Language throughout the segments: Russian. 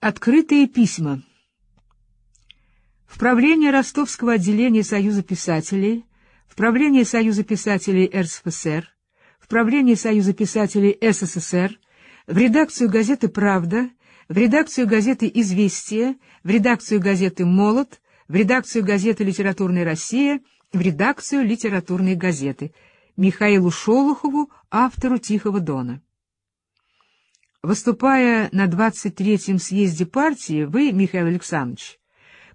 Открытые письма. В правлении Ростовского отделения Союза писателей, в правлении Союза писателей РСФСР, в правлении Союза писателей СССР, в редакцию газеты «Правда», в редакцию газеты «Известия», в редакцию газеты «Молот», в редакцию газеты «Литературная Россия», в редакцию «Литературной газеты» Михаилу Шолохову, автору «Тихого дона». Выступая на 23-м съезде партии, вы, Михаил Александрович,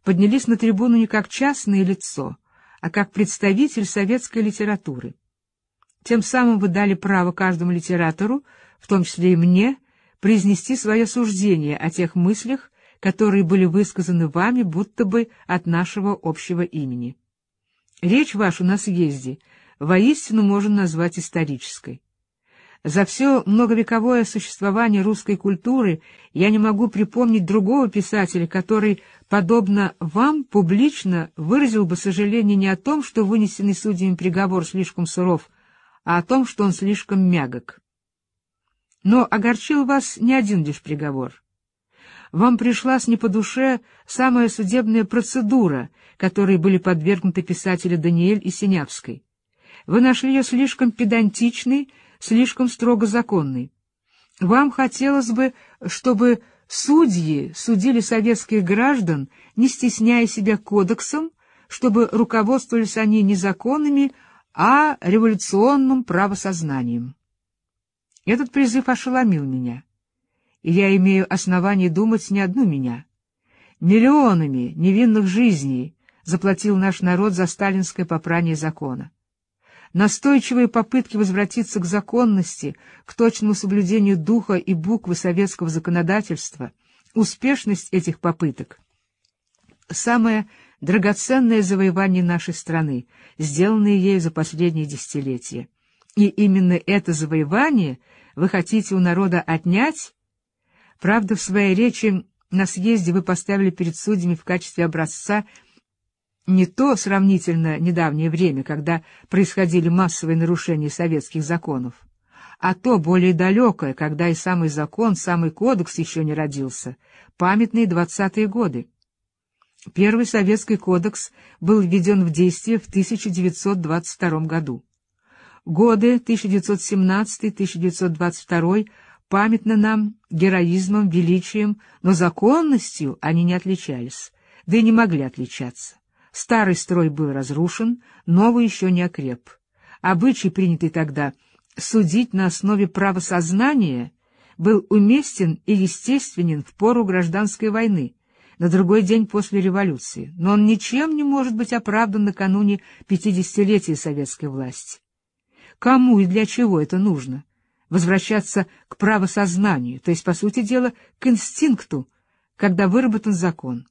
поднялись на трибуну не как частное лицо, а как представитель советской литературы. Тем самым вы дали право каждому литератору, в том числе и мне, произнести свое суждение о тех мыслях, которые были высказаны вами будто бы от нашего общего имени. Речь вашу на съезде воистину можно назвать исторической. За все многовековое существование русской культуры я не могу припомнить другого писателя, который, подобно вам, публично выразил бы сожаление не о том, что вынесенный судьями приговор слишком суров, а о том, что он слишком мягок. Но огорчил вас не один лишь приговор. Вам пришла с не по душе самая судебная процедура, которой были подвергнуты писатели Даниэль и Синявской. Вы нашли ее слишком педантичной, слишком строго законный. Вам хотелось бы, чтобы судьи судили советских граждан, не стесняя себя кодексом, чтобы руководствовались они не законами, а революционным правосознанием. Этот призыв ошеломил меня, и я имею основание думать не одну меня. Миллионами невинных жизней заплатил наш народ за сталинское попрание закона. Настойчивые попытки возвратиться к законности, к точному соблюдению духа и буквы советского законодательства, успешность этих попыток — самое драгоценное завоевание нашей страны, сделанное ею за последние десятилетия. И именно это завоевание вы хотите у народа отнять? Правда, в своей речи на съезде вы поставили перед судьями в качестве образца – не то сравнительно недавнее время, когда происходили массовые нарушения советских законов, а то более далекое, когда и самый закон, самый кодекс еще не родился, памятные двадцатые годы. Первый советский кодекс был введен в действие в 1922 году. Годы 1917-1922 памятны нам героизмом, величием, но законностью они не отличались, да и не могли отличаться. Старый строй был разрушен, новый еще не окреп. Обычай, принятый тогда судить на основе правосознания, был уместен и естественен в пору гражданской войны, на другой день после революции, но он ничем не может быть оправдан накануне пятидесятилетия советской власти. Кому и для чего это нужно? Возвращаться к правосознанию, то есть, по сути дела, к инстинкту, когда выработан закон.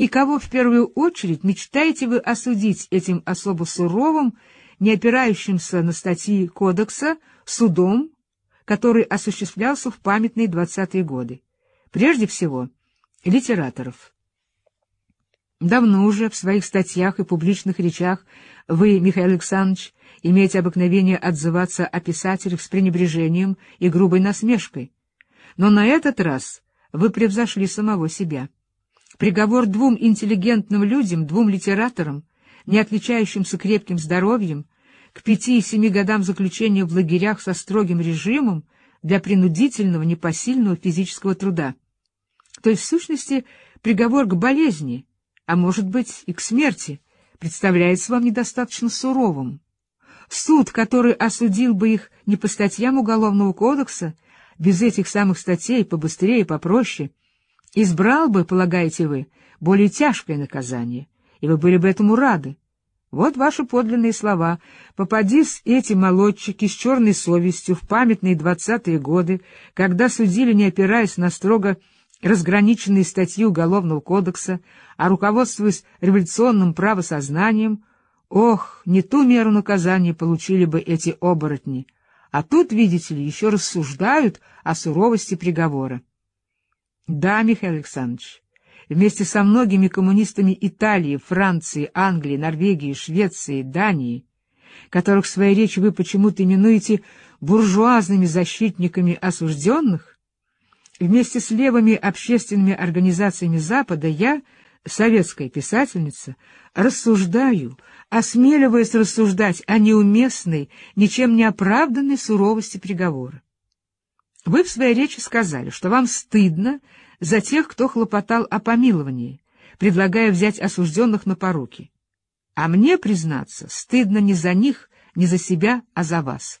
И кого в первую очередь мечтаете вы осудить этим особо суровым, не опирающимся на статьи Кодекса, судом, который осуществлялся в памятные двадцатые годы? Прежде всего, литераторов. Давно уже в своих статьях и публичных речах вы, Михаил Александрович, имеете обыкновение отзываться о писателях с пренебрежением и грубой насмешкой. Но на этот раз вы превзошли самого себя. Приговор двум интеллигентным людям, двум литераторам, не отличающимся крепким здоровьем, к пяти и семи годам заключения в лагерях со строгим режимом для принудительного непосильного физического труда. То есть, в сущности, приговор к болезни, а может быть и к смерти, представляется вам недостаточно суровым. Суд, который осудил бы их не по статьям Уголовного кодекса, без этих самых статей, побыстрее, попроще, избрал бы, полагаете вы, более тяжкое наказание, и вы были бы этому рады. Вот ваши подлинные слова. Попадись эти молодчики с черной совестью в памятные двадцатые годы, когда судили, не опираясь на строго разграниченные статьи Уголовного кодекса, а руководствуясь революционным правосознанием, ох, не ту меру наказания получили бы эти оборотни. А тут, видите ли, еще рассуждают о суровости приговора. Да, Михаил Александрович, вместе со многими коммунистами Италии, Франции, Англии, Норвегии, Швеции, Дании, которых в своей речи вы почему-то именуете буржуазными защитниками осужденных, вместе с левыми общественными организациями Запада я, советская писательница, рассуждаю, осмеливаясь рассуждать о неуместной, ничем не оправданной суровости приговора. Вы в своей речи сказали, что вам стыдно за тех, кто хлопотал о помиловании, предлагая взять осужденных на поруки. А мне, признаться, стыдно не за них, не за себя, а за вас.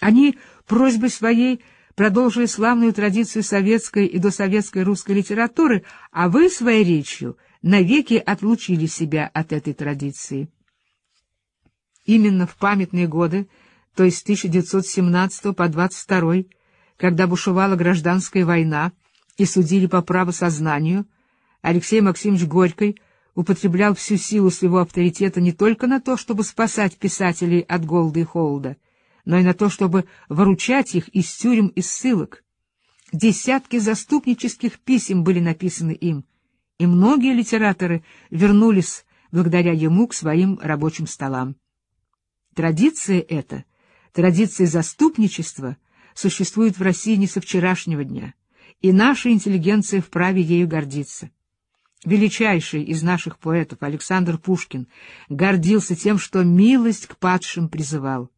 Они просьбой своей продолжили славную традицию советской и досоветской русской литературы, а вы своей речью навеки отлучили себя от этой традиции. Именно в памятные годы, то есть с 1917 по 1922 когда бушевала гражданская война и судили по правосознанию, Алексей Максимович Горький употреблял всю силу своего авторитета не только на то, чтобы спасать писателей от голода и холода, но и на то, чтобы выручать их из тюрем и ссылок. Десятки заступнических писем были написаны им, и многие литераторы вернулись благодаря ему к своим рабочим столам. Традиция эта, традиция заступничества — существует в России не со вчерашнего дня, и наша интеллигенция вправе ею гордиться. Величайший из наших поэтов Александр Пушкин гордился тем, что милость к падшим призывал.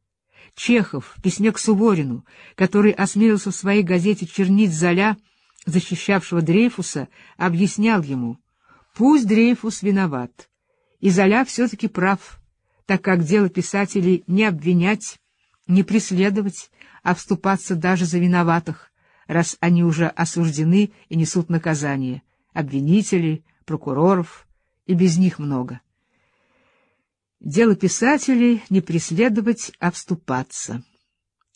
Чехов в письме к Суворину, который осмелился в своей газете чернить Золя, защищавшего Дрейфуса, объяснял ему, пусть Дрейфус виноват, и Золя все-таки прав, так как дело писателей не обвинять, не преследовать, а вступаться даже за виноватых, раз они уже осуждены и несут наказание, обвинителей, прокуроров, и без них много. Дело писателей — не преследовать, а вступаться.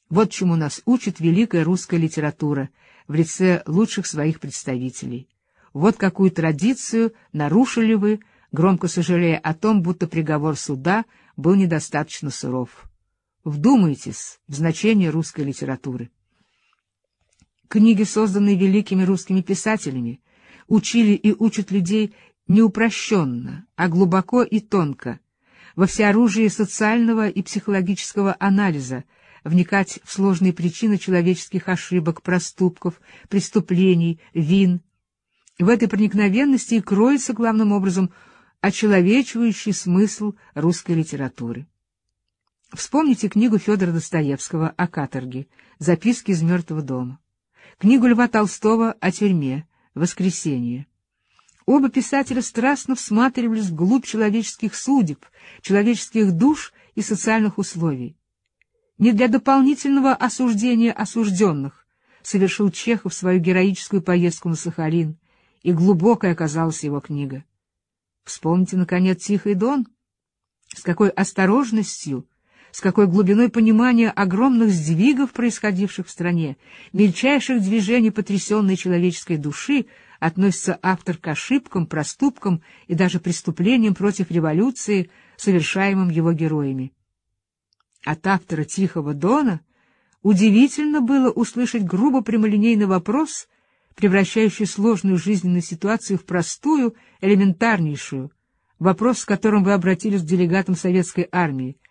Вот чему нас учит великая русская литература в лице лучших своих представителей. Вот какую традицию нарушили вы, громко сожалея о том, будто приговор суда был недостаточно суров. Вдумайтесь в значение русской литературы. Книги, созданные великими русскими писателями, учили и учат людей не упрощенно, а глубоко и тонко, во всеоружии социального и психологического анализа, вникать в сложные причины человеческих ошибок, проступков, преступлений, вин. В этой проникновенности и кроется главным образом очеловечивающий смысл русской литературы. Вспомните книгу Федора Достоевского о каторге «Записки из мертвого дома», книгу Льва Толстого о тюрьме «Воскресенье». Оба писателя страстно всматривались вглубь человеческих судеб, человеческих душ и социальных условий. Не для дополнительного осуждения осужденных совершил Чехов свою героическую поездку на Сахалин, и глубокой оказалась его книга. Вспомните, наконец, «Тихий дон», с какой осторожностью с какой глубиной понимания огромных сдвигов, происходивших в стране, мельчайших движений потрясенной человеческой души, относится автор к ошибкам, проступкам и даже преступлениям против революции, совершаемым его героями. От автора «Тихого дона» удивительно было услышать грубо прямолинейный вопрос, превращающий сложную жизненную ситуацию в простую, элементарнейшую, вопрос, с которым вы обратились к делегатам советской армии —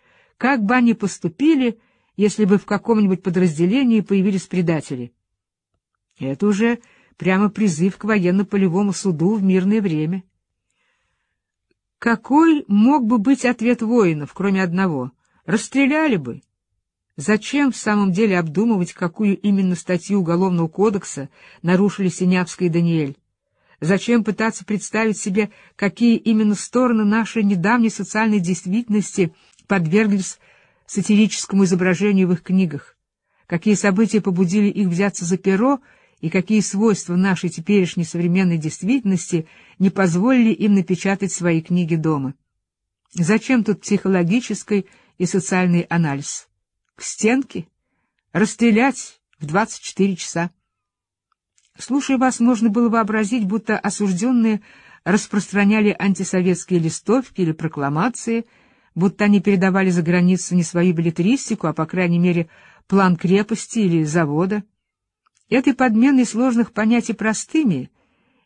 как бы они поступили, если бы в каком-нибудь подразделении появились предатели? Это уже прямо призыв к военно-полевому суду в мирное время. Какой мог бы быть ответ воинов, кроме одного? Расстреляли бы. Зачем в самом деле обдумывать, какую именно статью Уголовного кодекса нарушили Синявская и Даниэль? Зачем пытаться представить себе, какие именно стороны нашей недавней социальной действительности подверглись сатирическому изображению в их книгах, какие события побудили их взяться за перо и какие свойства нашей теперешней современной действительности не позволили им напечатать свои книги дома. Зачем тут психологический и социальный анализ? К стенке? Расстрелять в 24 часа. Слушая вас, можно было вообразить, будто осужденные распространяли антисоветские листовки или прокламации — будто они передавали за границу не свою билетаристику, а, по крайней мере, план крепости или завода. Этой подменой сложных понятий простыми,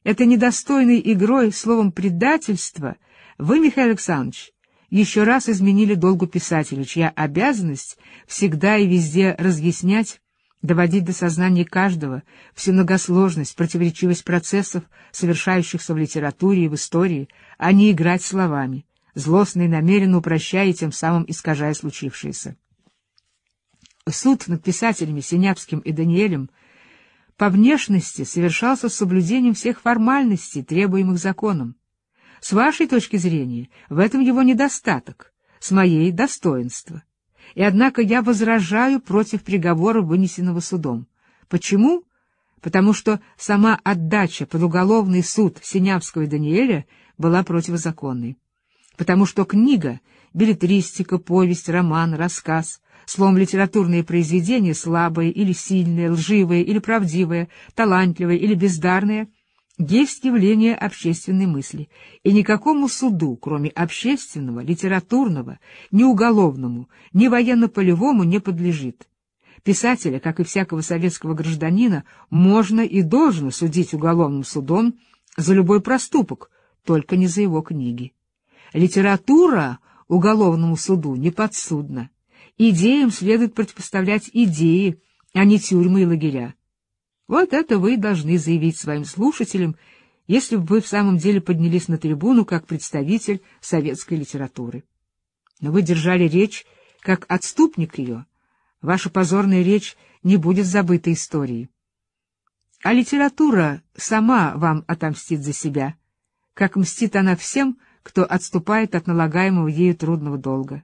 этой недостойной игрой словом «предательство» вы, Михаил Александрович, еще раз изменили долгу писателю, чья обязанность всегда и везде разъяснять, доводить до сознания каждого всю многосложность, противоречивость процессов, совершающихся в литературе и в истории, а не играть словами злостный намеренно упрощая и тем самым искажая случившееся. Суд над писателями Синявским и Даниэлем по внешности совершался с соблюдением всех формальностей, требуемых законом. С вашей точки зрения, в этом его недостаток, с моей — достоинство. И однако я возражаю против приговора, вынесенного судом. Почему? Потому что сама отдача под уголовный суд Синявского и Даниэля была противозаконной потому что книга, билетристика, повесть, роман, рассказ, словом, литературные произведения, слабые или сильные, лживые или правдивые, талантливые или бездарные, есть явление общественной мысли, и никакому суду, кроме общественного, литературного, ни уголовному, ни военно-полевому не подлежит. Писателя, как и всякого советского гражданина, можно и должно судить уголовным судом за любой проступок, только не за его книги. Литература уголовному суду не подсудна. Идеям следует противопоставлять идеи, а не тюрьмы и лагеря. Вот это вы должны заявить своим слушателям, если бы вы в самом деле поднялись на трибуну как представитель советской литературы. Но вы держали речь как отступник ее. Ваша позорная речь не будет забыта историей. А литература сама вам отомстит за себя, как мстит она всем, кто отступает от налагаемого ею трудного долга.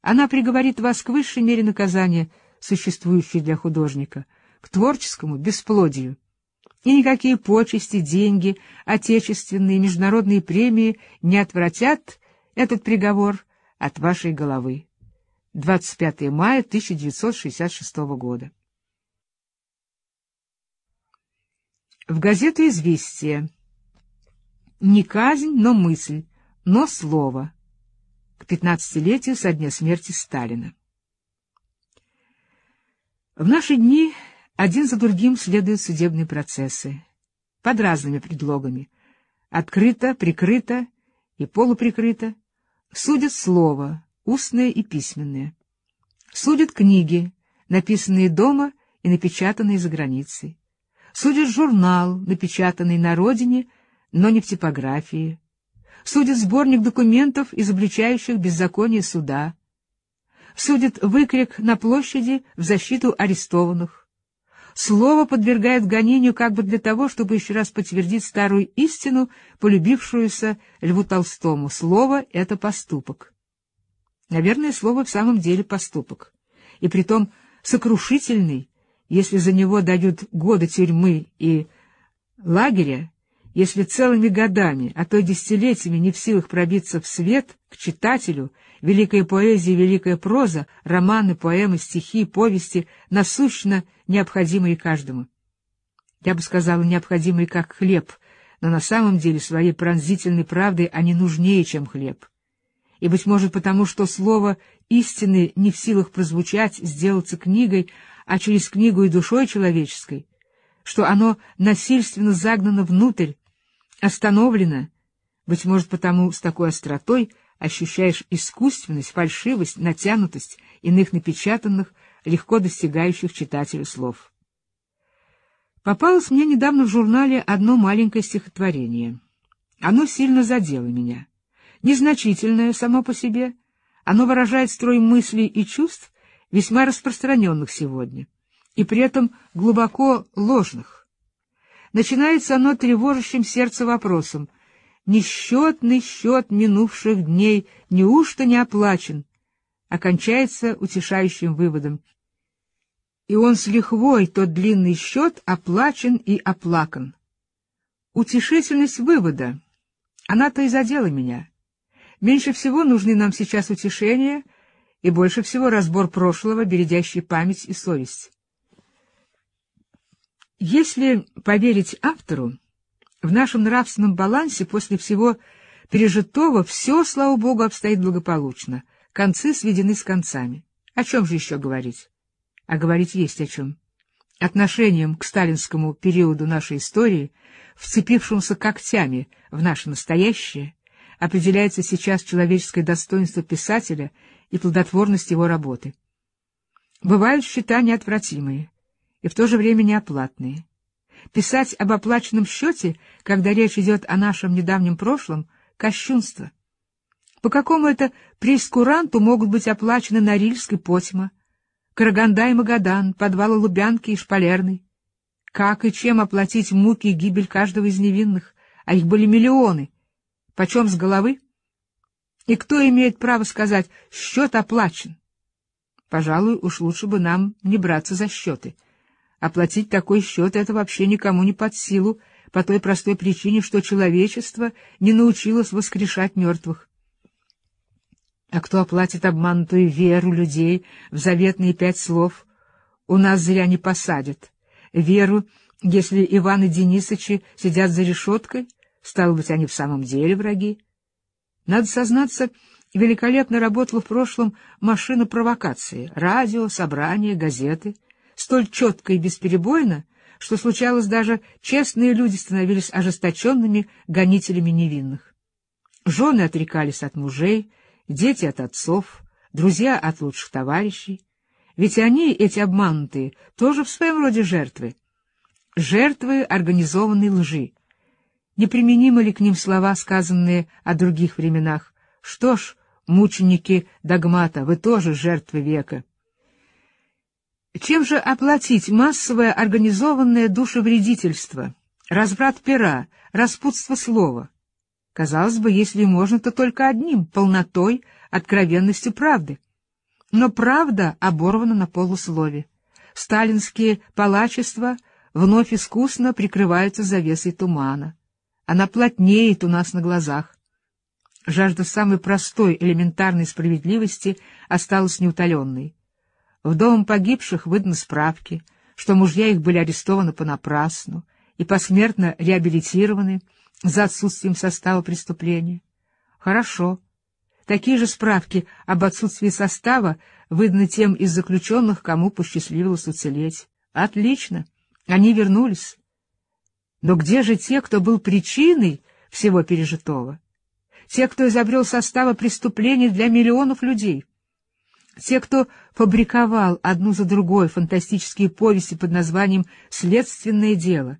Она приговорит вас к высшей мере наказания, существующей для художника, к творческому бесплодию. И никакие почести, деньги, отечественные и международные премии не отвратят этот приговор от вашей головы. 25 мая 1966 года. В газету «Известия». Не казнь, но мысль но слово к пятнадцатилетию летию со дня смерти Сталина. В наши дни один за другим следуют судебные процессы под разными предлогами. Открыто, прикрыто и полуприкрыто. Судят слово, устное и письменное. Судят книги, написанные дома и напечатанные за границей. Судят журнал, напечатанный на родине, но не в типографии судит сборник документов, изобличающих беззаконие суда, судит выкрик на площади в защиту арестованных. Слово подвергает гонению как бы для того, чтобы еще раз подтвердить старую истину, полюбившуюся Льву Толстому. Слово — это поступок. Наверное, слово в самом деле поступок. И притом сокрушительный, если за него дают годы тюрьмы и лагеря, если целыми годами, а то и десятилетиями не в силах пробиться в свет, к читателю, великая поэзия и великая проза, романы, поэмы, стихи, повести, насущно необходимые каждому. Я бы сказала, необходимые как хлеб, но на самом деле своей пронзительной правдой они нужнее, чем хлеб. И, быть может, потому что слово истины не в силах прозвучать, сделаться книгой, а через книгу и душой человеческой, что оно насильственно загнано внутрь, остановлена, быть может, потому с такой остротой ощущаешь искусственность, фальшивость, натянутость иных напечатанных, легко достигающих читателю слов. Попалось мне недавно в журнале одно маленькое стихотворение. Оно сильно задело меня. Незначительное само по себе, оно выражает строй мыслей и чувств, весьма распространенных сегодня, и при этом глубоко ложных. Начинается оно тревожащим сердце вопросом. Несчетный счет минувших дней неужто не оплачен? Окончается утешающим выводом. И он с лихвой тот длинный счет оплачен и оплакан. Утешительность вывода. Она-то и задела меня. Меньше всего нужны нам сейчас утешения — и больше всего разбор прошлого, бередящий память и совесть. Если поверить автору, в нашем нравственном балансе после всего пережитого все, слава богу, обстоит благополучно, концы сведены с концами. О чем же еще говорить? А говорить есть о чем. Отношением к сталинскому периоду нашей истории, вцепившимся когтями в наше настоящее, определяется сейчас человеческое достоинство писателя и плодотворность его работы. Бывают счета неотвратимые — и в то же время неоплатные. Писать об оплаченном счете, когда речь идет о нашем недавнем прошлом, — кощунство. По какому это прескуранту могут быть оплачены Норильск и Потьма, Караганда и Магадан, подвалы Лубянки и Шпалерной? Как и чем оплатить муки и гибель каждого из невинных? А их были миллионы. Почем с головы? И кто имеет право сказать «счет оплачен»? Пожалуй, уж лучше бы нам не браться за счеты — Оплатить такой счет — это вообще никому не под силу, по той простой причине, что человечество не научилось воскрешать мертвых. А кто оплатит обманутую веру людей в заветные пять слов? У нас зря не посадят. Веру, если Иван и Денисычи сидят за решеткой, стало быть, они в самом деле враги. Надо сознаться, великолепно работала в прошлом машина провокации — радио, собрания, газеты — столь четко и бесперебойно, что случалось даже честные люди становились ожесточенными гонителями невинных. Жены отрекались от мужей, дети от отцов, друзья от лучших товарищей. Ведь они, эти обманутые, тоже в своем роде жертвы. Жертвы организованной лжи. Неприменимы ли к ним слова, сказанные о других временах? Что ж, мученики догмата, вы тоже жертвы века. Чем же оплатить массовое организованное душевредительство, разбрат пера, распутство слова? Казалось бы, если можно, то только одним — полнотой, откровенностью правды. Но правда оборвана на полуслове. Сталинские палачества вновь искусно прикрываются завесой тумана. Она плотнеет у нас на глазах. Жажда самой простой элементарной справедливости осталась неутоленной. В дом погибших выданы справки, что мужья их были арестованы понапрасну и посмертно реабилитированы за отсутствием состава преступления. Хорошо. Такие же справки об отсутствии состава выданы тем из заключенных, кому посчастливилось уцелеть. Отлично. Они вернулись. Но где же те, кто был причиной всего пережитого? Те, кто изобрел состава преступлений для миллионов людей — те, кто фабриковал одну за другой фантастические повести под названием «Следственное дело»,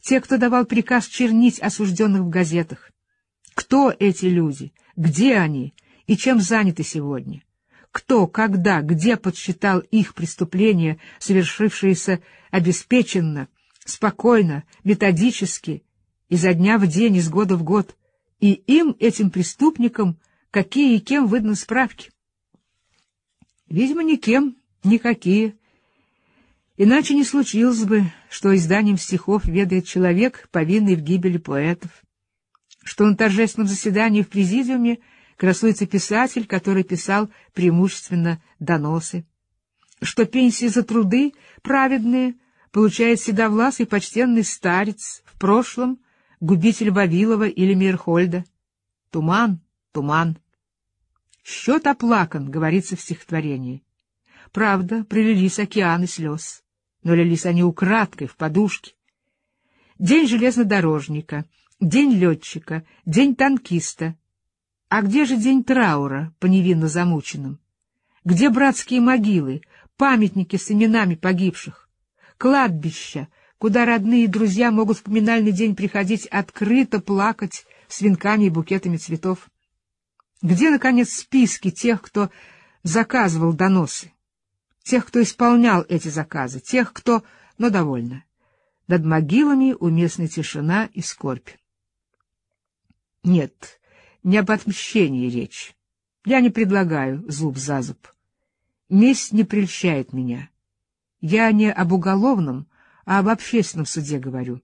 те, кто давал приказ чернить осужденных в газетах. Кто эти люди, где они и чем заняты сегодня? Кто, когда, где подсчитал их преступления, совершившиеся обеспеченно, спокойно, методически, изо дня в день, из года в год, и им, этим преступникам, какие и кем выданы справки? Видимо, никем, никакие. Иначе не случилось бы, что изданием стихов ведает человек, повинный в гибели поэтов, что на торжественном заседании в президиуме красуется писатель, который писал преимущественно доносы, что пенсии за труды праведные получает и почтенный старец в прошлом, губитель Вавилова или Мирхольда. Туман, туман. Счет оплакан, говорится в стихотворении. Правда, пролились океаны слез, но лились они украдкой, в подушке. День железнодорожника, день летчика, день танкиста. А где же день траура по невинно замученным? Где братские могилы, памятники с именами погибших, кладбища, куда родные и друзья могут в поминальный день приходить открыто плакать с венками и букетами цветов? Где, наконец, списки тех, кто заказывал доносы? Тех, кто исполнял эти заказы, тех, кто... Но довольно. Над могилами уместна тишина и скорбь. Нет, не об отмщении речь. Я не предлагаю зуб за зуб. Месть не прельщает меня. Я не об уголовном, а об общественном суде говорю.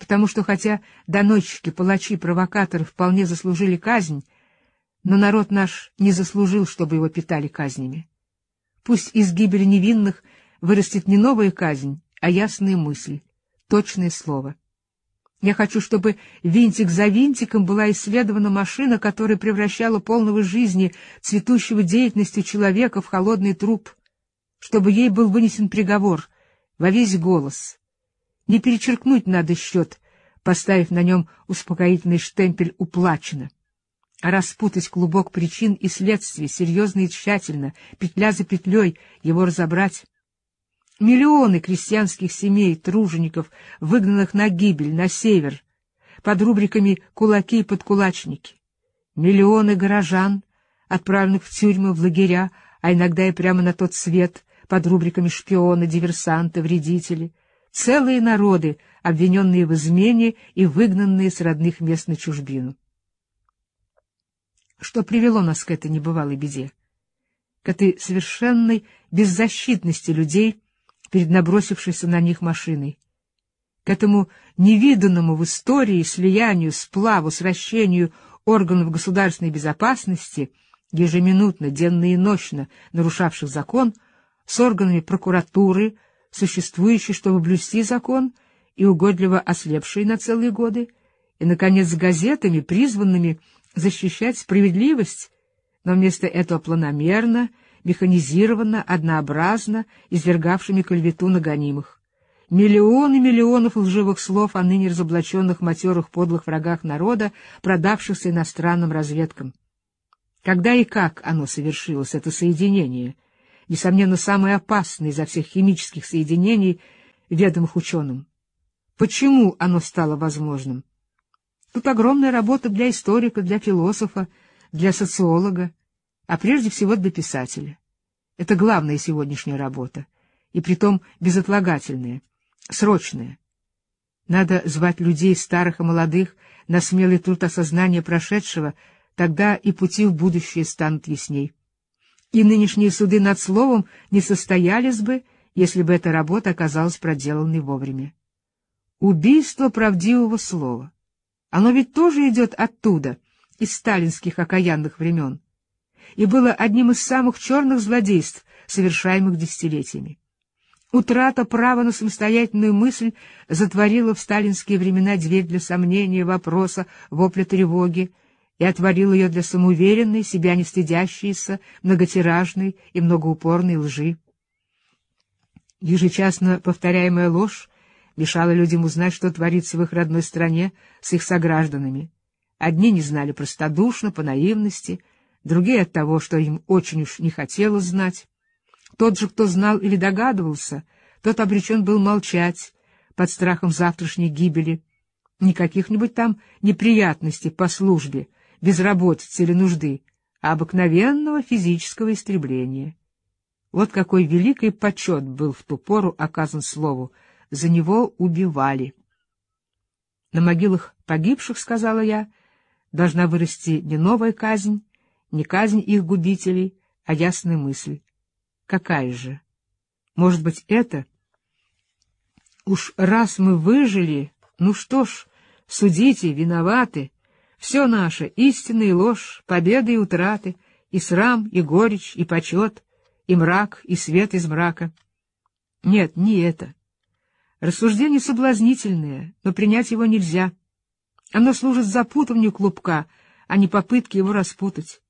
Потому что, хотя доносчики, палачи, провокаторы вполне заслужили казнь, но народ наш не заслужил, чтобы его питали казнями. Пусть из гибели невинных вырастет не новая казнь, а ясная мысль, точное слово. Я хочу, чтобы винтик за винтиком была исследована машина, которая превращала полного жизни, цветущего деятельностью человека в холодный труп, чтобы ей был вынесен приговор во весь голос. Не перечеркнуть надо счет, поставив на нем успокоительный штемпель «Уплачено» распутать клубок причин и следствий, серьезно и тщательно, петля за петлей, его разобрать. Миллионы крестьянских семей, тружеников, выгнанных на гибель, на север, под рубриками «кулаки» и «подкулачники». Миллионы горожан, отправленных в тюрьмы, в лагеря, а иногда и прямо на тот свет, под рубриками «шпионы», «диверсанты», «вредители». Целые народы, обвиненные в измене и выгнанные с родных мест на чужбину что привело нас к этой небывалой беде, к этой совершенной беззащитности людей перед набросившейся на них машиной, к этому невиданному в истории слиянию, сплаву, сращению органов государственной безопасности, ежеминутно, денно и нощно нарушавших закон, с органами прокуратуры, существующей, чтобы блюсти закон, и угодливо ослепшей на целые годы, и, наконец, с газетами, призванными — защищать справедливость, но вместо этого планомерно, механизированно, однообразно извергавшими клевету нагонимых Миллионы миллионов лживых слов о ныне разоблаченных матерых подлых врагах народа, продавшихся иностранным разведкам. Когда и как оно совершилось, это соединение, несомненно, самое опасное изо всех химических соединений, ведомых ученым? Почему оно стало возможным? Тут огромная работа для историка, для философа, для социолога, а прежде всего для писателя. Это главная сегодняшняя работа, и притом безотлагательная, срочная. Надо звать людей, старых и молодых, на смелый труд осознания прошедшего, тогда и пути в будущее станут ясней. И нынешние суды над словом не состоялись бы, если бы эта работа оказалась проделанной вовремя. Убийство правдивого слова. Оно ведь тоже идет оттуда, из сталинских окаянных времен, и было одним из самых черных злодейств, совершаемых десятилетиями. Утрата права на самостоятельную мысль затворила в сталинские времена дверь для сомнения, вопроса, вопля тревоги, и отворила ее для самоуверенной, себя не стыдящейся, многотиражной и многоупорной лжи. Ежечасно повторяемая ложь мешала людям узнать, что творится в их родной стране с их согражданами. Одни не знали простодушно, по наивности, другие от того, что им очень уж не хотелось знать. Тот же, кто знал или догадывался, тот обречен был молчать под страхом завтрашней гибели, не каких-нибудь там неприятностей по службе, безработицы или нужды, а обыкновенного физического истребления. Вот какой великий почет был в ту пору оказан слову за него убивали. На могилах погибших, сказала я, должна вырасти не новая казнь, не казнь их губителей, а ясная мысль. Какая же? Может быть, это? Уж раз мы выжили, ну что ж, судите, виноваты. Все наше, истина и ложь, победы и утраты, и срам, и горечь, и почет, и мрак, и свет из мрака. Нет, не это. Рассуждение соблазнительное, но принять его нельзя. Оно служит запутыванию клубка, а не попытке его распутать.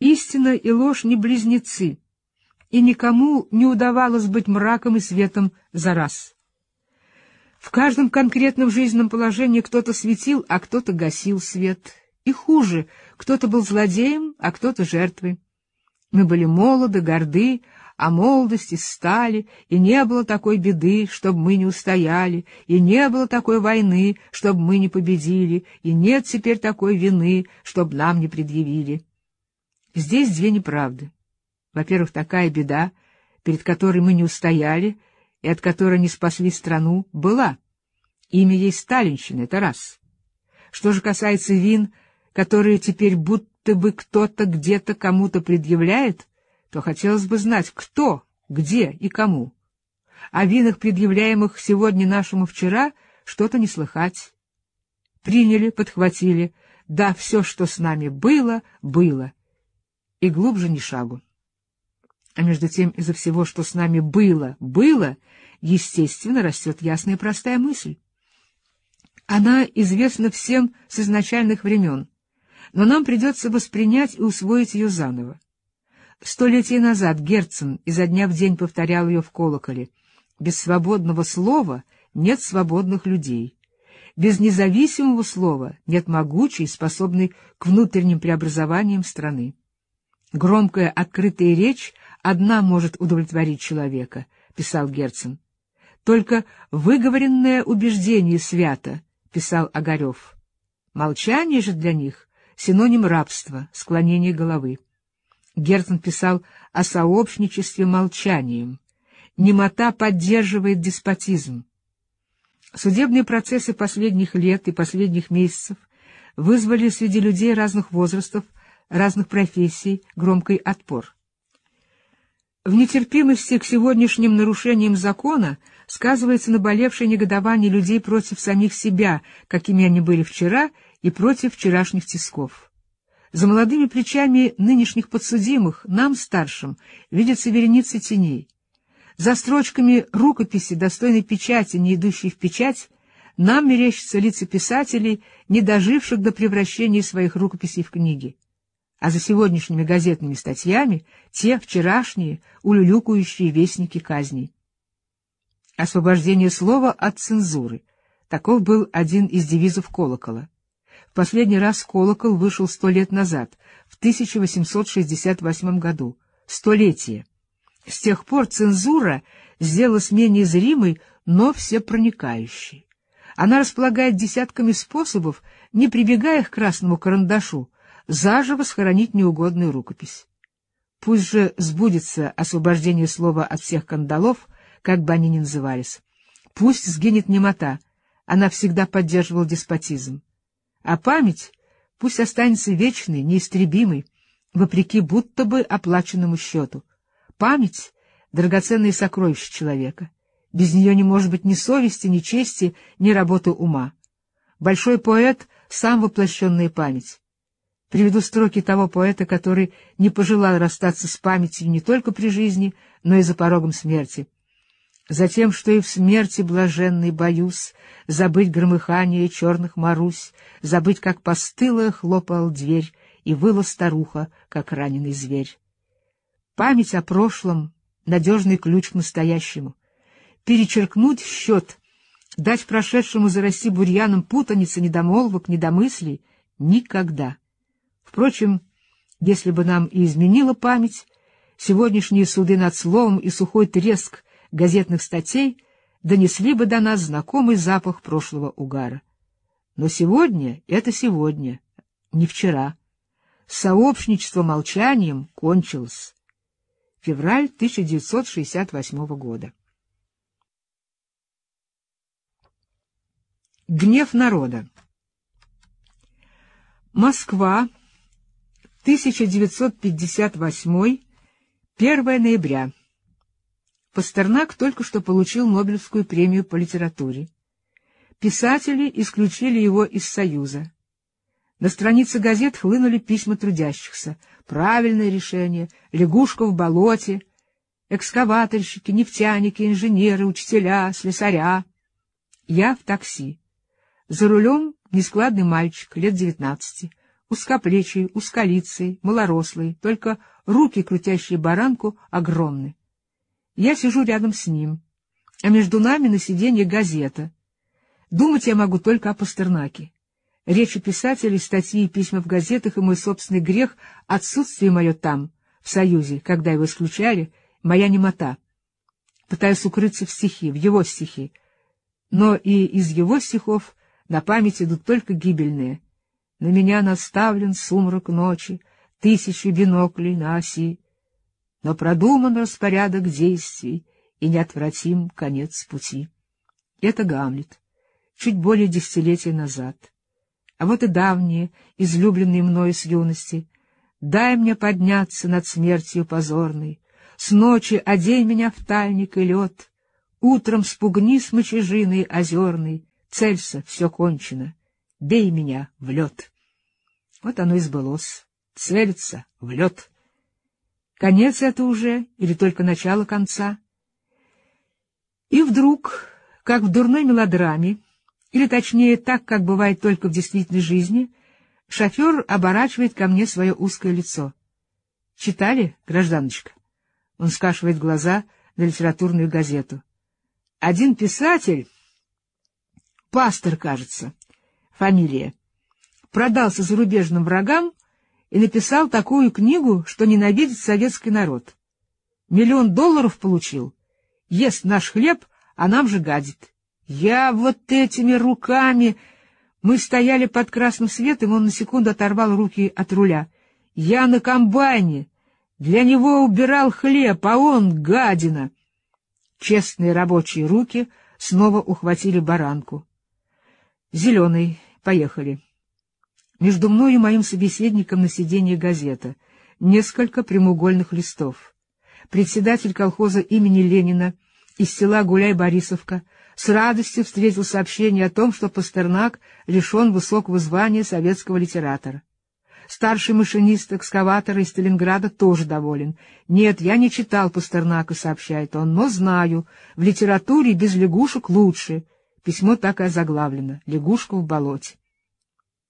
Истина и ложь не близнецы, и никому не удавалось быть мраком и светом за раз. В каждом конкретном жизненном положении кто-то светил, а кто-то гасил свет. И хуже, кто-то был злодеем, а кто-то жертвой. Мы были молоды, горды, а молодости стали, и не было такой беды, чтобы мы не устояли, и не было такой войны, чтобы мы не победили, и нет теперь такой вины, чтобы нам не предъявили. Здесь две неправды. Во-первых, такая беда, перед которой мы не устояли и от которой не спасли страну, была. Имя ей Сталинщина, это раз. Что же касается вин, которые теперь будто бы кто-то где-то кому-то предъявляет, то хотелось бы знать, кто, где и кому. О винах, предъявляемых сегодня нашему вчера, что-то не слыхать. Приняли, подхватили. Да, все, что с нами было, было. И глубже ни шагу. А между тем, из-за всего, что с нами было, было, естественно, растет ясная и простая мысль. Она известна всем с изначальных времен, но нам придется воспринять и усвоить ее заново. Столетия назад Герцен изо дня в день повторял ее в колоколе. «Без свободного слова нет свободных людей. Без независимого слова нет могучей, способной к внутренним преобразованиям страны. Громкая открытая речь одна может удовлетворить человека», — писал Герцен. «Только выговоренное убеждение свято», — писал Огарев. «Молчание же для них — синоним рабства, склонение головы». Герцен писал о сообщничестве молчанием. Немота поддерживает деспотизм. Судебные процессы последних лет и последних месяцев вызвали среди людей разных возрастов, разных профессий громкий отпор. В нетерпимости к сегодняшним нарушениям закона сказывается наболевшее негодование людей против самих себя, какими они были вчера, и против вчерашних тисков. За молодыми плечами нынешних подсудимых, нам, старшим, видятся вереницы теней. За строчками рукописи, достойной печати, не идущей в печать, нам мерещатся лица писателей, не доживших до превращения своих рукописей в книги. А за сегодняшними газетными статьями те вчерашние, улюлюкающие вестники казней. Освобождение слова от цензуры. Таков был один из девизов колокола. Последний раз колокол вышел сто лет назад, в 1868 году. Столетие. С тех пор цензура сделалась менее зримой, но всепроникающей. Она располагает десятками способов, не прибегая к красному карандашу, заживо схоронить неугодную рукопись. Пусть же сбудется освобождение слова от всех кандалов, как бы они ни назывались. Пусть сгинет немота, она всегда поддерживала деспотизм. А память пусть останется вечной, неистребимой, вопреки будто бы оплаченному счету. Память — драгоценное сокровище человека. Без нее не может быть ни совести, ни чести, ни работы ума. Большой поэт — сам воплощенная память. Приведу строки того поэта, который не пожелал расстаться с памятью не только при жизни, но и за порогом смерти — Затем, что и в смерти блаженный боюсь, Забыть громыхание черных марусь, Забыть, как постыло хлопал дверь, И выла старуха, как раненый зверь. Память о прошлом — надежный ключ к настоящему. Перечеркнуть счет, дать прошедшему за зарасти бурьяном путаницы, недомолвок, недомыслей никогда. Впрочем, если бы нам и изменила память, сегодняшние суды над словом и сухой треск газетных статей донесли бы до нас знакомый запах прошлого угара. Но сегодня — это сегодня, не вчера. Сообщничество молчанием кончилось. Февраль 1968 года. Гнев народа. Москва, 1958, 1 ноября. Пастернак только что получил Нобелевскую премию по литературе. Писатели исключили его из Союза. На странице газет хлынули письма трудящихся. Правильное решение, лягушка в болоте, экскаваторщики, нефтяники, инженеры, учителя, слесаря. Я в такси. За рулем нескладный мальчик, лет девятнадцати, узкоплечий, узколицый, малорослый, только руки, крутящие баранку, огромны. Я сижу рядом с ним, а между нами на сиденье газета. Думать я могу только о Пастернаке. Речи писателей, статьи и письма в газетах и мой собственный грех — отсутствие мое там, в Союзе, когда его исключали, моя немота. Пытаюсь укрыться в стихи, в его стихи. Но и из его стихов на память идут только гибельные. На меня наставлен сумрак ночи, тысячи биноклей на оси но продуман распорядок действий и неотвратим конец пути. Это Гамлет, чуть более десятилетия назад. А вот и давние, излюбленные мною с юности, «Дай мне подняться над смертью позорной, с ночи одень меня в тайник и лед, утром спугни с мочежиной озерной, Целься, все кончено, бей меня в лед». Вот оно и сбылось, целится в лед. Конец это уже или только начало конца? И вдруг, как в дурной мелодраме, или точнее так, как бывает только в действительной жизни, шофер оборачивает ко мне свое узкое лицо. «Читали, гражданочка?» Он скашивает глаза на литературную газету. «Один писатель, пастор, кажется, фамилия, продался зарубежным врагам и написал такую книгу, что ненавидит советский народ. Миллион долларов получил, ест наш хлеб, а нам же гадит. Я вот этими руками... Мы стояли под красным светом, он на секунду оторвал руки от руля. Я на комбайне. Для него убирал хлеб, а он — гадина. Честные рабочие руки снова ухватили баранку. Зеленый, поехали. Между мной и моим собеседником на сиденье газета, несколько прямоугольных листов. Председатель колхоза имени Ленина из села Гуляй-Борисовка с радостью встретил сообщение о том, что Пастернак лишен высокого звания советского литератора. Старший машинист экскаватора из Сталинграда тоже доволен. «Нет, я не читал Пастернака», — сообщает он, — «но знаю, в литературе без лягушек лучше». Письмо так и озаглавлено «Лягушка в болоте».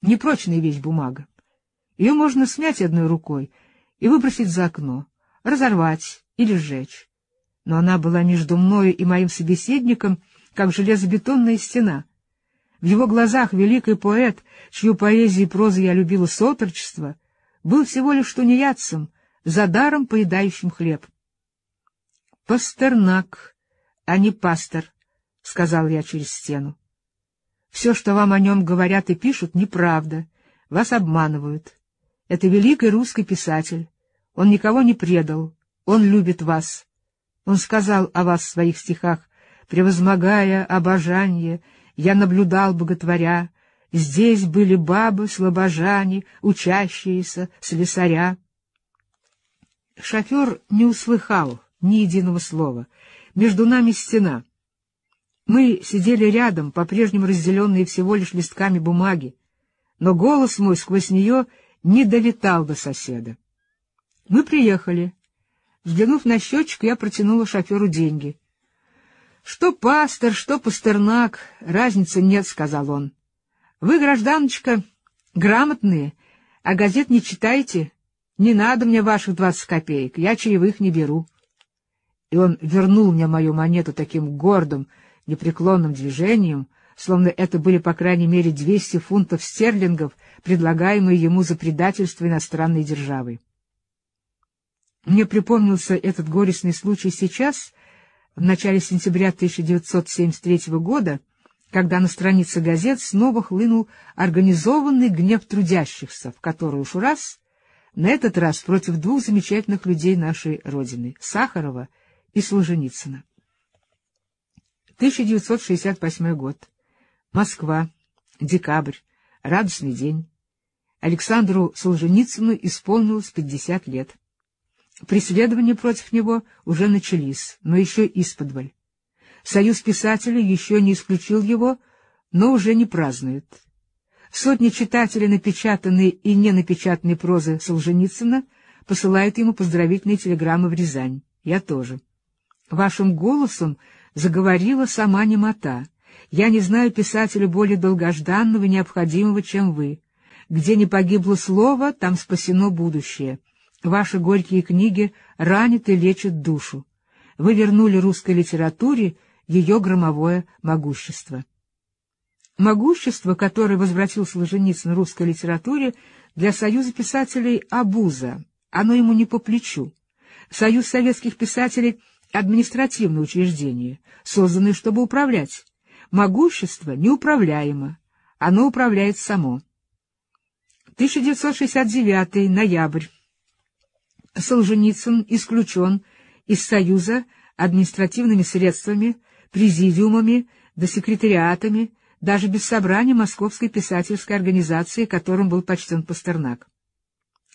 Непрочная вещь бумага. Ее можно снять одной рукой и выбросить за окно, разорвать или сжечь. Но она была между мною и моим собеседником, как железобетонная стена. В его глазах великий поэт, чью поэзию и прозу я любила с отрочества, был всего лишь тунеядцем, за даром поедающим хлеб. — Пастернак, а не пастор, — сказал я через стену. Все, что вам о нем говорят и пишут, неправда. Вас обманывают. Это великий русский писатель. Он никого не предал. Он любит вас. Он сказал о вас в своих стихах, превозмогая обожание, я наблюдал боготворя. Здесь были бабы, слабожане, учащиеся, слесаря. Шофер не услыхал ни единого слова. Между нами стена — мы сидели рядом, по-прежнему разделенные всего лишь листками бумаги, но голос мой сквозь нее не долетал до соседа. Мы приехали. Взглянув на счетчик, я протянула шоферу деньги. «Что пастор, что пастернак, разницы нет», — сказал он. «Вы, гражданочка, грамотные, а газет не читаете. Не надо мне ваших двадцать копеек, я чаевых не беру». И он вернул мне мою монету таким гордым, — непреклонным движением, словно это были по крайней мере 200 фунтов стерлингов, предлагаемые ему за предательство иностранной державы. Мне припомнился этот горестный случай сейчас, в начале сентября 1973 года, когда на странице газет снова хлынул организованный гнев трудящихся, в который уж раз, на этот раз против двух замечательных людей нашей Родины — Сахарова и Солженицына. 1968 год. Москва. Декабрь. Радостный день. Александру Солженицыну исполнилось 50 лет. Преследования против него уже начались, но еще исподволь. Союз писателей еще не исключил его, но уже не празднует. Сотни читателей напечатанной и не напечатанной прозы Солженицына посылают ему поздравительные телеграммы в Рязань. Я тоже. Вашим голосом заговорила сама немота. Я не знаю писателя более долгожданного и необходимого, чем вы. Где не погибло слово, там спасено будущее. Ваши горькие книги ранят и лечат душу. Вы вернули русской литературе ее громовое могущество. Могущество, которое возвратил Солженицын русской литературе, для Союза писателей — обуза. Оно ему не по плечу. Союз советских писателей — Административные учреждения созданное, чтобы управлять. Могущество неуправляемо, оно управляет само. 1969, ноябрь. Солженицын исключен из Союза административными средствами, президиумами, да секретариатами, даже без собрания Московской писательской организации, которым был почтен Пастернак.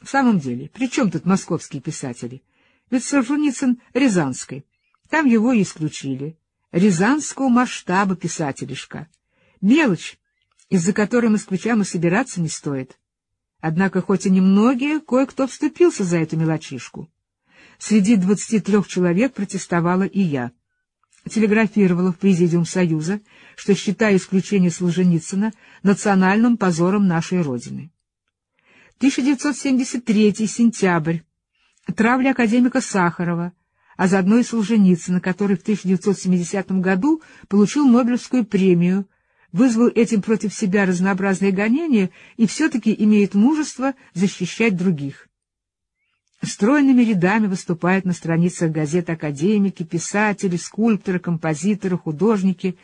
В самом деле, при чем тут московские писатели? Ведь Солженицын — Рязанской. Там его исключили. Рязанского масштаба писателишка. Мелочь, из-за которой москвичам и собираться не стоит. Однако, хоть и немногие, кое-кто вступился за эту мелочишку. Среди двадцати трех человек протестовала и я. Телеграфировала в Президиум Союза, что считаю исключение Солженицына национальным позором нашей Родины. 1973 сентябрь. Травля академика Сахарова а заодно и Солженицына, который в 1970 году получил Нобелевскую премию, вызвал этим против себя разнообразные гонения и все-таки имеет мужество защищать других. Стройными рядами выступают на страницах газет академики, писатели, скульпторы, композиторы, художники.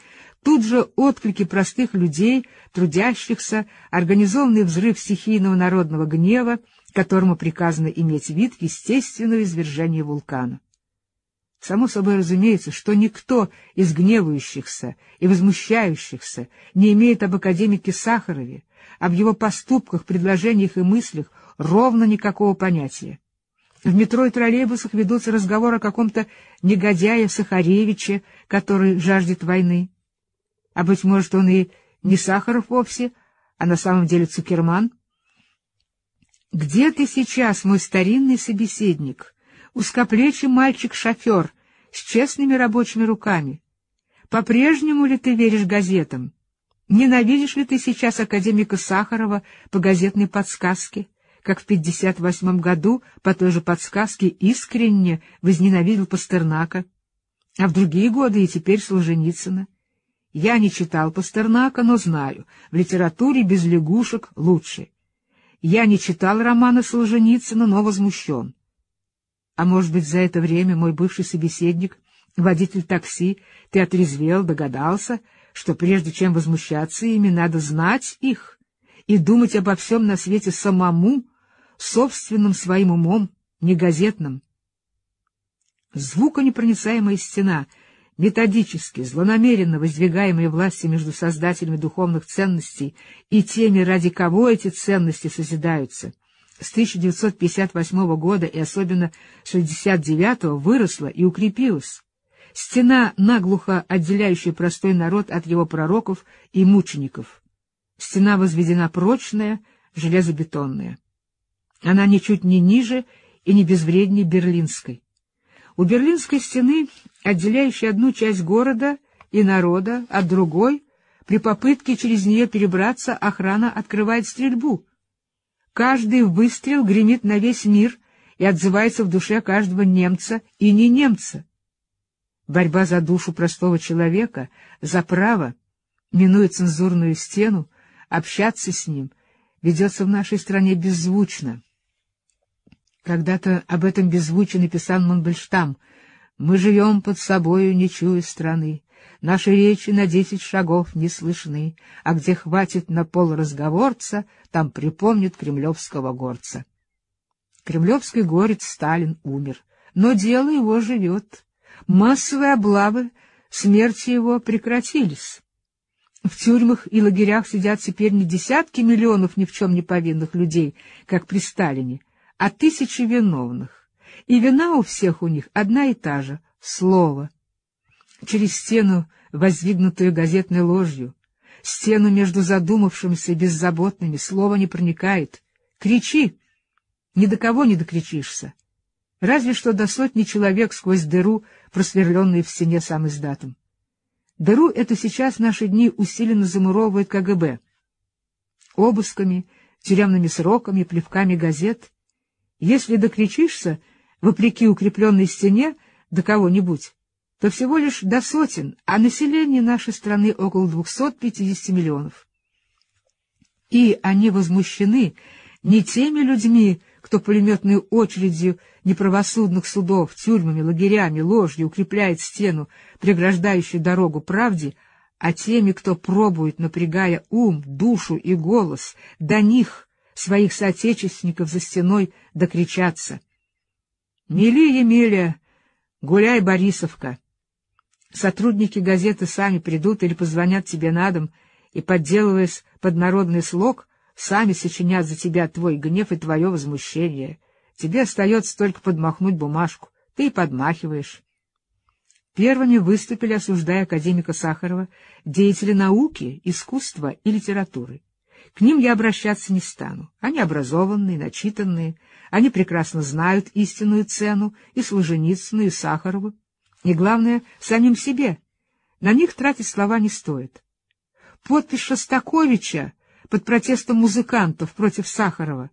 Тут же отклики простых людей, трудящихся, организованный взрыв стихийного народного гнева, которому приказано иметь вид естественного извержения вулкана. Само собой разумеется, что никто из гневающихся и возмущающихся не имеет об академике Сахарове, об его поступках, предложениях и мыслях ровно никакого понятия. В метро и троллейбусах ведутся разговоры о каком-то негодяе Сахаревиче, который жаждет войны. А, быть может, он и не Сахаров вовсе, а на самом деле Цукерман? «Где ты сейчас, мой старинный собеседник?» узкоплечий мальчик-шофер с честными рабочими руками. По-прежнему ли ты веришь газетам? Ненавидишь ли ты сейчас академика Сахарова по газетной подсказке, как в 58 году по той же подсказке искренне возненавидел Пастернака, а в другие годы и теперь Солженицына? Я не читал Пастернака, но знаю, в литературе без лягушек лучше. Я не читал романа Солженицына, но возмущен. А может быть, за это время мой бывший собеседник, водитель такси, ты отрезвел, догадался, что прежде чем возмущаться ими, надо знать их и думать обо всем на свете самому, собственным своим умом, не газетным. Звуконепроницаемая стена, методически, злонамеренно воздвигаемая власти между создателями духовных ценностей и теми, ради кого эти ценности созидаются — с 1958 года и особенно 1969 выросла и укрепилась. Стена, наглухо отделяющая простой народ от его пророков и мучеников. Стена возведена прочная, железобетонная. Она ничуть не ниже и не безвреднее берлинской. У берлинской стены, отделяющей одну часть города и народа от другой, при попытке через нее перебраться охрана открывает стрельбу — Каждый выстрел гремит на весь мир и отзывается в душе каждого немца и не немца. Борьба за душу простого человека, за право, минуя цензурную стену, общаться с ним, ведется в нашей стране беззвучно. Когда-то об этом беззвучно писал Мандельштам. «Мы живем под собою, не чуя страны. Наши речи на десять шагов не слышны, а где хватит на пол разговорца, там припомнят кремлевского горца. Кремлевский горец Сталин умер, но дело его живет. Массовые облавы смерти его прекратились. В тюрьмах и лагерях сидят теперь не десятки миллионов ни в чем не повинных людей, как при Сталине, а тысячи виновных. И вина у всех у них одна и та же — слово — через стену, воздвигнутую газетной ложью, стену между задумавшимися и беззаботными, слово не проникает. Кричи! Ни до кого не докричишься. Разве что до сотни человек сквозь дыру, просверленную в стене сам издатом. Дыру эту сейчас в наши дни усиленно замуровывает КГБ. Обысками, тюремными сроками, плевками газет. Если докричишься, вопреки укрепленной стене, до кого-нибудь, то всего лишь до сотен, а население нашей страны около 250 миллионов. И они возмущены не теми людьми, кто пулеметной очередью неправосудных судов, тюрьмами, лагерями, ложью укрепляет стену, преграждающую дорогу правде, а теми, кто пробует, напрягая ум, душу и голос, до них, своих соотечественников за стеной, докричаться. «Мили, Емеля, гуляй, Борисовка!» Сотрудники газеты сами придут или позвонят тебе на дом и, подделываясь под народный слог, сами сочинят за тебя твой гнев и твое возмущение. Тебе остается только подмахнуть бумажку. Ты и подмахиваешь. Первыми выступили, осуждая академика Сахарова, деятели науки, искусства и литературы. К ним я обращаться не стану. Они образованные, начитанные, они прекрасно знают истинную цену и Солженицыну, и Сахарову. И главное, самим себе. На них тратить слова не стоит. Подпись Шостаковича под протестом музыкантов против Сахарова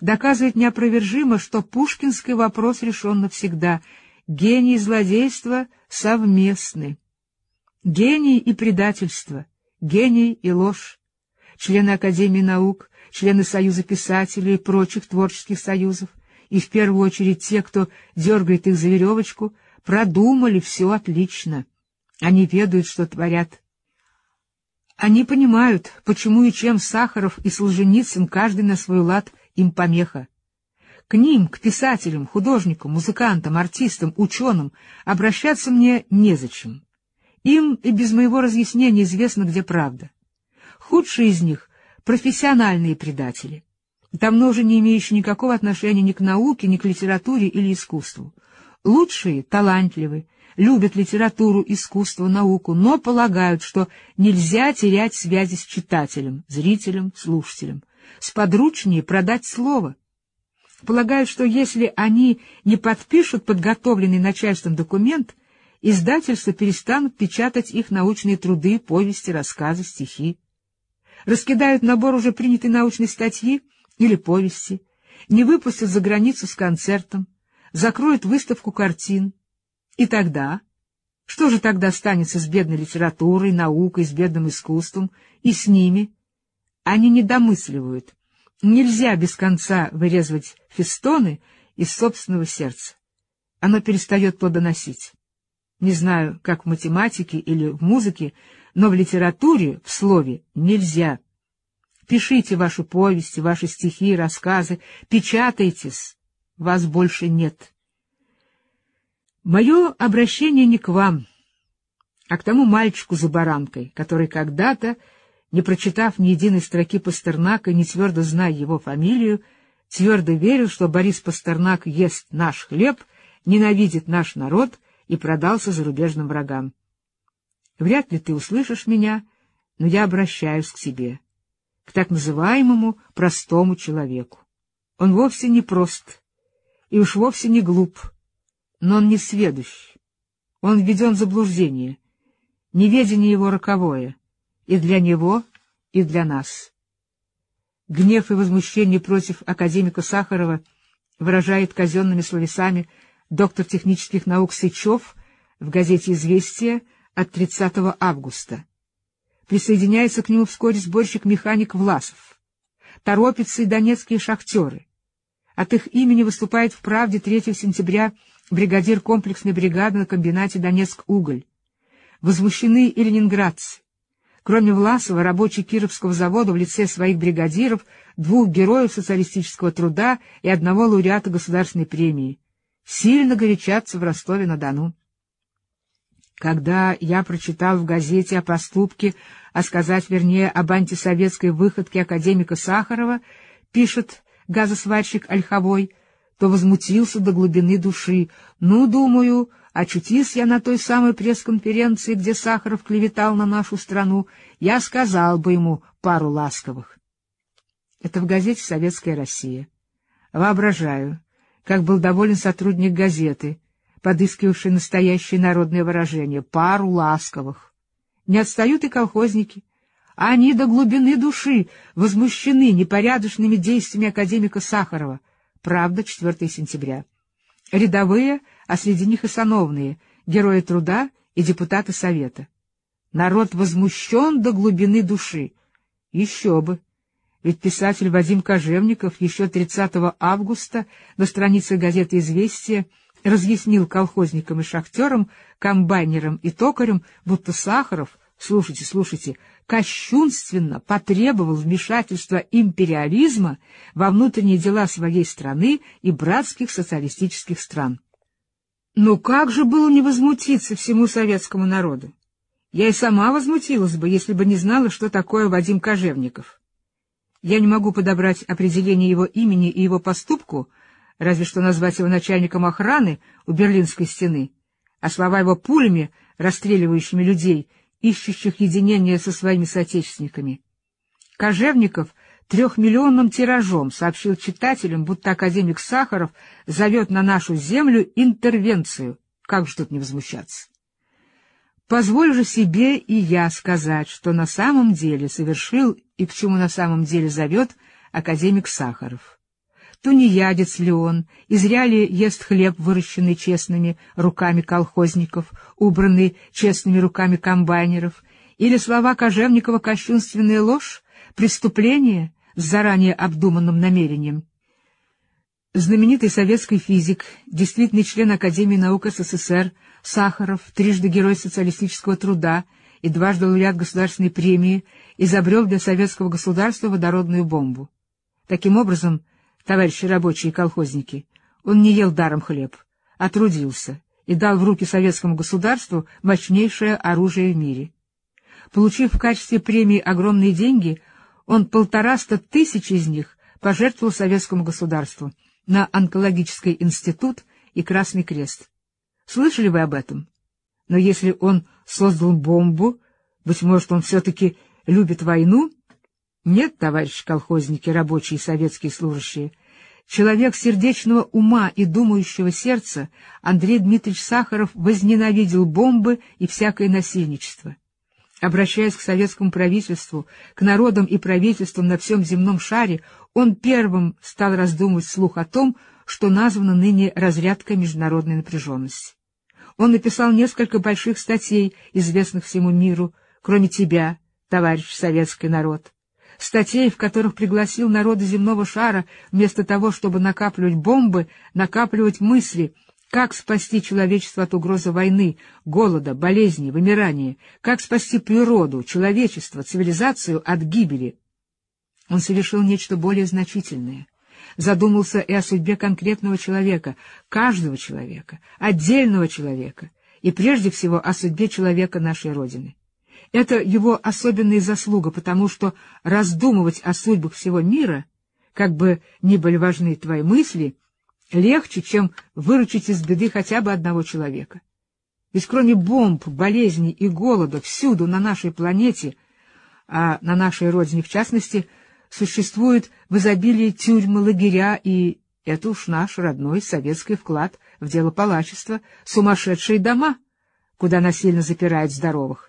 доказывает неопровержимо, что пушкинский вопрос решен навсегда. Гений и злодейство совместны. Гений и предательство, гений и ложь. Члены Академии наук, члены Союза писателей и прочих творческих союзов, и в первую очередь те, кто дергает их за веревочку — продумали все отлично. Они ведают, что творят. Они понимают, почему и чем Сахаров и Солженицын каждый на свой лад им помеха. К ним, к писателям, художникам, музыкантам, артистам, ученым обращаться мне незачем. Им и без моего разъяснения известно, где правда. Худшие из них — профессиональные предатели, давно уже не имеющие никакого отношения ни к науке, ни к литературе или искусству. Лучшие талантливы, любят литературу, искусство, науку, но полагают, что нельзя терять связи с читателем, зрителем, слушателем. Сподручнее продать слово. Полагают, что если они не подпишут подготовленный начальством документ, издательства перестанут печатать их научные труды, повести, рассказы, стихи. Раскидают набор уже принятой научной статьи или повести, не выпустят за границу с концертом, закроют выставку картин. И тогда? Что же тогда останется с бедной литературой, наукой, с бедным искусством и с ними? Они недомысливают. Нельзя без конца вырезывать фестоны из собственного сердца. Оно перестает плодоносить. Не знаю, как в математике или в музыке, но в литературе, в слове, нельзя. Пишите ваши повести, ваши стихи, рассказы, печатайтесь вас больше нет. Мое обращение не к вам, а к тому мальчику за баранкой, который когда-то, не прочитав ни единой строки Пастернака, не твердо зная его фамилию, твердо верил, что Борис Пастернак ест наш хлеб, ненавидит наш народ и продался зарубежным врагам. Вряд ли ты услышишь меня, но я обращаюсь к себе, к так называемому простому человеку. Он вовсе не прост, и уж вовсе не глуп, но он не сведущ. Он введен в заблуждение. Неведение его роковое и для него, и для нас. Гнев и возмущение против академика Сахарова выражает казенными словесами доктор технических наук Сычев в газете «Известия» от 30 августа. Присоединяется к нему вскоре сборщик-механик Власов. Торопятся и донецкие шахтеры. От их имени выступает в «Правде» 3 сентября бригадир комплексной бригады на комбинате «Донецк-Уголь». Возмущены и ленинградцы. Кроме Власова, рабочий Кировского завода в лице своих бригадиров, двух героев социалистического труда и одного лауреата государственной премии, сильно горячатся в Ростове-на-Дону. Когда я прочитал в газете о поступке, а сказать вернее об антисоветской выходке академика Сахарова, пишет газосварщик Ольховой, то возмутился до глубины души. «Ну, думаю, очутись я на той самой пресс-конференции, где Сахаров клеветал на нашу страну, я сказал бы ему пару ласковых». Это в газете «Советская Россия». Воображаю, как был доволен сотрудник газеты, подыскивавший настоящее народное выражение «пару ласковых». Не отстают и колхозники. Они до глубины души возмущены непорядочными действиями академика Сахарова. Правда, 4 сентября. Рядовые, а среди них и сановные, герои труда и депутаты Совета. Народ возмущен до глубины души. Еще бы! Ведь писатель Вадим Кожевников еще 30 августа на странице газеты «Известия» разъяснил колхозникам и шахтерам, комбайнерам и токарям, будто Сахаров — слушайте, слушайте, кощунственно потребовал вмешательства империализма во внутренние дела своей страны и братских социалистических стран. Ну как же было не возмутиться всему советскому народу? Я и сама возмутилась бы, если бы не знала, что такое Вадим Кожевников. Я не могу подобрать определение его имени и его поступку, разве что назвать его начальником охраны у Берлинской стены, а слова его пулями, расстреливающими людей, ищущих единения со своими соотечественниками. Кожевников трехмиллионным тиражом сообщил читателям, будто академик Сахаров зовет на нашу землю интервенцию. Как же тут не возмущаться? Позволь же себе и я сказать, что на самом деле совершил и к чему на самом деле зовет академик Сахаров тунеядец ли он, и зря ли ест хлеб, выращенный честными руками колхозников, убранный честными руками комбайнеров, или слова Кожевникова «кощунственная ложь», «преступление» с заранее обдуманным намерением. Знаменитый советский физик, действительный член Академии наук СССР Сахаров, трижды Герой социалистического труда и дважды лауреат Государственной премии, изобрел для советского государства водородную бомбу. Таким образом, товарищи рабочие и колхозники, он не ел даром хлеб, а трудился и дал в руки советскому государству мощнейшее оружие в мире. Получив в качестве премии огромные деньги, он полтораста тысяч из них пожертвовал советскому государству на онкологический институт и Красный Крест. Слышали вы об этом? Но если он создал бомбу, быть может, он все-таки любит войну? Нет, товарищи колхозники, рабочие и советские служащие, Человек сердечного ума и думающего сердца, Андрей Дмитриевич Сахаров возненавидел бомбы и всякое насильничество. Обращаясь к советскому правительству, к народам и правительствам на всем земном шаре, он первым стал раздумывать слух о том, что названо ныне разрядкой международной напряженности. Он написал несколько больших статей, известных всему миру, кроме тебя, товарищ советский народ статей, в которых пригласил народы земного шара вместо того, чтобы накапливать бомбы, накапливать мысли — как спасти человечество от угрозы войны, голода, болезней, вымирания? Как спасти природу, человечество, цивилизацию от гибели? Он совершил нечто более значительное. Задумался и о судьбе конкретного человека, каждого человека, отдельного человека, и прежде всего о судьбе человека нашей Родины. Это его особенная заслуга, потому что раздумывать о судьбах всего мира, как бы ни были важны твои мысли, легче, чем выручить из беды хотя бы одного человека. Ведь кроме бомб, болезней и голода всюду на нашей планете, а на нашей родине в частности, существует в изобилии тюрьмы, лагеря, и это уж наш родной советский вклад в дело палачества, сумасшедшие дома, куда насильно запирают здоровых.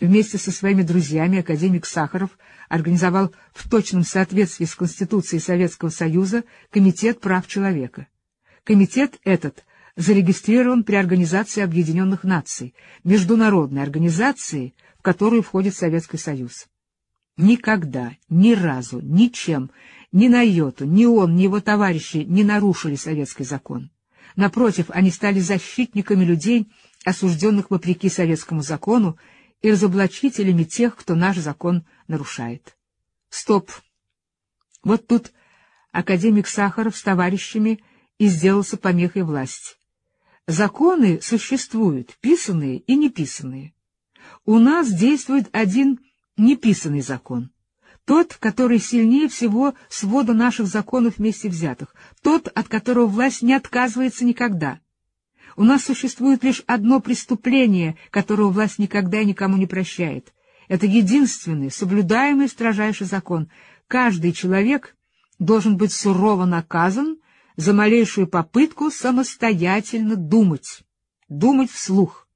Вместе со своими друзьями академик Сахаров организовал в точном соответствии с Конституцией Советского Союза Комитет прав человека. Комитет этот зарегистрирован при Организации Объединенных Наций, международной организации, в которую входит Советский Союз. Никогда, ни разу, ничем, ни на йоту, ни он, ни его товарищи не нарушили советский закон. Напротив, они стали защитниками людей, осужденных вопреки советскому закону и разоблачителями тех, кто наш закон нарушает. Стоп! Вот тут академик Сахаров с товарищами и сделался помехой власти. Законы существуют, писанные и неписанные. У нас действует один неписанный закон. Тот, который сильнее всего свода наших законов вместе взятых. Тот, от которого власть не отказывается никогда — у нас существует лишь одно преступление, которого власть никогда и никому не прощает. Это единственный, соблюдаемый строжайший закон. Каждый человек должен быть сурово наказан за малейшую попытку самостоятельно думать, думать вслух.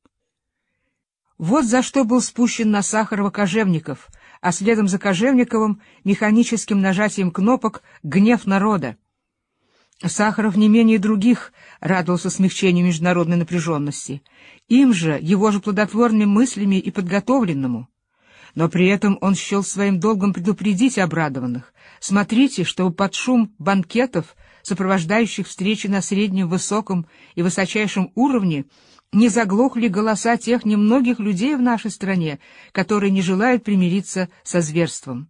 Вот за что был спущен на Сахарова Кожевников, а следом за Кожевниковым механическим нажатием кнопок «Гнев народа». Сахаров не менее других радовался смягчению международной напряженности, им же, его же плодотворными мыслями и подготовленному. Но при этом он счел своим долгом предупредить обрадованных. Смотрите, чтобы под шум банкетов, сопровождающих встречи на среднем, высоком и высочайшем уровне, не заглохли голоса тех немногих людей в нашей стране, которые не желают примириться со зверством.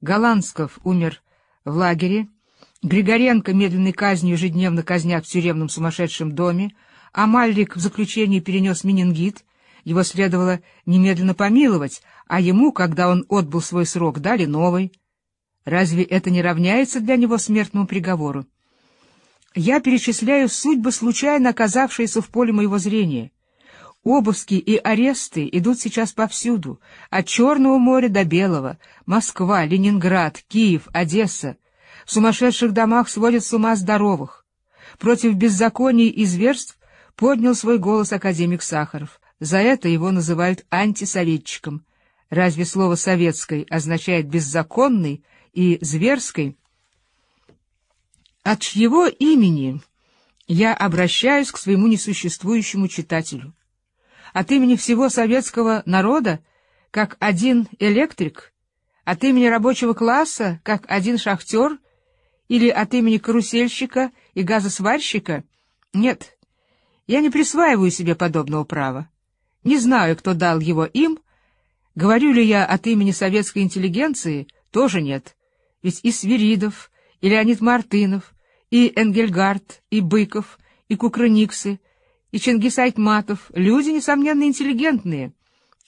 Голландсков умер в лагере, Григоренко медленной казнью ежедневно казнят в тюремном сумасшедшем доме, а Мальрик в заключении перенес менингит, его следовало немедленно помиловать, а ему, когда он отбыл свой срок, дали новый. Разве это не равняется для него смертному приговору? Я перечисляю судьбы, случайно оказавшиеся в поле моего зрения. Обыски и аресты идут сейчас повсюду, от Черного моря до Белого, Москва, Ленинград, Киев, Одесса — в сумасшедших домах сводят с ума здоровых. Против беззаконий и зверств поднял свой голос академик Сахаров. За это его называют антисоветчиком. Разве слово «советской» означает «беззаконный» и «зверской»? От чьего имени я обращаюсь к своему несуществующему читателю? От имени всего советского народа, как один электрик? От имени рабочего класса, как один шахтер или от имени карусельщика и газосварщика? Нет, я не присваиваю себе подобного права. Не знаю, кто дал его им. Говорю ли я от имени советской интеллигенции? Тоже нет. Ведь и Свиридов, и Леонид Мартынов, и Энгельгард, и Быков, и Кукрыниксы, и Чингис Айтматов — люди, несомненно, интеллигентные.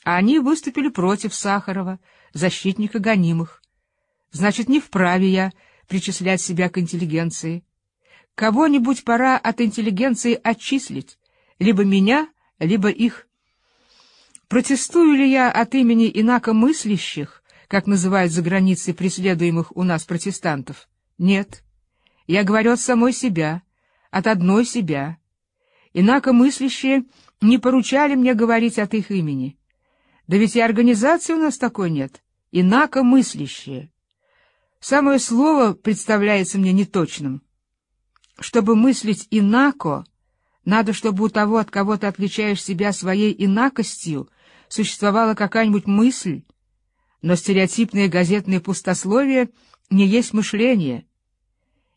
А они выступили против Сахарова, защитника гонимых. Значит, не вправе я причислять себя к интеллигенции. Кого-нибудь пора от интеллигенции отчислить, либо меня, либо их. Протестую ли я от имени инакомыслящих, как называют за границей преследуемых у нас протестантов? Нет. Я говорю от самой себя, от одной себя. Инакомыслящие не поручали мне говорить от их имени. Да ведь и организации у нас такой нет. Инакомыслящие. Самое слово представляется мне неточным. Чтобы мыслить инако, надо, чтобы у того, от кого ты отличаешь себя своей инакостью, существовала какая-нибудь мысль, но стереотипные газетные пустословия не есть мышление,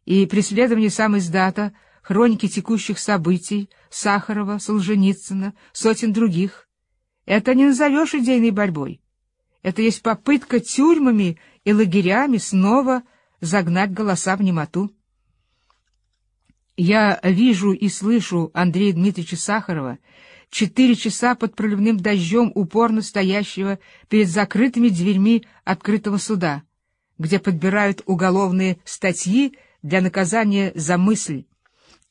и преследование сам издата, хроники текущих событий, Сахарова, Солженицына, сотен других, это не назовешь идейной борьбой. Это есть попытка тюрьмами и лагерями снова загнать голоса в немоту. Я вижу и слышу Андрея Дмитриевича Сахарова, четыре часа под проливным дождем упорно стоящего перед закрытыми дверьми открытого суда, где подбирают уголовные статьи для наказания за мысль,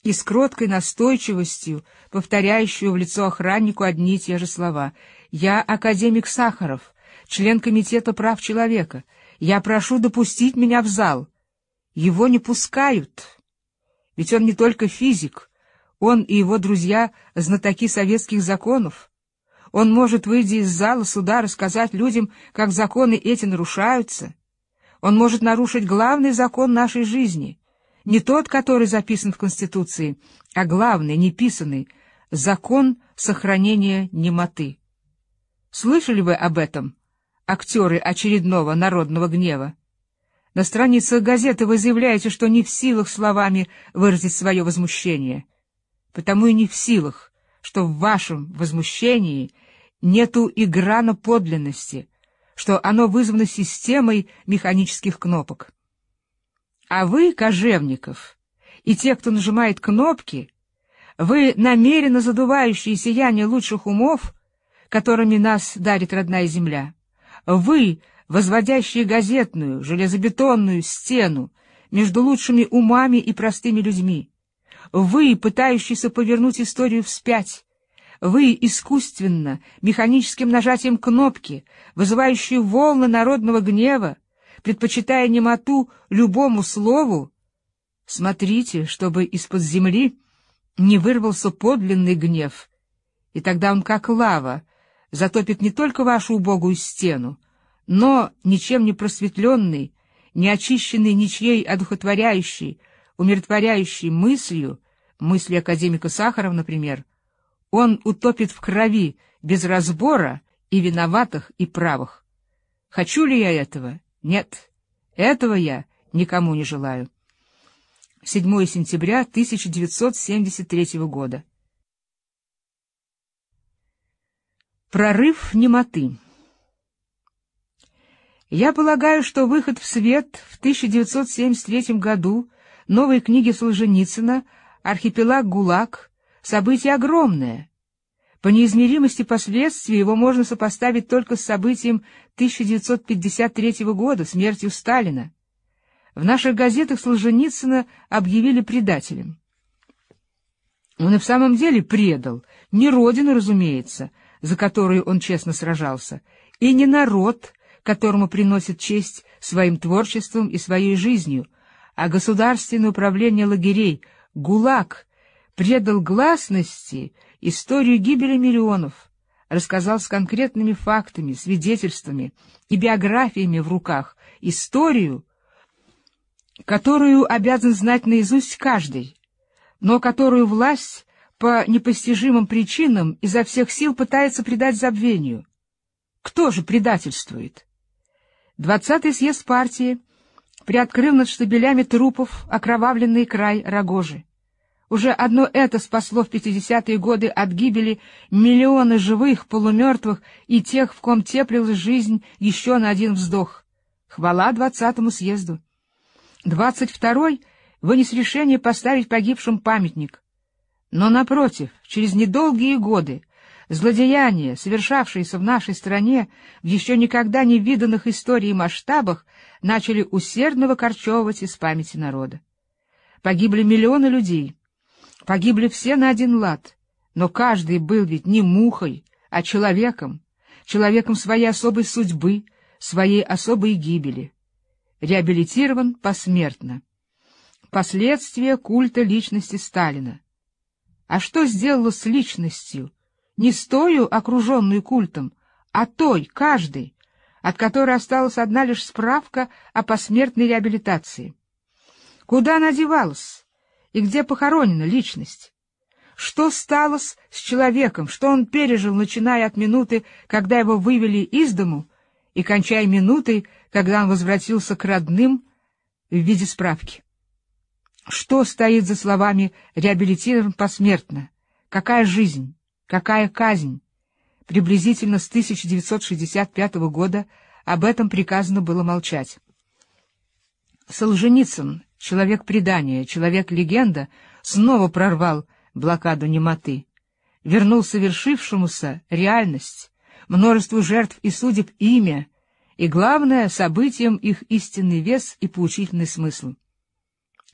и с кроткой настойчивостью, повторяющую в лицо охраннику одни и те же слова. «Я академик Сахаров, член Комитета прав человека. Я прошу допустить меня в зал. Его не пускают. Ведь он не только физик, он и его друзья — знатоки советских законов. Он может, выйти из зала суда, рассказать людям, как законы эти нарушаются. Он может нарушить главный закон нашей жизни, не тот, который записан в Конституции, а главный, неписанный — закон сохранения немоты. Слышали вы об этом? актеры очередного народного гнева. На страницах газеты вы заявляете, что не в силах словами выразить свое возмущение. Потому и не в силах, что в вашем возмущении нету и грана подлинности, что оно вызвано системой механических кнопок. А вы, Кожевников, и те, кто нажимает кнопки, вы намеренно задувающие сияние лучших умов, которыми нас дарит родная земля. Вы, возводящие газетную, железобетонную стену между лучшими умами и простыми людьми. Вы, пытающиеся повернуть историю вспять. Вы, искусственно, механическим нажатием кнопки, вызывающие волны народного гнева, предпочитая немоту любому слову, смотрите, чтобы из-под земли не вырвался подлинный гнев, и тогда он, как лава, затопит не только вашу убогую стену, но ничем не просветленный, не очищенный ничьей одухотворяющей, умиротворяющей мыслью, мысли академика Сахарова, например, он утопит в крови без разбора и виноватых, и правых. Хочу ли я этого? Нет. Этого я никому не желаю. 7 сентября 1973 года. Прорыв немоты. Я полагаю, что выход в свет в 1973 году новой книги Солженицына «Архипелаг ГУЛАГ» — событие огромное. По неизмеримости последствий его можно сопоставить только с событием 1953 года, смертью Сталина. В наших газетах Солженицына объявили предателем. Он и в самом деле предал, не родину, разумеется, — за которую он честно сражался, и не народ, которому приносит честь своим творчеством и своей жизнью, а государственное управление лагерей, ГУЛАГ, предал гласности историю гибели миллионов, рассказал с конкретными фактами, свидетельствами и биографиями в руках историю, которую обязан знать наизусть каждый, но которую власть по непостижимым причинам изо всех сил пытается предать забвению. Кто же предательствует? Двадцатый съезд партии приоткрыл над штабелями трупов окровавленный край Рогожи. Уже одно это спасло в 50-е годы от гибели миллионы живых, полумертвых и тех, в ком теплилась жизнь еще на один вздох. Хвала двадцатому съезду. Двадцать второй вынес решение поставить погибшим памятник — но, напротив, через недолгие годы злодеяния, совершавшиеся в нашей стране в еще никогда не виданных истории масштабах, начали усердно выкорчевывать из памяти народа. Погибли миллионы людей, погибли все на один лад, но каждый был ведь не мухой, а человеком, человеком своей особой судьбы, своей особой гибели. Реабилитирован посмертно. Последствия культа личности Сталина — а что сделала с личностью? Не стою, окруженную культом, а той, каждой, от которой осталась одна лишь справка о посмертной реабилитации. Куда она девалась? И где похоронена личность? Что стало с человеком, что он пережил, начиная от минуты, когда его вывели из дому, и кончая минутой, когда он возвратился к родным в виде справки? Что стоит за словами «реабилитирован посмертно»? Какая жизнь? Какая казнь? Приблизительно с 1965 года об этом приказано было молчать. Солженицын, человек предания, человек-легенда, снова прорвал блокаду немоты, вернул совершившемуся реальность, множеству жертв и судеб имя, и, главное, событиям их истинный вес и поучительный смысл.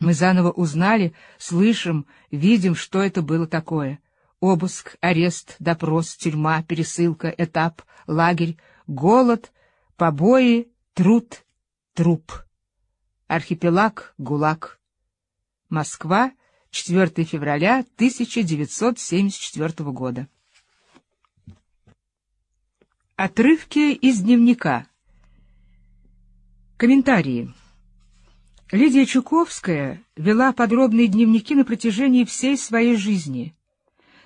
Мы заново узнали, слышим, видим, что это было такое. Обыск, арест, допрос, тюрьма, пересылка, этап, лагерь, голод, побои, труд, труп. Архипелаг, ГУЛАГ. Москва, 4 февраля 1974 года. Отрывки из дневника. Комментарии. Лидия Чуковская вела подробные дневники на протяжении всей своей жизни.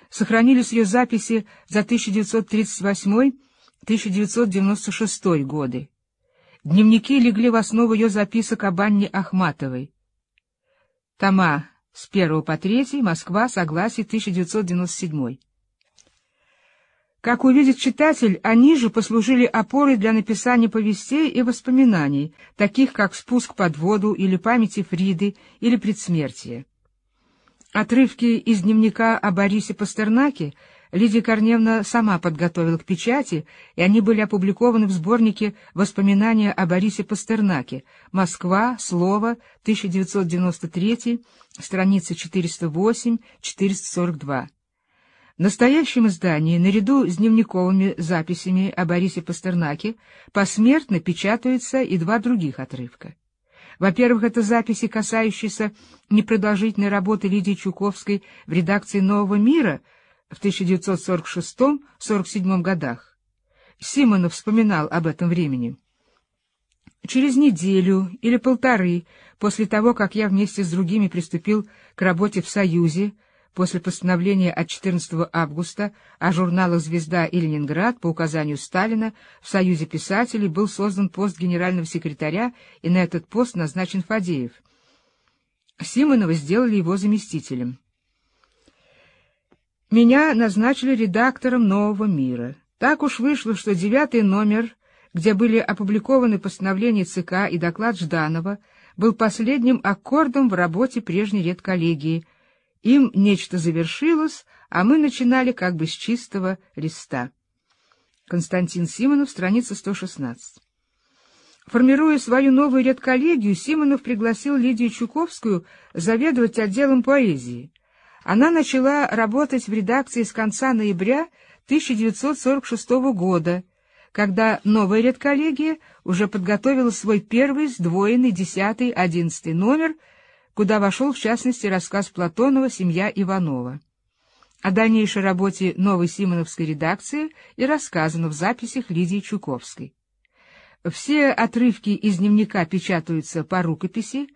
Сохранились ее записи за 1938-1996 годы. Дневники легли в основу ее записок об Анне Ахматовой. Тома с 1 по 3, Москва, Согласие, 1997. Как увидит читатель, они же послужили опорой для написания повестей и воспоминаний, таких как «Спуск под воду» или «Памяти Фриды» или «Предсмертие». Отрывки из дневника о Борисе Пастернаке Лидия Корневна сама подготовила к печати, и они были опубликованы в сборнике «Воспоминания о Борисе Пастернаке. Москва. Слово. 1993. Страница 408-442» настоящем издании, наряду с дневниковыми записями о Борисе Пастернаке, посмертно печатаются и два других отрывка. Во-первых, это записи, касающиеся непродолжительной работы Лидии Чуковской в редакции «Нового мира» в 1946-47 годах. Симонов вспоминал об этом времени. Через неделю или полторы после того, как я вместе с другими приступил к работе в «Союзе», после постановления от 14 августа о журналах «Звезда» и «Ленинград» по указанию Сталина в Союзе писателей был создан пост генерального секретаря, и на этот пост назначен Фадеев. Симонова сделали его заместителем. Меня назначили редактором «Нового мира». Так уж вышло, что девятый номер, где были опубликованы постановления ЦК и доклад Жданова, был последним аккордом в работе прежней редколлегии – им нечто завершилось, а мы начинали как бы с чистого листа. Константин Симонов, страница 116. Формируя свою новую редколлегию, Симонов пригласил Лидию Чуковскую заведовать отделом поэзии. Она начала работать в редакции с конца ноября 1946 года, когда новая редколлегия уже подготовила свой первый сдвоенный 10-11 номер – куда вошел, в частности, рассказ Платонова «Семья Иванова». О дальнейшей работе новой Симоновской редакции и рассказано в записях Лидии Чуковской. Все отрывки из дневника печатаются по рукописи.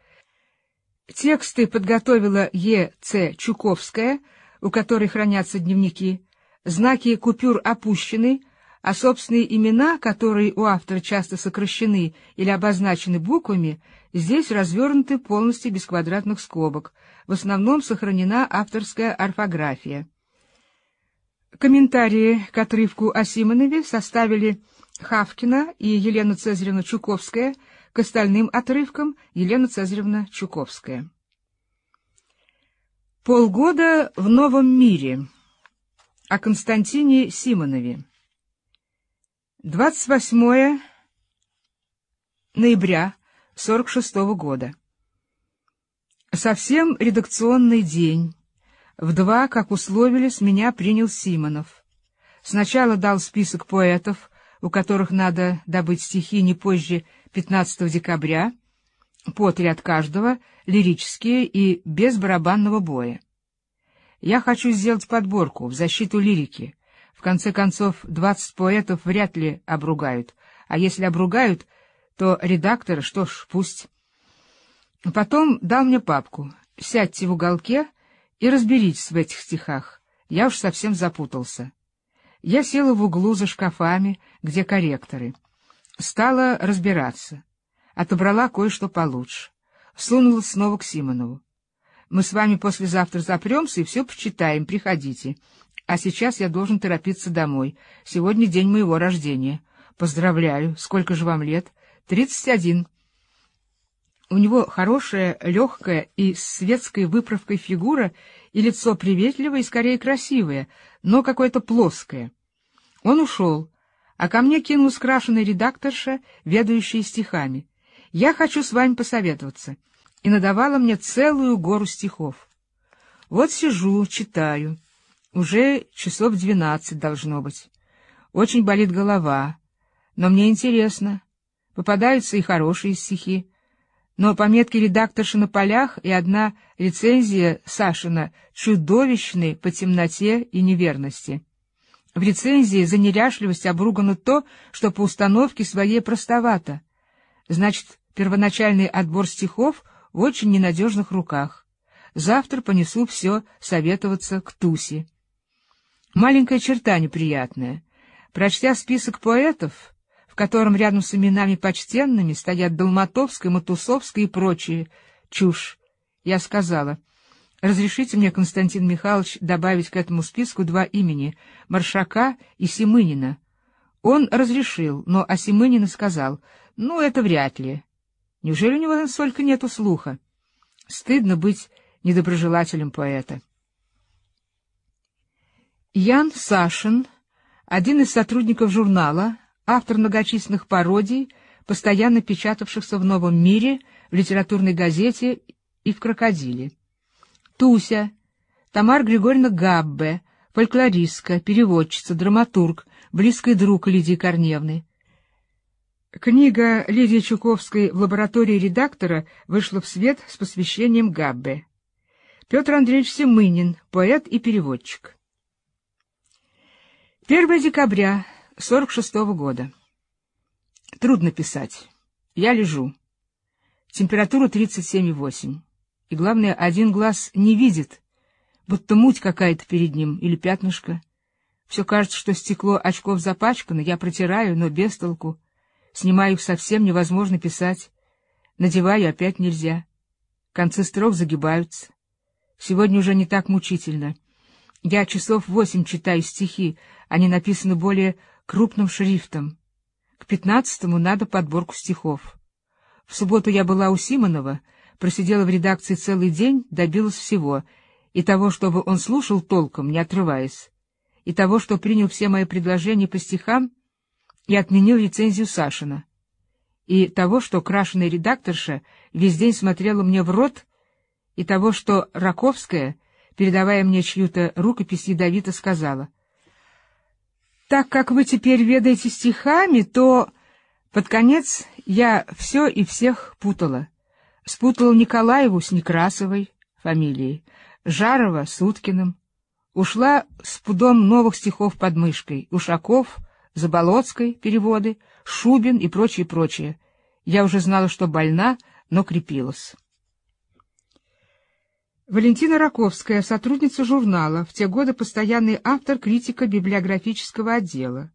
Тексты подготовила Е. Ц. Чуковская, у которой хранятся дневники. Знаки купюр опущены, а собственные имена, которые у автора часто сокращены или обозначены буквами, Здесь развернуты полностью без квадратных скобок. В основном сохранена авторская орфография. Комментарии к отрывку о Симонове составили Хавкина и Елена Цезаревна Чуковская, к остальным отрывкам Елена Цезаревна Чуковская. Полгода в новом мире. О Константине Симонове. 28 ноября 1946 года. Совсем редакционный день. В два, как условились, меня принял Симонов. Сначала дал список поэтов, у которых надо добыть стихи не позже 15 декабря, по три от каждого, лирические и без барабанного боя. Я хочу сделать подборку в защиту лирики. В конце концов, 20 поэтов вряд ли обругают, а если обругают, то редактор, что ж, пусть. Потом дал мне папку. Сядьте в уголке и разберитесь в этих стихах. Я уж совсем запутался. Я села в углу за шкафами, где корректоры. Стала разбираться. Отобрала кое-что получше. Сунула снова к Симонову. Мы с вами послезавтра запремся и все почитаем, приходите. А сейчас я должен торопиться домой. Сегодня день моего рождения. Поздравляю. Сколько же вам лет? — 31. У него хорошая, легкая и с светской выправкой фигура и лицо приветливое и скорее красивое, но какое-то плоское. Он ушел, а ко мне кинул скрашенный редакторша, ведающая стихами. «Я хочу с вами посоветоваться», и надавала мне целую гору стихов. Вот сижу, читаю. Уже часов двенадцать должно быть. Очень болит голова, но мне интересно. Попадаются и хорошие стихи. Но пометки редакторши на полях и одна рецензия Сашина чудовищны по темноте и неверности. В рецензии за неряшливость обругано то, что по установке своей простовато. Значит, первоначальный отбор стихов в очень ненадежных руках. Завтра понесу все советоваться к Тусе. Маленькая черта неприятная. Прочтя список поэтов, в котором рядом с именами почтенными стоят Долматовская, Матусовская и прочие. Чушь. Я сказала, разрешите мне, Константин Михайлович, добавить к этому списку два имени — Маршака и Семынина. Он разрешил, но о Семынина сказал, ну, это вряд ли. Неужели у него настолько нету слуха? Стыдно быть недоброжелателем поэта. Ян Сашин, один из сотрудников журнала, автор многочисленных пародий, постоянно печатавшихся в «Новом мире», в литературной газете и в «Крокодиле». Туся, Тамар Григорьевна Габбе, фольклористка, переводчица, драматург, близкий друг Лидии Корневны. Книга Лидии Чуковской в лаборатории редактора вышла в свет с посвящением Габбе. Петр Андреевич Семынин, поэт и переводчик. 1 декабря 46 -го года. Трудно писать. Я лежу. Температура 37,8. И главное, один глаз не видит, будто муть какая-то перед ним или пятнышко. Все кажется, что стекло очков запачкано, я протираю, но без толку. Снимаю их совсем, невозможно писать. Надеваю, опять нельзя. Концы строк загибаются. Сегодня уже не так мучительно. Я часов восемь читаю стихи, они написаны более крупным шрифтом. К пятнадцатому надо подборку стихов. В субботу я была у Симонова, просидела в редакции целый день, добилась всего, и того, чтобы он слушал толком, не отрываясь, и того, что принял все мои предложения по стихам и отменил рецензию Сашина, и того, что крашеная редакторша весь день смотрела мне в рот, и того, что Раковская, передавая мне чью-то рукопись, ядовито сказала — так как вы теперь ведаете стихами, то под конец я все и всех путала. Спутала Николаеву с Некрасовой фамилией, Жарова с Уткиным. Ушла с пудом новых стихов под мышкой, Ушаков, Заболоцкой переводы, Шубин и прочее-прочее. Я уже знала, что больна, но крепилась. Валентина Раковская, сотрудница журнала, в те годы постоянный автор критика библиографического отдела.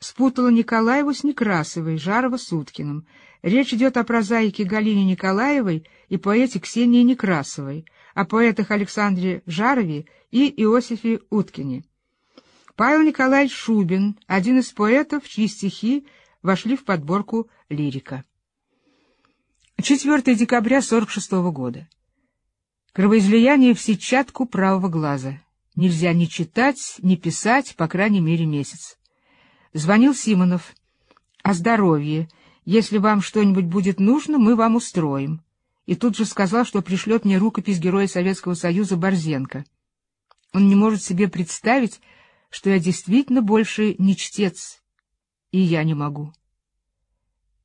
Спутала Николаеву с Некрасовой, Жарова с Уткиным. Речь идет о прозаике Галине Николаевой и поэте Ксении Некрасовой, о поэтах Александре Жарове и Иосифе Уткине. Павел Николаевич Шубин, один из поэтов, чьи стихи вошли в подборку лирика. 4 декабря 1946 года. Кровоизлияние в сетчатку правого глаза. Нельзя ни читать, ни писать, по крайней мере, месяц. Звонил Симонов. «О здоровье. Если вам что-нибудь будет нужно, мы вам устроим». И тут же сказал, что пришлет мне рукопись героя Советского Союза Борзенко. Он не может себе представить, что я действительно больше не чтец, и я не могу.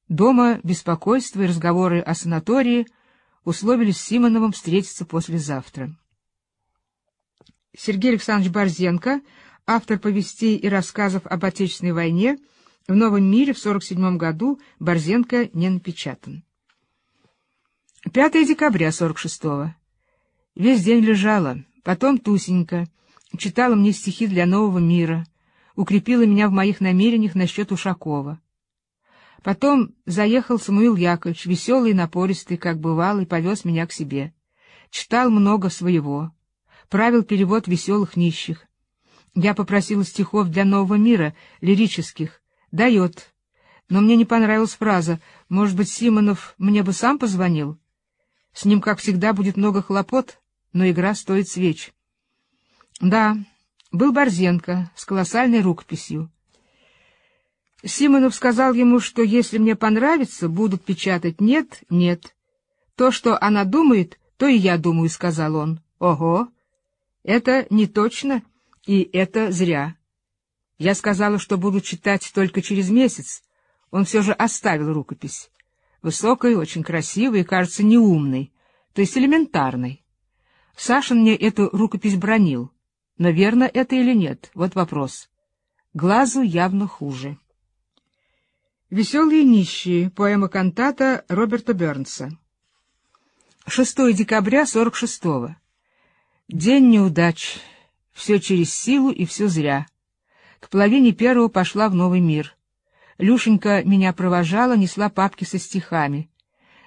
Дома беспокойство и разговоры о санатории — условились с Симоновым встретиться послезавтра. Сергей Александрович Борзенко, автор повестей и рассказов об Отечественной войне, в «Новом мире» в 1947 году Борзенко не напечатан. 5 декабря 46-го. Весь день лежала, потом тусенька, читала мне стихи для «Нового мира», укрепила меня в моих намерениях насчет Ушакова. Потом заехал Самуил Яковлевич, веселый и напористый, как бывал, и повез меня к себе. Читал много своего. Правил перевод «Веселых нищих». Я попросила стихов для «Нового мира», лирических. «Дает». Но мне не понравилась фраза «Может быть, Симонов мне бы сам позвонил?» С ним, как всегда, будет много хлопот, но игра стоит свеч. Да, был Борзенко с колоссальной рукописью. Симонов сказал ему, что если мне понравится, будут печатать «нет, нет». То, что она думает, то и я думаю, — сказал он. Ого! Это не точно, и это зря. Я сказала, что буду читать только через месяц. Он все же оставил рукопись. Высокой, очень красивой и, кажется, неумной, то есть элементарной. Саша мне эту рукопись бронил. Но верно это или нет? Вот вопрос. Глазу явно хуже. «Веселые нищие» поэма кантата Роберта Бернса. 6 декабря 46 -го. День неудач. Все через силу и все зря. К половине первого пошла в новый мир. Люшенька меня провожала, несла папки со стихами.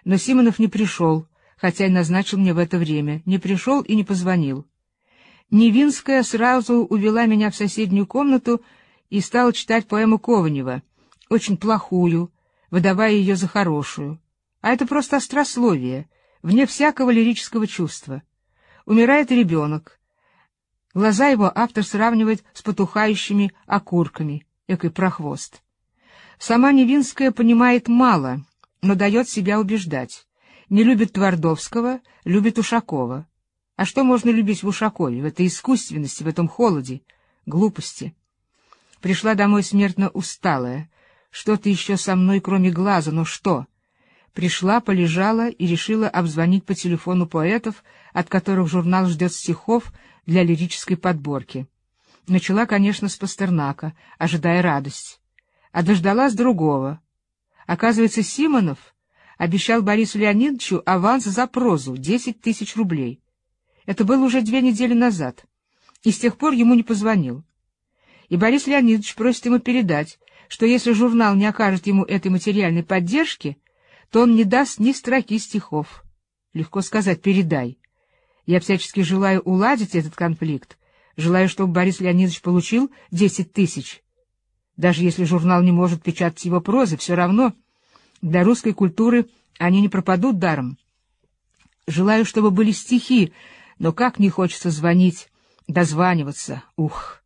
Но Симонов не пришел, хотя и назначил мне в это время. Не пришел и не позвонил. Невинская сразу увела меня в соседнюю комнату и стала читать поэму Кованева — очень плохую, выдавая ее за хорошую. А это просто острословие, вне всякого лирического чувства. Умирает ребенок. Глаза его автор сравнивает с потухающими окурками, экой прохвост. Сама Невинская понимает мало, но дает себя убеждать. Не любит Твардовского, любит Ушакова. А что можно любить в Ушакове, в этой искусственности, в этом холоде, глупости? Пришла домой смертно усталая, что ты еще со мной, кроме глаза, ну что? Пришла, полежала и решила обзвонить по телефону поэтов, от которых журнал ждет стихов для лирической подборки. Начала, конечно, с Пастернака, ожидая радость. А дождалась другого. Оказывается, Симонов обещал Борису Леонидовичу аванс за прозу — десять тысяч рублей. Это было уже две недели назад, и с тех пор ему не позвонил. И Борис Леонидович просит ему передать, что если журнал не окажет ему этой материальной поддержки, то он не даст ни строки стихов. Легко сказать «передай». Я всячески желаю уладить этот конфликт, желаю, чтобы Борис Леонидович получил 10 тысяч. Даже если журнал не может печатать его прозы, все равно для русской культуры они не пропадут даром. Желаю, чтобы были стихи, но как не хочется звонить, дозваниваться, ух.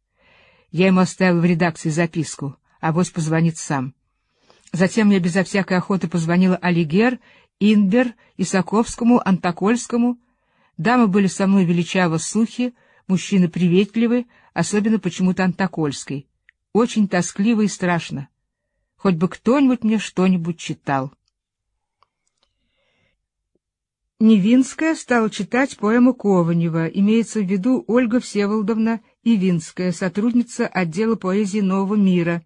Я ему оставил в редакции записку а босс позвонит сам. Затем я безо всякой охоты позвонила Алигер, Инбер, Исаковскому, Антокольскому. Дамы были со мной величаво сухи, мужчины приветливы, особенно почему-то Антокольский. Очень тоскливо и страшно. Хоть бы кто-нибудь мне что-нибудь читал. Невинская стала читать поэму Кованева, имеется в виду Ольга Всеволодовна Ивинская, сотрудница отдела поэзии «Нового мира»,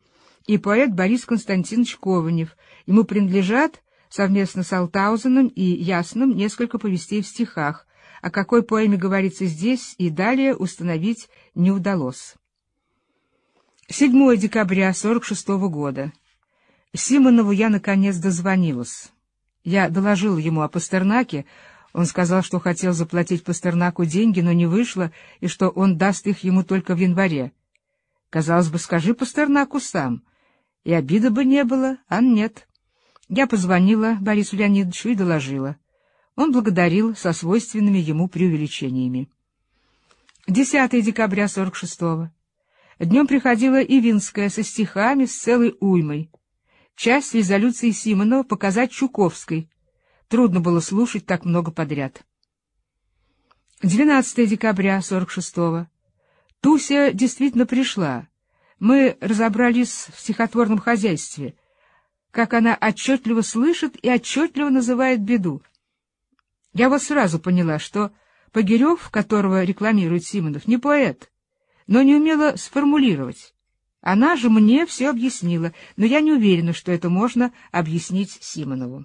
и поэт Борис Константинович Кованев. Ему принадлежат совместно с Алтаузеном и Ясным несколько повестей в стихах. О какой поэме говорится здесь и далее установить не удалось. 7 декабря 1946 года. Симонову я наконец дозвонилась. Я доложил ему о Пастернаке. Он сказал, что хотел заплатить Пастернаку деньги, но не вышло, и что он даст их ему только в январе. Казалось бы, скажи Пастернаку сам — и обида бы не было, а нет. Я позвонила Борису Леонидовичу и доложила. Он благодарил со свойственными ему преувеличениями. 10 декабря 46-го. Днем приходила Ивинская со стихами с целой уймой. Часть резолюции Симонова показать Чуковской. Трудно было слушать так много подряд. 12 декабря 46-го. Туся действительно пришла мы разобрались в стихотворном хозяйстве, как она отчетливо слышит и отчетливо называет беду. Я вот сразу поняла, что Погирев, которого рекламирует Симонов, не поэт, но не умела сформулировать. Она же мне все объяснила, но я не уверена, что это можно объяснить Симонову.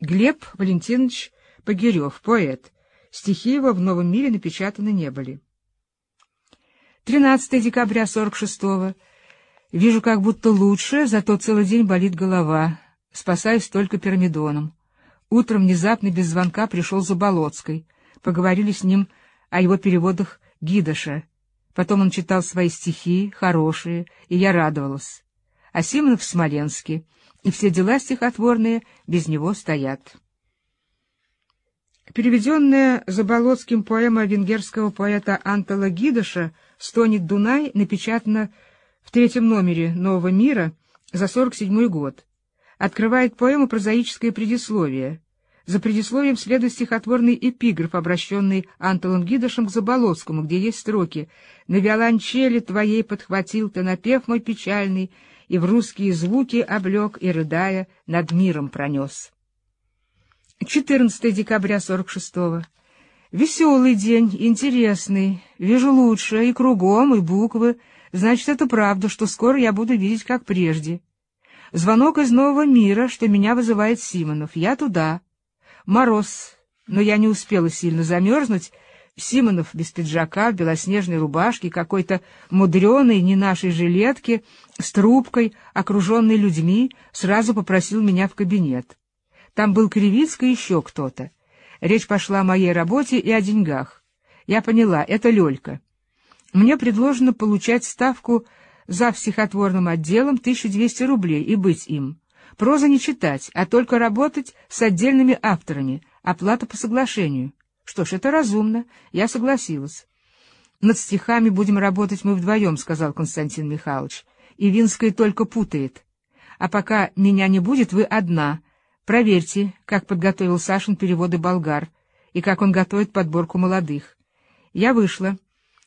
Глеб Валентинович Погирев, поэт. Стихи его в «Новом мире» напечатаны не были. 13 декабря 46-го. Вижу, как будто лучше, зато целый день болит голова. Спасаюсь только пирамидоном. Утром внезапно без звонка пришел Заболоцкой. Поговорили с ним о его переводах Гидоша. Потом он читал свои стихи, хорошие, и я радовалась. А Симонов в Смоленске, и все дела стихотворные без него стоят. Переведенная Заболоцким поэма венгерского поэта Антала Гидоша «Стонет Дунай» напечатано в третьем номере «Нового мира» за 47 год. Открывает поэму прозаическое предисловие. За предисловием следует стихотворный эпиграф, обращенный Антоном Гидошем к Заболоцкому, где есть строки «На виолончели твоей подхватил ты напев мой печальный, и в русские звуки облег, и, рыдая, над миром пронес». 14 декабря 46 -го. Веселый день, интересный. Вижу лучше, и кругом, и буквы. Значит, это правда, что скоро я буду видеть, как прежде. Звонок из нового мира, что меня вызывает Симонов. Я туда. Мороз, но я не успела сильно замерзнуть. Симонов без пиджака, в белоснежной рубашке, какой-то мудреной, не нашей жилетке, с трубкой, окруженной людьми, сразу попросил меня в кабинет. Там был Кривицкий и еще кто-то. Речь пошла о моей работе и о деньгах. Я поняла, это Лёлька. Мне предложено получать ставку за психотворным отделом 1200 рублей и быть им. Проза не читать, а только работать с отдельными авторами, оплата по соглашению. Что ж, это разумно, я согласилась. «Над стихами будем работать мы вдвоем», — сказал Константин Михайлович. «И Винская только путает. А пока меня не будет, вы одна, Проверьте, как подготовил Сашин переводы болгар и как он готовит подборку молодых. Я вышла.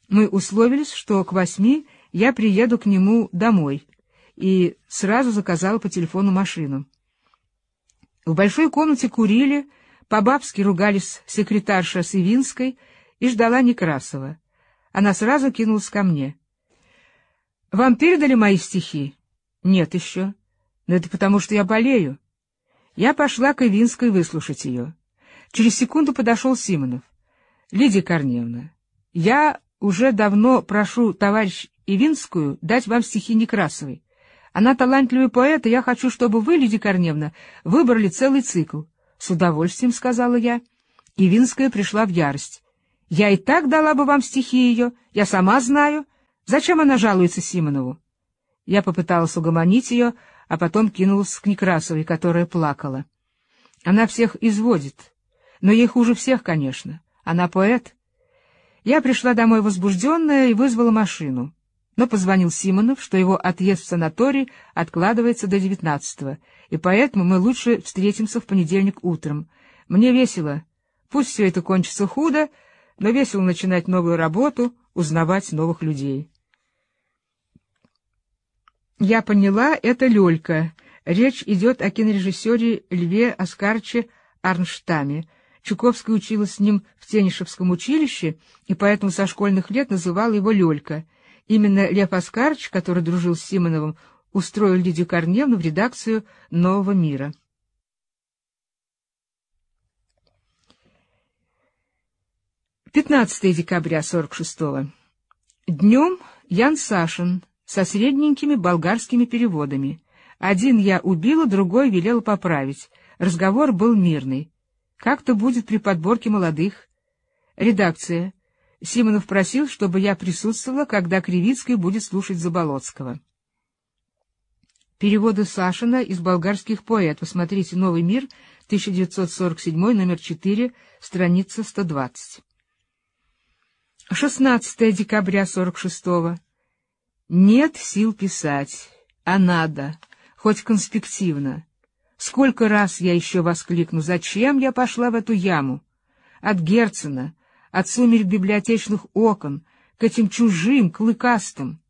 Мы условились, что к восьми я приеду к нему домой и сразу заказала по телефону машину. В большой комнате курили, по-бабски ругались секретарша с Ивинской и ждала Некрасова. Она сразу кинулась ко мне. «Вам передали мои стихи?» «Нет еще. Но это потому, что я болею. Я пошла к Ивинской выслушать ее. Через секунду подошел Симонов. — Лидия Корнеевна, я уже давно прошу товарищ Ивинскую дать вам стихи Некрасовой. Она талантливый поэт, и я хочу, чтобы вы, Лидия Корнеевна, выбрали целый цикл. — С удовольствием, — сказала я. Ивинская пришла в ярость. — Я и так дала бы вам стихи ее, я сама знаю. Зачем она жалуется Симонову? Я попыталась угомонить ее, — а потом кинулась к Некрасовой, которая плакала. Она всех изводит, но ей хуже всех, конечно. Она поэт. Я пришла домой возбужденная и вызвала машину. Но позвонил Симонов, что его отъезд в санаторий откладывается до девятнадцатого, и поэтому мы лучше встретимся в понедельник утром. Мне весело. Пусть все это кончится худо, но весело начинать новую работу, узнавать новых людей. Я поняла, это Лёлька. Речь идет о кинорежиссере Льве Оскарче Арнштаме. Чуковский училась с ним в Тенишевском училище, и поэтому со школьных лет называла его Лёлька. Именно Лев Оскарч, который дружил с Симоновым, устроил Лидию Корневну в редакцию «Нового мира». Пятнадцатое декабря сорок шестого. Днем Ян Сашин со средненькими болгарскими переводами. Один я убила, другой велела поправить. Разговор был мирный. Как-то будет при подборке молодых. Редакция. Симонов просил, чтобы я присутствовала, когда Кривицкий будет слушать Заболоцкого. Переводы Сашина из болгарских поэтов. Смотрите «Новый мир», 1947, номер 4, страница 120. 16 декабря 46 -го. Нет сил писать, а надо, хоть конспективно. Сколько раз я еще воскликну, зачем я пошла в эту яму? От Герцена, от сумерек библиотечных окон, к этим чужим, клыкастым.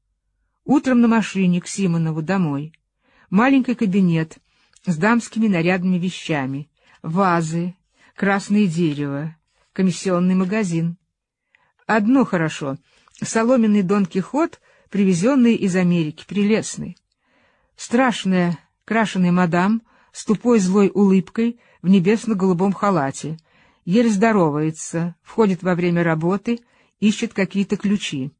Утром на машине к Симонову домой. Маленький кабинет с дамскими нарядными вещами, вазы, красное дерево, комиссионный магазин. Одно хорошо — соломенный Дон Кихот — привезенный из Америки, прелестный. Страшная, крашеная мадам с тупой злой улыбкой в небесно-голубом халате, еле здоровается, входит во время работы, ищет какие-то ключи.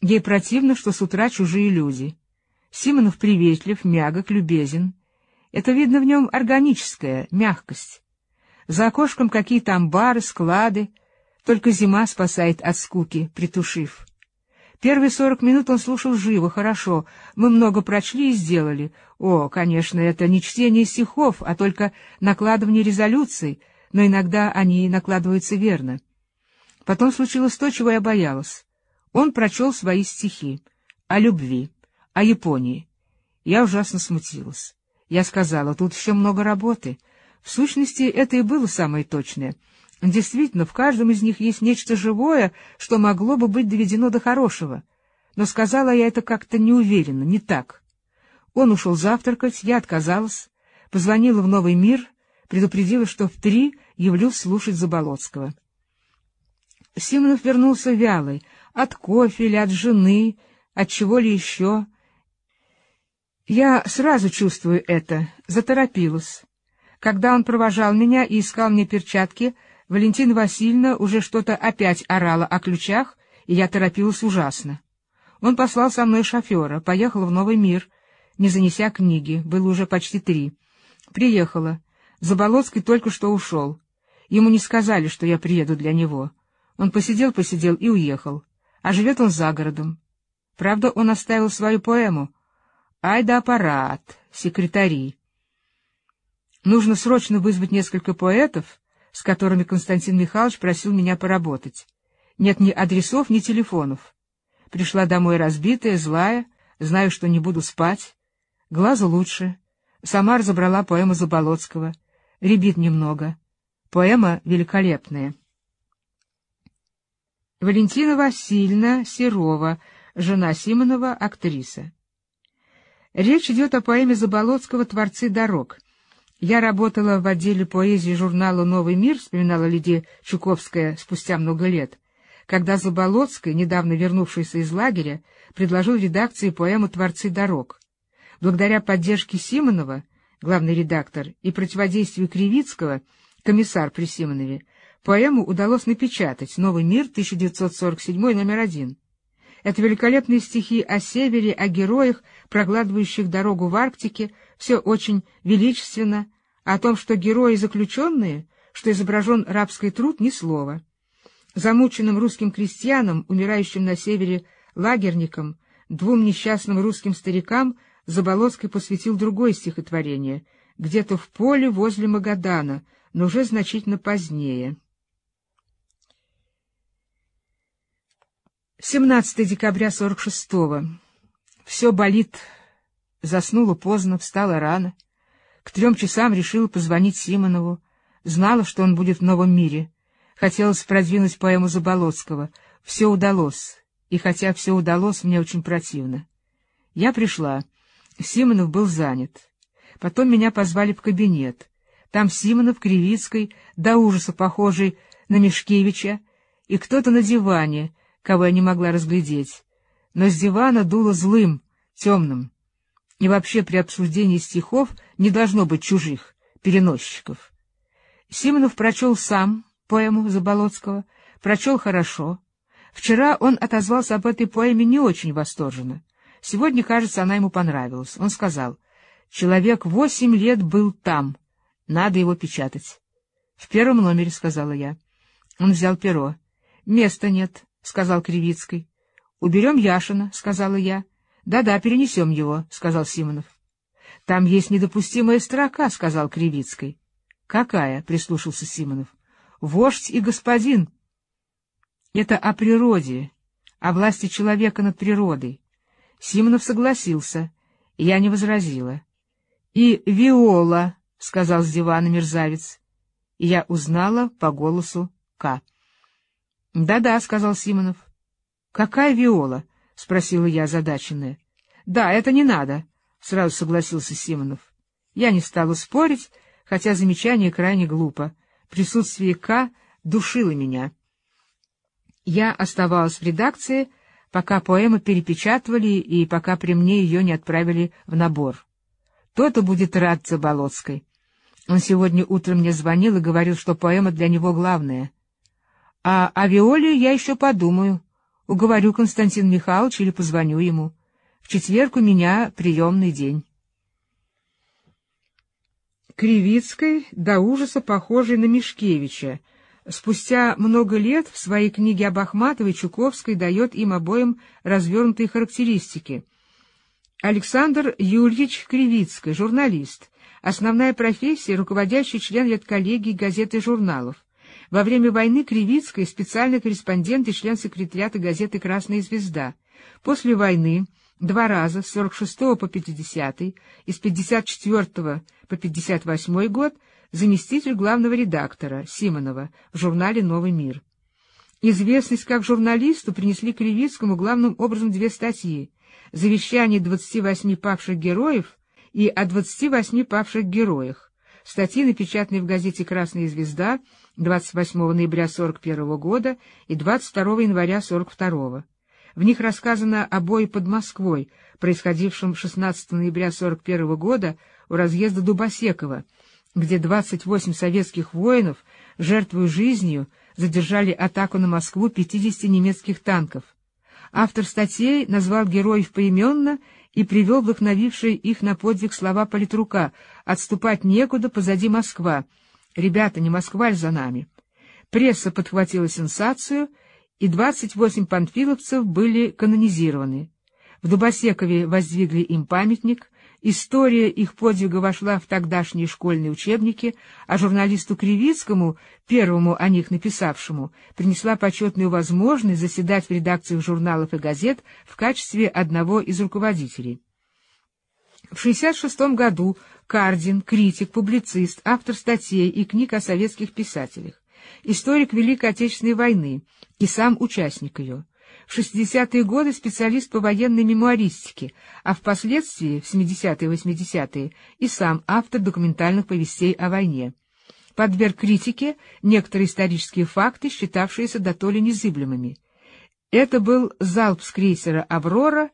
Ей противно, что с утра чужие люди. Симонов приветлив, мягок, любезен. Это видно в нем органическая мягкость. За окошком какие-то амбары, склады. Только зима спасает от скуки, притушив. Первые сорок минут он слушал живо, хорошо. Мы много прочли и сделали. О, конечно, это не чтение стихов, а только накладывание резолюций, но иногда они накладываются верно. Потом случилось то, чего я боялась. Он прочел свои стихи о любви, о Японии. Я ужасно смутилась. Я сказала, тут еще много работы. В сущности, это и было самое точное — Действительно, в каждом из них есть нечто живое, что могло бы быть доведено до хорошего. Но сказала я это как-то неуверенно, не так. Он ушел завтракать, я отказалась, позвонила в «Новый мир», предупредила, что в три явлюсь слушать Заболоцкого. Симонов вернулся вялый, от кофе или от жены, от чего ли еще. Я сразу чувствую это, заторопилась. Когда он провожал меня и искал мне перчатки, Валентина Васильевна уже что-то опять орала о ключах, и я торопилась ужасно. Он послал со мной шофера, поехал в Новый мир, не занеся книги, было уже почти три. Приехала. Заболоцкий только что ушел. Ему не сказали, что я приеду для него. Он посидел-посидел и уехал. А живет он за городом. Правда, он оставил свою поэму. «Ай да аппарат, секретари». Нужно срочно вызвать несколько поэтов, с которыми Константин Михайлович просил меня поработать. Нет ни адресов, ни телефонов. Пришла домой разбитая, злая, знаю, что не буду спать. Глазу лучше. Сама разобрала поэму Заболоцкого. Ребит немного. Поэма великолепная. Валентина Васильевна Серова, жена Симонова, актриса. Речь идет о поэме Заболоцкого «Творцы дорог», я работала в отделе поэзии журнала «Новый мир», вспоминала Лидия Чуковская спустя много лет, когда Заболоцкая, недавно вернувшаяся из лагеря, предложил редакции поэму «Творцы дорог». Благодаря поддержке Симонова, главный редактор, и противодействию Кривицкого, комиссар при Симонове, поэму удалось напечатать «Новый мир», 1947, номер один. Это великолепные стихи о севере, о героях, прогладывающих дорогу в Арктике, все очень величественно, о том, что герои заключенные, что изображен рабский труд, ни слова. Замученным русским крестьянам, умирающим на севере лагерникам, двум несчастным русским старикам Заболоцкий посвятил другое стихотворение, где-то в поле возле Магадана, но уже значительно позднее. 17 декабря 46-го. Все болит Заснула поздно, встала рано. К трем часам решила позвонить Симонову. Знала, что он будет в новом мире. Хотелось продвинуть поэму Заболоцкого. Все удалось. И хотя все удалось, мне очень противно. Я пришла. Симонов был занят. Потом меня позвали в кабинет. Там Симонов, Кривицкой, до ужаса похожий на Мешкевича, и кто-то на диване, кого я не могла разглядеть. Но с дивана дуло злым, темным. И вообще при обсуждении стихов не должно быть чужих, переносчиков. Симонов прочел сам поэму Заболоцкого, прочел хорошо. Вчера он отозвался об этой поэме не очень восторженно. Сегодня, кажется, она ему понравилась. Он сказал, «Человек восемь лет был там, надо его печатать». «В первом номере», — сказала я. Он взял перо. «Места нет», — сказал Кривицкой. «Уберем Яшина», — сказала я. Да — Да-да, перенесем его, — сказал Симонов. — Там есть недопустимая строка, — сказал Кривицкой. — Какая? — прислушался Симонов. — Вождь и господин. Это о природе, о власти человека над природой. Симонов согласился, я не возразила. — И Виола, — сказал с дивана мерзавец. И я узнала по голосу К. «Да — Да-да, — сказал Симонов. — Какая Виола? —— спросила я задаченная. — Да, это не надо, — сразу согласился Симонов. Я не стала спорить, хотя замечание крайне глупо. Присутствие К душило меня. Я оставалась в редакции, пока поэму перепечатывали и пока при мне ее не отправили в набор. То-то будет рад за Заболоцкой. Он сегодня утром мне звонил и говорил, что поэма для него главная. А о Виоле я еще подумаю. Уговорю Константин Михайлович или позвоню ему. В четверг у меня приемный день. Кривицкой, до ужаса похожей на Мишкевича, спустя много лет в своей книге об Ахматовой Чуковской дает им обоим развернутые характеристики. Александр Юльевич Кривицкий, журналист. Основная профессия — руководящий член редколлегии газет и журналов. Во время войны Кривицкая — специальный корреспондент и член секретариата газеты «Красная звезда». После войны два раза с 46 по 50 и с 54 по 58 год заместитель главного редактора Симонова в журнале «Новый мир». Известность как журналисту принесли Кривицкому главным образом две статьи «Завещание 28 павших героев» и «О 28 павших героях». Статьи, напечатанные в газете «Красная звезда», 28 ноября 1941 года и 22 января 1942. В них рассказано о бое под Москвой, происходившем 16 ноября 1941 года у разъезда Дубосекова, где 28 советских воинов, жертвуя жизнью, задержали атаку на Москву 50 немецких танков. Автор статей назвал героев поименно и привел вдохновившие их на подвиг слова политрука «Отступать некуда, позади Москва», Ребята, не москваль за нами? Пресса подхватила сенсацию, и 28 панфиловцев были канонизированы. В Дубосекове воздвигли им памятник, история их подвига вошла в тогдашние школьные учебники, а журналисту Кривицкому, первому о них написавшему, принесла почетную возможность заседать в редакциях журналов и газет в качестве одного из руководителей. В 1966 году Кардин, критик, публицист, автор статей и книг о советских писателях, историк Великой Отечественной войны и сам участник ее. В 60-е годы специалист по военной мемуаристике, а впоследствии, в 70-е и 80-е, и сам автор документальных повестей о войне. Подверг критике некоторые исторические факты, считавшиеся до то ли незыблемыми. Это был залп с крейсера «Аврора»,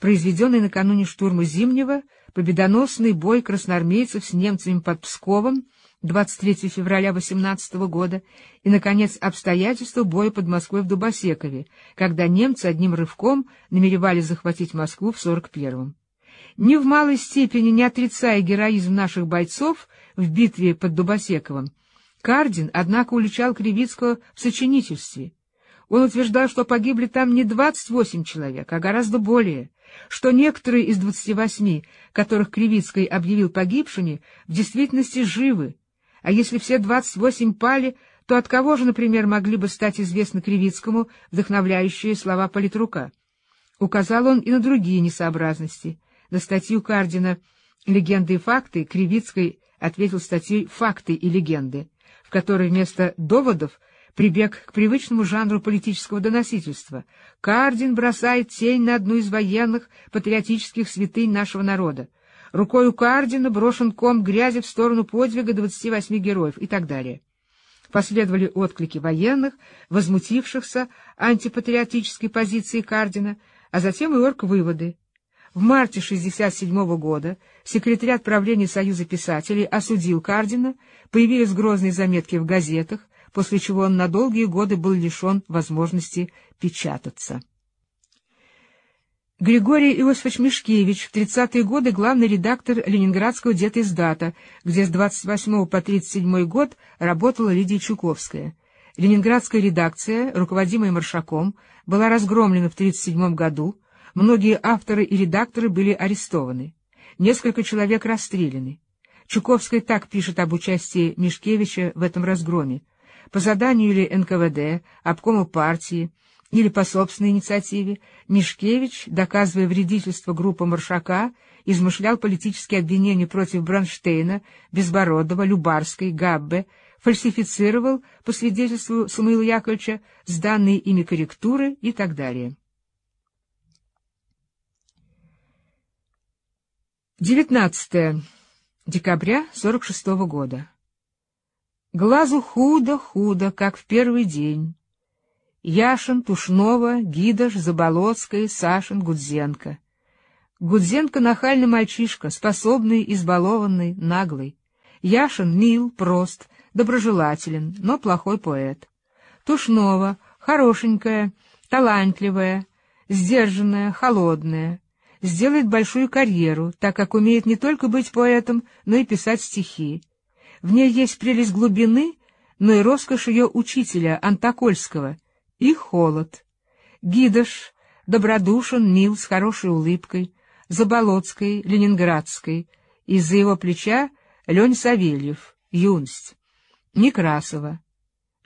произведенный накануне штурма Зимнего, победоносный бой красноармейцев с немцами под Псковом 23 февраля 18 года и, наконец, обстоятельства боя под Москвой в Дубосекове, когда немцы одним рывком намеревались захватить Москву в 41-м. Ни в малой степени не отрицая героизм наших бойцов в битве под Дубосековым, Кардин, однако, уличал Кривицкого в сочинительстве. Он утверждал, что погибли там не 28 человек, а гораздо более — что некоторые из двадцати восьми, которых Кривицкой объявил погибшими, в действительности живы, а если все двадцать восемь пали, то от кого же, например, могли бы стать известны Кривицкому вдохновляющие слова политрука? Указал он и на другие несообразности. На статью Кардина «Легенды и факты» Кривицкой ответил статьей «Факты и легенды», в которой вместо доводов прибег к привычному жанру политического доносительства. Кардин бросает тень на одну из военных патриотических святынь нашего народа. Рукою Кардина брошен ком грязи в сторону подвига 28 героев и так далее. Последовали отклики военных, возмутившихся антипатриотической позиции Кардина, а затем и выводы В марте 1967 года секретарь Отправления Союза писателей осудил Кардина, появились грозные заметки в газетах, после чего он на долгие годы был лишен возможности печататься. Григорий Иосифович Мишкевич, в 30-е годы главный редактор Ленинградского детиздата, где с 28 по 37 год работала Лидия Чуковская. Ленинградская редакция, руководимая Маршаком, была разгромлена в 1937 году, многие авторы и редакторы были арестованы, несколько человек расстреляны. Чуковская так пишет об участии Мишкевича в этом разгроме по заданию или НКВД, обкому партии или по собственной инициативе, Мишкевич, доказывая вредительство группы Маршака, измышлял политические обвинения против Бронштейна, Безбородова, Любарской, Габбе, фальсифицировал, по свидетельству Самуила Яковлевича, сданные ими корректуры и так далее. 19 декабря 1946 года. Глазу худо-худо, как в первый день. Яшин, Тушнова, Гидаш, Заболоцкая, Сашин, Гудзенко. Гудзенко — нахальный мальчишка, способный, избалованный, наглый. Яшин мил, прост, доброжелателен, но плохой поэт. Тушнова — хорошенькая, талантливая, сдержанная, холодная. Сделает большую карьеру, так как умеет не только быть поэтом, но и писать стихи. В ней есть прелесть глубины, но и роскошь ее учителя Антокольского, и холод. Гидыш добродушен, мил, с хорошей улыбкой, Заболоцкой, Ленинградской, из-за его плеча Лень Савельев, юность, Некрасова.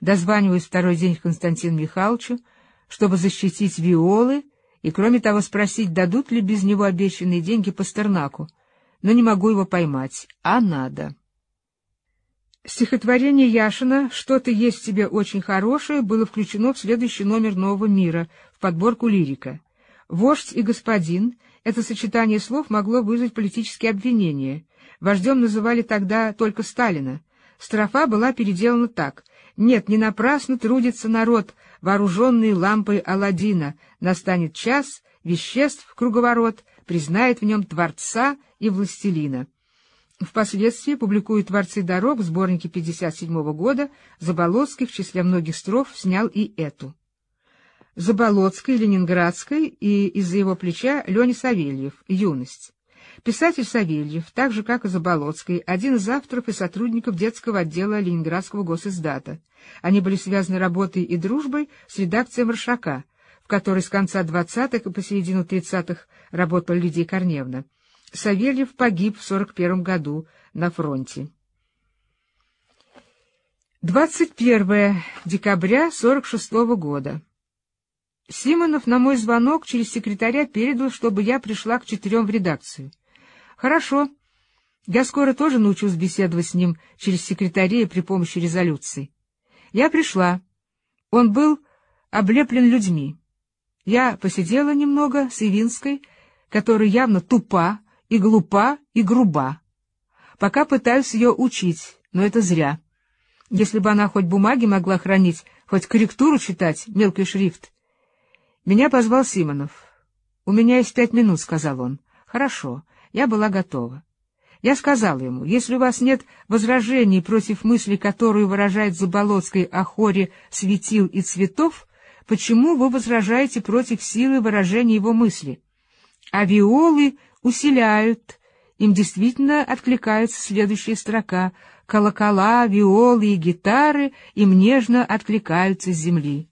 Дозваниваюсь второй день к Константину Михайловичу, чтобы защитить виолы и, кроме того, спросить, дадут ли без него обещанные деньги Пастернаку, но не могу его поймать, а надо. Стихотворение Яшина «Что то есть тебе очень хорошее» было включено в следующий номер «Нового мира» в подборку лирика. «Вождь и господин» — это сочетание слов могло вызвать политические обвинения. Вождем называли тогда только Сталина. Строфа была переделана так. «Нет, не напрасно трудится народ, вооруженный лампой Аладдина. Настанет час, веществ круговорот, признает в нем Творца и Властелина». Впоследствии публикуют «Творцы дорог» в сборнике 1957 года. Заболоцкий в числе многих строф снял и эту. Заболоцкой, Ленинградской и из-за его плеча Леня Савельев «Юность». Писатель Савельев, так же как и Заболоцкий, один из авторов и сотрудников детского отдела Ленинградского госиздата. Они были связаны работой и дружбой с редакцией «Маршака», в которой с конца 20-х и посередину 30-х работала Лидия Корневна. Савельев погиб в 41 году на фронте. 21 декабря 46 -го года. Симонов на мой звонок через секретаря передал, чтобы я пришла к четырем в редакцию. Хорошо. Я скоро тоже научусь беседовать с ним через секретаря при помощи резолюций. Я пришла. Он был облеплен людьми. Я посидела немного с Ивинской, которая явно тупа, и глупа, и груба. Пока пытаюсь ее учить, но это зря. Если бы она хоть бумаги могла хранить, хоть корректуру читать, мелкий шрифт. Меня позвал Симонов. «У меня есть пять минут», — сказал он. «Хорошо, я была готова». Я сказал ему, если у вас нет возражений против мысли, которую выражает Заболоцкой о хоре светил и цветов, почему вы возражаете против силы выражения его мысли? А виолы усиляют. Им действительно откликается следующая строка «Колокола, виолы и гитары им нежно откликаются с земли».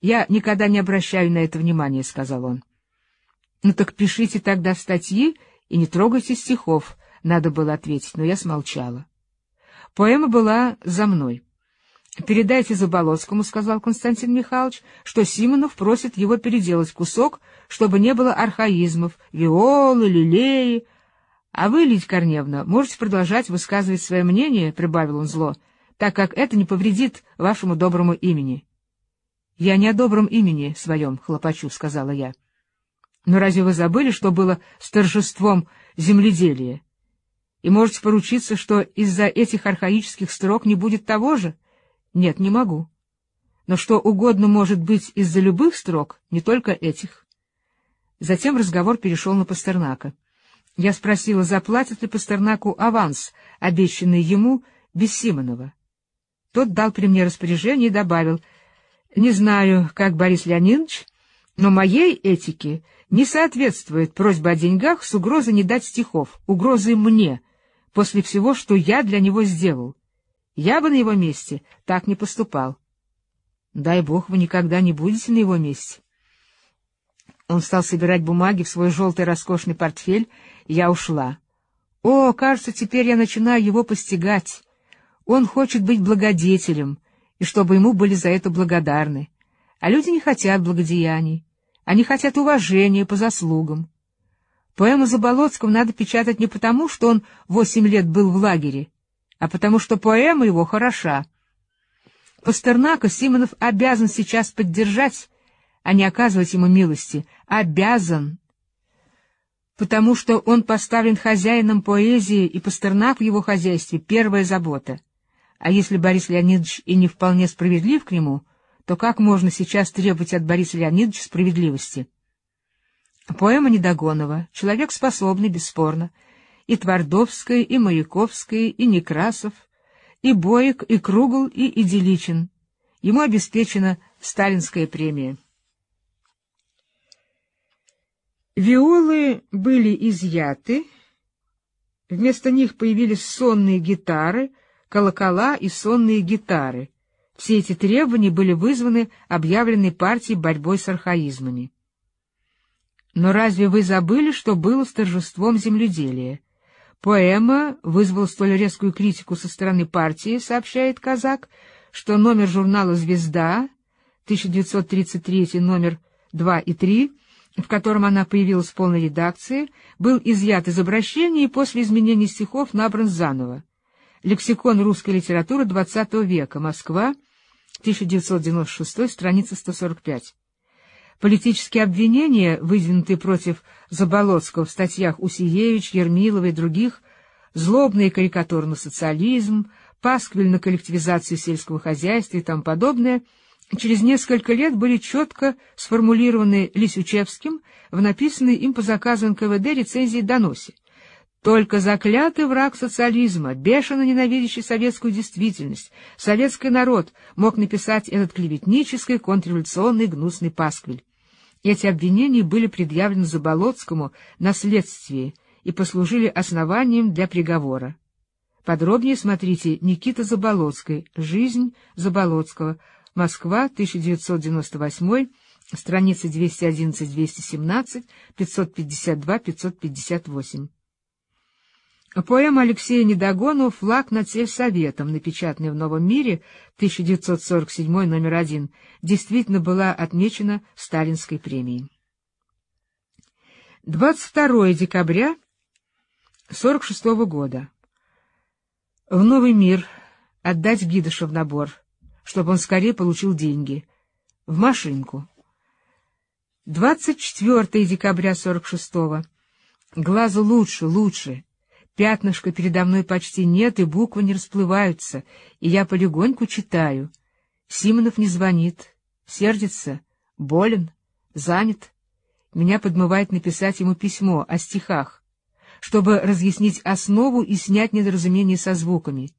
«Я никогда не обращаю на это внимания», — сказал он. «Ну так пишите тогда статьи и не трогайте стихов», — надо было ответить, но я смолчала. Поэма была за мной. «Передайте Заболоцкому», — сказал Константин Михайлович, — «что Симонов просит его переделать кусок, чтобы не было архаизмов, виолы, лилеи. А вы, Лидия Корневна, можете продолжать высказывать свое мнение, — прибавил он зло, — так как это не повредит вашему доброму имени. — Я не о добром имени своем хлопачу, сказала я. — Но разве вы забыли, что было с торжеством земледелия? И можете поручиться, что из-за этих архаических строк не будет того же? — Нет, не могу. Но что угодно может быть из-за любых строк, не только этих. Затем разговор перешел на Пастернака. Я спросила, заплатит ли Пастернаку аванс, обещанный ему, без Симонова. Тот дал при мне распоряжение и добавил, «Не знаю, как Борис Леонидович, но моей этике не соответствует просьба о деньгах с угрозой не дать стихов, угрозой мне, после всего, что я для него сделал. Я бы на его месте так не поступал». «Дай бог, вы никогда не будете на его месте». Он стал собирать бумаги в свой желтый роскошный портфель, и я ушла. О, кажется, теперь я начинаю его постигать. Он хочет быть благодетелем, и чтобы ему были за это благодарны. А люди не хотят благодеяний. Они хотят уважения по заслугам. Поэму Заболоцкого надо печатать не потому, что он восемь лет был в лагере, а потому что поэма его хороша. Пастернака Симонов обязан сейчас поддержать, а не оказывать ему милости, обязан, потому что он поставлен хозяином поэзии, и Пастернак в его хозяйстве — первая забота. А если Борис Леонидович и не вполне справедлив к нему, то как можно сейчас требовать от Бориса Леонидовича справедливости? Поэма Недогонова «Человек способный, бесспорно», и Твардовская, и Маяковская, и Некрасов, и Боек, и Кругл, и Иделичин. Ему обеспечена сталинская премия. Виолы были изъяты, вместо них появились сонные гитары, колокола и сонные гитары. Все эти требования были вызваны объявленной партией борьбой с архаизмами. Но разве вы забыли, что было с торжеством земледелия? Поэма вызвала столь резкую критику со стороны партии, сообщает казак, что номер журнала «Звезда», 1933 номер 2 и 3, в котором она появилась в полной редакции, был изъят из обращения и после изменений стихов набран заново. Лексикон русской литературы XX века. Москва, 1996, страница 145. Политические обвинения, выдвинутые против Заболоцкого в статьях Усиевич, Ермилова и других, злобные карикатуры на социализм, пасквиль на коллективизацию сельского хозяйства и тому подобное — через несколько лет были четко сформулированы Лисючевским в написанной им по заказу НКВД рецензии доносе. Только заклятый враг социализма, бешено ненавидящий советскую действительность, советский народ мог написать этот клеветнический, контрреволюционный, гнусный пасквиль. Эти обвинения были предъявлены Заболоцкому на следствии и послужили основанием для приговора. Подробнее смотрите Никита Заболоцкой «Жизнь Заболоцкого», Москва, 1998, страницы 211-217, 552-558. Поэма Алексея Недогону «Флаг над сельсоветом», напечатанная в «Новом мире» 1947, номер 1, действительно была отмечена Сталинской премией. 22 декабря 1946 года. В «Новый мир» отдать Гидыша набор чтобы он скорее получил деньги. В машинку. 24 декабря 46-го. Глазу лучше, лучше. Пятнышка передо мной почти нет, и буквы не расплываются, и я полегоньку читаю. Симонов не звонит, сердится, болен, занят. Меня подмывает написать ему письмо о стихах, чтобы разъяснить основу и снять недоразумение со звуками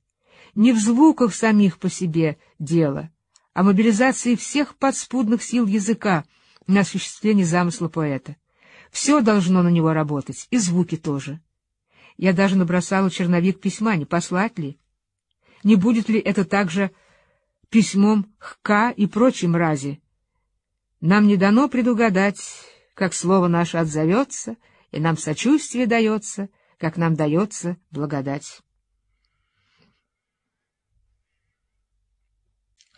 не в звуках самих по себе дело, а мобилизации всех подспудных сил языка на осуществление замысла поэта. Все должно на него работать, и звуки тоже. Я даже набросала черновик письма, не послать ли? Не будет ли это также письмом хка и прочим разе? Нам не дано предугадать, как слово наше отзовется, и нам сочувствие дается, как нам дается благодать.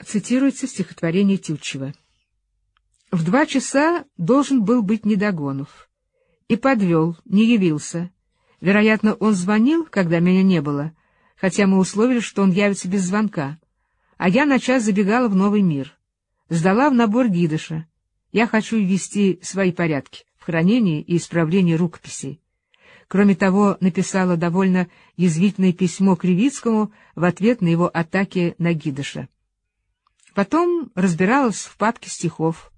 Цитируется стихотворение Тютчева. В два часа должен был быть Недогонов. И подвел, не явился. Вероятно, он звонил, когда меня не было, хотя мы условились, что он явится без звонка. А я на час забегала в Новый мир. Сдала в набор Гидыша. Я хочу ввести свои порядки в хранении и исправлении рукописей. Кроме того, написала довольно язвительное письмо Кривицкому в ответ на его атаки на Гидыша. Потом разбиралась в папке стихов.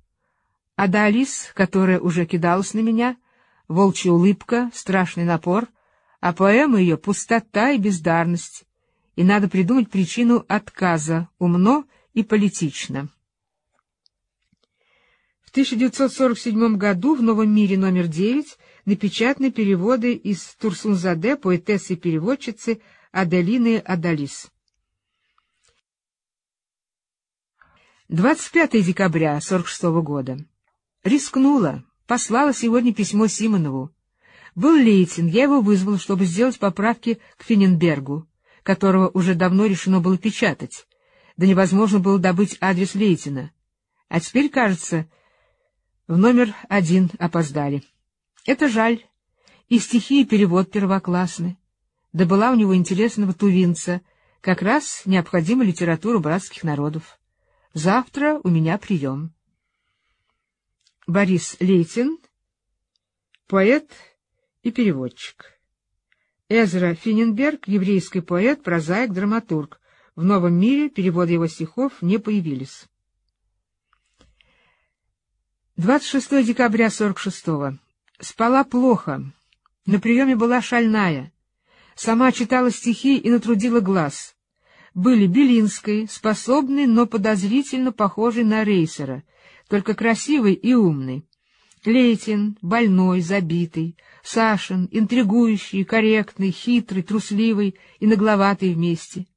А да Алис, которая уже кидалась на меня, волчья улыбка, страшный напор, а поэма ее — пустота и бездарность. И надо придумать причину отказа, умно и политично. В 1947 году в «Новом мире» номер 9 напечатаны переводы из Турсунзаде поэтессы-переводчицы Аделины Адалис. 25 декабря 46 -го года. Рискнула, послала сегодня письмо Симонову. Был Лейтин, я его вызвал, чтобы сделать поправки к Финненбергу, которого уже давно решено было печатать. Да невозможно было добыть адрес Лейтина. А теперь, кажется, в номер один опоздали. Это жаль. И стихи, и перевод первоклассны. Да была у него интересного тувинца. Как раз необходима литература братских народов. Завтра у меня прием. Борис Лейтин, поэт и переводчик. Эзра Финненберг, еврейский поэт, прозаик, драматург. В «Новом мире» переводы его стихов не появились. 26 декабря 46-го. Спала плохо. На приеме была шальная. Сама читала стихи и натрудила глаз были Белинской, способный, но подозрительно похожий на рейсера, только красивый и умный. Лейтин, больной, забитый, Сашин, интригующий, корректный, хитрый, трусливый и нагловатый вместе.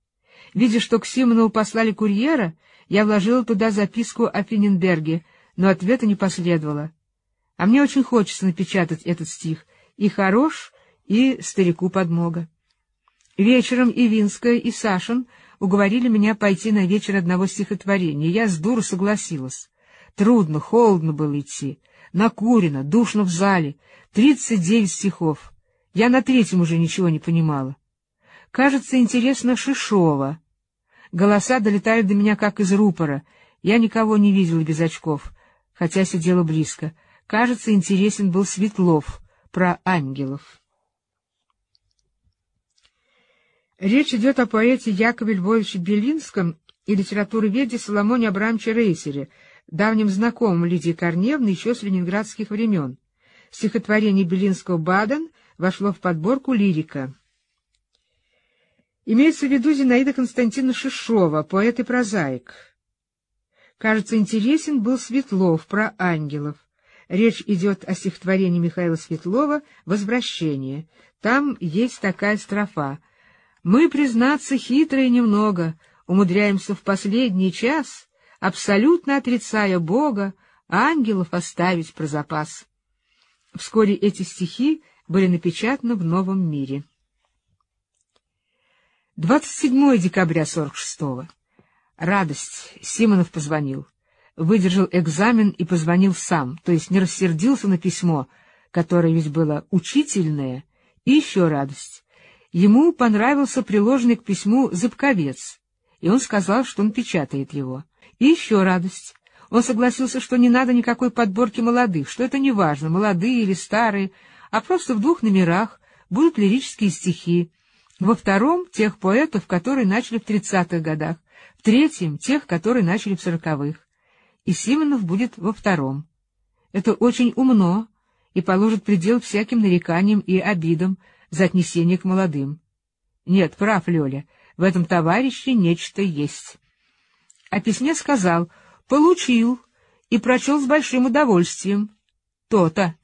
Видя, что к Симонову послали курьера, я вложила туда записку о Пененберге, но ответа не последовало. А мне очень хочется напечатать этот стих «И хорош, и старику подмога». Вечером и Винская, и Сашин — уговорили меня пойти на вечер одного стихотворения. Я с дуру согласилась. Трудно, холодно было идти. Накурено, душно в зале. Тридцать девять стихов. Я на третьем уже ничего не понимала. Кажется, интересно Шишова. Голоса долетают до меня, как из рупора. Я никого не видела без очков, хотя сидела близко. Кажется, интересен был Светлов про ангелов. Речь идет о поэте Якове Львовиче Белинском и литературоведе Соломоне Абрамовиче Рейсере, давним знакомым Лидии Корневны еще с ленинградских времен. Стихотворение Белинского «Баден» вошло в подборку «Лирика». Имеется в виду Зинаида Константина Шишова, поэт и прозаик. Кажется, интересен был Светлов про ангелов. Речь идет о стихотворении Михаила Светлова «Возвращение». Там есть такая строфа — мы, признаться, хитрые немного, умудряемся в последний час, абсолютно отрицая Бога, ангелов оставить про запас. Вскоре эти стихи были напечатаны в «Новом мире». 27 декабря 46-го. Радость. Симонов позвонил. Выдержал экзамен и позвонил сам, то есть не рассердился на письмо, которое ведь было учительное, и еще радость. Ему понравился приложенный к письму «Зыбковец», и он сказал, что он печатает его. И еще радость. Он согласился, что не надо никакой подборки молодых, что это не важно, молодые или старые, а просто в двух номерах будут лирические стихи. Во втором — тех поэтов, которые начали в тридцатых годах, в третьем — тех, которые начали в сороковых. И Симонов будет во втором. Это очень умно и положит предел всяким нареканиям и обидам, за отнесение к молодым. Нет, прав Лёля, в этом товарище нечто есть. О а письме сказал «получил» и прочел с большим удовольствием. То-то.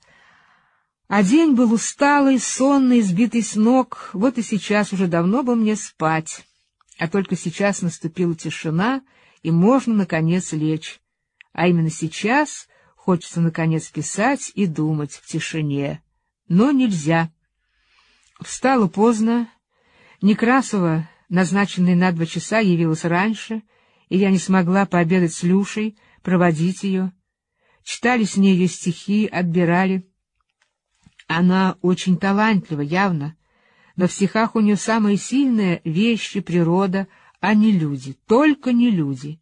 А день был усталый, сонный, сбитый с ног, вот и сейчас уже давно бы мне спать. А только сейчас наступила тишина, и можно, наконец, лечь. А именно сейчас хочется, наконец, писать и думать в тишине. Но нельзя. Встала поздно. Некрасова, назначенная на два часа, явилась раньше, и я не смогла пообедать с Люшей, проводить ее. Читали с ней ее стихи, отбирали. Она очень талантлива, явно, но в стихах у нее самые сильные вещи, природа, а не люди, только не люди.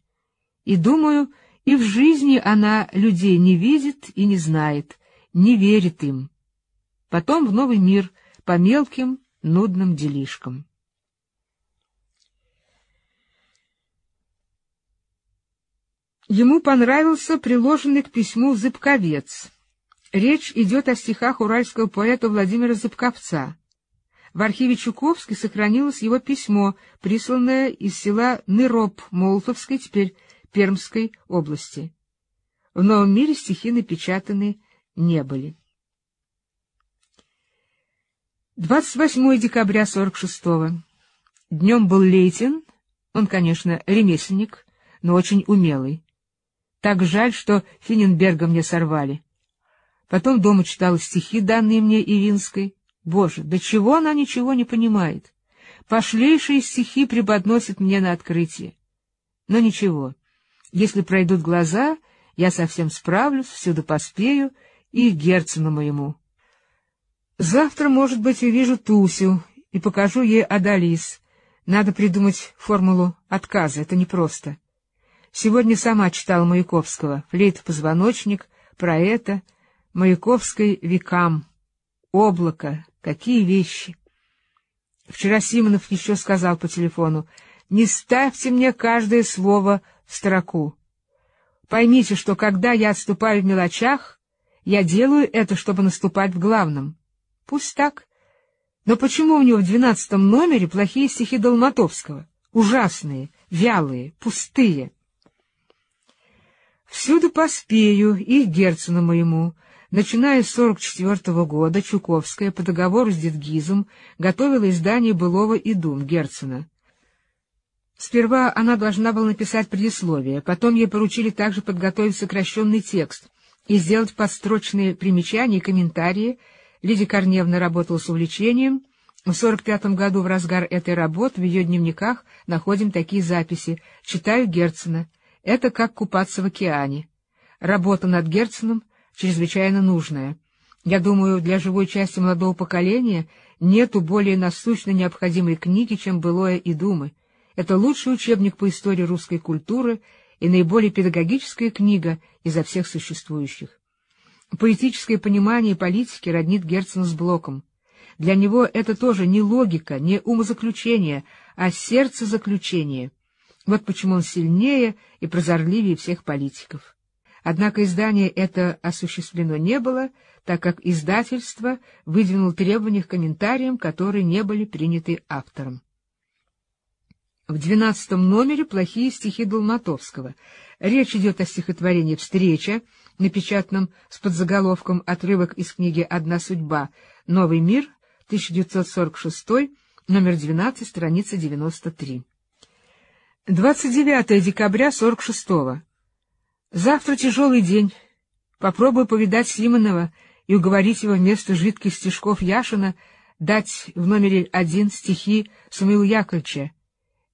И, думаю, и в жизни она людей не видит и не знает, не верит им. Потом в новый мир — по мелким нудным делишкам. Ему понравился приложенный к письму «Зыбковец». Речь идет о стихах уральского поэта Владимира Зыбковца. В архиве Чуковский сохранилось его письмо, присланное из села Ныроп Молотовской, теперь Пермской области. В «Новом мире» стихи напечатаны не были. 28 декабря 46-го. Днем был Лейтин, он, конечно, ремесленник, но очень умелый. Так жаль, что Финненберга мне сорвали. Потом дома читал стихи, данные мне Ивинской. Боже, до чего она ничего не понимает? Пошлейшие стихи преподносят мне на открытие. Но ничего, если пройдут глаза, я совсем справлюсь, всюду поспею, и Герцену моему Завтра, может быть, увижу Тусю и покажу ей Адалис. Надо придумать формулу отказа, это непросто. Сегодня сама читала Маяковского «Флейт-позвоночник», про это, Маяковской «Векам», «Облако», какие вещи. Вчера Симонов еще сказал по телефону, «Не ставьте мне каждое слово в строку. Поймите, что когда я отступаю в мелочах, я делаю это, чтобы наступать в главном». Пусть так. Но почему у него в двенадцатом номере плохие стихи Долматовского? Ужасные, вялые, пустые. Всюду поспею и Герцену моему. Начиная с сорок четвертого года Чуковская по договору с Дедгизом готовила издание былого и дум Герцена. Сперва она должна была написать предисловие, потом ей поручили также подготовить сокращенный текст и сделать подстрочные примечания и комментарии, Лидия Корневна работала с увлечением. В 1945 году, в разгар этой работы, в ее дневниках находим такие записи. Читаю Герцена. Это как купаться в океане. Работа над Герценом чрезвычайно нужная. Я думаю, для живой части молодого поколения нету более насущно необходимой книги, чем «Былое и думы». Это лучший учебник по истории русской культуры и наиболее педагогическая книга изо всех существующих. Поэтическое понимание политики роднит Герцена с Блоком. Для него это тоже не логика, не умозаключение, а сердце сердцезаключение. Вот почему он сильнее и прозорливее всех политиков. Однако издание это осуществлено не было, так как издательство выдвинуло требования к комментариям, которые не были приняты автором. В двенадцатом номере плохие стихи Долматовского. Речь идет о стихотворении «Встреча», напечатанном с подзаголовком отрывок из книги «Одна судьба. Новый мир. 1946. Номер 12. Страница 93». 29 декабря 46-го. Завтра тяжелый день. Попробую повидать Симонова и уговорить его вместо жидких стишков Яшина дать в номере один стихи Самуил Яковлевича.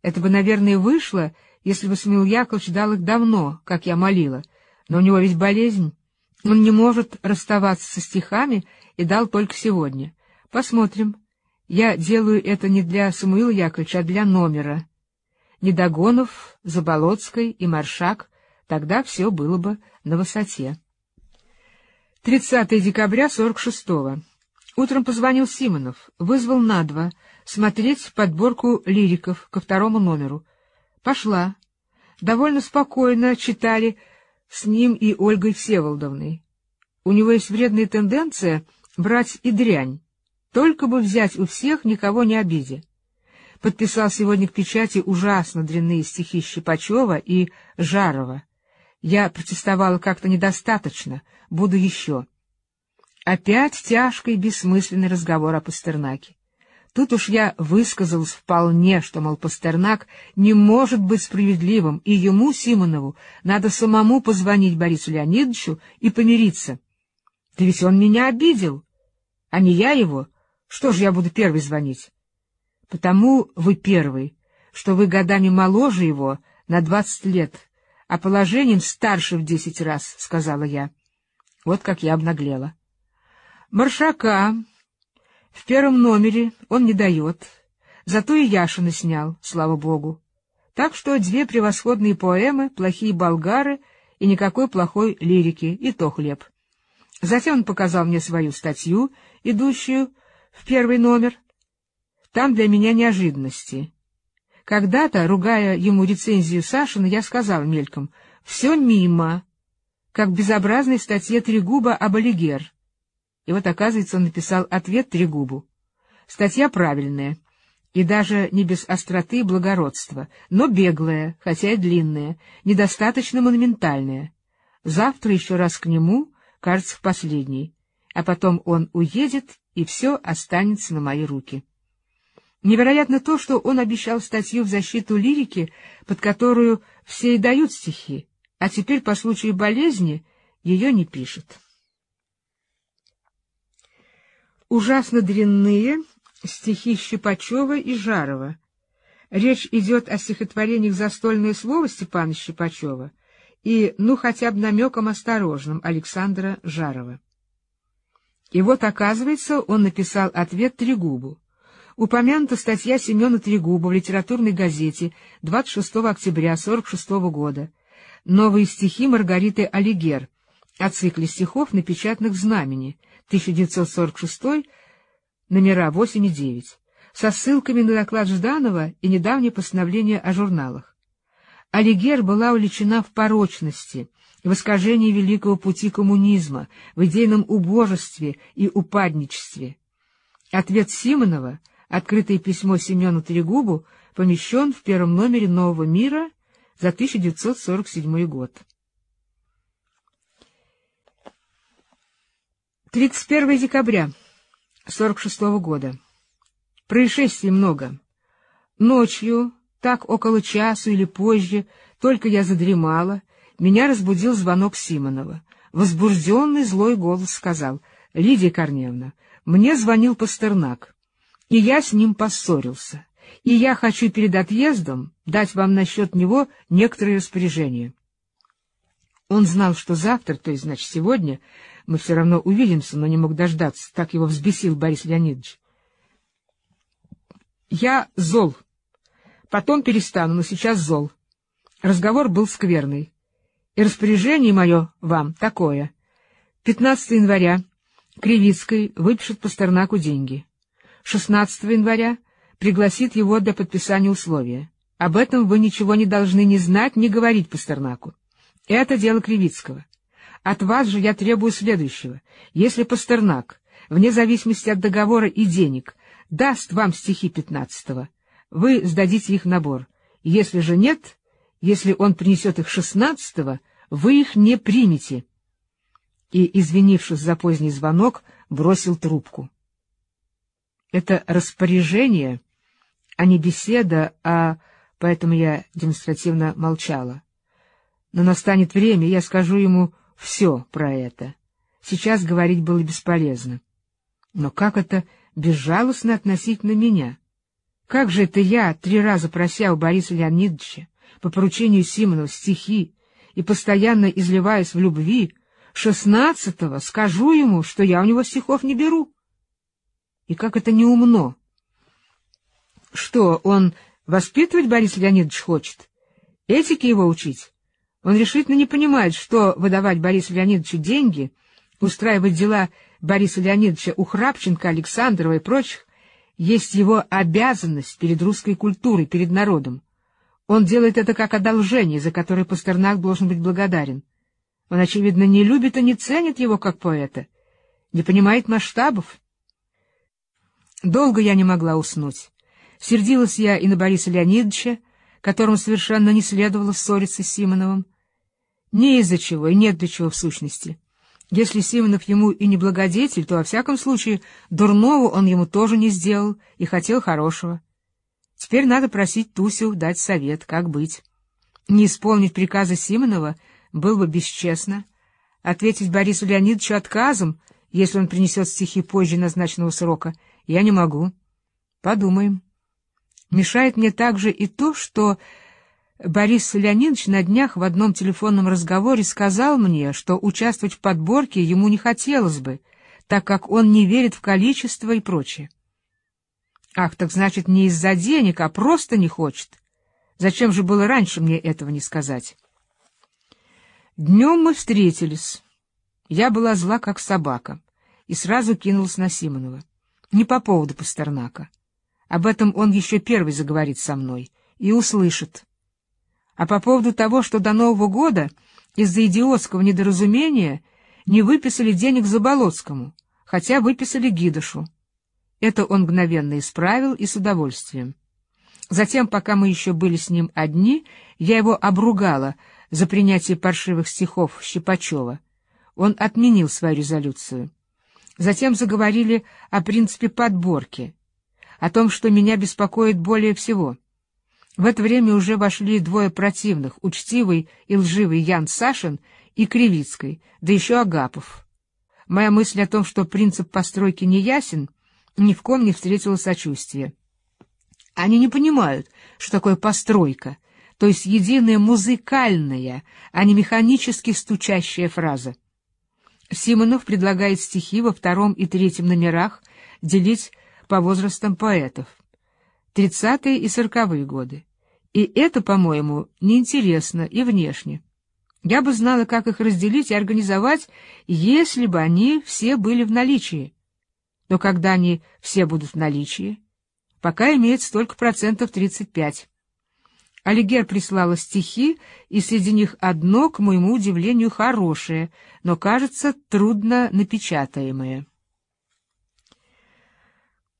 Это бы, наверное, вышло, если бы Самуил Яковлевич дал их давно, как я молила, но у него ведь болезнь. Он не может расставаться со стихами и дал только сегодня. Посмотрим. Я делаю это не для Самуила Яковлевича, а для номера. Недогонов, Заболоцкой и Маршак, тогда все было бы на высоте. 30 декабря 46-го. Утром позвонил Симонов, вызвал на два смотреть подборку лириков ко второму номеру. Пошла. Довольно спокойно читали с ним и Ольгой Всеволодовной. У него есть вредная тенденция брать и дрянь, только бы взять у всех, никого не обиди. Подписал сегодня к печати ужасно дрянные стихи Щипачева и Жарова. Я протестовала как-то недостаточно, буду еще. Опять тяжкий бессмысленный разговор о Пастернаке. Тут уж я высказалась вполне, что, мол, Пастернак не может быть справедливым, и ему, Симонову, надо самому позвонить Борису Леонидовичу и помириться. Да ведь он меня обидел, а не я его. Что же я буду первый звонить? Потому вы первый, что вы годами моложе его на двадцать лет, а положением старше в десять раз, — сказала я. Вот как я обнаглела. Маршака, в первом номере он не дает, зато и Яшина снял, слава богу. Так что две превосходные поэмы, плохие болгары и никакой плохой лирики, и то хлеб. Затем он показал мне свою статью, идущую в первый номер. Там для меня неожиданности. Когда-то, ругая ему рецензию Сашина, я сказал мельком, «Все мимо», как в безобразной статье Трегуба об Алигер. И вот, оказывается, он написал ответ Трегубу. Статья правильная, и даже не без остроты и благородства, но беглая, хотя и длинная, недостаточно монументальная. Завтра еще раз к нему, кажется, в последний, а потом он уедет, и все останется на мои руки. Невероятно то, что он обещал статью в защиту лирики, под которую все и дают стихи, а теперь по случаю болезни ее не пишет ужасно дрянные стихи Щипачева и Жарова. Речь идет о стихотворениях «Застольное слово» Степана Щипачева и, ну, хотя бы намеком осторожным, Александра Жарова. И вот, оказывается, он написал ответ Трегубу. Упомянута статья Семена Трегуба в литературной газете 26 октября 1946 года. Новые стихи Маргариты Алигер о цикле стихов, напечатанных в «Знамени», 1946, номера 8 и 9, со ссылками на доклад Жданова и недавнее постановление о журналах. Алигер была увлечена в порочности, в искажении великого пути коммунизма, в идейном убожестве и упадничестве. Ответ Симонова, открытое письмо Семену Трегубу, помещен в первом номере «Нового мира» за 1947 год. 31 декабря 46 -го года. Происшествий много. Ночью, так около часу или позже, только я задремала, меня разбудил звонок Симонова. Возбужденный злой голос сказал, «Лидия Корневна, мне звонил Пастернак, и я с ним поссорился, и я хочу перед отъездом дать вам насчет него некоторые распоряжения». Он знал, что завтра, то есть, значит, сегодня, мы все равно увидимся, но не мог дождаться. Так его взбесил Борис Леонидович. Я зол. Потом перестану, но сейчас зол. Разговор был скверный. И распоряжение мое вам такое. 15 января Кривицкой выпишет Пастернаку деньги. 16 января пригласит его для подписания условия. Об этом вы ничего не должны ни знать, ни говорить Пастернаку. Это дело Кривицкого. От вас же я требую следующего. Если Пастернак, вне зависимости от договора и денег, даст вам стихи пятнадцатого, вы сдадите их набор. Если же нет, если он принесет их шестнадцатого, вы их не примете. И, извинившись за поздний звонок, бросил трубку. Это распоряжение, а не беседа, а... Поэтому я демонстративно молчала. Но настанет время, я скажу ему все про это. Сейчас говорить было бесполезно. Но как это безжалостно относительно меня? Как же это я, три раза прося у Бориса Леонидовича по поручению Симонова стихи и постоянно изливаясь в любви, шестнадцатого скажу ему, что я у него стихов не беру? И как это неумно! Что, он воспитывать Бориса Леонидович хочет? Этики его учить? Он решительно не понимает, что выдавать Борису Леонидовичу деньги, устраивать дела Бориса Леонидовича у Храпченко, Александрова и прочих, есть его обязанность перед русской культурой, перед народом. Он делает это как одолжение, за которое Пастернак должен быть благодарен. Он, очевидно, не любит и не ценит его как поэта, не понимает масштабов. Долго я не могла уснуть. Сердилась я и на Бориса Леонидовича, которому совершенно не следовало ссориться с Симоновым, не из-за чего и нет для чего в сущности. Если Симонов ему и не благодетель, то, во всяком случае, дурного он ему тоже не сделал и хотел хорошего. Теперь надо просить Тусю дать совет, как быть. Не исполнить приказа Симонова было бы бесчестно. Ответить Борису Леонидовичу отказом, если он принесет стихи позже назначенного срока, я не могу. Подумаем. Мешает мне также и то, что... Борис Леонидович на днях в одном телефонном разговоре сказал мне, что участвовать в подборке ему не хотелось бы, так как он не верит в количество и прочее. Ах, так значит, не из-за денег, а просто не хочет. Зачем же было раньше мне этого не сказать? Днем мы встретились. Я была зла, как собака, и сразу кинулась на Симонова. Не по поводу Пастернака. Об этом он еще первый заговорит со мной и услышит. А по поводу того, что до Нового года из-за идиотского недоразумения не выписали денег Заболоцкому, хотя выписали Гидышу. Это он мгновенно исправил и с удовольствием. Затем, пока мы еще были с ним одни, я его обругала за принятие паршивых стихов Щипачева. Он отменил свою резолюцию. Затем заговорили о принципе подборки, о том, что меня беспокоит более всего — в это время уже вошли двое противных, учтивый и лживый Ян Сашин и Кривицкой, да еще Агапов. Моя мысль о том, что принцип постройки не ясен, ни в ком не встретила сочувствия. Они не понимают, что такое постройка, то есть единая музыкальная, а не механически стучащая фраза. Симонов предлагает стихи во втором и третьем номерах делить по возрастам поэтов. Тридцатые и сороковые годы. И это, по-моему, неинтересно и внешне. Я бы знала, как их разделить и организовать, если бы они все были в наличии. Но когда они все будут в наличии? Пока имеется только процентов 35. Алигер прислала стихи, и среди них одно, к моему удивлению, хорошее, но, кажется, трудно напечатаемое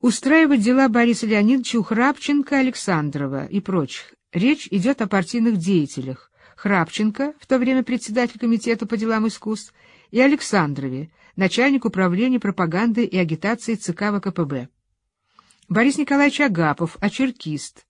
устраивать дела Бориса Леонидовича у Храпченко, Александрова и прочих. Речь идет о партийных деятелях. Храпченко, в то время председатель комитета по делам искусств, и Александрове, начальник управления пропаганды и агитации ЦК ВКПБ. Борис Николаевич Агапов, очеркист.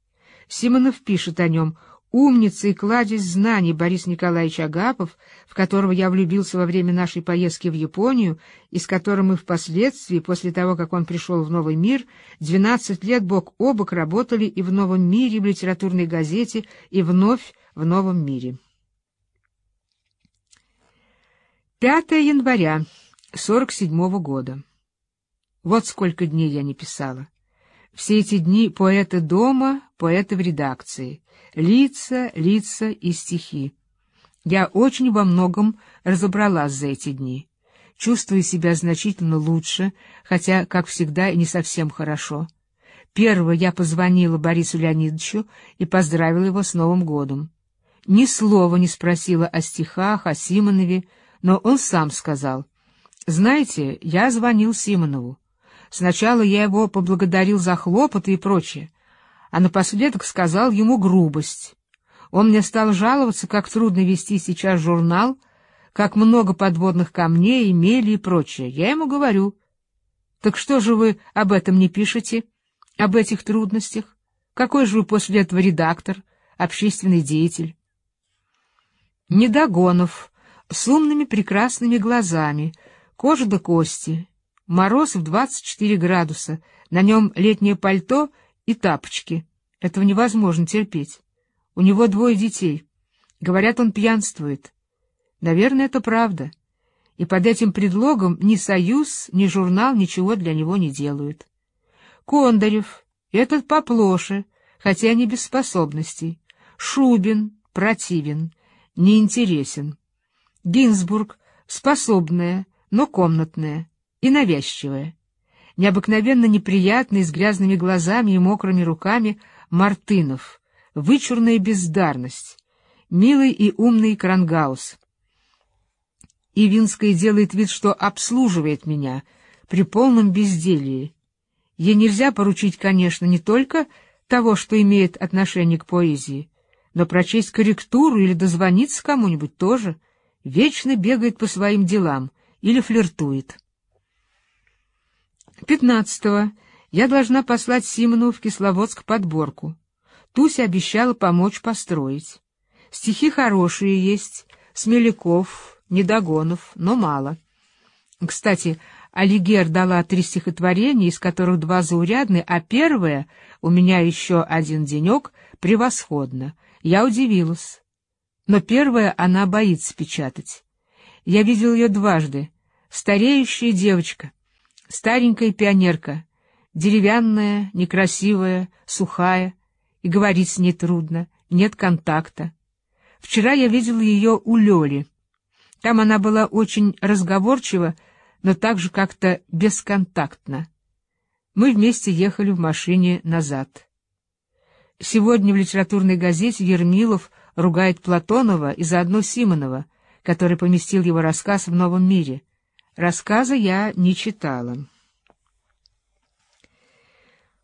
Симонов пишет о нем – умница и кладезь знаний Борис Николаевич Агапов, в которого я влюбился во время нашей поездки в Японию, и с которым мы впоследствии, после того, как он пришел в новый мир, 12 лет бок о бок работали и в «Новом мире», в литературной газете, и вновь в «Новом мире». 5 января 47 -го года. Вот сколько дней я не писала. Все эти дни поэты дома, поэта в редакции. Лица, лица и стихи. Я очень во многом разобралась за эти дни. Чувствую себя значительно лучше, хотя, как всегда, и не совсем хорошо. Первое, я позвонила Борису Леонидовичу и поздравила его с Новым годом. Ни слова не спросила о стихах, о Симонове, но он сам сказал. «Знаете, я звонил Симонову. Сначала я его поблагодарил за хлопоты и прочее, а напоследок сказал ему грубость. Он мне стал жаловаться, как трудно вести сейчас журнал, как много подводных камней, мели и прочее. Я ему говорю, так что же вы об этом не пишете, об этих трудностях? Какой же вы после этого редактор, общественный деятель? Недогонов, с умными прекрасными глазами, кожа до кости, мороз в 24 градуса, на нем летнее пальто — и тапочки. Этого невозможно терпеть. У него двое детей. Говорят, он пьянствует. Наверное, это правда. И под этим предлогом ни союз, ни журнал ничего для него не делают. Кондарев, этот поплоше, хотя не без способностей. Шубин, противен, неинтересен. Гинзбург, способная, но комнатная и навязчивая необыкновенно неприятный, с грязными глазами и мокрыми руками, Мартынов, вычурная бездарность, милый и умный Крангаус. Ивинская делает вид, что обслуживает меня при полном безделье. Ей нельзя поручить, конечно, не только того, что имеет отношение к поэзии, но прочесть корректуру или дозвониться кому-нибудь тоже. Вечно бегает по своим делам или флиртует. Пятнадцатого я должна послать Симону в Кисловодск подборку. Туся обещала помочь построить. Стихи хорошие есть, Смеляков, Недогонов, но мало. Кстати, Алигер дала три стихотворения, из которых два заурядны, а первое «У меня еще один денек» превосходно. Я удивилась. Но первое она боится печатать. Я видел ее дважды. Стареющая девочка — Старенькая пионерка, деревянная, некрасивая, сухая, и говорить с ней трудно, нет контакта. Вчера я видел ее у Лёли. Там она была очень разговорчива, но также как-то бесконтактна. Мы вместе ехали в машине назад. Сегодня в литературной газете Ермилов ругает Платонова и заодно Симонова, который поместил его рассказ в «Новом мире», Рассказа я не читала.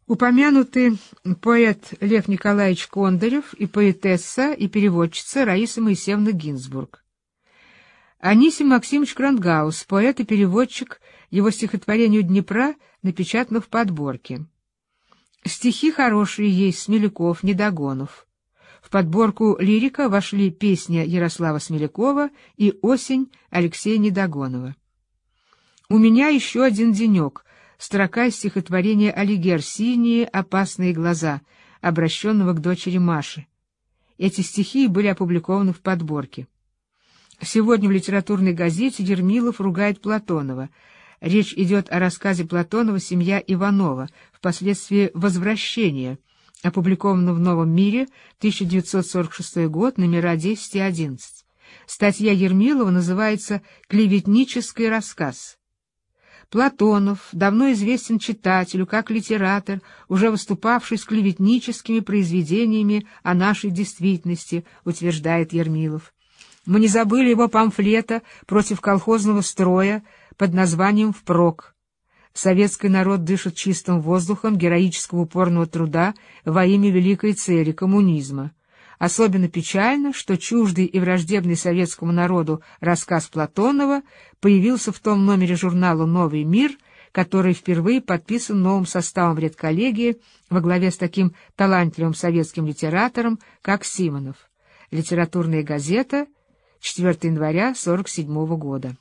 Упомянуты поэт Лев Николаевич Кондарев и поэтесса и переводчица Раиса Моисеевна Гинзбург. Анисим Максимович Крангаус, поэт и переводчик, его стихотворению «Днепра» напечатано в подборке. Стихи хорошие есть Смеляков, Недогонов. В подборку «Лирика» вошли песня Ярослава Смелякова и «Осень» Алексея Недогонова. У меня еще один денек. Строка из стихотворения Алигер «Синие опасные глаза», обращенного к дочери Маши. Эти стихи были опубликованы в подборке. Сегодня в литературной газете Ермилов ругает Платонова. Речь идет о рассказе Платонова «Семья Иванова», впоследствии «Возвращение», опубликованном в «Новом мире», 1946 год, номера 10 и 11. Статья Ермилова называется «Клеветнический рассказ». Платонов давно известен читателю как литератор, уже выступавший с клеветническими произведениями о нашей действительности, утверждает Ермилов. Мы не забыли его памфлета против колхозного строя под названием «Впрок». Советский народ дышит чистым воздухом героического упорного труда во имя великой цели коммунизма. Особенно печально, что чуждый и враждебный советскому народу рассказ Платонова появился в том номере журнала «Новый мир», который впервые подписан новым составом редколлегии во главе с таким талантливым советским литератором, как Симонов. Литературная газета, 4 января 1947 года.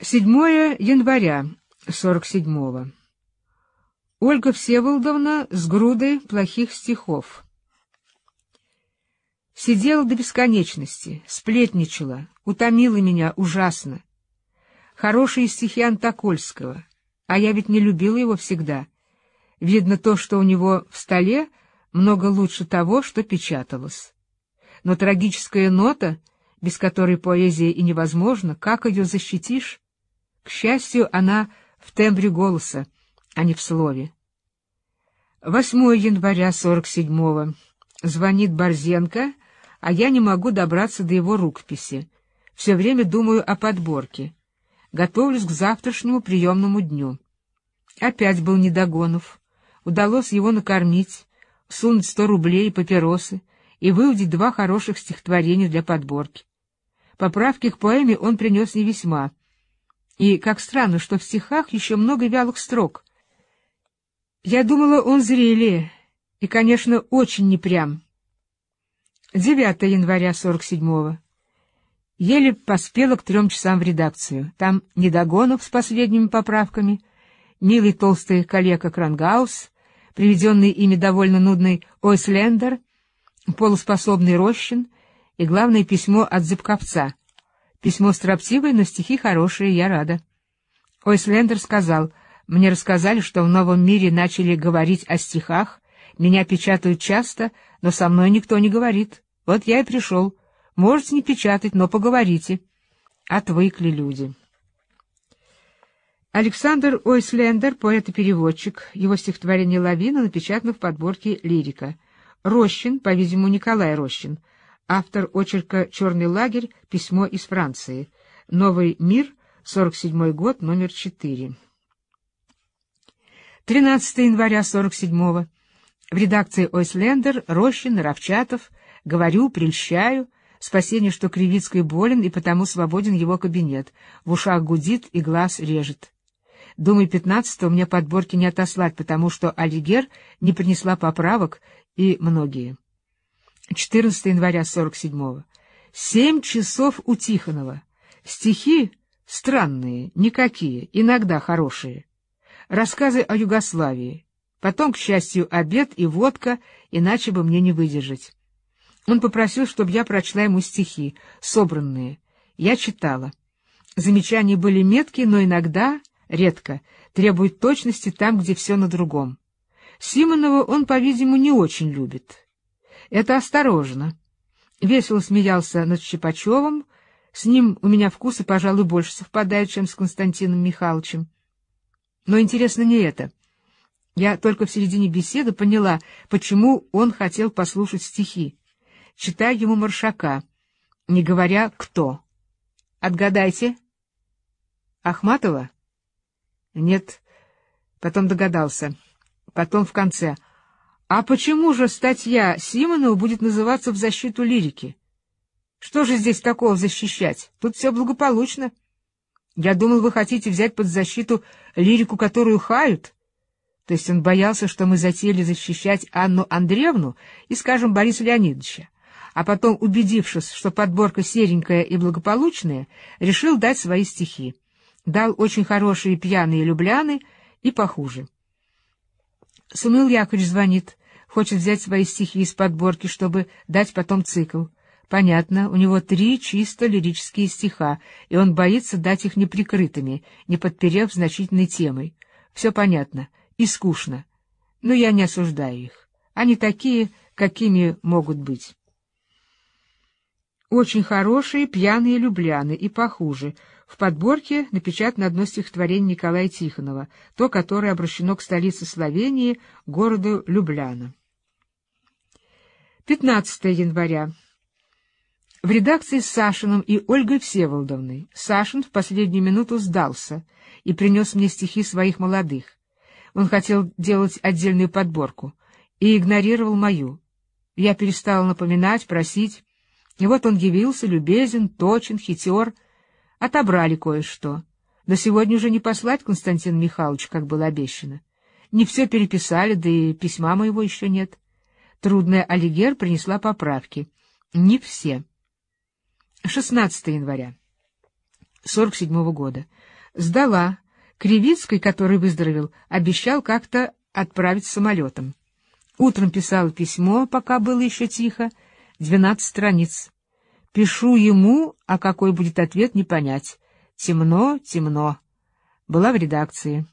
Седьмое января сорок седьмого. Ольга Всеволодовна с грудой плохих стихов. Сидела до бесконечности, сплетничала, утомила меня ужасно. Хорошие стихи Антокольского, а я ведь не любила его всегда. Видно то, что у него в столе, много лучше того, что печаталось. Но трагическая нота, без которой поэзия и невозможна, как ее защитишь? К счастью, она в тембре голоса — а не в слове. 8 января 47-го. Звонит Борзенко, а я не могу добраться до его рукописи. Все время думаю о подборке. Готовлюсь к завтрашнему приемному дню. Опять был Недогонов. Удалось его накормить, сунуть сто рублей и папиросы и выудить два хороших стихотворения для подборки. Поправки к поэме он принес не весьма. И как странно, что в стихах еще много вялых строк — я думала, он зрелее и, конечно, очень непрям. 9 января 47-го. Еле поспела к трем часам в редакцию. Там Недогонов с последними поправками, милый толстый коллега Крангаус, приведенный ими довольно нудный Ойслендер, полуспособный Рощин и, главное, письмо от Зыбковца. Письмо строптивое, но стихи хорошие, я рада. Ойслендер сказал — мне рассказали, что в новом мире начали говорить о стихах. Меня печатают часто, но со мной никто не говорит. Вот я и пришел. Можете не печатать, но поговорите. Отвыкли люди. Александр Ойслендер, поэт и переводчик. Его стихотворение «Лавина» напечатано в подборке «Лирика». Рощин, по-видимому, Николай Рощин, автор очерка «Черный лагерь. Письмо из Франции». Новый мир, 47 год, номер 4. 13 января 47-го. В редакции «Ойслендер» Рощин, Равчатов. Говорю, прельщаю. Спасение, что Кривицкий болен, и потому свободен его кабинет. В ушах гудит и глаз режет. Думаю, 15-го мне подборки не отослать, потому что Алигер не принесла поправок и многие. 14 января 47-го. Семь часов у Тихонова. Стихи странные, никакие, иногда хорошие рассказы о Югославии. Потом, к счастью, обед и водка, иначе бы мне не выдержать. Он попросил, чтобы я прочла ему стихи, собранные. Я читала. Замечания были меткие, но иногда, редко, требуют точности там, где все на другом. Симонова он, по-видимому, не очень любит. Это осторожно. Весело смеялся над Щипачевым. С ним у меня вкусы, пожалуй, больше совпадают, чем с Константином Михайловичем. Но интересно не это. Я только в середине беседы поняла, почему он хотел послушать стихи. Читаю ему Маршака, не говоря «кто». «Отгадайте». «Ахматова?» «Нет». Потом догадался. Потом в конце. «А почему же статья Симонова будет называться «В защиту лирики»?» Что же здесь такого защищать? Тут все благополучно. Я думал, вы хотите взять под защиту лирику, которую хают. То есть он боялся, что мы затеяли защищать Анну Андреевну и, скажем, Бориса Леонидовича. А потом, убедившись, что подборка серенькая и благополучная, решил дать свои стихи. Дал очень хорошие пьяные любляны и похуже. Сумил Яковлевич звонит, хочет взять свои стихи из подборки, чтобы дать потом цикл. Понятно, у него три чисто лирические стиха, и он боится дать их неприкрытыми, не подперев значительной темой. Все понятно и скучно, но я не осуждаю их. Они такие, какими могут быть. Очень хорошие пьяные любляны и похуже. В подборке напечатано одно стихотворение Николая Тихонова, то, которое обращено к столице Словении, городу Любляна. 15 января в редакции с Сашиным и Ольгой Всеволодовной. Сашин в последнюю минуту сдался и принес мне стихи своих молодых. Он хотел делать отдельную подборку и игнорировал мою. Я перестала напоминать, просить. И вот он явился, любезен, точен, хитер. Отобрали кое-что. но сегодня уже не послать Константин Михайлович, как было обещано. Не все переписали, да и письма моего еще нет. Трудная Алигер принесла поправки. Не все. 16 января 47 года. Сдала. Кривицкой, который выздоровел, обещал как-то отправить самолетом. Утром писал письмо, пока было еще тихо, 12 страниц. Пишу ему, а какой будет ответ, не понять. Темно, темно. Была в редакции.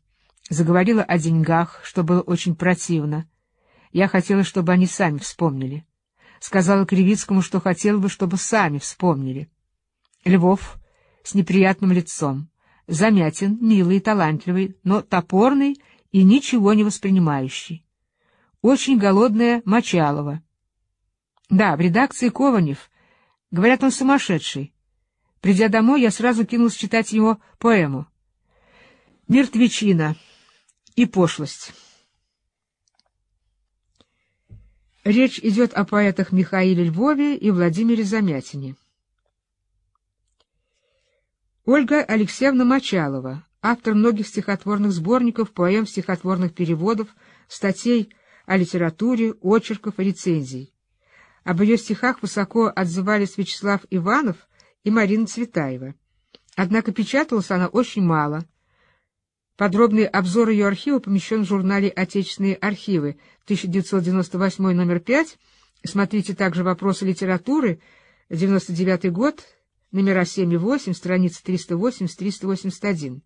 Заговорила о деньгах, что было очень противно. Я хотела, чтобы они сами вспомнили сказала Кривицкому, что хотел бы, чтобы сами вспомнили. Львов с неприятным лицом, замятен, милый и талантливый, но топорный и ничего не воспринимающий. Очень голодная Мочалова. Да, в редакции Кованев. Говорят, он сумасшедший. Придя домой, я сразу кинулся читать его поэму. «Мертвечина» и пошлость. Речь идет о поэтах Михаиле Львове и Владимире Замятине. Ольга Алексеевна Мочалова, автор многих стихотворных сборников, поэм, стихотворных переводов, статей о литературе, очерков и рецензий. Об ее стихах высоко отзывались Вячеслав Иванов и Марина Цветаева. Однако печаталась она очень мало – Подробный обзор ее архива помещен в журнале «Отечественные архивы» 1998 номер 5. Смотрите также «Вопросы литературы» 99 год, номера 7 и 8, страницы 308 381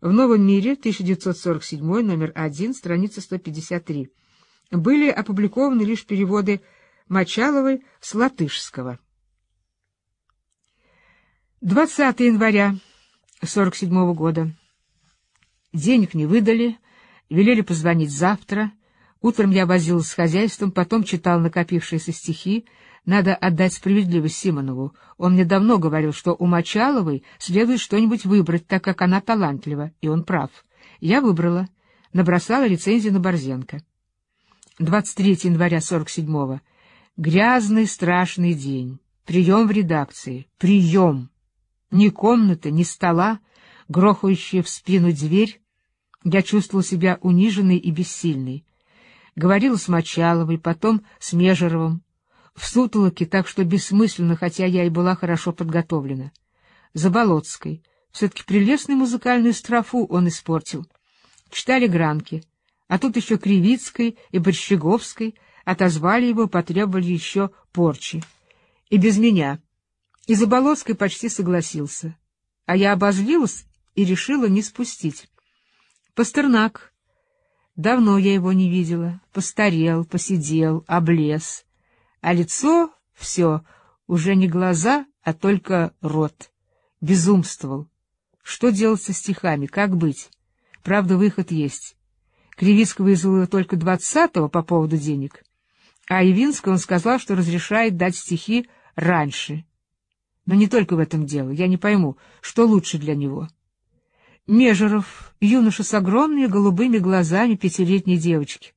В «Новом мире» 1947 номер 1, страница 153. Были опубликованы лишь переводы Мочаловой с латышского. 20 января 1947 года. Денег не выдали, велели позвонить завтра. Утром я возилась с хозяйством, потом читал накопившиеся стихи. Надо отдать справедливость Симонову. Он мне давно говорил, что у Мочаловой следует что-нибудь выбрать, так как она талантлива, и он прав. Я выбрала. Набросала рецензию на Борзенко. 23 января 47-го. Грязный, страшный день. Прием в редакции. Прием! Ни комнаты, ни стола, грохающая в спину дверь, я чувствовал себя униженной и бессильной. Говорил с Мочаловой, потом с Межеровым. В сутолоке, так что бессмысленно, хотя я и была хорошо подготовлена. Заболоцкой. Все-таки прелестную музыкальную строфу он испортил. Читали гранки. А тут еще Кривицкой и Борщеговской отозвали его, потребовали еще порчи. И без меня. И Заболоцкой почти согласился. А я обозлилась и решила не спустить. Пастернак. Давно я его не видела. Постарел, посидел, облез. А лицо — все, уже не глаза, а только рот. Безумствовал. Что делать со стихами, как быть? Правда, выход есть. Кривицкого вызвала только двадцатого по поводу денег, а Ивинского он сказал, что разрешает дать стихи раньше. Но не только в этом дело. Я не пойму, что лучше для него. Межеров, юноша с огромными голубыми глазами пятилетней девочки.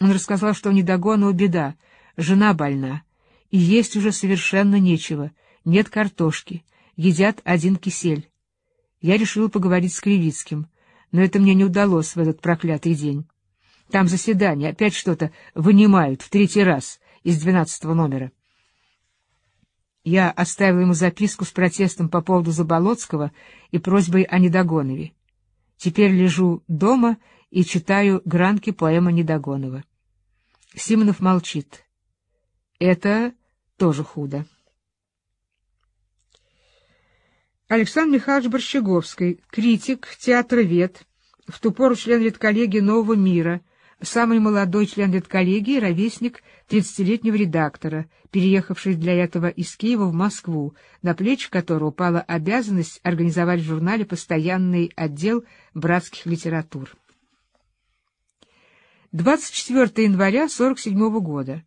Он рассказал, что у недогонного беда, жена больна, и есть уже совершенно нечего, нет картошки, едят один кисель. Я решил поговорить с Кривицким, но это мне не удалось в этот проклятый день. Там заседание, опять что-то вынимают в третий раз из двенадцатого номера. Я оставил ему записку с протестом по поводу Заболоцкого и просьбой о Недогонове. Теперь лежу дома и читаю гранки поэма Недогонова. Симонов молчит. Это тоже худо. Александр Михайлович Борщеговский, критик, театровед, в ту пору член редколлегии «Нового мира», самый молодой член редколлегии, ровесник 30-летнего редактора, переехавший для этого из Киева в Москву, на плечи которого упала обязанность организовать в журнале постоянный отдел братских литератур. 24 января 1947 года.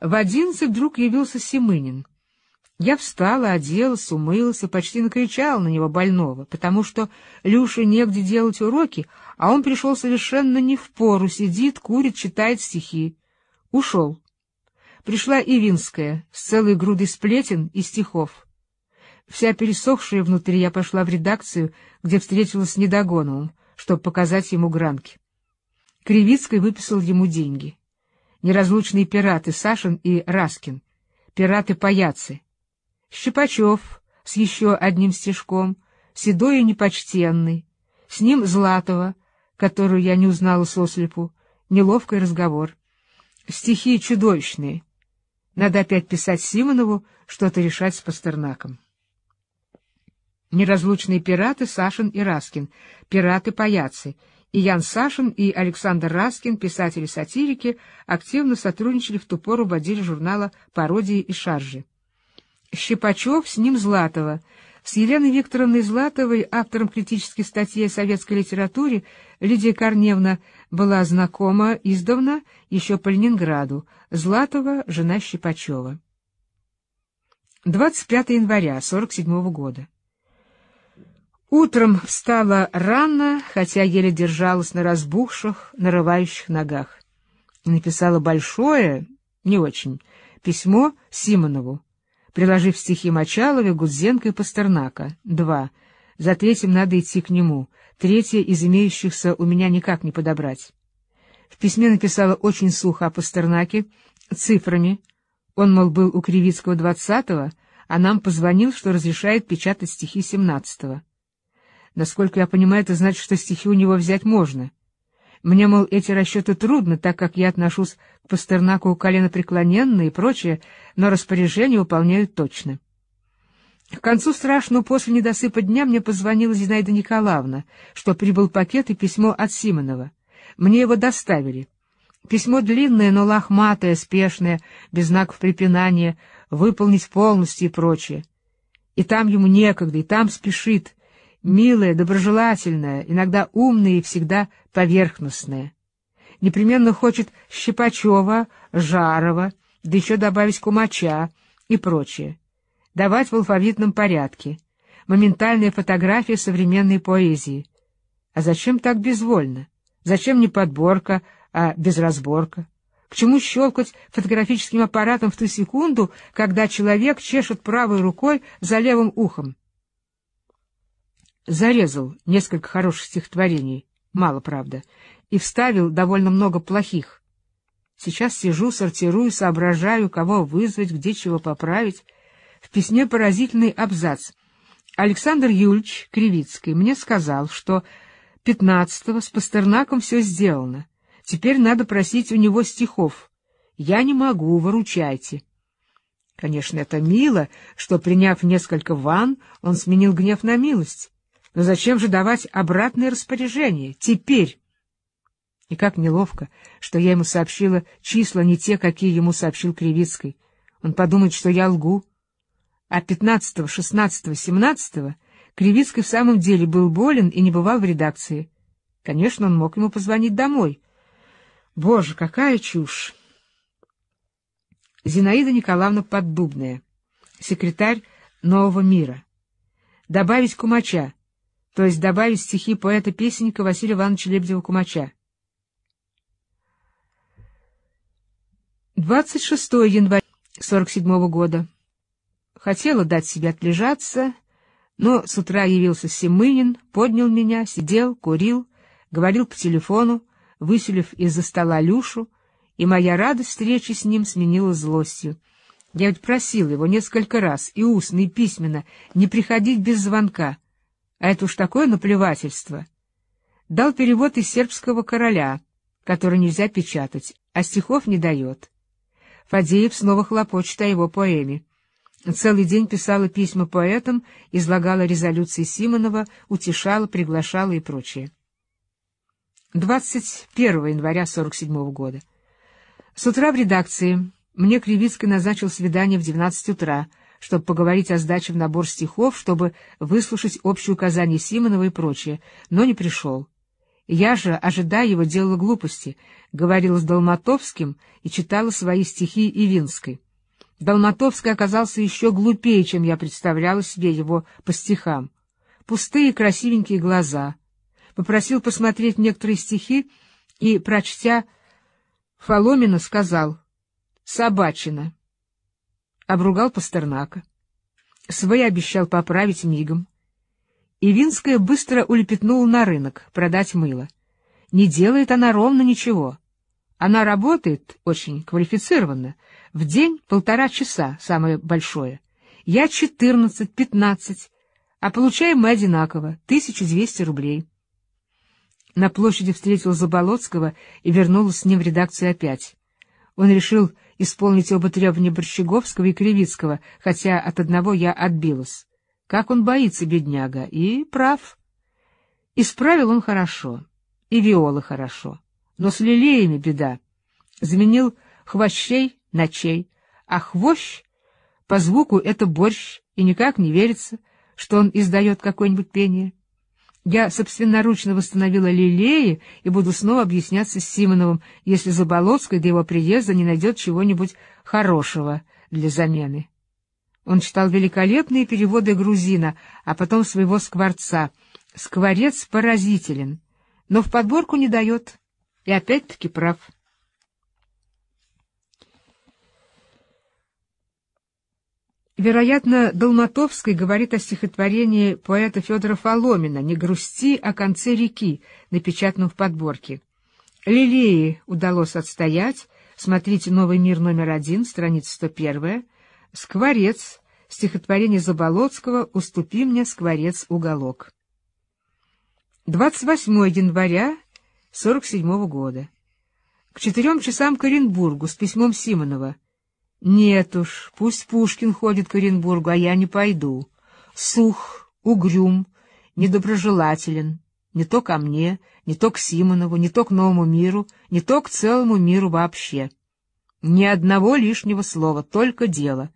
В 11 вдруг явился Семынин. Я встала, оделась, умылся и почти накричала на него больного, потому что Люше негде делать уроки, а он пришел совершенно не в пору, сидит, курит, читает стихи. Ушел. Пришла Ивинская с целой грудой сплетен и стихов. Вся пересохшая внутри я пошла в редакцию, где встретилась с Недогоновым, чтобы показать ему гранки. Кривицкой выписал ему деньги. Неразлучные пираты Сашин и Раскин, пираты-паяцы, Щипачев с еще одним стежком седой и непочтенный, с ним Златова, которую я не узнала сослепу, неловкий разговор. Стихи чудовищные. Надо опять писать Симонову, что-то решать с Пастернаком. Неразлучные пираты Сашин и Раскин, пираты-паяцы. И Ян Сашин, и Александр Раскин, писатели-сатирики, активно сотрудничали в ту пору в отделе журнала «Пародии и шаржи». Щипачев, с ним Златова. С Еленой Викторовной Златовой, автором критической статьи о советской литературе, Лидия Корневна была знакома издавна еще по Ленинграду. Златова — жена Щипачева. 25 января 47 года. Утром встала рано, хотя еле держалась на разбухших, нарывающих ногах. Написала большое, не очень, письмо Симонову приложив стихи Мочалове, Гудзенко и Пастернака. Два. За третьим надо идти к нему. Третье из имеющихся у меня никак не подобрать. В письме написала очень сухо о Пастернаке, цифрами. Он, мол, был у Кривицкого двадцатого, а нам позвонил, что разрешает печатать стихи семнадцатого. Насколько я понимаю, это значит, что стихи у него взять можно. Мне, мол, эти расчеты трудно, так как я отношусь к Пастернаку коленопреклоненно и прочее, но распоряжение выполняю точно. К концу страшного после недосыпа дня мне позвонила Зинаида Николаевна, что прибыл пакет и письмо от Симонова. Мне его доставили. Письмо длинное, но лохматое, спешное, без знаков препинания, выполнить полностью и прочее. И там ему некогда, и там спешит, милая, доброжелательная, иногда умная и всегда поверхностная. Непременно хочет Щипачева, Жарова, да еще добавить Кумача и прочее. Давать в алфавитном порядке. Моментальные фотографии современной поэзии. А зачем так безвольно? Зачем не подборка, а безразборка? К чему щелкать фотографическим аппаратом в ту секунду, когда человек чешет правой рукой за левым ухом? зарезал несколько хороших стихотворений, мало, правда, и вставил довольно много плохих. Сейчас сижу, сортирую, соображаю, кого вызвать, где чего поправить. В письме поразительный абзац. Александр Юльч Кривицкий мне сказал, что 15-го с Пастернаком все сделано. Теперь надо просить у него стихов. Я не могу, выручайте. Конечно, это мило, что, приняв несколько ван, он сменил гнев на милость. Но зачем же давать обратное распоряжение теперь? И как неловко, что я ему сообщила числа не те, какие ему сообщил Кривицкой. Он подумает, что я лгу. А 15, 16, 17 Кривицкий в самом деле был болен и не бывал в редакции. Конечно, он мог ему позвонить домой. Боже, какая чушь! Зинаида Николаевна Поддубная, секретарь «Нового мира». Добавить кумача — то есть добавить стихи поэта-песенника Василия Ивановича Лебедева-Кумача. 26 января 1947 года. Хотела дать себе отлежаться, но с утра явился Семынин, поднял меня, сидел, курил, говорил по телефону, выселив из-за стола Люшу, и моя радость встречи с ним сменила злостью. Я ведь просил его несколько раз, и устно, и письменно, не приходить без звонка — а это уж такое наплевательство, дал перевод из сербского короля, который нельзя печатать, а стихов не дает. Фадеев снова хлопочет о его поэме. Целый день писала письма поэтам, излагала резолюции Симонова, утешала, приглашала и прочее. 21 января 47 -го года. С утра в редакции. Мне Кривицкий назначил свидание в 12 утра — чтобы поговорить о сдаче в набор стихов, чтобы выслушать общие указания Симонова и прочее, но не пришел. Я же, ожидая его, делала глупости, говорила с Долматовским и читала свои стихи Ивинской. Долматовский оказался еще глупее, чем я представляла себе его по стихам. Пустые красивенькие глаза. Попросил посмотреть некоторые стихи и, прочтя, Фоломина сказал «Собачина» обругал Пастернака. свои обещал поправить мигом. Ивинская быстро улепетнула на рынок продать мыло. Не делает она ровно ничего. Она работает очень квалифицированно. В день полтора часа, самое большое. Я четырнадцать, пятнадцать, а получаем мы одинаково — 1200 рублей. На площади встретил Заболоцкого и вернулась с ним в редакцию опять. Он решил исполнить оба требования Борщеговского и Кривицкого, хотя от одного я отбилась. Как он боится, бедняга, и прав. Исправил он хорошо, и виолы хорошо, но с лилеями беда. Заменил хвощей на чей, а хвощ по звуку это борщ, и никак не верится, что он издает какое-нибудь пение. Я собственноручно восстановила лилеи и буду снова объясняться с Симоновым, если Заболоцкий до его приезда не найдет чего-нибудь хорошего для замены. Он читал великолепные переводы грузина, а потом своего скворца. Скворец поразителен, но в подборку не дает. И опять-таки прав. Вероятно, Долматовский говорит о стихотворении поэта Федора Фоломина «Не грусти о конце реки», напечатанном в подборке. Лилеи удалось отстоять, смотрите «Новый мир» номер один, страница 101, «Скворец», стихотворение Заболоцкого «Уступи мне, скворец, уголок». 28 января 47 года. К четырем часам к Оренбургу с письмом Симонова — нет уж, пусть Пушкин ходит к Оренбургу, а я не пойду. Сух, угрюм, недоброжелателен. Не то ко мне, не то к Симонову, не то к новому миру, не то к целому миру вообще. Ни одного лишнего слова, только дело.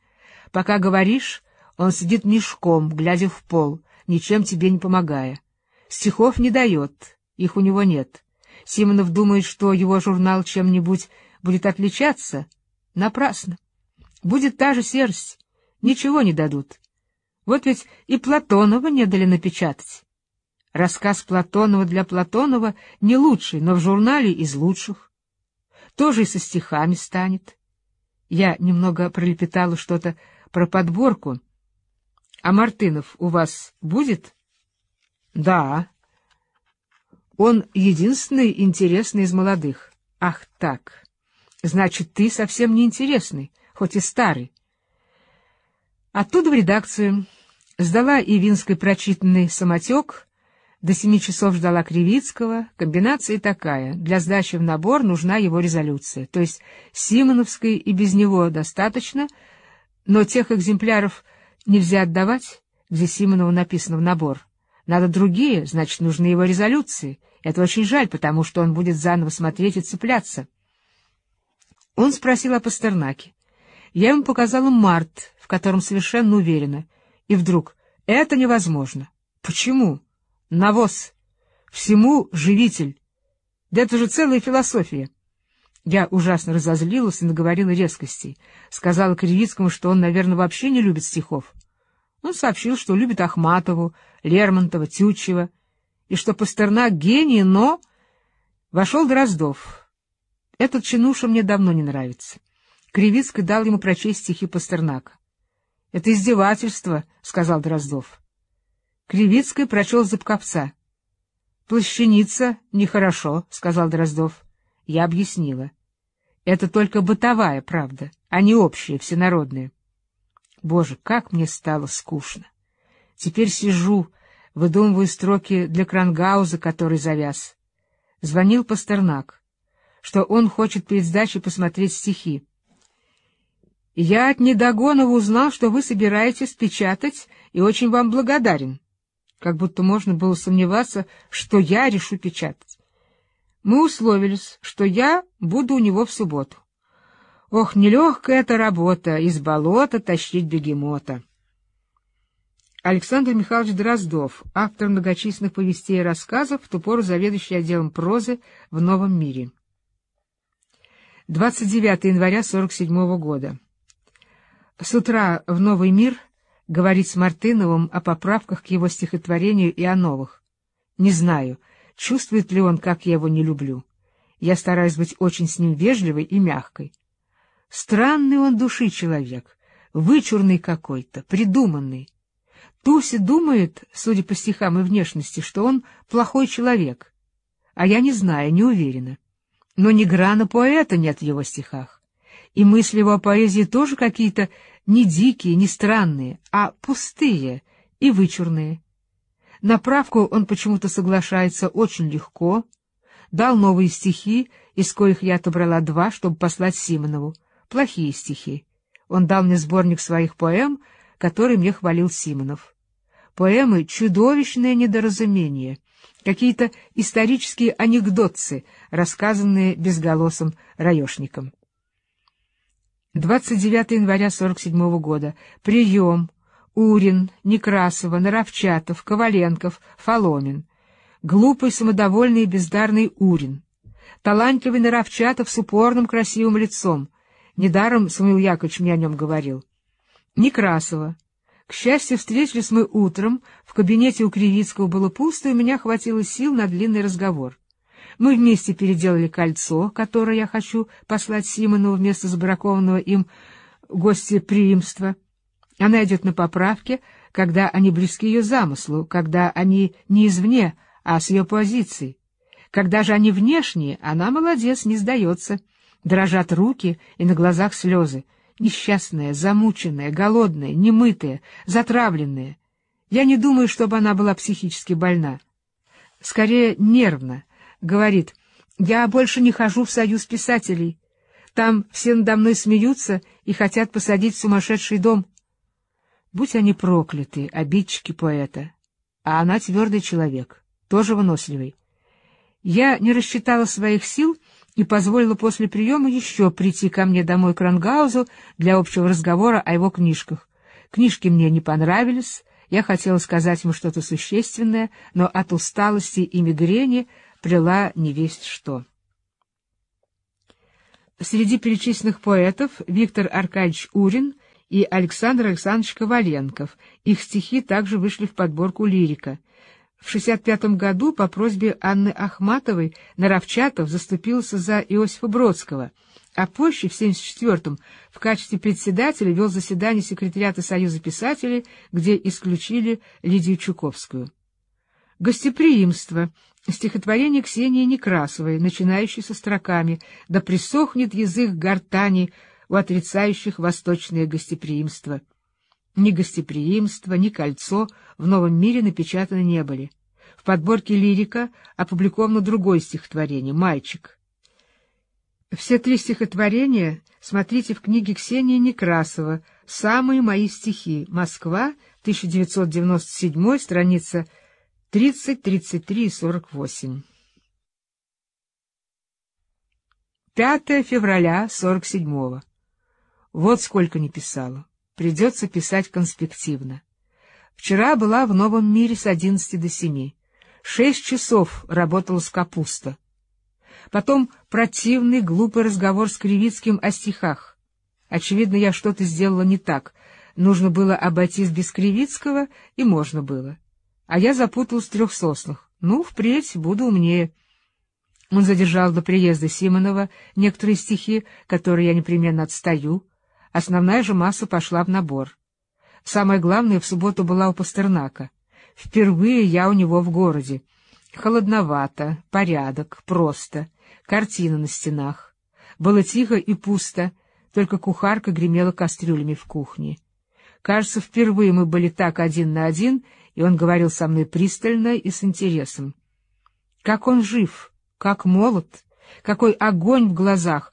Пока говоришь, он сидит мешком, глядя в пол, ничем тебе не помогая. Стихов не дает, их у него нет. Симонов думает, что его журнал чем-нибудь будет отличаться. Напрасно. Будет та же серость, ничего не дадут. Вот ведь и Платонова не дали напечатать. Рассказ Платонова для Платонова не лучший, но в журнале из лучших. Тоже и со стихами станет. Я немного пролепетала что-то про подборку. — А Мартынов у вас будет? — Да. Он единственный интересный из молодых. — Ах так. Значит, ты совсем не интересный хоть и старый. Оттуда в редакцию сдала Ивинской прочитанный самотек, до семи часов ждала Кривицкого, комбинация такая, для сдачи в набор нужна его резолюция, то есть Симоновской и без него достаточно, но тех экземпляров нельзя отдавать, где Симонова написано в набор. Надо другие, значит, нужны его резолюции. Это очень жаль, потому что он будет заново смотреть и цепляться. Он спросил о Пастернаке. Я ему показала март, в котором совершенно уверена. И вдруг «это невозможно». «Почему?» «Навоз. Всему живитель. Да это же целая философия». Я ужасно разозлилась и наговорила резкостей. Сказала Кривицкому, что он, наверное, вообще не любит стихов. Он сообщил, что любит Ахматову, Лермонтова, Тютчева, и что Пастернак — гений, но... Вошел Дроздов. Этот чинуша мне давно не нравится. Кривицкий дал ему прочесть стихи Пастернака. — Это издевательство, — сказал Дроздов. Кривицкий прочел Зубковца. — Плащаница нехорошо, — сказал Дроздов. Я объяснила. Это только бытовая правда, а не общая, всенародная. Боже, как мне стало скучно. Теперь сижу, выдумываю строки для крангауза, который завяз. Звонил Пастернак, что он хочет перед сдачей посмотреть стихи. Я от Недогонова узнал, что вы собираетесь печатать, и очень вам благодарен. Как будто можно было сомневаться, что я решу печатать. Мы условились, что я буду у него в субботу. Ох, нелегкая эта работа, из болота тащить бегемота. Александр Михайлович Дроздов, автор многочисленных повестей и рассказов, в ту пору заведующий отделом прозы в «Новом мире». 29 января 1947 года с утра в «Новый мир» говорить с Мартыновым о поправках к его стихотворению и о новых. Не знаю, чувствует ли он, как я его не люблю. Я стараюсь быть очень с ним вежливой и мягкой. Странный он души человек, вычурный какой-то, придуманный. Туси думает, судя по стихам и внешности, что он плохой человек. А я не знаю, не уверена. Но ни грана поэта нет в его стихах и мысли его о поэзии тоже какие-то не дикие, не странные, а пустые и вычурные. На правку он почему-то соглашается очень легко, дал новые стихи, из коих я отобрала два, чтобы послать Симонову. Плохие стихи. Он дал мне сборник своих поэм, который мне хвалил Симонов. Поэмы — чудовищное недоразумение, какие-то исторические анекдотцы, рассказанные безголосым раешником. 29 января 47 года. Прием. Урин, Некрасова, Наровчатов, Коваленков, Фоломин. Глупый, самодовольный и бездарный Урин. Талантливый Наровчатов с упорным красивым лицом. Недаром Самуил Яковлевич мне о нем говорил. Некрасова. К счастью, встретились мы утром, в кабинете у Кривицкого было пусто, и у меня хватило сил на длинный разговор. Мы вместе переделали кольцо, которое я хочу послать Симону вместо забракованного им гостеприимства. Она идет на поправке, когда они близки ее замыслу, когда они не извне, а с ее позиции. Когда же они внешние, она молодец, не сдается. Дрожат руки и на глазах слезы. Несчастная, замученная, голодная, немытая, затравленная. Я не думаю, чтобы она была психически больна. Скорее, нервно. Говорит, я больше не хожу в союз писателей. Там все надо мной смеются и хотят посадить в сумасшедший дом. Будь они прокляты, обидчики поэта. А она твердый человек, тоже выносливый. Я не рассчитала своих сил и позволила после приема еще прийти ко мне домой к Рангаузу для общего разговора о его книжках. Книжки мне не понравились, я хотела сказать ему что-то существенное, но от усталости и мигрени плела невесть что. Среди перечисленных поэтов Виктор Аркадьевич Урин и Александр Александрович Коваленков. Их стихи также вышли в подборку «Лирика». В 1965 году по просьбе Анны Ахматовой Наровчатов заступился за Иосифа Бродского, а позже, в 1974-м, в качестве председателя вел заседание секретариата Союза писателей, где исключили Лидию Чуковскую. «Гостеприимство» стихотворение Ксении Некрасовой, начинающееся строками «Да присохнет язык гортани у отрицающих восточное гостеприимство». Ни гостеприимство, ни кольцо в новом мире напечатаны не были. В подборке «Лирика» опубликовано другое стихотворение «Мальчик». Все три стихотворения смотрите в книге Ксении Некрасова «Самые мои стихи. Москва, 1997, страница 30, 33 и 48. 5 февраля 47-го. Вот сколько не писала. Придется писать конспективно. Вчера была в новом мире с 11 до 7. Шесть часов работала с капуста. Потом противный, глупый разговор с Кривицким о стихах. Очевидно, я что-то сделала не так. Нужно было обойтись без Кривицкого, и можно было а я запутал в трех соснах. Ну, впредь буду умнее. Он задержал до приезда Симонова некоторые стихи, которые я непременно отстаю. Основная же масса пошла в набор. Самое главное в субботу была у Пастернака. Впервые я у него в городе. Холодновато, порядок, просто. Картина на стенах. Было тихо и пусто, только кухарка гремела кастрюлями в кухне. Кажется, впервые мы были так один на один — и он говорил со мной пристально и с интересом. Как он жив, как молод, какой огонь в глазах,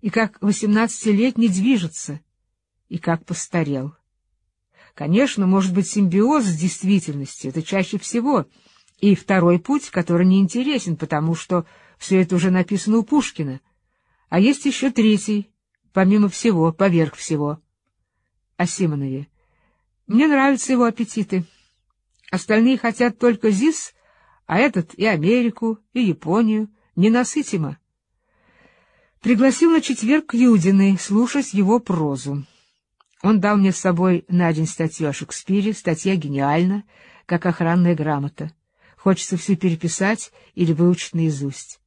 и как восемнадцатилетний движется, и как постарел. Конечно, может быть симбиоз с действительностью, это чаще всего, и второй путь, который не интересен, потому что все это уже написано у Пушкина. А есть еще третий, помимо всего, поверх всего. О Симонове. Мне нравятся его аппетиты. Остальные хотят только ЗИС, а этот и Америку, и Японию. Ненасытимо. Пригласил на четверг Юдиной слушать его прозу. Он дал мне с собой на день статью о Шекспире, статья гениальна, как охранная грамота. Хочется все переписать или выучить наизусть.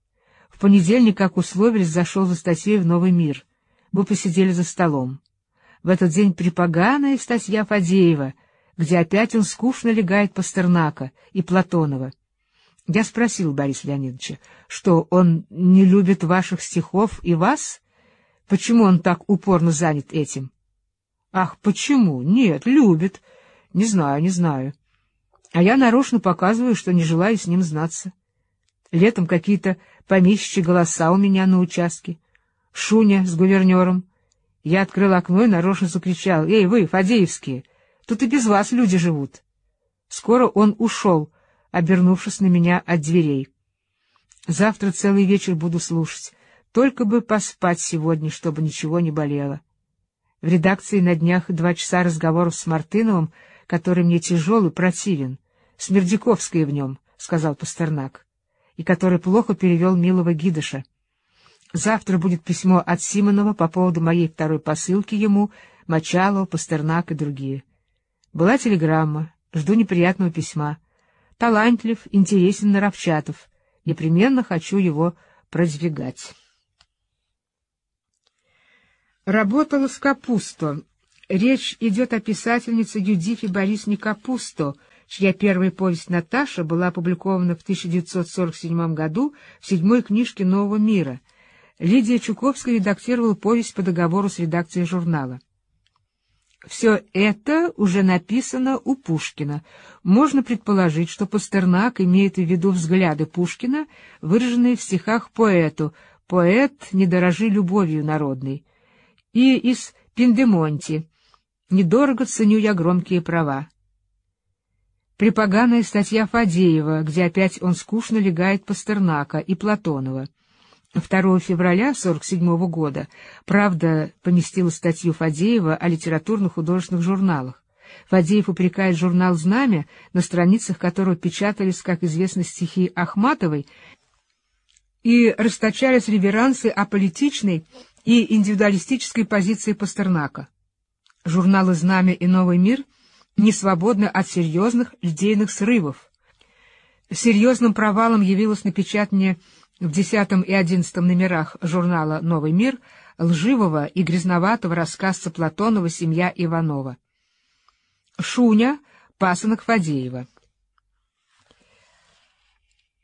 В понедельник, как условились, зашел за статьей в «Новый мир». Мы посидели за столом. В этот день припоганая статья Фадеева — где опять он скучно легает Пастернака и Платонова. Я спросил Бориса Леонидовича, что он не любит ваших стихов и вас? Почему он так упорно занят этим? Ах, почему? Нет, любит. Не знаю, не знаю. А я нарочно показываю, что не желаю с ним знаться. Летом какие-то помещичьи голоса у меня на участке. Шуня с гувернером. Я открыл окно и нарочно закричал. «Эй, вы, Фадеевские!» Тут и без вас люди живут. Скоро он ушел, обернувшись на меня от дверей. Завтра целый вечер буду слушать. Только бы поспать сегодня, чтобы ничего не болело. В редакции на днях два часа разговоров с Мартыновым, который мне тяжел и противен. Смердяковская в нем, — сказал Пастернак, и который плохо перевел милого Гидыша. Завтра будет письмо от Симонова по поводу моей второй посылки ему, Мочалова, Пастернак и другие. Была телеграмма. Жду неприятного письма. Талантлив, интересен Наровчатов. Непременно хочу его продвигать. Работала с Капусто. Речь идет о писательнице Юдифе Борисне Капусто, чья первая повесть «Наташа» была опубликована в 1947 году в седьмой книжке «Нового мира». Лидия Чуковская редактировала повесть по договору с редакцией журнала. Все это уже написано у Пушкина. Можно предположить, что Пастернак имеет в виду взгляды Пушкина, выраженные в стихах поэту «Поэт, не дорожи любовью народной» и из «Пиндемонти» «Недорого ценю я громкие права». Припоганная статья Фадеева, где опять он скучно легает Пастернака и Платонова — 2 февраля 1947 года «Правда» поместила статью Фадеева о литературно-художественных журналах. Фадеев упрекает журнал «Знамя», на страницах которого печатались, как известно, стихи Ахматовой, и расточались реверансы о политичной и индивидуалистической позиции Пастернака. Журналы «Знамя» и «Новый мир» не свободны от серьезных льдейных срывов. Серьезным провалом явилось напечатание «Знамя» в десятом и одиннадцатом номерах журнала «Новый мир» лживого и грязноватого рассказца Платонова «Семья Иванова». Шуня, пасынок Фадеева.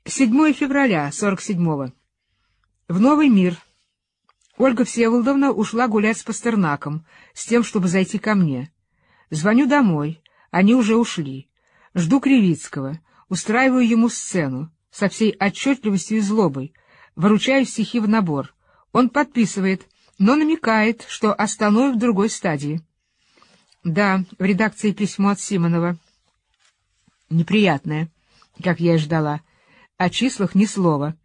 7 февраля 47-го. В Новый мир. Ольга Всеволодовна ушла гулять с Пастернаком, с тем, чтобы зайти ко мне. Звоню домой, они уже ушли. Жду Кривицкого, устраиваю ему сцену со всей отчетливостью и злобой, выручая стихи в набор. Он подписывает, но намекает, что остановит в другой стадии. Да, в редакции письмо от Симонова. Неприятное, как я и ждала. О числах ни слова.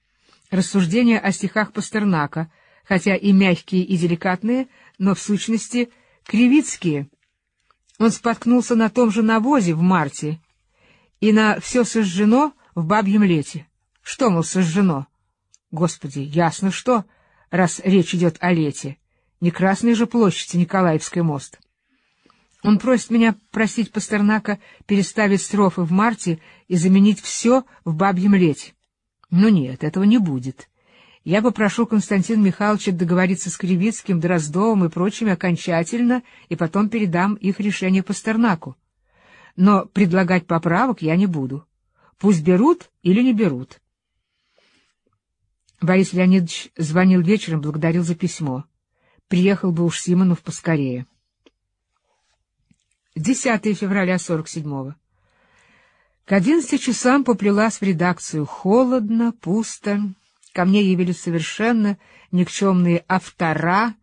Рассуждения о стихах Пастернака, хотя и мягкие, и деликатные, но в сущности кривицкие. Он споткнулся на том же навозе в марте, и на «все сожжено» в бабьем лете. Что, мол, сожжено? Господи, ясно что, раз речь идет о лете. Не Красной же площади а Николаевский мост. Он просит меня просить Пастернака переставить строфы в марте и заменить все в бабьем лете. Но нет, этого не будет. Я попрошу Константина Михайловича договориться с Кривицким, Дроздовым и прочими окончательно, и потом передам их решение Пастернаку. Но предлагать поправок я не буду. Пусть берут или не берут. Борис Леонидович звонил вечером, благодарил за письмо. Приехал бы уж Симонов поскорее. 10 февраля 47-го. К одиннадцати часам поплелась в редакцию. Холодно, пусто. Ко мне явились совершенно никчемные автора.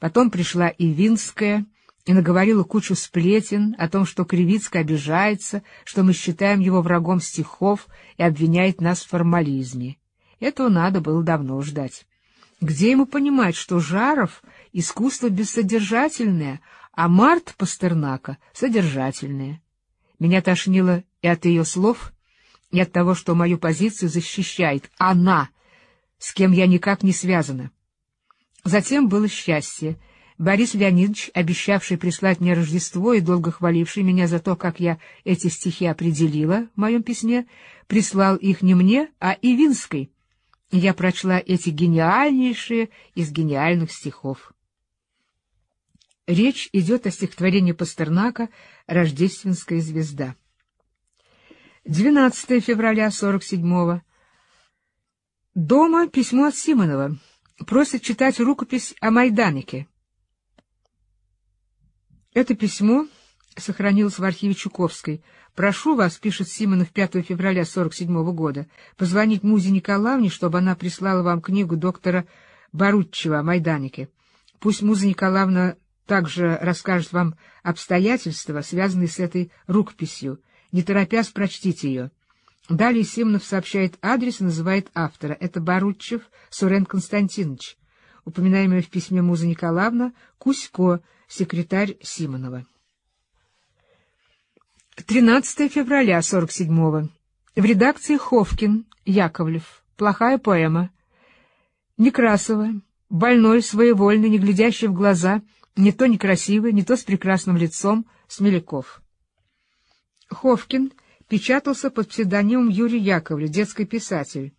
Потом пришла Ивинская и наговорила кучу сплетен о том, что Кривицкая обижается, что мы считаем его врагом стихов и обвиняет нас в формализме. Этого надо было давно ждать. Где ему понимать, что Жаров — искусство бессодержательное, а Март Пастернака — содержательное? Меня тошнило и от ее слов, и от того, что мою позицию защищает она, с кем я никак не связана. Затем было счастье — Борис Леонидович, обещавший прислать мне Рождество и долго хваливший меня за то, как я эти стихи определила в моем письме, прислал их не мне, а Ивинской. Я прочла эти гениальнейшие из гениальных стихов. Речь идет о стихотворении Пастернака «Рождественская звезда». 12 февраля 47-го. Дома письмо от Симонова. Просит читать рукопись о Майданике. Это письмо сохранилось в архиве Чуковской. «Прошу вас», — пишет Симонов 5 февраля 47 года, — «позвонить Музе Николаевне, чтобы она прислала вам книгу доктора Барутчева о Майданике. Пусть Муза Николаевна также расскажет вам обстоятельства, связанные с этой рукописью. Не торопясь, прочтите ее». Далее Симонов сообщает адрес и называет автора. Это Барутчев Сурен Константинович. Упоминаемое в письме Муза Николаевна Кусько — секретарь Симонова. 13 февраля 47-го. В редакции Ховкин, Яковлев. Плохая поэма. Некрасова. Больной, своевольный, не глядящий в глаза, не то некрасивый, не то с прекрасным лицом, Смеляков. Ховкин печатался под псевдонимом Юрий Яковлев, детский писатель.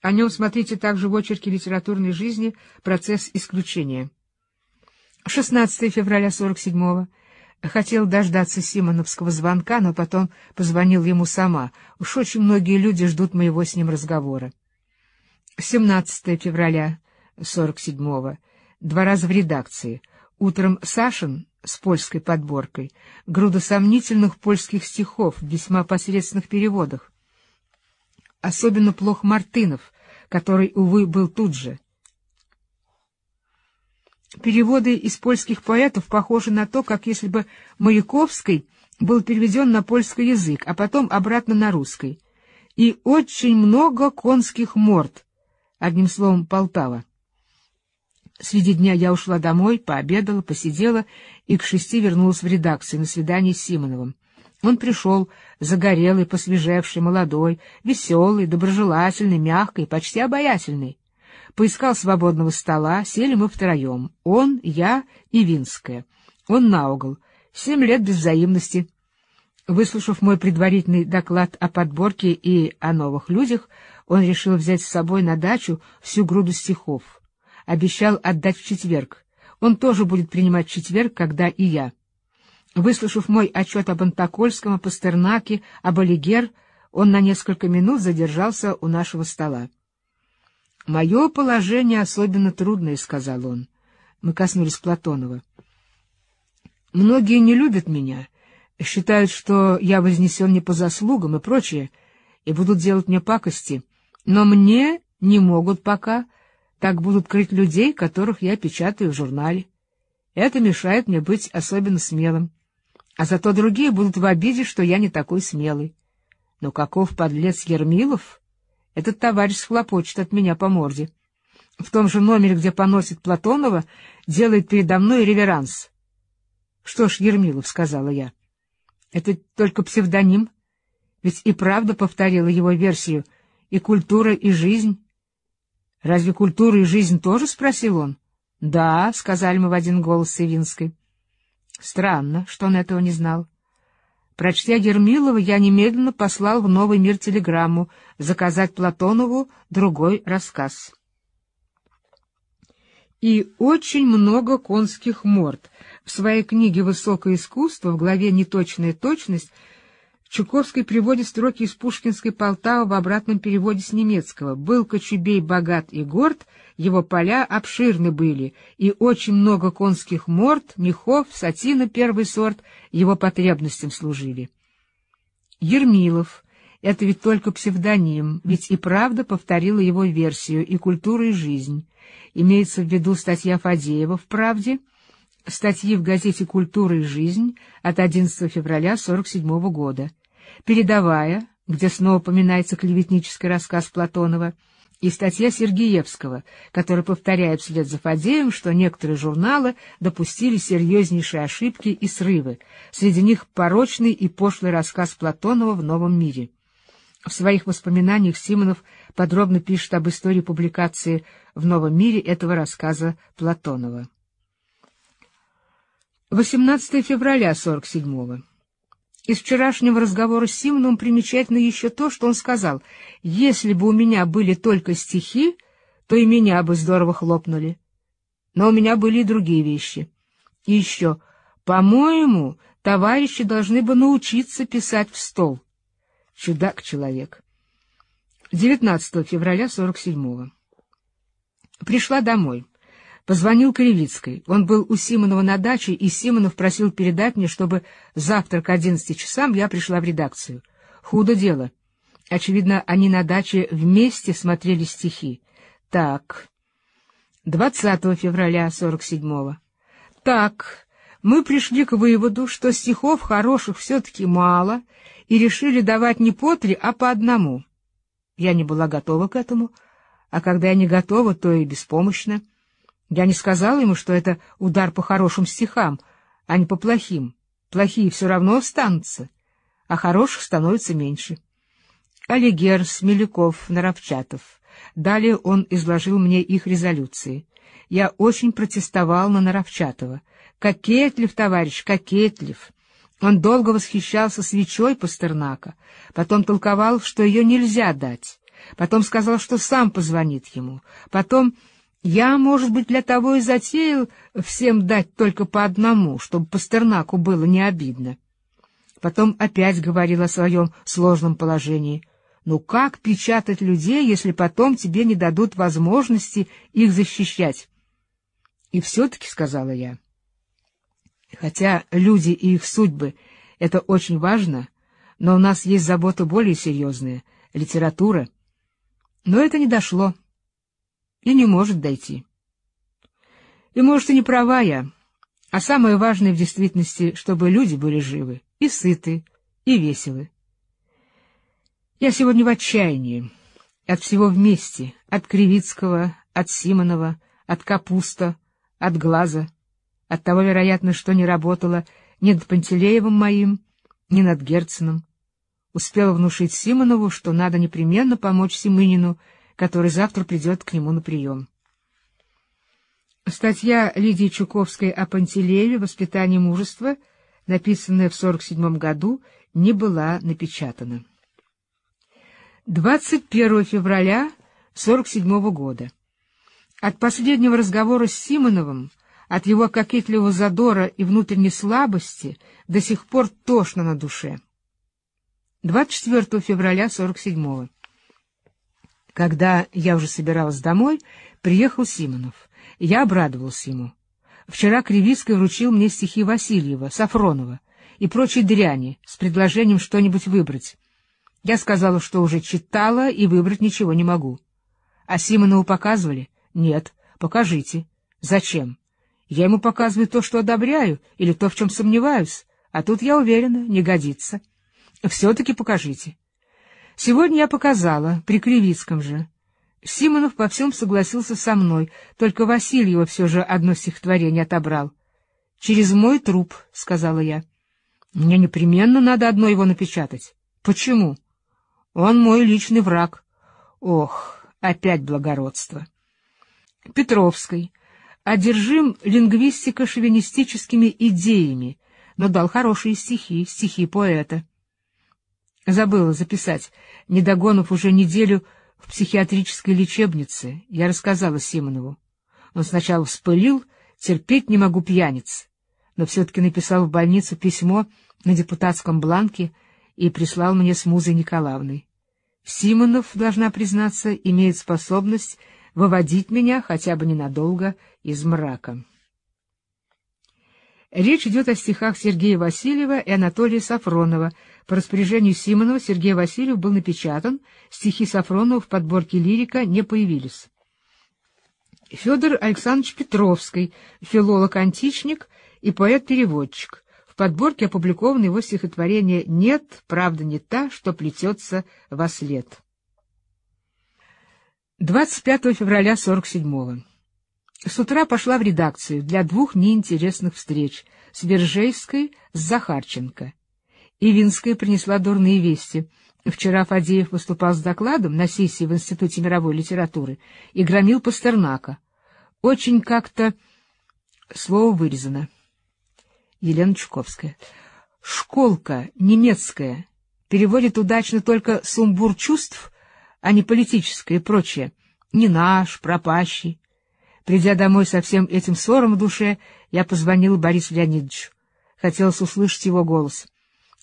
О нем смотрите также в очерке литературной жизни «Процесс исключения». 16 февраля 47-го. Хотел дождаться симоновского звонка, но потом позвонил ему сама. Уж очень многие люди ждут моего с ним разговора. 17 февраля 47-го. Два раза в редакции. Утром Сашин с польской подборкой, груда сомнительных польских стихов в весьма посредственных переводах. Особенно плох Мартынов, который, увы, был тут же — Переводы из польских поэтов похожи на то, как если бы Маяковский был переведен на польский язык, а потом обратно на русский. И очень много конских морд, одним словом, Полтава. Среди дня я ушла домой, пообедала, посидела и к шести вернулась в редакцию на свидание с Симоновым. Он пришел, загорелый, посвежевший, молодой, веселый, доброжелательный, мягкий, почти обаятельный поискал свободного стола, сели мы втроем, он, я и Винская. Он на угол, семь лет без взаимности. Выслушав мой предварительный доклад о подборке и о новых людях, он решил взять с собой на дачу всю груду стихов. Обещал отдать в четверг. Он тоже будет принимать четверг, когда и я. Выслушав мой отчет об Антокольском, о Пастернаке, об Олигер, он на несколько минут задержался у нашего стола. «Мое положение особенно трудное», — сказал он. Мы коснулись Платонова. «Многие не любят меня, считают, что я вознесен не по заслугам и прочее, и будут делать мне пакости, но мне не могут пока, так будут крыть людей, которых я печатаю в журнале. Это мешает мне быть особенно смелым. А зато другие будут в обиде, что я не такой смелый. Но каков подлец Ермилов?» Этот товарищ хлопочет от меня по морде. В том же номере, где поносит Платонова, делает передо мной реверанс. — Что ж, Ермилов, — сказала я, — это только псевдоним, ведь и правда повторила его версию и культура, и жизнь. — Разве культура и жизнь тоже? — спросил он. — Да, — сказали мы в один голос с Ивинской. Странно, что он этого не знал. Прочтя Ермилова, я немедленно послал в «Новый мир» телеграмму заказать Платонову другой рассказ. И очень много конских морд. В своей книге «Высокое искусство» в главе «Неточная точность» Чуковский приводит строки из пушкинской Полтавы в обратном переводе с немецкого. «Был Кочубей богат и горд, его поля обширны были, и очень много конских морд, мехов, сатина первый сорт его потребностям служили». Ермилов. Это ведь только псевдоним, ведь и правда повторила его версию и культура, и жизнь. Имеется в виду статья Фадеева в «Правде», статьи в газете «Культура и жизнь» от 11 февраля 1947 года передовая, где снова упоминается клеветнический рассказ Платонова, и статья Сергеевского, который повторяет вслед за Фадеем, что некоторые журналы допустили серьезнейшие ошибки и срывы, среди них порочный и пошлый рассказ Платонова «В новом мире». В своих воспоминаниях Симонов подробно пишет об истории публикации «В новом мире» этого рассказа Платонова. 18 февраля 47 -го. Из вчерашнего разговора с Симоном примечательно еще то, что он сказал, «Если бы у меня были только стихи, то и меня бы здорово хлопнули. Но у меня были и другие вещи. И еще, по-моему, товарищи должны бы научиться писать в стол. Чудак-человек». 19 февраля 47-го. Пришла домой. Позвонил Кривицкой. Он был у Симонова на даче, и Симонов просил передать мне, чтобы завтра к одиннадцати часам я пришла в редакцию. Худо дело. Очевидно, они на даче вместе смотрели стихи. Так. 20 февраля 47-го. Так. Мы пришли к выводу, что стихов хороших все-таки мало, и решили давать не по три, а по одному. Я не была готова к этому, а когда я не готова, то и беспомощна. Я не сказала ему, что это удар по хорошим стихам, а не по плохим. Плохие все равно останутся, а хороших становится меньше. Алигер, Смеляков, Наровчатов. Далее он изложил мне их резолюции. Я очень протестовал на Наровчатова. Кокетлив, товарищ, кокетлив. Он долго восхищался свечой Пастернака, потом толковал, что ее нельзя дать, потом сказал, что сам позвонит ему, потом я, может быть, для того и затеял всем дать только по одному, чтобы Пастернаку было не обидно. Потом опять говорил о своем сложном положении. Ну как печатать людей, если потом тебе не дадут возможности их защищать? И все-таки, — сказала я, — хотя люди и их судьбы — это очень важно, но у нас есть забота более серьезная — литература. Но это не дошло и не может дойти. И, может, и не права я, а самое важное в действительности, чтобы люди были живы, и сыты, и веселы. Я сегодня в отчаянии от всего вместе, от Кривицкого, от Симонова, от Капуста, от Глаза, от того, вероятно, что не работала ни над Пантелеевым моим, ни над Герценом. Успела внушить Симонову, что надо непременно помочь Семынину, который завтра придет к нему на прием. Статья Лидии Чуковской о Пантелееве «Воспитание мужества», написанная в 1947 году, не была напечатана. 21 февраля 1947 года. От последнего разговора с Симоновым, от его кокетливого задора и внутренней слабости до сих пор тошно на душе. 24 февраля 1947 года. Когда я уже собиралась домой, приехал Симонов. Я обрадовался ему. Вчера Кривицкий вручил мне стихи Васильева, Сафронова и прочей дряни с предложением что-нибудь выбрать. Я сказала, что уже читала и выбрать ничего не могу. А Симонову показывали? Нет. Покажите. Зачем? Я ему показываю то, что одобряю, или то, в чем сомневаюсь. А тут я уверена, не годится. Все-таки покажите. Сегодня я показала, при Кривицком же. Симонов по всем согласился со мной, только Васильева все же одно стихотворение отобрал. — Через мой труп, — сказала я. — Мне непременно надо одно его напечатать. — Почему? — Он мой личный враг. — Ох, опять благородство. Петровской. Одержим лингвистико-шовинистическими идеями, но дал хорошие стихи, стихи поэта. Забыла записать. Недогонов уже неделю в психиатрической лечебнице. Я рассказала Симонову. Он сначала вспылил, терпеть не могу пьяниц, но все-таки написал в больницу письмо на депутатском бланке и прислал мне с Музой Николаевной. Симонов, должна признаться, имеет способность выводить меня хотя бы ненадолго из мрака. Речь идет о стихах Сергея Васильева и Анатолия Сафронова — по распоряжению Симонова Сергей Васильев был напечатан, стихи Сафронова в подборке «Лирика» не появились. Федор Александрович Петровский, филолог-античник и поэт-переводчик. В подборке опубликовано его стихотворение «Нет, правда не та, что плетется во след». 25 февраля 47-го. С утра пошла в редакцию для двух неинтересных встреч с Вержейской, с Захарченко. Ивинская принесла дурные вести. Вчера Фадеев выступал с докладом на сессии в Институте мировой литературы и громил Пастернака. Очень как-то... Слово вырезано. Елена Чуковская. «Школка немецкая. Переводит удачно только сумбур чувств, а не политическое и прочее. Не наш, пропащий». Придя домой со всем этим ссором в душе, я позвонила Борису Леонидовичу. Хотелось услышать его голос.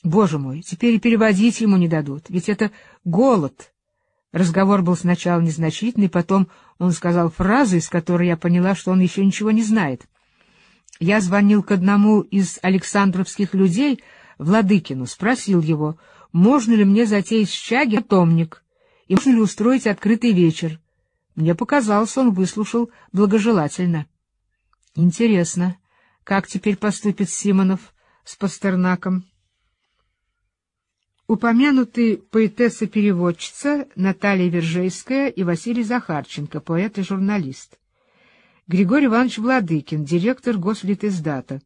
Боже мой, теперь и переводить ему не дадут, ведь это голод. Разговор был сначала незначительный, потом он сказал фразу, из которой я поняла, что он еще ничего не знает. Я звонил к одному из александровских людей, Владыкину, спросил его, можно ли мне затеять с Чаги томник, и можно ли устроить открытый вечер. Мне показалось, он выслушал благожелательно. Интересно, как теперь поступит Симонов с Пастернаком? Упомянутые поэтесса-переводчица Наталья Вержейская и Василий Захарченко, поэт и журналист. Григорий Иванович Владыкин, директор Гослитиздата.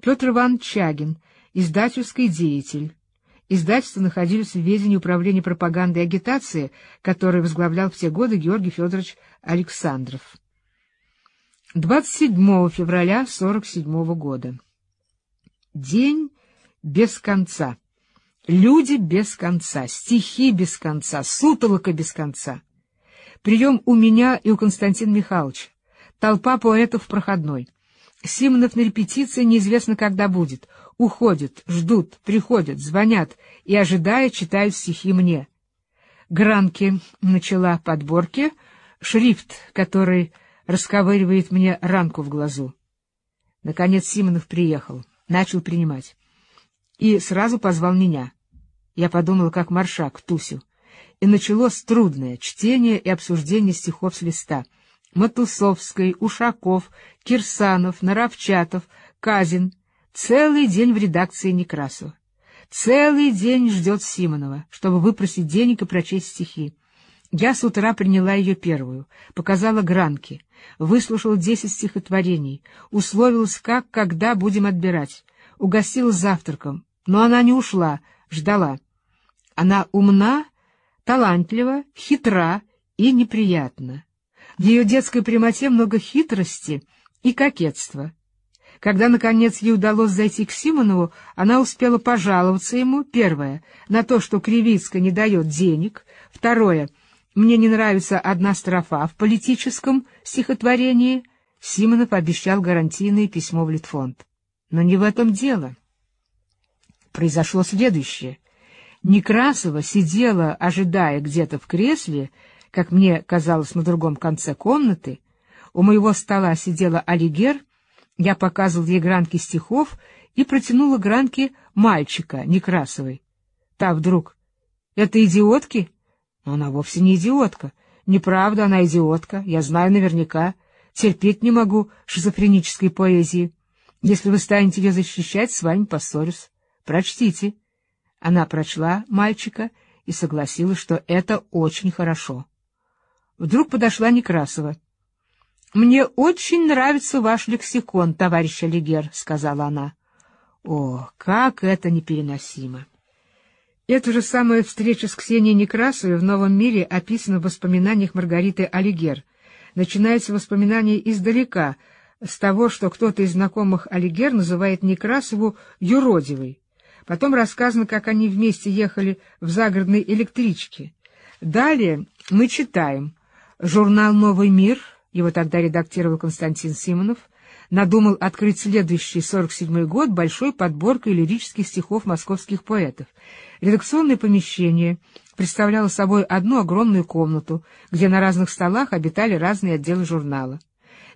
Петр Иванович Чагин, издательский деятель. Издательство находились в ведении Управления пропаганды и агитации, которое возглавлял в те годы Георгий Федорович Александров. 27 февраля 1947 года. День без конца. Люди без конца, стихи без конца, сутолока без конца. Прием у меня и у Константина Михайловича. Толпа поэтов проходной. Симонов на репетиции неизвестно когда будет. Уходят, ждут, приходят, звонят и, ожидая, читают стихи мне. Гранки начала подборки, шрифт, который расковыривает мне ранку в глазу. Наконец Симонов приехал, начал принимать и сразу позвал меня. Я подумала, как маршак, Тусю. И началось трудное чтение и обсуждение стихов с листа. Матусовской, Ушаков, Кирсанов, Наровчатов, Казин. Целый день в редакции Некрасова. Целый день ждет Симонова, чтобы выпросить денег и прочесть стихи. Я с утра приняла ее первую, показала гранки, выслушала десять стихотворений, условилась, как, когда будем отбирать угостила завтраком, но она не ушла, ждала. Она умна, талантлива, хитра и неприятна. В ее детской прямоте много хитрости и кокетства. Когда, наконец, ей удалось зайти к Симонову, она успела пожаловаться ему, первое, на то, что Кривицкая не дает денег, второе, мне не нравится одна строфа в политическом стихотворении, Симонов обещал гарантийное письмо в Литфонд. Но не в этом дело. Произошло следующее. Некрасова сидела, ожидая где-то в кресле, как мне казалось, на другом конце комнаты. У моего стола сидела Алигер, я показывал ей гранки стихов и протянула гранки мальчика Некрасовой. Та вдруг. «Это идиотки?» Но она вовсе не идиотка. Неправда, она идиотка, я знаю наверняка. Терпеть не могу шизофренической поэзии. Если вы станете ее защищать, с вами поссорюсь. Прочтите. Она прочла мальчика и согласилась, что это очень хорошо. Вдруг подошла Некрасова. — Мне очень нравится ваш лексикон, товарищ Алигер, — сказала она. — О, как это непереносимо! Эта же самая встреча с Ксенией Некрасовой в «Новом мире» описана в воспоминаниях Маргариты Алигер. Начинается воспоминания издалека — с того, что кто-то из знакомых Алигер называет Некрасову юродивой. Потом рассказано, как они вместе ехали в загородной электричке. Далее мы читаем. Журнал «Новый мир», его тогда редактировал Константин Симонов, надумал открыть следующий, 47 год, большой подборкой лирических стихов московских поэтов. Редакционное помещение представляло собой одну огромную комнату, где на разных столах обитали разные отделы журнала.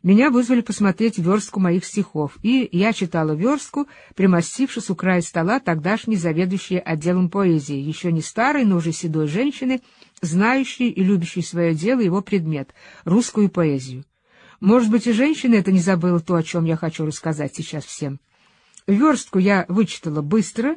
Меня вызвали посмотреть верстку моих стихов, и я читала верстку, примостившись у края стола тогдашней заведующей отделом поэзии, еще не старой, но уже седой женщины, знающей и любящей свое дело его предмет — русскую поэзию. Может быть, и женщина это не забыла то, о чем я хочу рассказать сейчас всем. Верстку я вычитала быстро,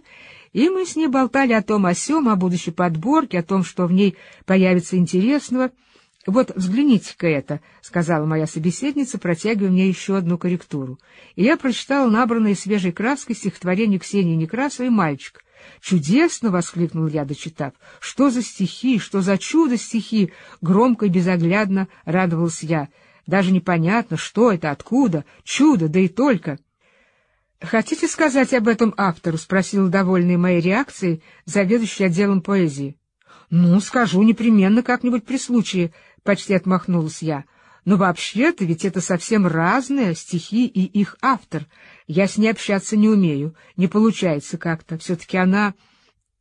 и мы с ней болтали о том о сём, о будущей подборке, о том, что в ней появится интересного —— Вот взгляните-ка это, — сказала моя собеседница, протягивая мне еще одну корректуру. И я прочитал набранное свежей краской стихотворение Ксении Некрасовой «Мальчик». «Чудесно!» — воскликнул я, дочитав. «Что за стихи? Что за чудо стихи?» Громко и безоглядно радовался я. «Даже непонятно, что это, откуда. Чудо, да и только!» «Хотите сказать об этом автору?» — спросил довольный моей реакцией заведующий отделом поэзии. «Ну, скажу непременно как-нибудь при случае», — почти отмахнулась я. «Но вообще-то ведь это совсем разные стихи и их автор. Я с ней общаться не умею, не получается как-то. Все-таки она...»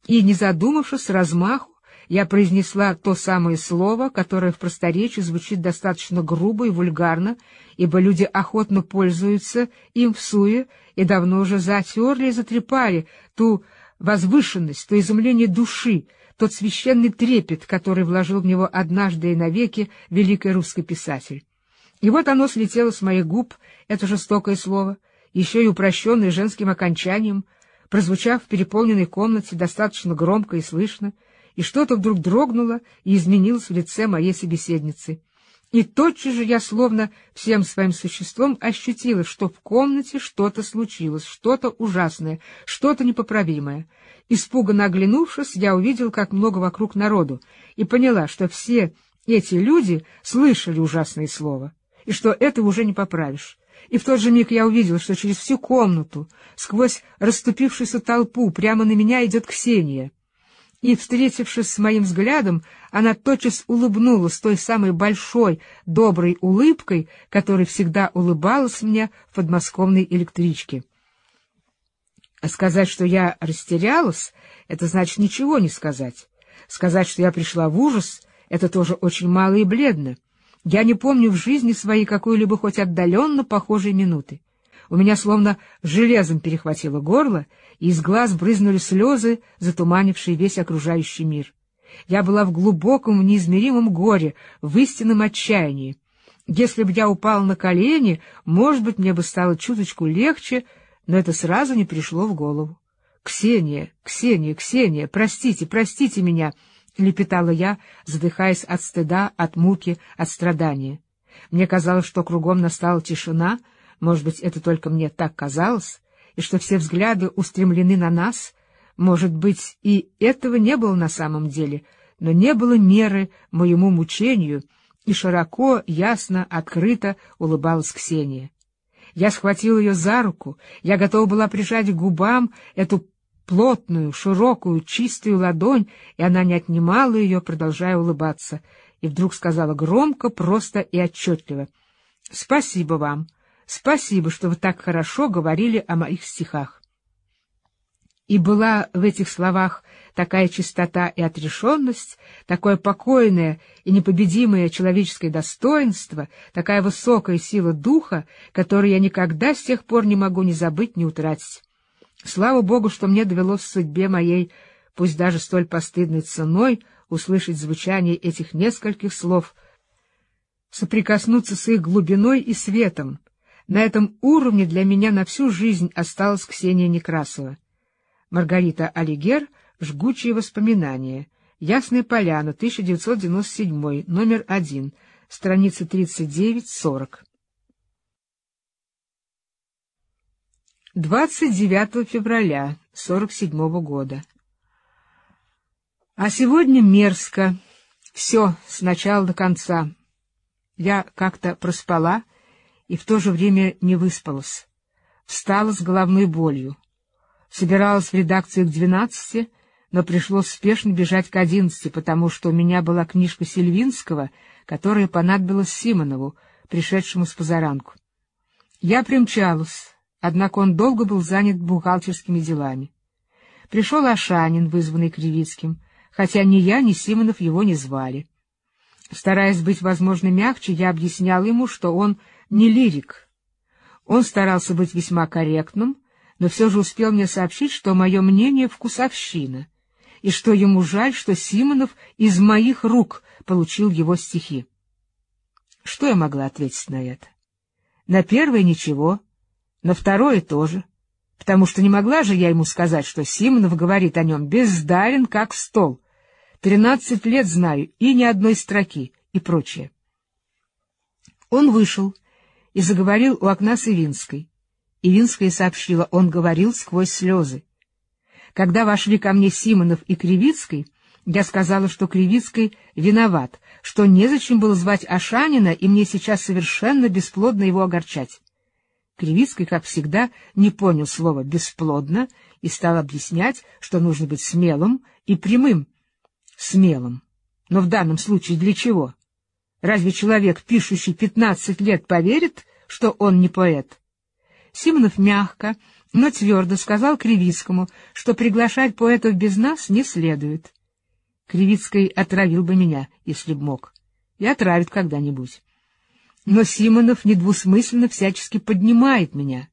И, не задумавшись, размаху, я произнесла то самое слово, которое в просторечии звучит достаточно грубо и вульгарно, ибо люди охотно пользуются им в суе и давно уже затерли и затрепали ту возвышенность, то изумление души, тот священный трепет, который вложил в него однажды и навеки великий русский писатель. И вот оно слетело с моих губ, это жестокое слово, еще и упрощенное женским окончанием, прозвучав в переполненной комнате достаточно громко и слышно, и что-то вдруг дрогнуло и изменилось в лице моей собеседницы — и тотчас же я словно всем своим существом ощутила, что в комнате что-то случилось, что-то ужасное, что-то непоправимое. Испуганно оглянувшись, я увидела, как много вокруг народу, и поняла, что все эти люди слышали ужасное слово, и что это уже не поправишь. И в тот же миг я увидела, что через всю комнату, сквозь расступившуюся толпу, прямо на меня идет Ксения — и, встретившись с моим взглядом, она тотчас улыбнулась той самой большой, доброй улыбкой, которой всегда улыбалась мне в подмосковной электричке. А Сказать, что я растерялась, это значит ничего не сказать. Сказать, что я пришла в ужас, это тоже очень мало и бледно. Я не помню в жизни своей какой-либо хоть отдаленно похожей минуты. У меня словно железом перехватило горло, и из глаз брызнули слезы, затуманившие весь окружающий мир. Я была в глубоком, неизмеримом горе, в истинном отчаянии. Если бы я упала на колени, может быть, мне бы стало чуточку легче, но это сразу не пришло в голову. «Ксения, Ксения, Ксения, простите, простите меня!» — лепетала я, задыхаясь от стыда, от муки, от страдания. Мне казалось, что кругом настала тишина — может быть, это только мне так казалось, и что все взгляды устремлены на нас. Может быть, и этого не было на самом деле, но не было меры моему мучению, и широко, ясно, открыто улыбалась Ксения. Я схватил ее за руку, я готова была прижать к губам эту плотную, широкую, чистую ладонь, и она не отнимала ее, продолжая улыбаться, и вдруг сказала громко, просто и отчетливо. — Спасибо вам. — Спасибо, что вы так хорошо говорили о моих стихах. И была в этих словах такая чистота и отрешенность, такое покойное и непобедимое человеческое достоинство, такая высокая сила духа, которую я никогда с тех пор не могу ни забыть, ни утратить. Слава Богу, что мне довелось в судьбе моей, пусть даже столь постыдной ценой, услышать звучание этих нескольких слов, соприкоснуться с их глубиной и светом, на этом уровне для меня на всю жизнь осталась Ксения Некрасова. Маргарита Алигер «Жгучие воспоминания», Ясная поляна, 1997, номер 1, страница 39-40. 29 февраля 1947 года. А сегодня мерзко. Все, с начала до конца. Я как-то проспала, и в то же время не выспалась. Встала с головной болью. Собиралась в редакцию к двенадцати, но пришлось спешно бежать к одиннадцати, потому что у меня была книжка Сильвинского, которая понадобилась Симонову, пришедшему с позаранку. Я примчалась, однако он долго был занят бухгалтерскими делами. Пришел Ашанин, вызванный Кривицким, хотя ни я, ни Симонов его не звали. Стараясь быть, возможно, мягче, я объяснял ему, что он не лирик. Он старался быть весьма корректным, но все же успел мне сообщить, что мое мнение — вкусовщина, и что ему жаль, что Симонов из моих рук получил его стихи. Что я могла ответить на это? На первое — ничего, на второе — тоже, потому что не могла же я ему сказать, что Симонов говорит о нем «бездарен, как стол», «тринадцать лет знаю» и ни одной строки и прочее. Он вышел — и заговорил у окна с Ивинской. Ивинская сообщила, он говорил сквозь слезы. Когда вошли ко мне Симонов и Кривицкий, я сказала, что Кривицкий виноват, что незачем было звать Ашанина, и мне сейчас совершенно бесплодно его огорчать. Кривицкий, как всегда, не понял слова «бесплодно» и стал объяснять, что нужно быть смелым и прямым. Смелым. Но в данном случае для чего? — Разве человек, пишущий пятнадцать лет, поверит, что он не поэт? Симонов мягко, но твердо сказал Кривицкому, что приглашать поэтов без нас не следует. Кривицкий отравил бы меня, если б мог. И отравит когда-нибудь. Но Симонов недвусмысленно всячески поднимает меня.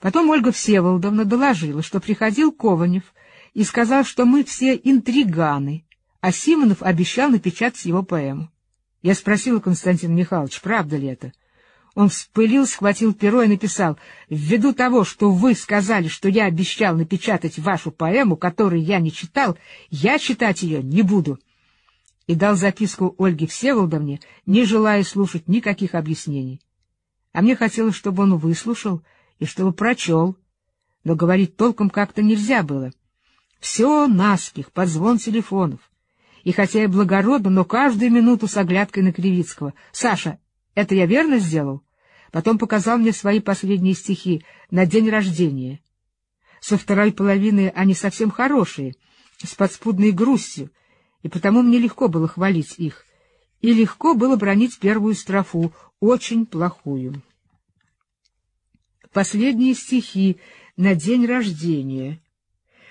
Потом Ольга Всеволодовна доложила, что приходил Кованев и сказал, что мы все интриганы, а Симонов обещал напечатать его поэму. Я спросила Константин Михайлович, правда ли это? Он вспылил, схватил перо и написал, «Ввиду того, что вы сказали, что я обещал напечатать вашу поэму, которую я не читал, я читать ее не буду». И дал записку Ольге Всеволодовне, не желая слушать никаких объяснений. А мне хотелось, чтобы он выслушал и чтобы прочел, но говорить толком как-то нельзя было. Все наспех, под звон телефонов и хотя и благородно, но каждую минуту с оглядкой на Кривицкого. «Саша, это я верно сделал?» Потом показал мне свои последние стихи на день рождения. Со второй половины они совсем хорошие, с подспудной грустью, и потому мне легко было хвалить их. И легко было бронить первую строфу, очень плохую. Последние стихи на день рождения.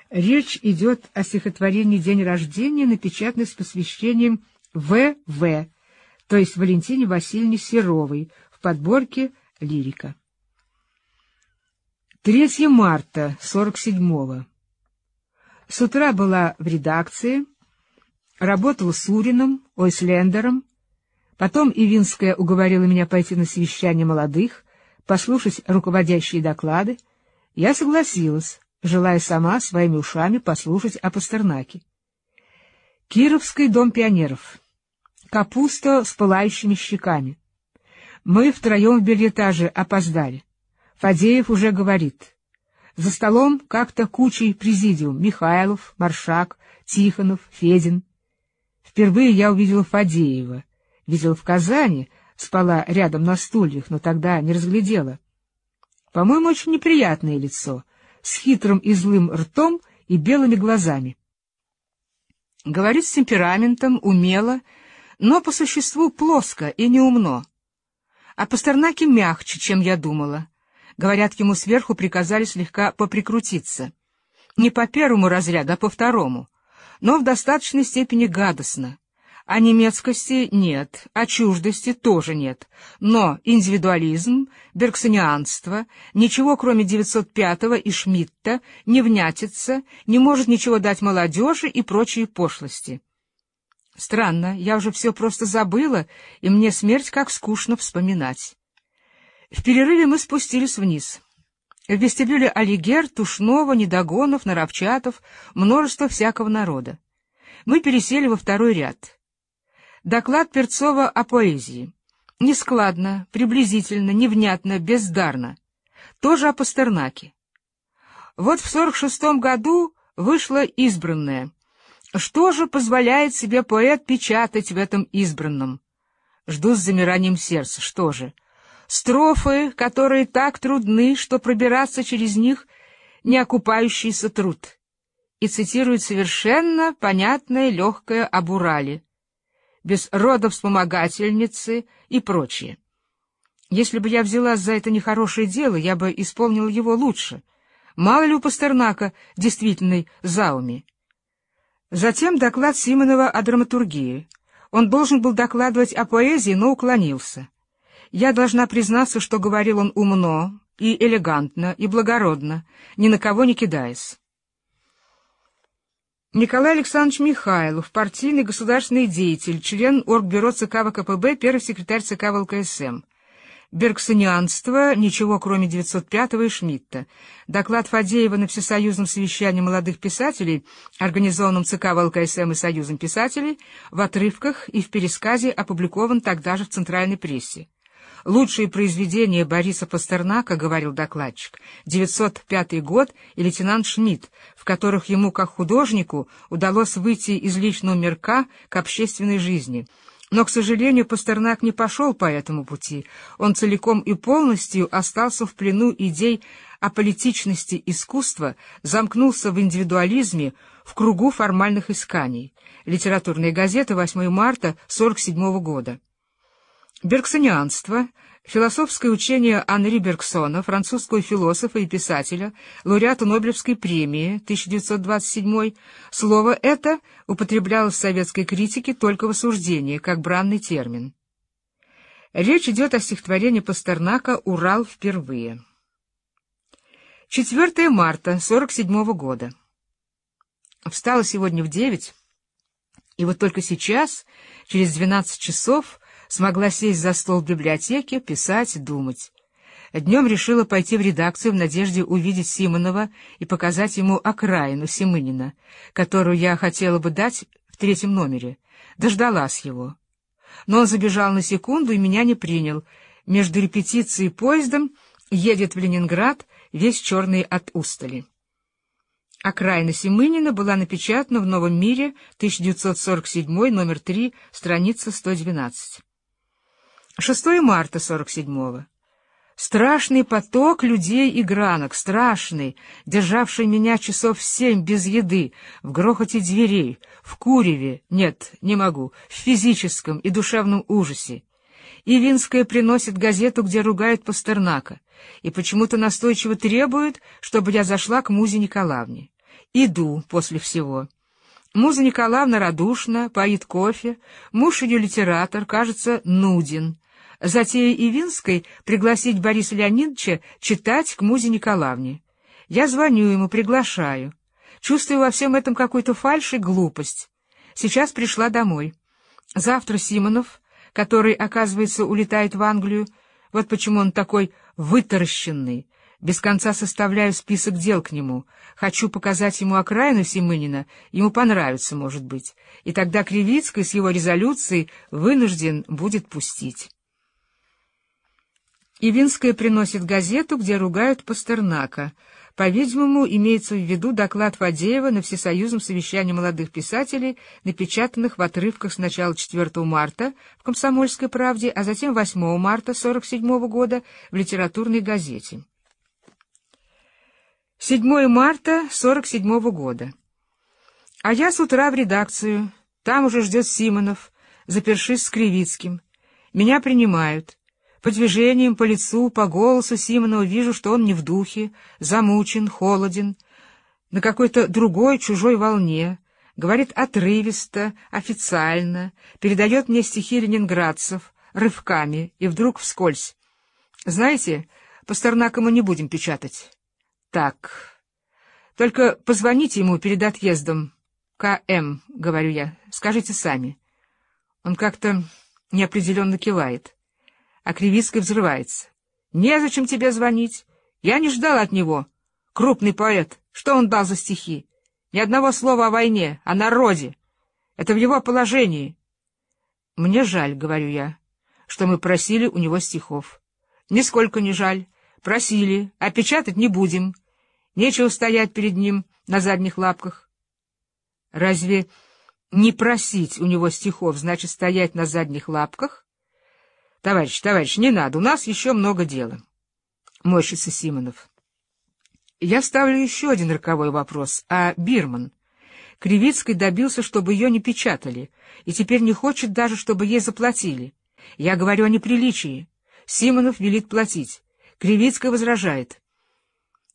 Речь идет о стихотворении «День рождения», напечатанной с посвящением В.В., то есть Валентине Васильевне Серовой, в подборке «Лирика». 3 марта 47-го. С утра была в редакции, работала с Урином, Ойслендером, потом Ивинская уговорила меня пойти на совещание молодых, послушать руководящие доклады. Я согласилась желая сама своими ушами послушать о Пастернаке. Кировский дом пионеров. Капуста с пылающими щеками. Мы втроем в бельетаже опоздали. Фадеев уже говорит. За столом как-то кучей президиум. Михайлов, Маршак, Тихонов, Федин. Впервые я увидел Фадеева. Видел в Казани, спала рядом на стульях, но тогда не разглядела. По-моему, очень неприятное лицо — с хитрым и злым ртом и белыми глазами. Говорит с темпераментом, умело, но по существу плоско и неумно. А Пастернаке мягче, чем я думала. Говорят, ему сверху приказали слегка поприкрутиться. Не по первому разряду, а по второму, но в достаточной степени гадостно. О а немецкости нет, о а чуждости тоже нет. Но индивидуализм, бергсонианство, ничего кроме 905-го и Шмидта не внятится, не может ничего дать молодежи и прочие пошлости. Странно, я уже все просто забыла, и мне смерть как скучно вспоминать. В перерыве мы спустились вниз. В вестибюле Алигер, Тушнова, Недогонов, Наровчатов, множество всякого народа. Мы пересели во второй ряд — Доклад Перцова о поэзии. Нескладно, приблизительно, невнятно, бездарно. Тоже о Пастернаке. Вот в 46-м году вышло избранное. Что же позволяет себе поэт печатать в этом «Избранном»? Жду с замиранием сердца. Что же? Строфы, которые так трудны, что пробираться через них — неокупающийся труд. И цитирует совершенно понятное легкое об Урале — без родовспомогательницы и прочее. Если бы я взяла за это нехорошее дело, я бы исполнила его лучше. Мало ли у Пастернака действительной зауми. Затем доклад Симонова о драматургии. Он должен был докладывать о поэзии, но уклонился. Я должна признаться, что говорил он умно, и элегантно, и благородно, ни на кого не кидаясь. Николай Александрович Михайлов, партийный государственный деятель, член Оргбюро ЦК ВКПБ, первый секретарь ЦК ВЛКСМ. Бергсонианство, ничего кроме 905 и Шмидта. Доклад Фадеева на Всесоюзном совещании молодых писателей, организованном ЦК ВЛКСМ и Союзом писателей, в отрывках и в пересказе опубликован тогда же в центральной прессе. Лучшие произведения Бориса Пастернака, говорил докладчик, 905 год и лейтенант Шмидт, в которых ему, как художнику, удалось выйти из личного мирка к общественной жизни. Но, к сожалению, Пастернак не пошел по этому пути. Он целиком и полностью остался в плену идей о политичности искусства, замкнулся в индивидуализме, в кругу формальных исканий. Литературные газеты, 8 марта 1947 года. Бергсонианство — философское учение Анри Бергсона, французского философа и писателя, лауреата Нобелевской премии 1927 слово это употреблялось в советской критике только в осуждении, как бранный термин. Речь идет о стихотворении Пастернака «Урал впервые». 4 марта 47 года. Встала сегодня в девять, и вот только сейчас, через двенадцать часов, смогла сесть за стол в библиотеке, писать, думать. Днем решила пойти в редакцию в надежде увидеть Симонова и показать ему окраину Симынина, которую я хотела бы дать в третьем номере. Дождалась его. Но он забежал на секунду и меня не принял. Между репетицией и поездом едет в Ленинград, весь черный от устали. Окраина Симынина была напечатана в «Новом мире» 1947, номер 3, страница 112. 6 марта 47-го. Страшный поток людей и гранок, страшный, державший меня часов семь без еды, в грохоте дверей, в куреве, нет, не могу, в физическом и душевном ужасе. Ивинская приносит газету, где ругают Пастернака, и почему-то настойчиво требует, чтобы я зашла к Музе Николаевне. Иду после всего. Муза Николаевна радушна, поит кофе, муж ее литератор, кажется, нуден затея Ивинской пригласить Бориса Леонидовича читать к Музе Николаевне. Я звоню ему, приглашаю. Чувствую во всем этом какую-то фальшь и глупость. Сейчас пришла домой. Завтра Симонов, который, оказывается, улетает в Англию, вот почему он такой вытаращенный. Без конца составляю список дел к нему. Хочу показать ему окраину Семынина, ему понравится, может быть. И тогда Кривицкий с его резолюцией вынужден будет пустить. Ивинская приносит газету, где ругают Пастернака. По-видимому, имеется в виду доклад Фадеева на Всесоюзном совещании молодых писателей, напечатанных в отрывках с начала 4 марта в «Комсомольской правде», а затем 8 марта 1947 года в «Литературной газете». 7 марта 1947 года. А я с утра в редакцию. Там уже ждет Симонов, запершись с Кривицким. Меня принимают. По движениям, по лицу, по голосу Симона увижу, что он не в духе, замучен, холоден, на какой-то другой чужой волне, говорит отрывисто, официально, передает мне стихи ленинградцев рывками и вдруг вскользь. Знаете, Пастернака мы не будем печатать. Так. Только позвоните ему перед отъездом. «КМ», — говорю я, — «скажите сами». Он как-то неопределенно кивает. А Кривицкая взрывается. «Незачем тебе звонить. Я не ждал от него. Крупный поэт. Что он дал за стихи? Ни одного слова о войне, о народе. Это в его положении». «Мне жаль», — говорю я, — «что мы просили у него стихов». «Нисколько не жаль. Просили, а печатать не будем. Нечего стоять перед ним на задних лапках». «Разве...» Не просить у него стихов значит стоять на задних лапках? — Товарищ, товарищ, не надо, у нас еще много дела. — морщится Симонов. — Я ставлю еще один роковой вопрос. А Бирман? Кривицкой добился, чтобы ее не печатали, и теперь не хочет даже, чтобы ей заплатили. Я говорю о неприличии. Симонов велит платить. Кривицкая возражает.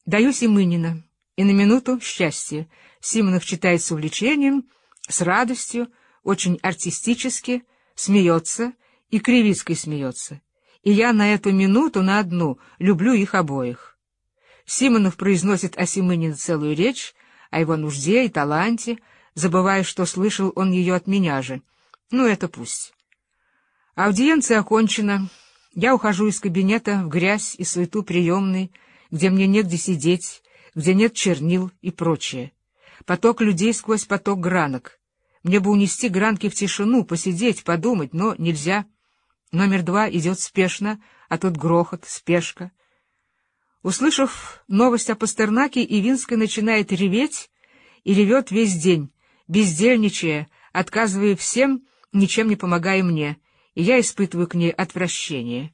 Даю Симынина. И на минуту счастье. Симонов читает с увлечением, с радостью, очень артистически, смеется — и Кривицкой смеется. И я на эту минуту, на одну, люблю их обоих. Симонов произносит о Симынине целую речь, о его нужде и таланте, забывая, что слышал он ее от меня же. Ну, это пусть. Аудиенция окончена. Я ухожу из кабинета в грязь и суету приемной, где мне негде сидеть, где нет чернил и прочее. Поток людей сквозь поток гранок. Мне бы унести гранки в тишину, посидеть, подумать, но нельзя. Номер два идет спешно, а тут грохот, спешка. Услышав новость о Пастернаке, Ивинская начинает реветь и ревет весь день, бездельничая, отказывая всем, ничем не помогая мне, и я испытываю к ней отвращение.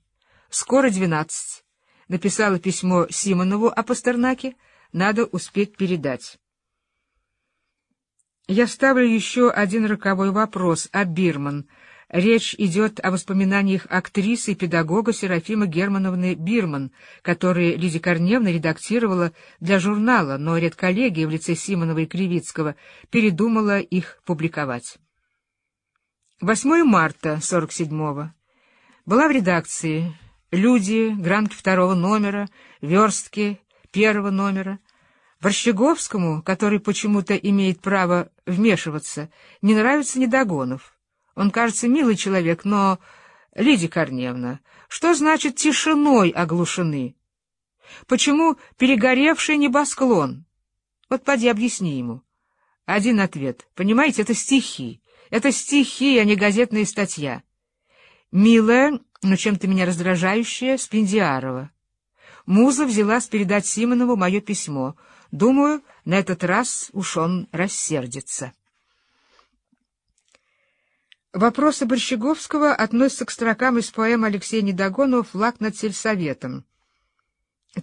Скоро двенадцать. Написала письмо Симонову о Пастернаке, надо успеть передать. Я ставлю еще один роковой вопрос о Бирман — Речь идет о воспоминаниях актрисы и педагога Серафимы Германовны Бирман, которые Лидия Корневна редактировала для журнала, но редколлегия в лице Симонова и Кривицкого передумала их публиковать. 8 марта 47-го. Была в редакции «Люди», гранки второго номера, «Верстки», первого номера. Борщеговскому, который почему-то имеет право вмешиваться, не нравится Недогонов. Он, кажется, милый человек, но... Лидия Корневна, что значит «тишиной оглушены»? Почему перегоревший небосклон? Вот поди объясни ему. Один ответ. Понимаете, это стихи. Это стихи, а не газетная статья. Милая, но чем-то меня раздражающая, Спиндиарова. Муза взялась передать Симонову мое письмо. Думаю, на этот раз уж он рассердится. Вопросы Борщеговского относятся к строкам из поэмы Алексея Недогонова «Флаг над сельсоветом».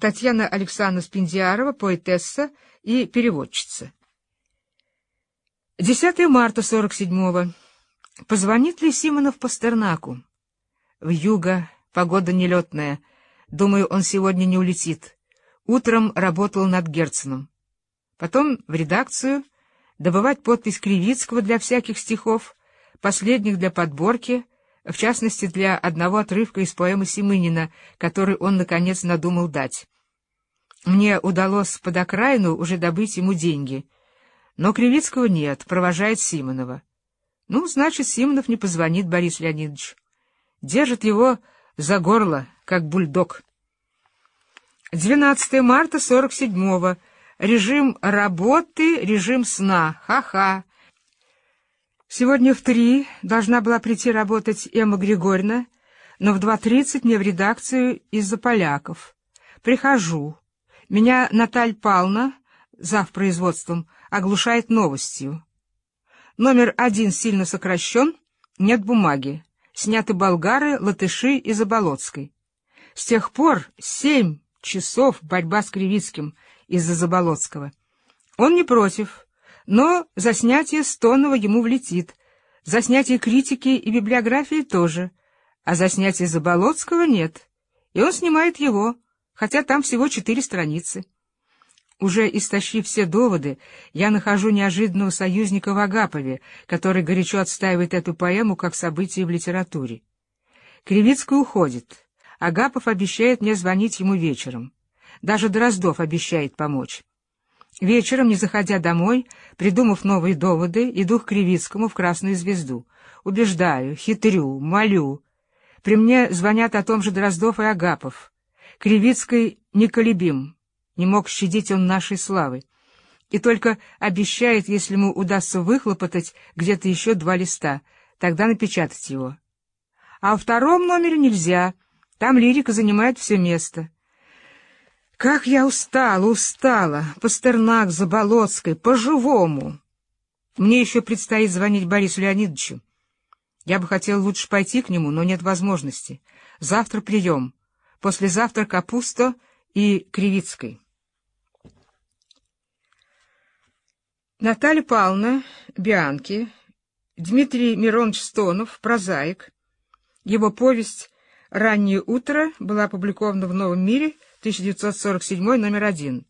Татьяна Александровна Спиндиарова, поэтесса и переводчица. 10 марта 47-го. Позвонит ли Симонов Пастернаку? В юго погода нелетная. Думаю, он сегодня не улетит. Утром работал над Герценом. Потом в редакцию добывать подпись Кривицкого для всяких стихов — последних для подборки, в частности, для одного отрывка из поэмы Семынина, который он, наконец, надумал дать. Мне удалось под окраину уже добыть ему деньги, но Кривицкого нет, провожает Симонова. Ну, значит, Симонов не позвонит Борис Леонидович. Держит его за горло, как бульдог. 12 марта 47-го. Режим работы, режим сна. Ха-ха. Сегодня в три должна была прийти работать Эмма Григорьевна, но в 2.30 мне в редакцию из-за поляков. Прихожу. Меня Наталья Пална, зав. производством, оглушает новостью. Номер один сильно сокращен, нет бумаги. Сняты болгары, латыши и Заболоцкой. С тех пор семь часов борьба с Кривицким из-за Заболоцкого. Он не против, но за снятие Стонова ему влетит, за снятие критики и библиографии тоже, а за снятие Заболоцкого нет. И он снимает его, хотя там всего четыре страницы. Уже истощив все доводы, я нахожу неожиданного союзника в Агапове, который горячо отстаивает эту поэму как событие в литературе. Кривицкий уходит. Агапов обещает мне звонить ему вечером. Даже Дроздов обещает помочь. Вечером, не заходя домой, придумав новые доводы, иду к Кривицкому в «Красную звезду». Убеждаю, хитрю, молю. При мне звонят о том же Дроздов и Агапов. Кривицкий неколебим. Не мог щадить он нашей славы. И только обещает, если ему удастся выхлопотать где-то еще два листа, тогда напечатать его. А о втором номере нельзя, там лирика занимает все место. Как я устала, устала. Пастернак, Заболоцкой, по-живому. Мне еще предстоит звонить Борису Леонидовичу. Я бы хотела лучше пойти к нему, но нет возможности. Завтра прием. Послезавтра капуста и Кривицкой. Наталья Павловна, Бианки, Дмитрий Миронович Стонов, прозаик. Его повесть «Раннее утро» была опубликована в «Новом мире» 1947, номер один.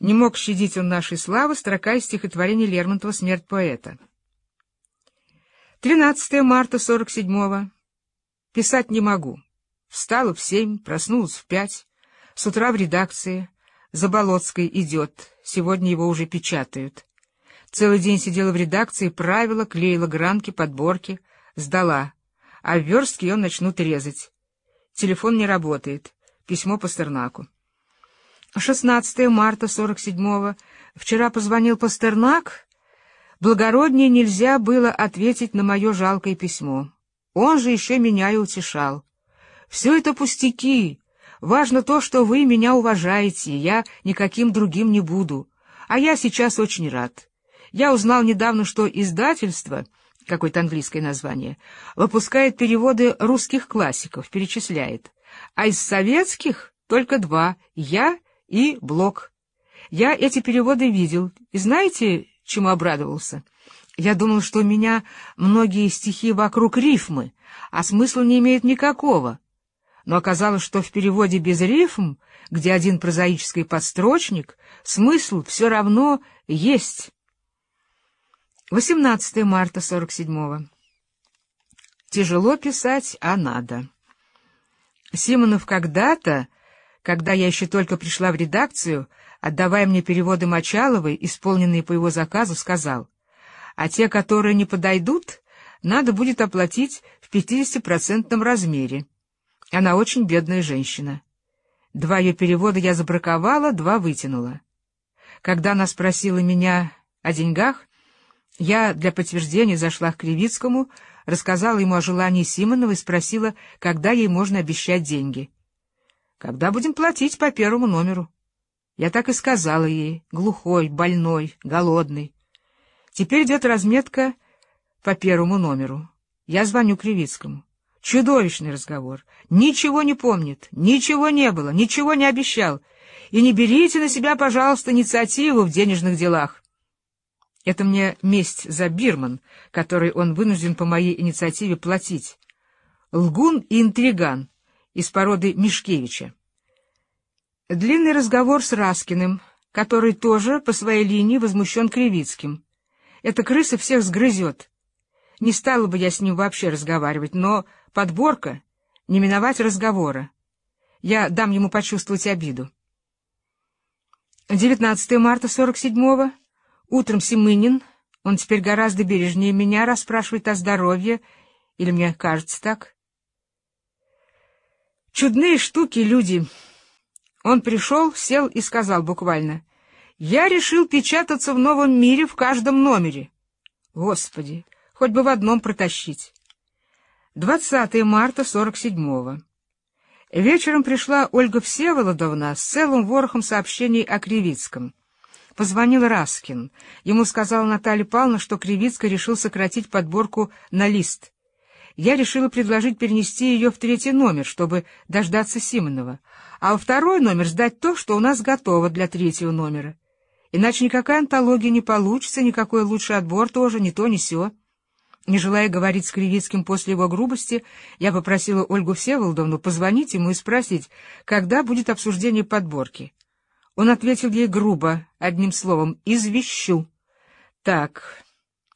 Не мог щадить он нашей славы, строка из стихотворения Лермонтова «Смерть поэта». 13 марта 47-го. Писать не могу. Встала в семь, проснулась в пять. С утра в редакции. Заболоцкой идет. Сегодня его уже печатают. Целый день сидела в редакции, правила, клеила гранки, подборки. Сдала. А в верстке ее начнут резать. Телефон не работает. Письмо Пастернаку. 16 марта 47-го. Вчера позвонил Пастернак. Благороднее нельзя было ответить на мое жалкое письмо. Он же еще меня и утешал. «Все это пустяки. Важно то, что вы меня уважаете, я никаким другим не буду. А я сейчас очень рад. Я узнал недавно, что издательство...» какое-то английское название, выпускает переводы русских классиков, перечисляет а из советских только два — я и Блок. Я эти переводы видел, и знаете, чему обрадовался? Я думал, что у меня многие стихи вокруг рифмы, а смысл не имеет никакого. Но оказалось, что в переводе без рифм, где один прозаический подстрочник, смысл все равно есть. 18 марта 47-го. Тяжело писать, а надо. Симонов когда-то, когда я еще только пришла в редакцию, отдавая мне переводы Мочаловой, исполненные по его заказу, сказал, «А те, которые не подойдут, надо будет оплатить в 50 размере. Она очень бедная женщина. Два ее перевода я забраковала, два вытянула. Когда она спросила меня о деньгах, я для подтверждения зашла к Кривицкому, рассказала ему о желании Симонова и спросила, когда ей можно обещать деньги. «Когда будем платить по первому номеру?» Я так и сказала ей, глухой, больной, голодный. Теперь идет разметка по первому номеру. Я звоню Кривицкому. Чудовищный разговор. Ничего не помнит, ничего не было, ничего не обещал. И не берите на себя, пожалуйста, инициативу в денежных делах. Это мне месть за Бирман, который он вынужден по моей инициативе платить. Лгун и интриган из породы Мишкевича. Длинный разговор с Раскиным, который тоже по своей линии возмущен Кривицким. Эта крыса всех сгрызет. Не стала бы я с ним вообще разговаривать, но подборка — не миновать разговора. Я дам ему почувствовать обиду. 19 марта 47-го. Утром Семынин, он теперь гораздо бережнее меня, расспрашивает о здоровье, или мне кажется так. Чудные штуки, люди. Он пришел, сел и сказал буквально, «Я решил печататься в новом мире в каждом номере». Господи, хоть бы в одном протащить. 20 марта 47-го. Вечером пришла Ольга Всеволодовна с целым ворохом сообщений о Кривицком — Позвонил Раскин. Ему сказала Наталья Павловна, что Кривицкая решил сократить подборку на лист. Я решила предложить перенести ее в третий номер, чтобы дождаться Симонова, а во второй номер сдать то, что у нас готово для третьего номера. Иначе никакая антология не получится, никакой лучший отбор тоже, ни то, ни сё. Не желая говорить с Кривицким после его грубости, я попросила Ольгу Всеволодовну позвонить ему и спросить, когда будет обсуждение подборки. Он ответил ей грубо, одним словом, «извещу». Так,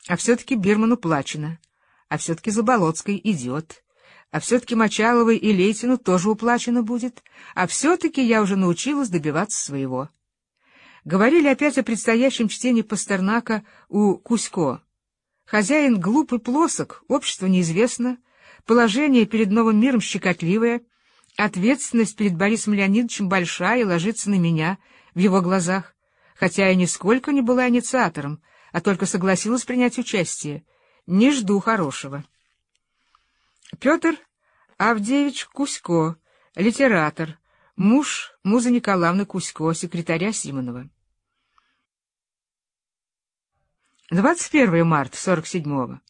а все-таки Бирману уплачено, а все-таки Заболоцкой идет, а все-таки Мочаловой и Лейтину тоже уплачено будет, а все-таки я уже научилась добиваться своего. Говорили опять о предстоящем чтении Пастернака у Кусько. Хозяин глупый, плосок, общество неизвестно, положение перед новым миром щекотливое — Ответственность перед Борисом Леонидовичем большая и ложится на меня, в его глазах, хотя я нисколько не была инициатором, а только согласилась принять участие. Не жду хорошего. Петр Авдеевич Кусько, литератор, муж Музы Николаевны Кусько, секретаря Симонова. 21 марта 47-го.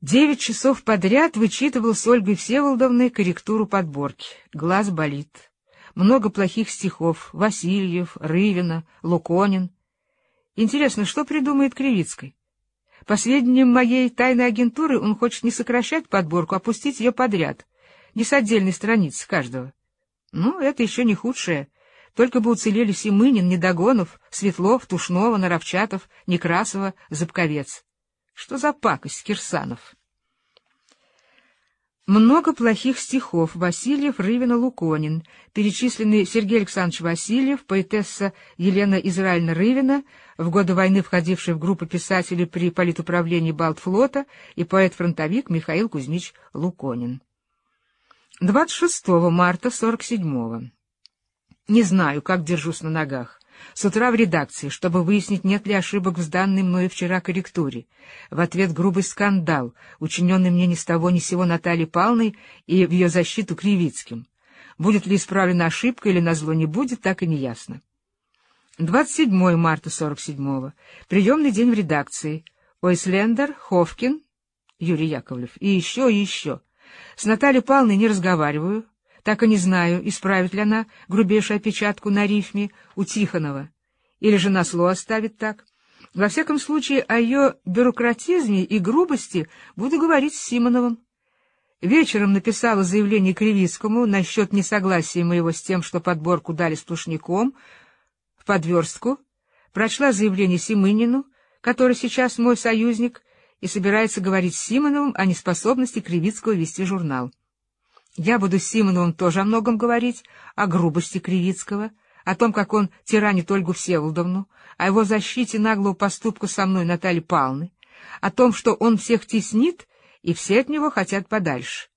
Девять часов подряд вычитывал с Ольгой Всеволодовной корректуру подборки. Глаз болит. Много плохих стихов. Васильев, Рывина, Луконин. Интересно, что придумает Кривицкой? По сведениям моей тайной агентуры, он хочет не сокращать подборку, а пустить ее подряд, не с отдельной страницы каждого. Ну, это еще не худшее. Только бы уцелели Семынин, Недогонов, Светлов, Тушнова, Наровчатов, Некрасова, Запковец. Что за пакость, Кирсанов? Много плохих стихов Васильев, Рывина, Луконин, перечислены Сергей Александрович Васильев, поэтесса Елена Израильна Рывина, в годы войны входившая в группу писателей при политуправлении Балтфлота, и поэт-фронтовик Михаил Кузьмич Луконин. 26 марта 47-го. Не знаю, как держусь на ногах. С утра в редакции, чтобы выяснить, нет ли ошибок в сданной мною вчера корректуре. В ответ грубый скандал, учиненный мне ни с того ни сего Натальей Палной и в ее защиту Кривицким. Будет ли исправлена ошибка или назло не будет, так и не ясно. 27 марта 47-го. Приемный день в редакции. Ойслендер, Ховкин, Юрий Яковлев. И еще, и еще. С Натальей Палной не разговариваю, так и не знаю, исправит ли она грубейшую опечатку на рифме у Тихонова, или же на слово оставит так. Во всяком случае, о ее бюрократизме и грубости буду говорить с Симоновым. Вечером написала заявление Кривицкому насчет несогласия моего с тем, что подборку дали с сплошняком, в подверстку, прочла заявление Симынину, который сейчас мой союзник, и собирается говорить с Симоновым о неспособности Кривицкого вести журнал. Я буду с Симоновым тоже о многом говорить, о грубости Кривицкого, о том, как он тиранит Ольгу Всеволодовну, о его защите наглого поступка со мной Натальи Павловны, о том, что он всех теснит, и все от него хотят подальше.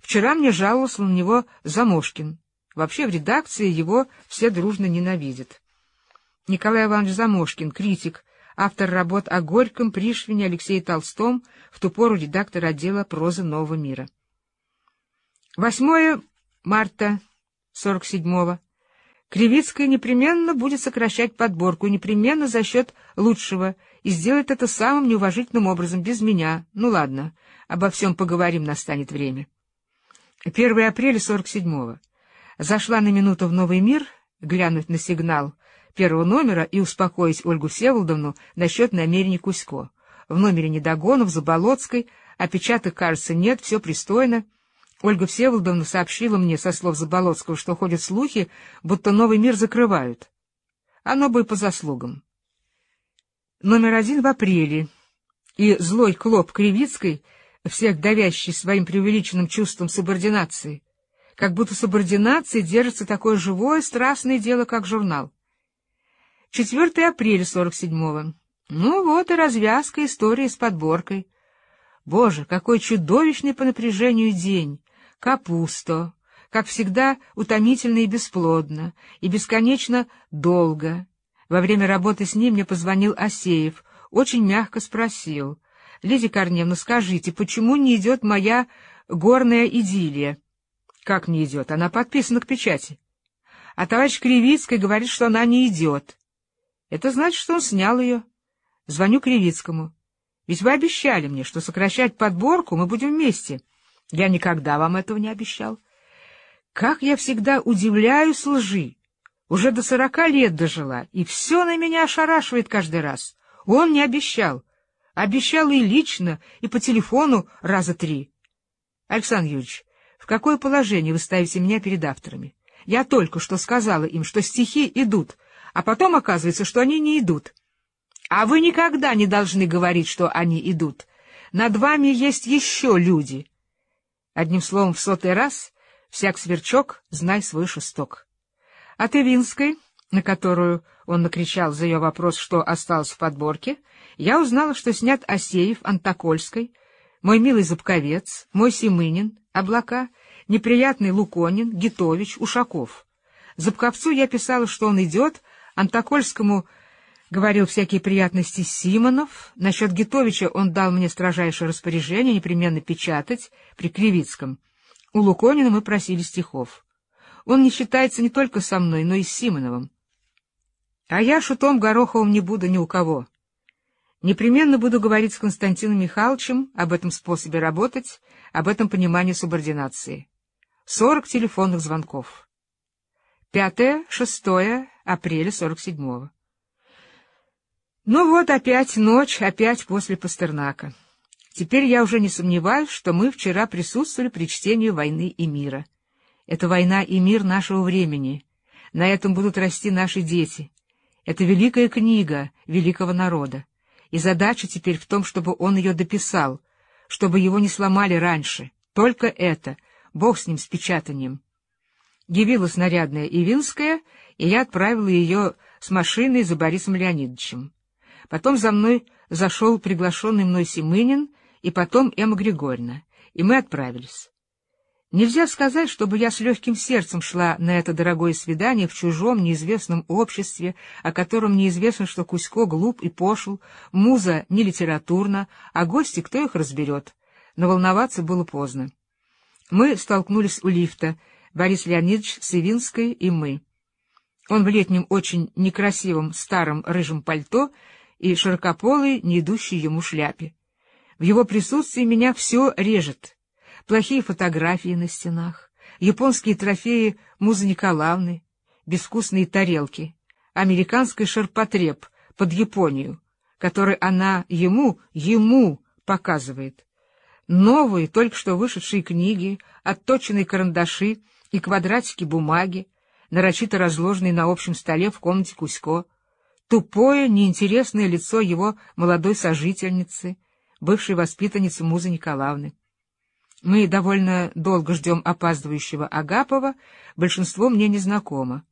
Вчера мне жаловался на него Замошкин. Вообще в редакции его все дружно ненавидят. Николай Иванович Замошкин, критик, автор работ о Горьком, Пришвине, Алексее Толстом, в ту пору редактор отдела прозы нового мира». 8 марта 47-го. Кривицкая непременно будет сокращать подборку, непременно за счет лучшего, и сделает это самым неуважительным образом, без меня. Ну ладно, обо всем поговорим, настанет время. 1 апреля 47-го. Зашла на минуту в Новый мир, глянуть на сигнал первого номера и успокоить Ольгу Всеволодовну насчет намерений Кусько. В номере Недогонов, Заболоцкой, опечаток, кажется, нет, все пристойно. Ольга Всеволодовна сообщила мне со слов Заболоцкого, что ходят слухи, будто новый мир закрывают. Оно бы и по заслугам. Номер один в апреле. И злой клоп Кривицкой, всех давящий своим преувеличенным чувством субординации, как будто субординации держится такое живое, страстное дело, как журнал. 4 апреля 47-го. Ну вот и развязка истории с подборкой. Боже, какой чудовищный по напряжению день! Капусто, как всегда, утомительно и бесплодно, и бесконечно долго. Во время работы с ним мне позвонил Асеев, очень мягко спросил. — Лидия Корневна, скажите, почему не идет моя горная идиллия? — Как не идет? Она подписана к печати. — А товарищ Кривицкий говорит, что она не идет. — Это значит, что он снял ее. Звоню Кривицкому. — Ведь вы обещали мне, что сокращать подборку мы будем вместе. — я никогда вам этого не обещал. Как я всегда удивляюсь лжи. Уже до сорока лет дожила, и все на меня ошарашивает каждый раз. Он не обещал. Обещал и лично, и по телефону раза три. Александр Юрьевич, в какое положение вы ставите меня перед авторами? Я только что сказала им, что стихи идут, а потом оказывается, что они не идут. А вы никогда не должны говорить, что они идут. Над вами есть еще люди. Одним словом, в сотый раз всяк сверчок, знай свой шесток. А ты на которую он накричал за ее вопрос, что осталось в подборке, я узнала, что снят Осеев, Антокольской, мой милый Зубковец, мой Семынин, Облака, неприятный Луконин, Гитович, Ушаков. Зубковцу я писала, что он идет, Антокольскому говорил всякие приятности Симонов. Насчет Гитовича он дал мне строжайшее распоряжение непременно печатать при Кривицком. У Луконина мы просили стихов. Он не считается не только со мной, но и с Симоновым. А я шутом Гороховым не буду ни у кого. Непременно буду говорить с Константином Михайловичем об этом способе работать, об этом понимании субординации. Сорок телефонных звонков. Пятое, шестое апреля сорок седьмого. Ну вот опять ночь, опять после Пастернака. Теперь я уже не сомневаюсь, что мы вчера присутствовали при чтении «Войны и мира». Это война и мир нашего времени. На этом будут расти наши дети. Это великая книга великого народа. И задача теперь в том, чтобы он ее дописал, чтобы его не сломали раньше. Только это. Бог с ним, с печатанием. Явилась нарядная Ивинская, и я отправила ее с машиной за Борисом Леонидовичем. Потом за мной зашел приглашенный мной симынин, и потом Эмма Григорьевна, и мы отправились. Нельзя сказать, чтобы я с легким сердцем шла на это дорогое свидание в чужом неизвестном обществе, о котором неизвестно, что кусько глуп и пошел, муза не литературна, а гости кто их разберет. Но волноваться было поздно. Мы столкнулись у лифта, Борис Леонидович, Севинский и мы. Он в летнем очень некрасивом старом рыжем пальто и широкополой, не идущей ему шляпе. В его присутствии меня все режет. Плохие фотографии на стенах, японские трофеи Музы Николаевны, безвкусные тарелки, американский шарпотреб под Японию, который она ему, ему показывает. Новые, только что вышедшие книги, отточенные карандаши и квадратики бумаги, нарочито разложенные на общем столе в комнате Кусько — тупое, неинтересное лицо его молодой сожительницы, бывшей воспитанницы Музы Николаевны. Мы довольно долго ждем опаздывающего Агапова, большинство мне незнакомо.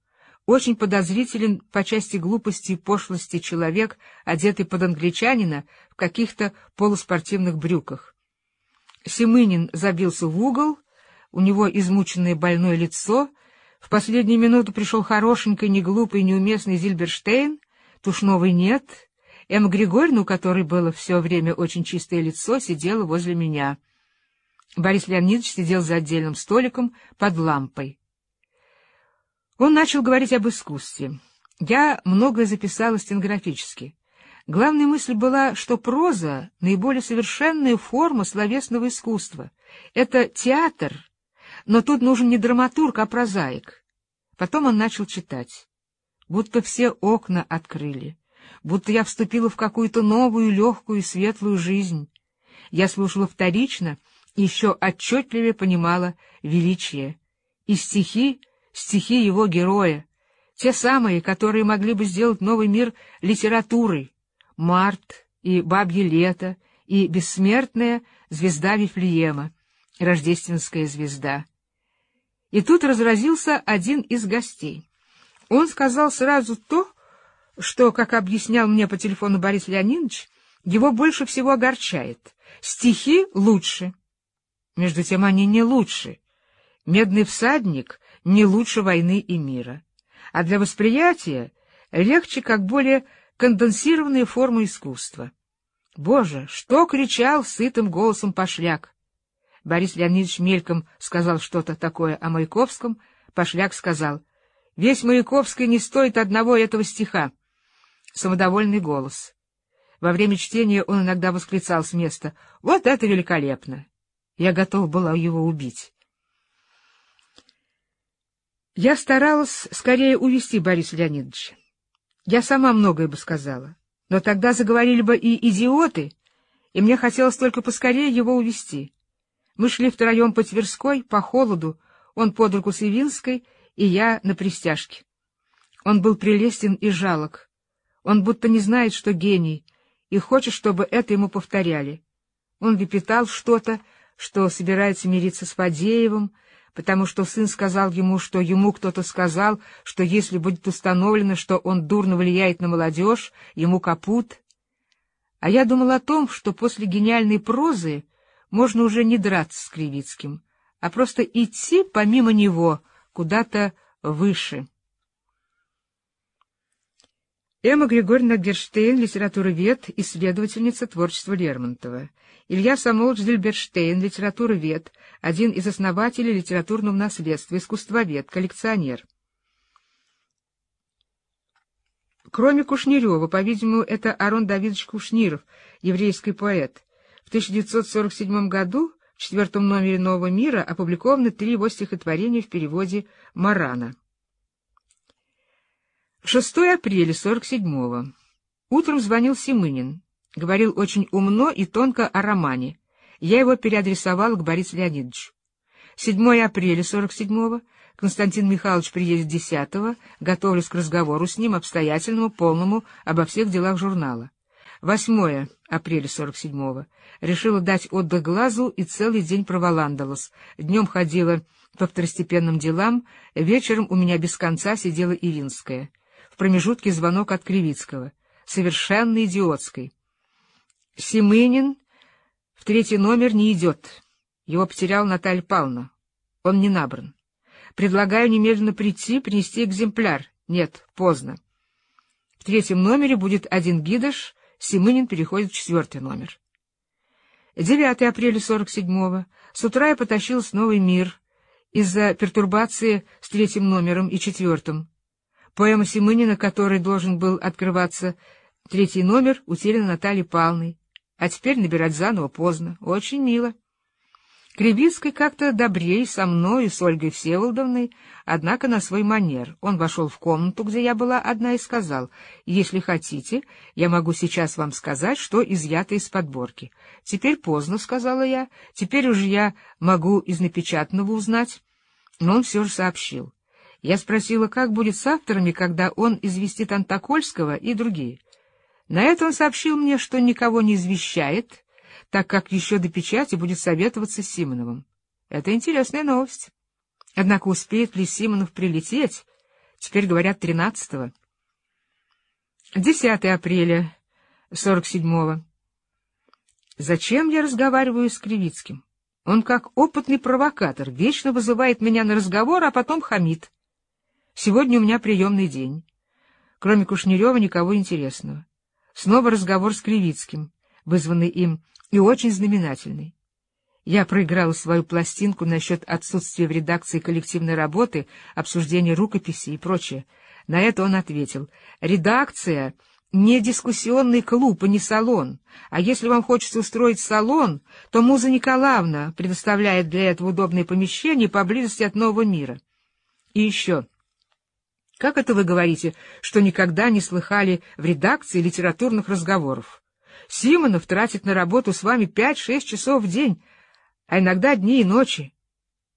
Очень подозрителен по части глупости и пошлости человек, одетый под англичанина в каких-то полуспортивных брюках. Семынин забился в угол, у него измученное больное лицо, в последнюю минуту пришел хорошенький, неглупый, неуместный Зильберштейн Тушновой нет. М. Григорьевна, у которой было все время очень чистое лицо, сидела возле меня. Борис Леонидович сидел за отдельным столиком под лампой. Он начал говорить об искусстве. Я многое записала стенографически. Главная мысль была, что проза — наиболее совершенная форма словесного искусства. Это театр, но тут нужен не драматург, а прозаик. Потом он начал читать будто все окна открыли, будто я вступила в какую-то новую, легкую, светлую жизнь. Я слушала вторично и еще отчетливее понимала величие. И стихи, стихи его героя, те самые, которые могли бы сделать новый мир литературой. «Март» и «Бабье лето» и «Бессмертная звезда Вифлеема», «Рождественская звезда». И тут разразился один из гостей. Он сказал сразу то, что, как объяснял мне по телефону Борис Леонидович, его больше всего огорчает. Стихи лучше. Между тем они не лучше. «Медный всадник» не лучше «Войны и мира». А для восприятия легче как более конденсированные формы искусства. Боже, что кричал сытым голосом пошляк! Борис Леонидович мельком сказал что-то такое о Маяковском, пошляк сказал — Весь Маяковский не стоит одного этого стиха. Самодовольный голос. Во время чтения он иногда восклицал с места «Вот это великолепно!» Я готов была его убить. Я старалась скорее увести Бориса Леонидовича. Я сама многое бы сказала, но тогда заговорили бы и идиоты, и мне хотелось только поскорее его увести. Мы шли втроем по Тверской, по холоду, он под руку с Ивинской — и я на пристяжке. Он был прелестен и жалок. Он будто не знает, что гений, и хочет, чтобы это ему повторяли. Он лепетал что-то, что собирается мириться с Фадеевым, потому что сын сказал ему, что ему кто-то сказал, что если будет установлено, что он дурно влияет на молодежь, ему капут. А я думал о том, что после гениальной прозы можно уже не драться с Кривицким, а просто идти помимо него — куда-то выше. Эмма Григорьевна Герштейн, литературовед, исследовательница творчества Лермонтова. Илья Самолович Дельберштейн, литературовед, один из основателей литературного наследства, искусствовед, коллекционер. Кроме Кушнирева, по-видимому, это Арон Давидович Кушниров, еврейский поэт. В 1947 году в четвертом номере «Нового мира» опубликованы три его стихотворения в переводе Марана. 6 апреля 47-го. Утром звонил Семынин. Говорил очень умно и тонко о романе. Я его переадресовал к Борису Леонидовичу. 7 апреля 47-го. Константин Михайлович приедет 10-го. Готовлюсь к разговору с ним, обстоятельному, полному, обо всех делах журнала. Восьмое апреля сорок седьмого Решила дать отдых глазу и целый день проволандалась. Днем ходила по второстепенным делам, вечером у меня без конца сидела Иринская. В промежутке звонок от Кривицкого. Совершенно идиотской. Семынин в третий номер не идет. Его потерял Наталья Павловна. Он не набран. Предлагаю немедленно прийти, принести экземпляр. Нет, поздно. В третьем номере будет один гидыш — Семынин переходит в четвертый номер. 9 апреля 47-го. С утра я потащилась в Новый мир из-за пертурбации с третьим номером и четвертым. Поэма Семынина, который должен был открываться третий номер, утеряна Натальей Павловной. А теперь набирать заново поздно. Очень мило. Кривицкий как-то добрей со мной и с Ольгой Всеволодовной, однако на свой манер. Он вошел в комнату, где я была одна, и сказал, «Если хотите, я могу сейчас вам сказать, что изъято из подборки». «Теперь поздно», — сказала я, — «теперь уже я могу из напечатанного узнать». Но он все же сообщил. Я спросила, как будет с авторами, когда он известит Антокольского и другие. На это он сообщил мне, что никого не извещает, — так как еще до печати будет советоваться с Симоновым. Это интересная новость. Однако успеет ли Симонов прилететь? Теперь говорят 13-го. 10 апреля 47-го. Зачем я разговариваю с Кривицким? Он как опытный провокатор, вечно вызывает меня на разговор, а потом хамит. Сегодня у меня приемный день. Кроме Кушнерева никого интересного. Снова разговор с Кривицким, вызванный им и очень знаменательный. Я проиграл свою пластинку насчет отсутствия в редакции коллективной работы, обсуждения рукописи и прочее. На это он ответил. «Редакция — не дискуссионный клуб и а не салон. А если вам хочется устроить салон, то Муза Николаевна предоставляет для этого удобные помещения поблизости от Нового мира. И еще...» Как это вы говорите, что никогда не слыхали в редакции литературных разговоров? Симонов тратит на работу с вами пять-шесть часов в день, а иногда дни и ночи.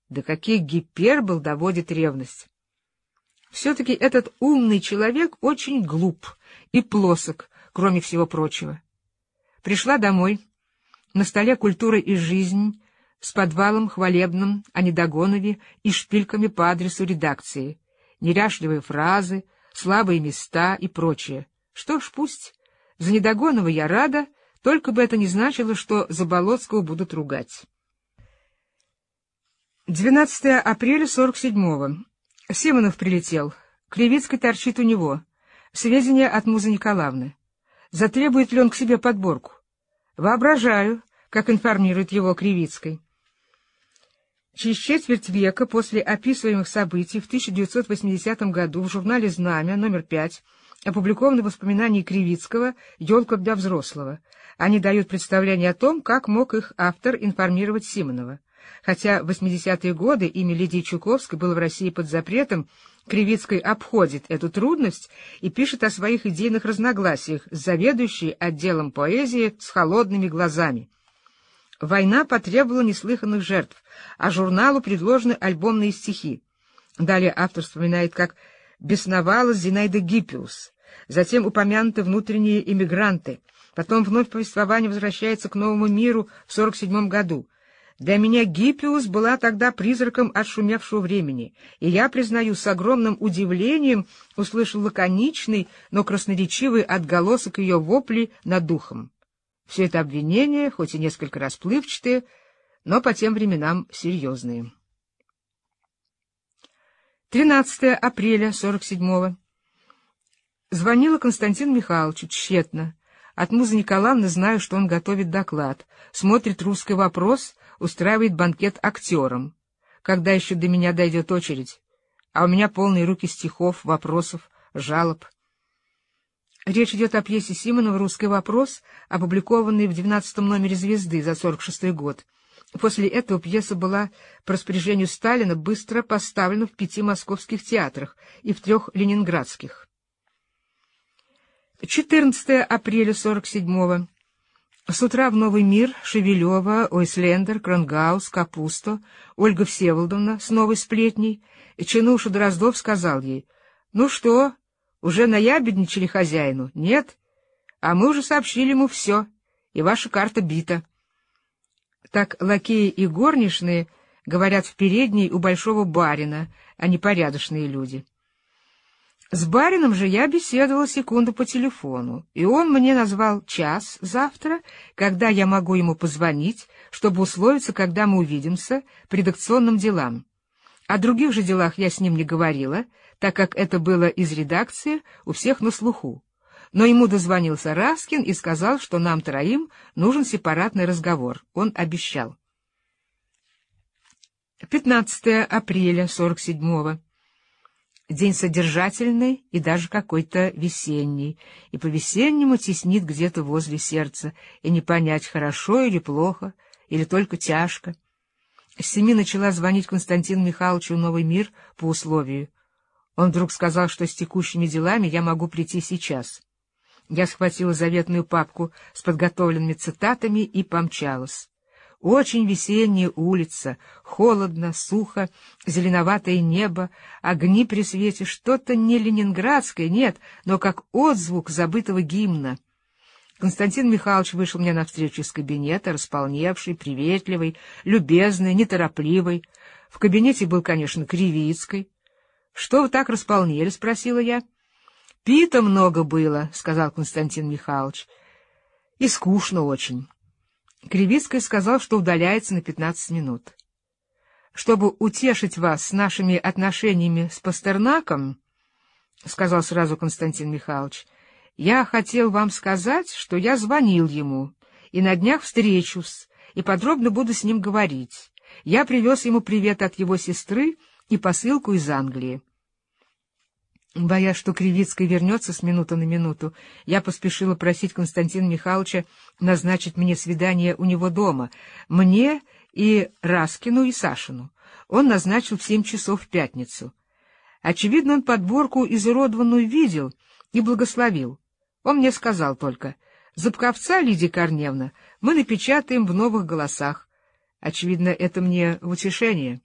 До каких гипербол доводит ревность. Все-таки этот умный человек очень глуп и плосок, кроме всего прочего. Пришла домой. На столе культура и жизнь с подвалом хвалебным о а Недогонове и шпильками по адресу редакции, неряшливые фразы, слабые места и прочее. Что ж, пусть. За Недогонова я рада, только бы это не значило, что Заболоцкого будут ругать. 12 апреля 47-го. Симонов прилетел. Кривицкий торчит у него. Сведения от Музы Николаевны. Затребует ли он к себе подборку? Воображаю, как информирует его Кривицкой. Через четверть века после описываемых событий в 1980 году в журнале «Знамя» номер 5 опубликованы воспоминания Кривицкого «Елка для взрослого». Они дают представление о том, как мог их автор информировать Симонова. Хотя в 80-е годы имя Лидии Чуковской было в России под запретом, Кривицкой обходит эту трудность и пишет о своих идейных разногласиях с заведующей отделом поэзии с холодными глазами. Война потребовала неслыханных жертв, а журналу предложены альбомные стихи. Далее автор вспоминает, как бесновалась Зинаида Гиппиус, затем упомянуты внутренние иммигранты, потом вновь повествование возвращается к новому миру в 47 году. Для меня Гиппиус была тогда призраком отшумевшего времени, и я, признаю, с огромным удивлением услышал лаконичный, но красноречивый отголосок ее вопли над духом. Все это обвинение, хоть и несколько расплывчатые, но по тем временам серьезные. 13 апреля 47-го. Звонила Константин Михайловичу тщетно. От Музы Николаевны знаю, что он готовит доклад, смотрит «Русский вопрос», устраивает банкет актерам. Когда еще до меня дойдет очередь? А у меня полные руки стихов, вопросов, жалоб. Речь идет о пьесе Симонова «Русский вопрос», опубликованной в 12 номере «Звезды» за 46 год. После этого пьеса была по распоряжению Сталина быстро поставлена в пяти московских театрах и в трех ленинградских. 14 апреля 47-го. С утра в Новый мир Шевелева, Ойслендер, Кронгаус, Капусто, Ольга Всеволодовна с новой сплетней, чинуша Дроздов сказал ей, «Ну что, уже наябедничали хозяину? Нет? А мы уже сообщили ему все, и ваша карта бита». Так лакеи и горничные говорят в передней у большого барина, а не порядочные люди. С барином же я беседовала секунду по телефону, и он мне назвал час завтра, когда я могу ему позвонить, чтобы условиться, когда мы увидимся, по редакционным делам. О других же делах я с ним не говорила, так как это было из редакции у всех на слуху но ему дозвонился Раскин и сказал, что нам троим нужен сепаратный разговор. Он обещал. 15 апреля 47-го. День содержательный и даже какой-то весенний, и по-весеннему теснит где-то возле сердца, и не понять, хорошо или плохо, или только тяжко. С семи начала звонить Константину Михайловичу «Новый мир» по условию. Он вдруг сказал, что с текущими делами я могу прийти сейчас. Я схватила заветную папку с подготовленными цитатами и помчалась. Очень весенняя улица, холодно, сухо, зеленоватое небо, огни при свете, что-то не ленинградское, нет, но как отзвук забытого гимна. Константин Михайлович вышел мне навстречу из кабинета, располневший, приветливый, любезный, неторопливый. В кабинете был, конечно, Кривицкой. — Что вы так располнели? — спросила я. — Пита много было, — сказал Константин Михайлович. — И скучно очень. Кривицкий сказал, что удаляется на пятнадцать минут. — Чтобы утешить вас с нашими отношениями с Пастернаком, — сказал сразу Константин Михайлович, — я хотел вам сказать, что я звонил ему, и на днях встречусь, и подробно буду с ним говорить. Я привез ему привет от его сестры и посылку из Англии. Боясь, что Кривицкая вернется с минуты на минуту, я поспешила просить Константина Михайловича назначить мне свидание у него дома, мне и Раскину и Сашину. Он назначил в семь часов в пятницу. Очевидно, он подборку изуродованную видел и благословил. Он мне сказал только, «Запковца, Лидия Корневна, мы напечатаем в новых голосах». Очевидно, это мне в утешение.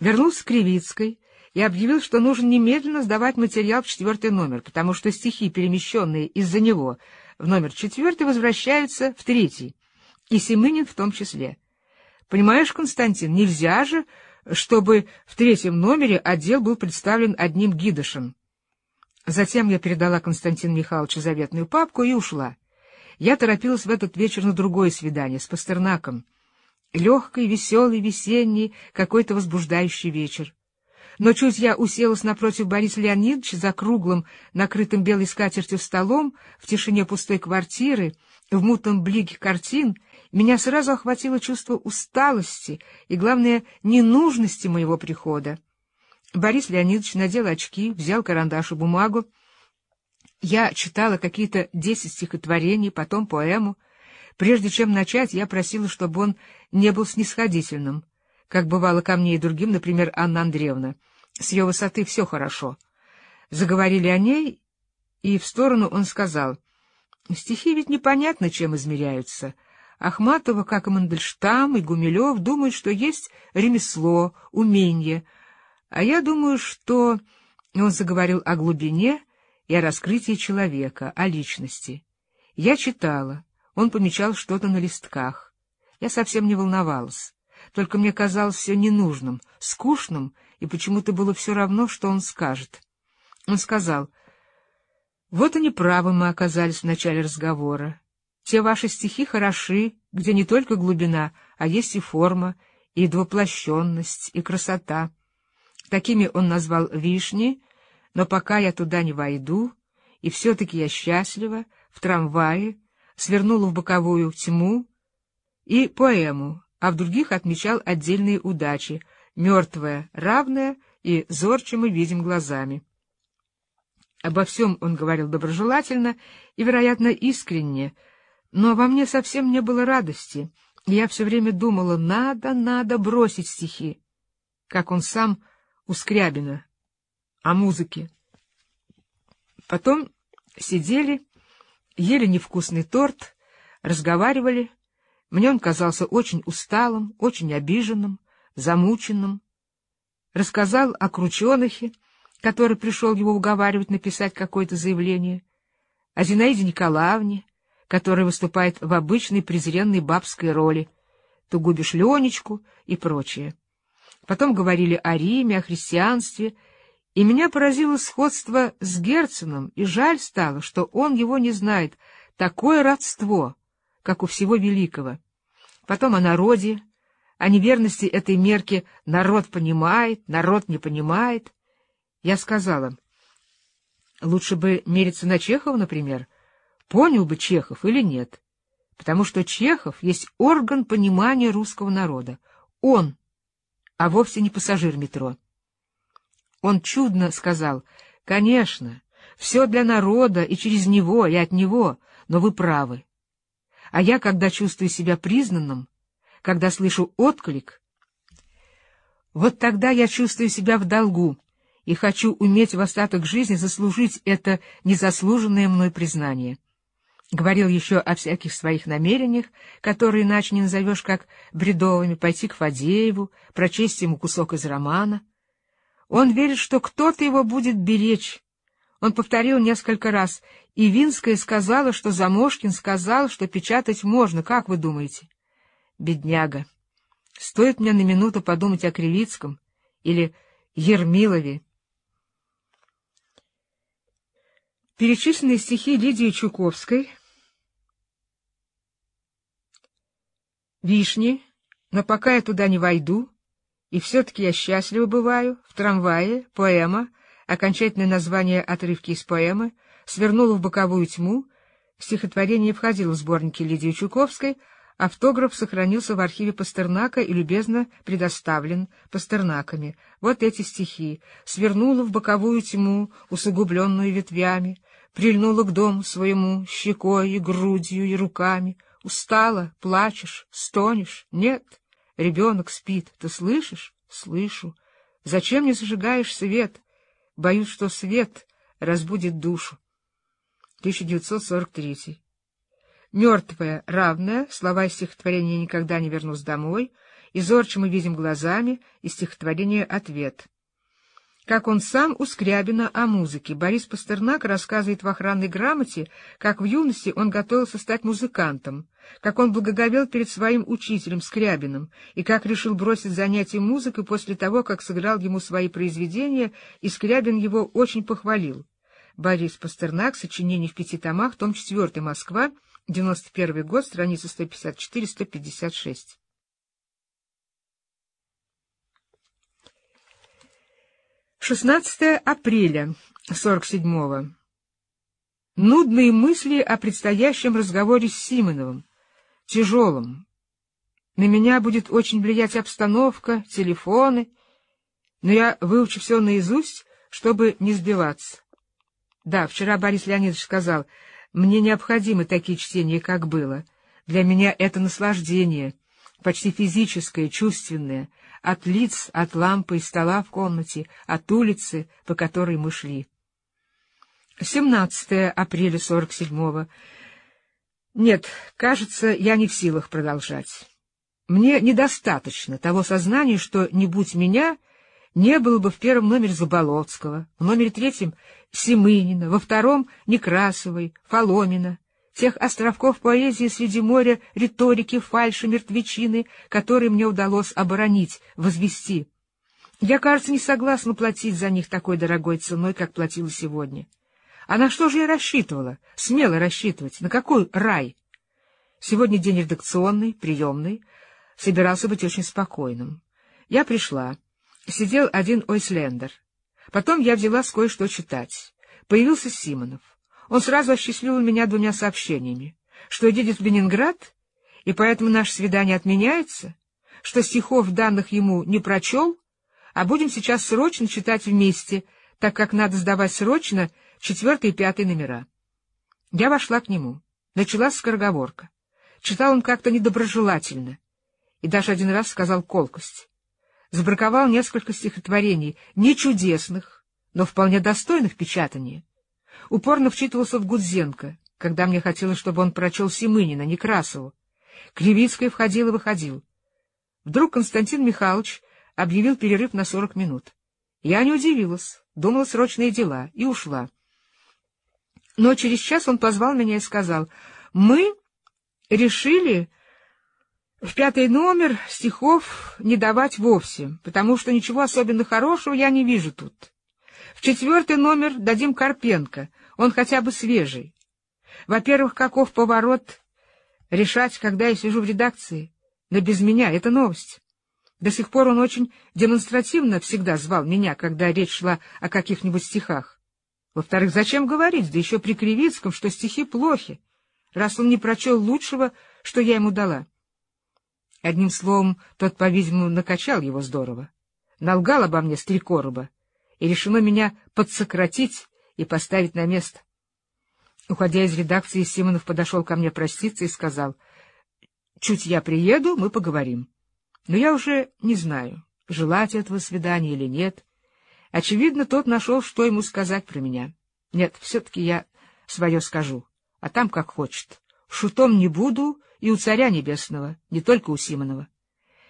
Вернулся к Кривицкой, и объявил, что нужно немедленно сдавать материал в четвертый номер, потому что стихи, перемещенные из-за него в номер четвертый, возвращаются в третий, и Семынин в том числе. Понимаешь, Константин, нельзя же, чтобы в третьем номере отдел был представлен одним гидышем. Затем я передала Константину Михайловичу заветную папку и ушла. Я торопилась в этот вечер на другое свидание с Пастернаком. Легкий, веселый, весенний, какой-то возбуждающий вечер. Но чуть я уселась напротив Бориса Леонидовича за круглым, накрытым белой скатертью столом, в тишине пустой квартиры, в мутном блике картин, меня сразу охватило чувство усталости и, главное, ненужности моего прихода. Борис Леонидович надел очки, взял карандаш и бумагу. Я читала какие-то десять стихотворений, потом поэму. Прежде чем начать, я просила, чтобы он не был снисходительным как бывало ко мне и другим, например, Анна Андреевна. С ее высоты все хорошо. Заговорили о ней, и в сторону он сказал, «Стихи ведь непонятно, чем измеряются. Ахматова, как и Мандельштам, и Гумилев, думают, что есть ремесло, умение. А я думаю, что...» Он заговорил о глубине и о раскрытии человека, о личности. Я читала. Он помечал что-то на листках. Я совсем не волновалась. Только мне казалось все ненужным, скучным, и почему-то было все равно, что он скажет. Он сказал, «Вот они правы мы оказались в начале разговора. Те ваши стихи хороши, где не только глубина, а есть и форма, и двуплощенность, и красота. Такими он назвал «Вишни», но пока я туда не войду, и все-таки я счастлива, в трамвае, свернула в боковую тьму и поэму а в других отмечал отдельные удачи, мертвое, равное и зорче мы видим глазами. Обо всем он говорил доброжелательно и, вероятно, искренне, но во мне совсем не было радости, и я все время думала, надо, надо бросить стихи, как он сам у Скрябина, о музыке. Потом сидели, ели невкусный торт, разговаривали, мне он казался очень усталым, очень обиженным, замученным. Рассказал о Крученохе, который пришел его уговаривать написать какое-то заявление, о Зинаиде Николаевне, которая выступает в обычной презренной бабской роли, «Ты губишь Ленечку» и прочее. Потом говорили о Риме, о христианстве, и меня поразило сходство с Герценом, и жаль стало, что он его не знает. Такое родство! как у всего великого. Потом о народе, о неверности этой мерки «народ понимает, народ не понимает». Я сказала, лучше бы мериться на Чехова, например, понял бы Чехов или нет, потому что Чехов есть орган понимания русского народа, он, а вовсе не пассажир метро. Он чудно сказал, конечно, все для народа и через него, и от него, но вы правы, а я, когда чувствую себя признанным, когда слышу отклик, вот тогда я чувствую себя в долгу и хочу уметь в остаток жизни заслужить это незаслуженное мной признание. Говорил еще о всяких своих намерениях, которые иначе не назовешь как бредовыми, пойти к Фадееву, прочесть ему кусок из романа. Он верит, что кто-то его будет беречь, он повторил несколько раз, и Винская сказала, что Замошкин сказал, что печатать можно, как вы думаете? Бедняга. Стоит мне на минуту подумать о Кривицком или Ермилове. Перечисленные стихи Лидии Чуковской «Вишни», но пока я туда не войду, и все-таки я счастлива бываю, в трамвае, поэма — окончательное название отрывки из поэмы, свернула в боковую тьму, стихотворение входило в сборники Лидии Чуковской, автограф сохранился в архиве Пастернака и любезно предоставлен Пастернаками. Вот эти стихи «Свернула в боковую тьму, усугубленную ветвями, прильнула к дому своему щекой и грудью и руками. Устала, плачешь, стонешь? Нет. Ребенок спит, ты слышишь? Слышу. Зачем не зажигаешь свет?» Боюсь, что свет разбудит душу. 1943. Мертвая, равная, слова из стихотворения «Никогда не вернусь домой», и Орча мы видим глазами, из стихотворения «Ответ». Как он сам у Скрябина о музыке. Борис Пастернак рассказывает в охранной грамоте, как в юности он готовился стать музыкантом как он благоговел перед своим учителем Скрябиным и как решил бросить занятие музыкой после того, как сыграл ему свои произведения, и Скрябин его очень похвалил. Борис Пастернак, сочинение в пяти томах, том 4 «Москва», 91 год, страница 154-156. Шестнадцатое апреля сорок седьмого. Нудные мысли о предстоящем разговоре с Симоновым, тяжелым. На меня будет очень влиять обстановка, телефоны, но я выучу все наизусть, чтобы не сбиваться. Да, вчера Борис Леонидович сказал, мне необходимы такие чтения, как было. Для меня это наслаждение, почти физическое, чувственное, от лиц, от лампы и стола в комнате, от улицы, по которой мы шли. 17 апреля 47-го. Нет, кажется, я не в силах продолжать. Мне недостаточно того сознания, что, не будь меня, не было бы в первом номере Заболоцкого, в номере третьем — Семынина, во втором — Некрасовой, Фоломина, тех островков поэзии среди моря, риторики, фальши, мертвечины, которые мне удалось оборонить, возвести. Я, кажется, не согласна платить за них такой дорогой ценой, как платила сегодня. А на что же я рассчитывала? Смело рассчитывать. На какой рай? Сегодня день редакционный, приемный. Собирался быть очень спокойным. Я пришла. Сидел один Ойслендер. Потом я взяла с кое-что читать. Появился Симонов. Он сразу осчастливил меня двумя сообщениями, что едет в Ленинград, и поэтому наше свидание отменяется, что стихов, данных ему, не прочел, а будем сейчас срочно читать вместе, так как надо сдавать срочно — четвертый и пятый номера. Я вошла к нему. Началась скороговорка. Читал он как-то недоброжелательно. И даже один раз сказал колкость. Сбраковал несколько стихотворений, не чудесных, но вполне достойных печатания. Упорно вчитывался в Гудзенко, когда мне хотелось, чтобы он прочел Семынина, Некрасову. Кривицкая входил и выходил. Вдруг Константин Михайлович объявил перерыв на сорок минут. Я не удивилась, думала срочные дела и ушла. Но через час он позвал меня и сказал, «Мы решили в пятый номер стихов не давать вовсе, потому что ничего особенно хорошего я не вижу тут. В четвертый номер дадим Карпенко, он хотя бы свежий. Во-первых, каков поворот решать, когда я сижу в редакции, но без меня — это новость». До сих пор он очень демонстративно всегда звал меня, когда речь шла о каких-нибудь стихах. Во-вторых, зачем говорить, да еще при Кривицком, что стихи плохи, раз он не прочел лучшего, что я ему дала. Одним словом, тот, по-видимому, накачал его здорово. Налгал обо мне с три короба, и решено меня подсократить и поставить на место. Уходя из редакции, Симонов подошел ко мне проститься и сказал, «Чуть я приеду, мы поговорим. Но я уже не знаю, желать этого свидания или нет, Очевидно, тот нашел, что ему сказать про меня. Нет, все-таки я свое скажу, а там как хочет. Шутом не буду и у царя небесного, не только у Симонова.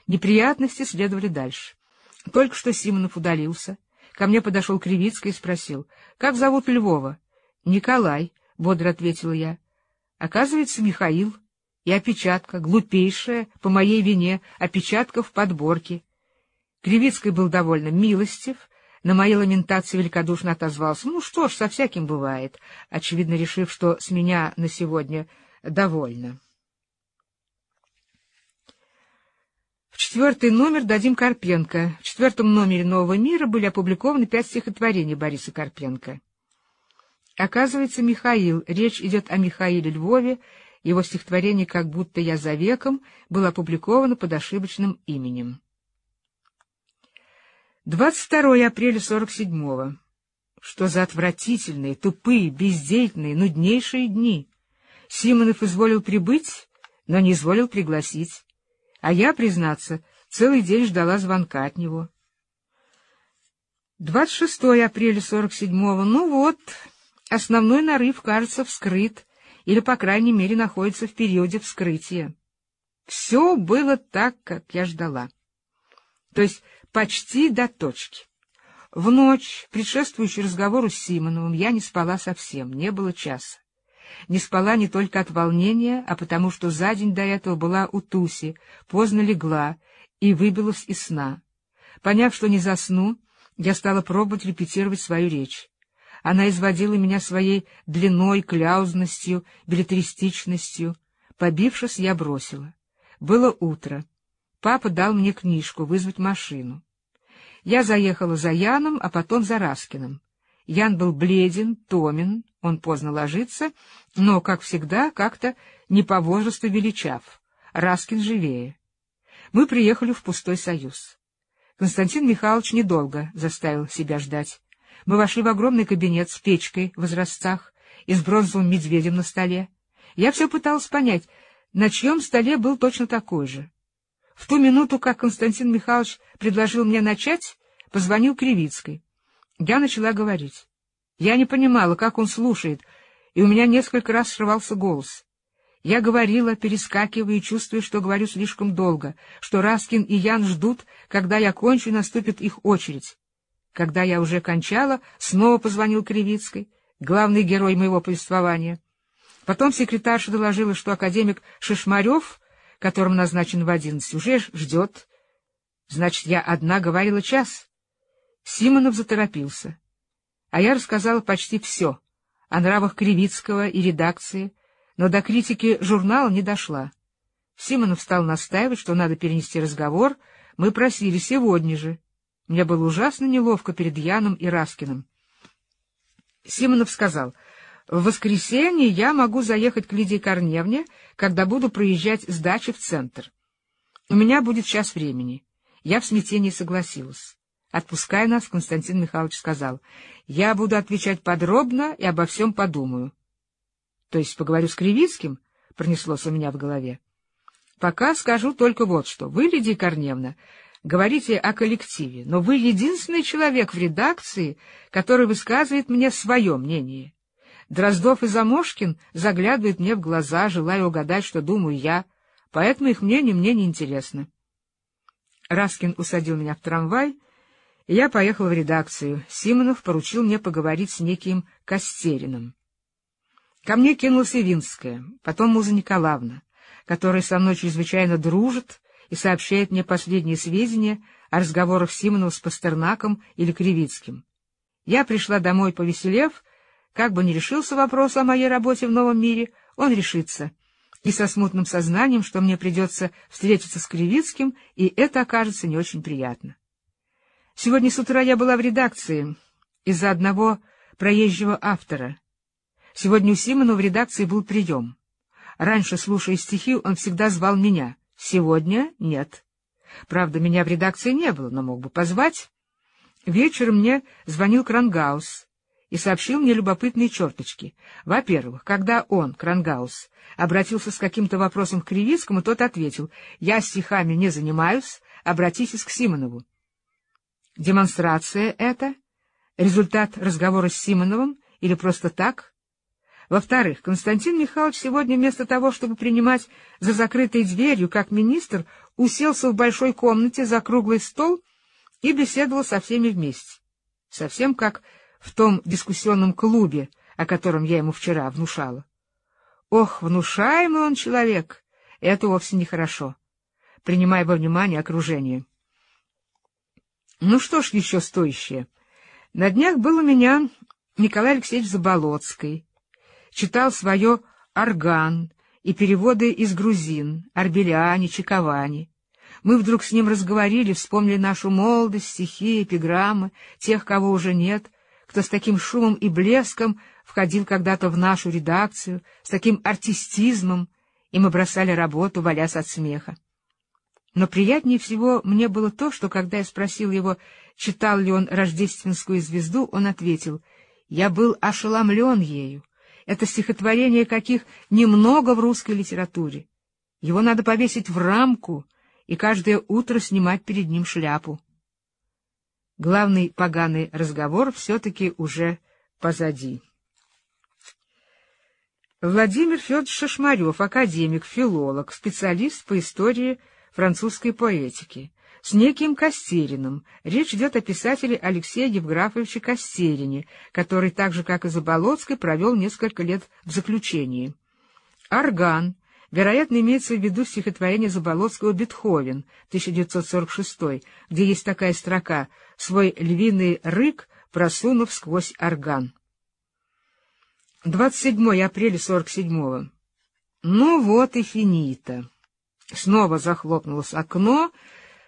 Неприятности следовали дальше. Только что Симонов удалился. Ко мне подошел Кривицкий и спросил, как зовут Львова? — Николай, — бодро ответила я. — Оказывается, Михаил. И опечатка, глупейшая, по моей вине, опечатка в подборке. Кривицкий был довольно милостив, на мои ламентации великодушно отозвался. «Ну что ж, со всяким бывает», очевидно решив, что с меня на сегодня довольно. В четвертый номер дадим Карпенко. В четвертом номере «Нового мира» были опубликованы пять стихотворений Бориса Карпенко. Оказывается, Михаил. Речь идет о Михаиле Львове. Его стихотворение «Как будто я за веком» было опубликовано под ошибочным именем. 22 апреля 47-го. Что за отвратительные, тупые, бездеятельные, нуднейшие дни! Симонов изволил прибыть, но не изволил пригласить. А я, признаться, целый день ждала звонка от него. 26 апреля 47-го. Ну вот, основной нарыв, кажется, вскрыт, или, по крайней мере, находится в периоде вскрытия. Все было так, как я ждала. То есть почти до точки. В ночь, предшествующую разговору с Симоновым, я не спала совсем, не было часа. Не спала не только от волнения, а потому что за день до этого была у Туси, поздно легла и выбилась из сна. Поняв, что не засну, я стала пробовать репетировать свою речь. Она изводила меня своей длиной, кляузностью, билетристичностью. Побившись, я бросила. Было утро. Папа дал мне книжку «Вызвать машину». Я заехала за Яном, а потом за Раскиным. Ян был бледен, томен, он поздно ложится, но, как всегда, как-то не по возрасту величав. Раскин живее. Мы приехали в пустой союз. Константин Михайлович недолго заставил себя ждать. Мы вошли в огромный кабинет с печкой в изразцах и с бронзовым медведем на столе. Я все пыталась понять, на чьем столе был точно такой же. В ту минуту, как Константин Михайлович предложил мне начать, позвонил Кривицкой. Я начала говорить. Я не понимала, как он слушает, и у меня несколько раз срывался голос. Я говорила, перескакивая чувствуя, что говорю слишком долго, что Раскин и Ян ждут, когда я кончу, наступит их очередь. Когда я уже кончала, снова позвонил Кривицкой, главный герой моего повествования. Потом секретарша доложила, что академик Шишмарев которым назначен в одиннадцать, уже ждет. Значит, я одна говорила час. Симонов заторопился. А я рассказала почти все о нравах Кривицкого и редакции, но до критики журнала не дошла. Симонов стал настаивать, что надо перенести разговор, мы просили сегодня же. Мне было ужасно неловко перед Яном и Раскиным. Симонов сказал — в воскресенье я могу заехать к Лидии Корневне, когда буду проезжать с дачи в центр. У меня будет час времени. Я в смятении согласилась. Отпуская нас, Константин Михайлович сказал, «Я буду отвечать подробно и обо всем подумаю». «То есть поговорю с Кривицким?» — пронеслось у меня в голове. «Пока скажу только вот что. Вы, Лидия Корневна, говорите о коллективе, но вы единственный человек в редакции, который высказывает мне свое мнение». Дроздов и Замошкин заглядывают мне в глаза, желая угадать, что думаю я, поэтому их мнение мне не интересно. Раскин усадил меня в трамвай, и я поехал в редакцию. Симонов поручил мне поговорить с неким Костериным. Ко мне кинулась Винская, потом Муза Николаевна, которая со мной чрезвычайно дружит и сообщает мне последние сведения о разговорах Симонова с Пастернаком или Кривицким. Я пришла домой повеселев как бы ни решился вопрос о моей работе в новом мире, он решится. И со смутным сознанием, что мне придется встретиться с Кривицким, и это окажется не очень приятно. Сегодня с утра я была в редакции из-за одного проезжего автора. Сегодня у Симона в редакции был прием. Раньше, слушая стихи, он всегда звал меня. Сегодня нет. Правда, меня в редакции не было, но мог бы позвать. Вечером мне звонил Крангаус и сообщил мне любопытные черточки. Во-первых, когда он, Крангаус, обратился с каким-то вопросом к Кривицкому, тот ответил, «Я стихами не занимаюсь, обратитесь к Симонову». Демонстрация это? Результат разговора с Симоновым или просто так? Во-вторых, Константин Михайлович сегодня вместо того, чтобы принимать за закрытой дверью, как министр, уселся в большой комнате за круглый стол и беседовал со всеми вместе. Совсем как в том дискуссионном клубе, о котором я ему вчера внушала. Ох, внушаемый он человек! Это вовсе нехорошо, принимая во внимание окружение. Ну что ж еще стоящее. На днях был у меня Николай Алексеевич Заболоцкий. Читал свое «Орган» и переводы из грузин, арбеляне, чековани. Мы вдруг с ним разговорили, вспомнили нашу молодость, стихи, эпиграммы, тех, кого уже нет — кто с таким шумом и блеском входил когда-то в нашу редакцию, с таким артистизмом, и мы бросали работу, валясь от смеха. Но приятнее всего мне было то, что, когда я спросил его, читал ли он «Рождественскую звезду», он ответил, «Я был ошеломлен ею. Это стихотворение, каких немного в русской литературе. Его надо повесить в рамку и каждое утро снимать перед ним шляпу». Главный поганый разговор все-таки уже позади. Владимир Федорович Шашмарев, академик, филолог, специалист по истории французской поэтики. С неким Костериным. Речь идет о писателе Алексея Евграфовиче Костерине, который, так же как и Заболоцкий, провел несколько лет в заключении. Орган. Вероятно, имеется в виду стихотворение Заболоцкого «Бетховен» 1946, где есть такая строка свой львиный рык, просунув сквозь орган. 27 апреля 47-го. Ну вот и финита. Снова захлопнулось окно,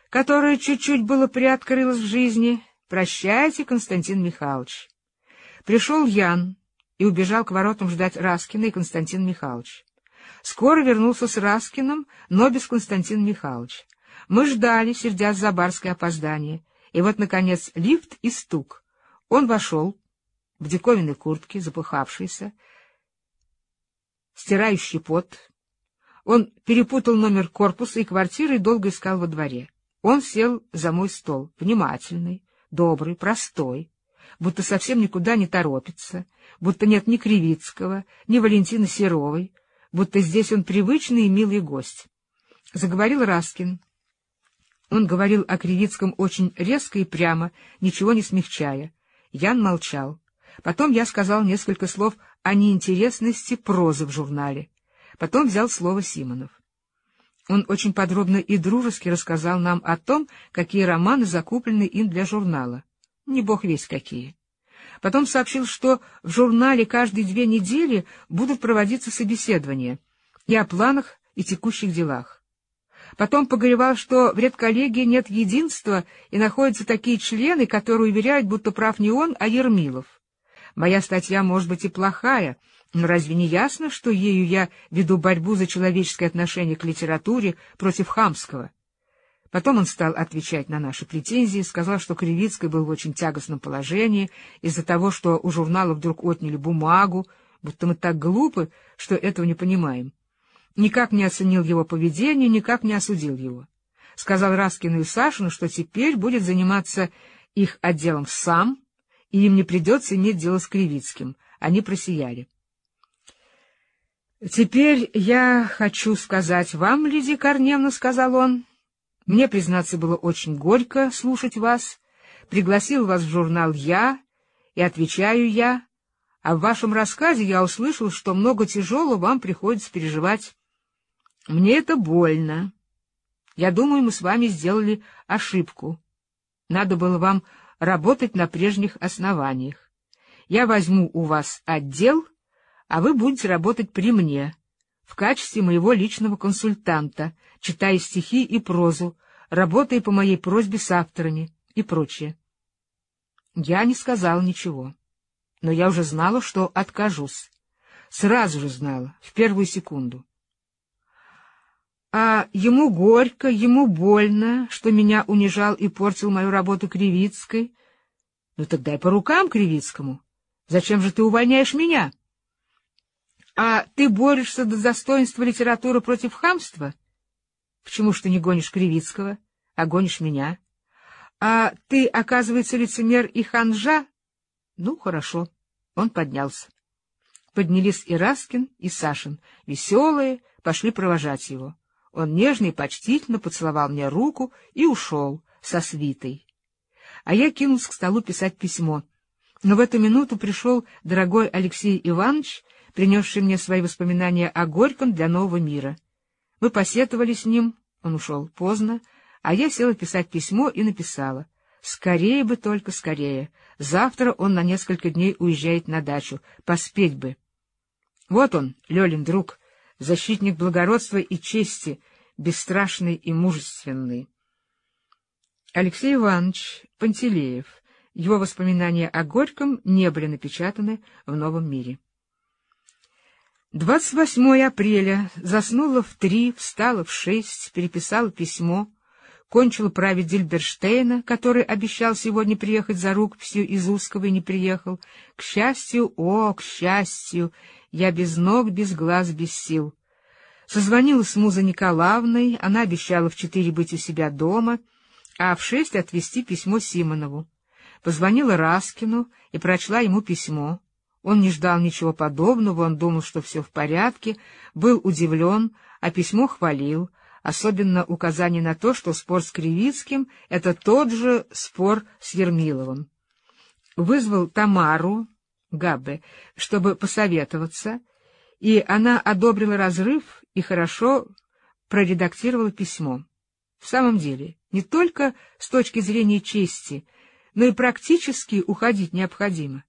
которое чуть-чуть было приоткрылось в жизни. Прощайте, Константин Михайлович. Пришел Ян и убежал к воротам ждать Раскина и Константин Михайлович. Скоро вернулся с Раскиным, но без Константина Михайловича. Мы ждали, сердясь за барское опоздание. И вот, наконец, лифт и стук. Он вошел в диковинной куртке, запыхавшийся, стирающий пот. Он перепутал номер корпуса и квартиры и долго искал во дворе. Он сел за мой стол, внимательный, добрый, простой, будто совсем никуда не торопится, будто нет ни Кривицкого, ни Валентины Серовой, будто здесь он привычный и милый гость. Заговорил Раскин. Он говорил о Кривицком очень резко и прямо, ничего не смягчая. Ян молчал. Потом я сказал несколько слов о неинтересности прозы в журнале. Потом взял слово Симонов. Он очень подробно и дружески рассказал нам о том, какие романы закуплены им для журнала. Не бог весь какие. Потом сообщил, что в журнале каждые две недели будут проводиться собеседования и о планах и текущих делах. Потом погоревал, что в редколлегии нет единства, и находятся такие члены, которые уверяют, будто прав не он, а Ермилов. Моя статья, может быть, и плохая, но разве не ясно, что ею я веду борьбу за человеческое отношение к литературе против хамского? Потом он стал отвечать на наши претензии, сказал, что Кривицкий был в очень тягостном положении из-за того, что у журнала вдруг отняли бумагу, будто мы так глупы, что этого не понимаем никак не оценил его поведение, никак не осудил его. Сказал Раскину и Сашину, что теперь будет заниматься их отделом сам, и им не придется иметь дело с Кривицким. Они просияли. «Теперь я хочу сказать вам, Лидия Корневна, — сказал он, — мне, признаться, было очень горько слушать вас. Пригласил вас в журнал я, и отвечаю я, а в вашем рассказе я услышал, что много тяжелого вам приходится переживать мне это больно. Я думаю, мы с вами сделали ошибку. Надо было вам работать на прежних основаниях. Я возьму у вас отдел, а вы будете работать при мне, в качестве моего личного консультанта, читая стихи и прозу, работая по моей просьбе с авторами и прочее. Я не сказал ничего, но я уже знала, что откажусь. Сразу же знала, в первую секунду. А ему горько, ему больно, что меня унижал и портил мою работу Кривицкой. Ну тогда и по рукам Кривицкому. Зачем же ты увольняешь меня? А ты борешься за достоинство литературы против хамства? Почему ж ты не гонишь Кривицкого, а гонишь меня? А ты, оказывается, лицемер и ханжа? Ну, хорошо. Он поднялся. Поднялись и Раскин, и Сашин. Веселые пошли провожать его. Он нежно и почтительно поцеловал мне руку и ушел со свитой. А я кинулся к столу писать письмо. Но в эту минуту пришел дорогой Алексей Иванович, принесший мне свои воспоминания о Горьком для нового мира. Мы посетовали с ним, он ушел поздно, а я села писать письмо и написала. Скорее бы только скорее. Завтра он на несколько дней уезжает на дачу. Поспеть бы. Вот он, Лёлин друг, защитник благородства и чести, бесстрашный и мужественный. Алексей Иванович Пантелеев. Его воспоминания о Горьком не были напечатаны в «Новом мире». 28 апреля заснула в три, встала в шесть, переписала письмо, кончила править Дильберштейна, который обещал сегодня приехать за рукописью из Узкого и не приехал. К счастью, о, к счастью! Я без ног, без глаз, без сил. Созвонилась с Музой Николаевной, она обещала в четыре быть у себя дома, а в шесть отвезти письмо Симонову. Позвонила Раскину и прочла ему письмо. Он не ждал ничего подобного, он думал, что все в порядке, был удивлен, а письмо хвалил, особенно указание на то, что спор с Кривицким — это тот же спор с Ермиловым. Вызвал Тамару, Габбе, чтобы посоветоваться, и она одобрила разрыв и хорошо проредактировала письмо. В самом деле, не только с точки зрения чести, но и практически уходить необходимо.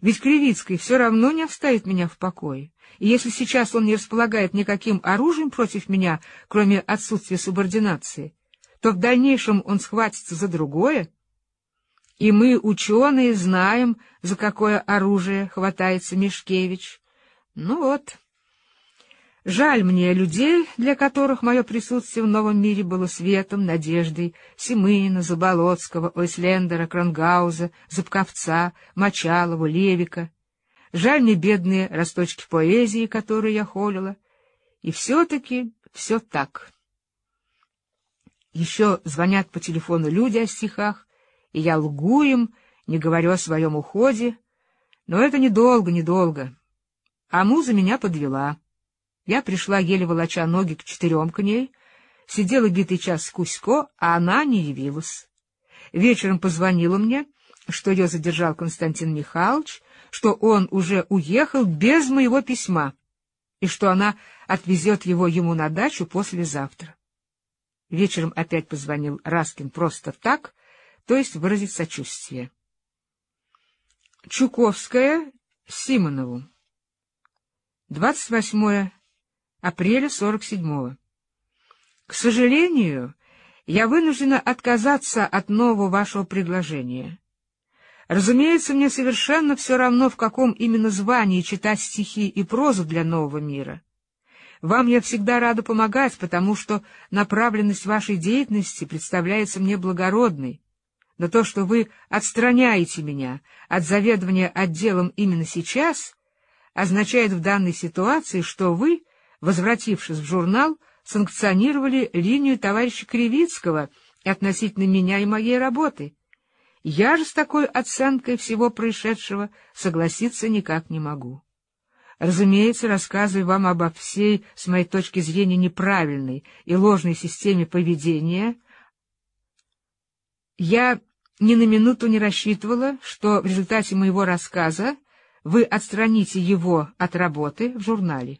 Ведь Кривицкий все равно не оставит меня в покое, и если сейчас он не располагает никаким оружием против меня, кроме отсутствия субординации, то в дальнейшем он схватится за другое, и мы, ученые, знаем, за какое оружие хватается Мишкевич. Ну вот. Жаль мне людей, для которых мое присутствие в новом мире было светом, надеждой Семынина, Заболоцкого, Ойслендера, Крангауза, Запковца, Мочалова, Левика. Жаль мне бедные росточки поэзии, которые я холила. И все-таки все так. Еще звонят по телефону люди о стихах, и я лгу им, не говорю о своем уходе. Но это недолго, недолго. А муза меня подвела. Я пришла, еле волоча ноги к четырем к ней, сидела битый час с кусько, а она не явилась. Вечером позвонила мне, что ее задержал Константин Михайлович, что он уже уехал без моего письма и что она отвезет его ему на дачу послезавтра. Вечером опять позвонил Раскин просто так — то есть выразить сочувствие. Чуковская Симонову. 28 апреля 47-го. К сожалению, я вынуждена отказаться от нового вашего предложения. Разумеется, мне совершенно все равно, в каком именно звании читать стихи и прозу для нового мира. Вам я всегда рада помогать, потому что направленность вашей деятельности представляется мне благородной, но то, что вы отстраняете меня от заведования отделом именно сейчас, означает в данной ситуации, что вы, возвратившись в журнал, санкционировали линию товарища Кривицкого относительно меня и моей работы. Я же с такой оценкой всего происшедшего согласиться никак не могу. Разумеется, рассказываю вам обо всей, с моей точки зрения, неправильной и ложной системе поведения — я ни на минуту не рассчитывала, что в результате моего рассказа вы отстраните его от работы в журнале.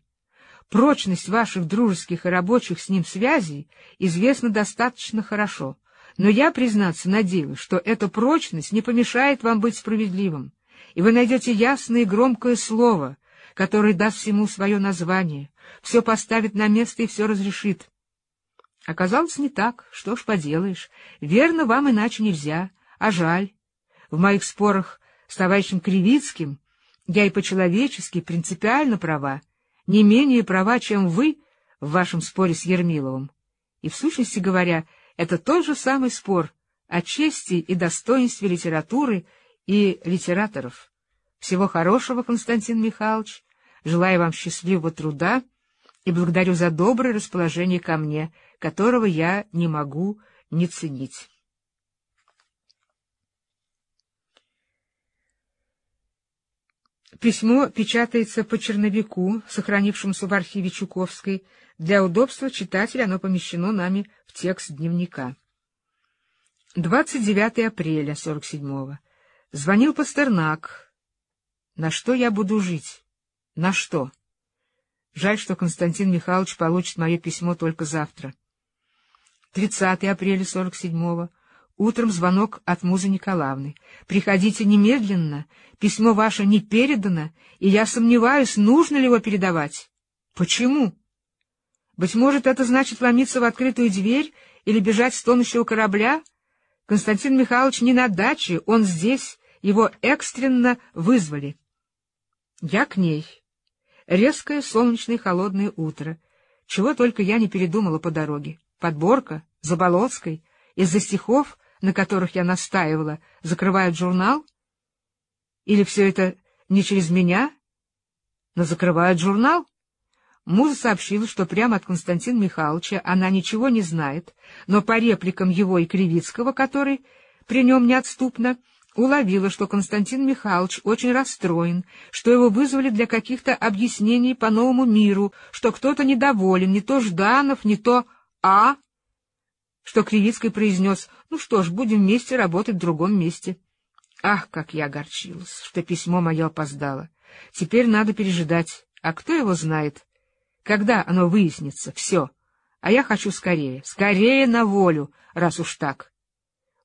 Прочность ваших дружеских и рабочих с ним связей известна достаточно хорошо, но я, признаться, надеюсь, что эта прочность не помешает вам быть справедливым, и вы найдете ясное и громкое слово, которое даст всему свое название, все поставит на место и все разрешит. Оказалось, не так. Что ж поделаешь. Верно, вам иначе нельзя. А жаль. В моих спорах с товарищем Кривицким я и по-человечески принципиально права. Не менее права, чем вы в вашем споре с Ермиловым. И, в сущности говоря, это тот же самый спор о чести и достоинстве литературы и литераторов. Всего хорошего, Константин Михайлович. Желаю вам счастливого труда и благодарю за доброе расположение ко мне — которого я не могу не ценить. Письмо печатается по черновику, сохранившемуся в архиве Чуковской. Для удобства читателя оно помещено нами в текст дневника. 29 апреля 47-го. Звонил Пастернак. На что я буду жить? На что? Жаль, что Константин Михайлович получит мое письмо только завтра. 30 апреля 47-го. Утром звонок от Музы Николаевны. «Приходите немедленно. Письмо ваше не передано, и я сомневаюсь, нужно ли его передавать». «Почему?» «Быть может, это значит ломиться в открытую дверь или бежать с тонущего корабля? Константин Михайлович не на даче, он здесь, его экстренно вызвали». «Я к ней». Резкое солнечное холодное утро. Чего только я не передумала по дороге. Подборка, Заболоцкой, из-за стихов, на которых я настаивала, закрывают журнал? Или все это не через меня? Но закрывают журнал? Муза сообщила, что прямо от Константина Михайловича она ничего не знает, но по репликам его и Кривицкого, который при нем неотступно, уловила, что Константин Михайлович очень расстроен, что его вызвали для каких-то объяснений по новому миру, что кто-то недоволен, не то Жданов, не то... А? Что Кривицкий произнес, ну что ж, будем вместе работать в другом месте. Ах, как я огорчилась, что письмо мое опоздало. Теперь надо пережидать, а кто его знает? Когда оно выяснится, все. А я хочу скорее, скорее на волю, раз уж так.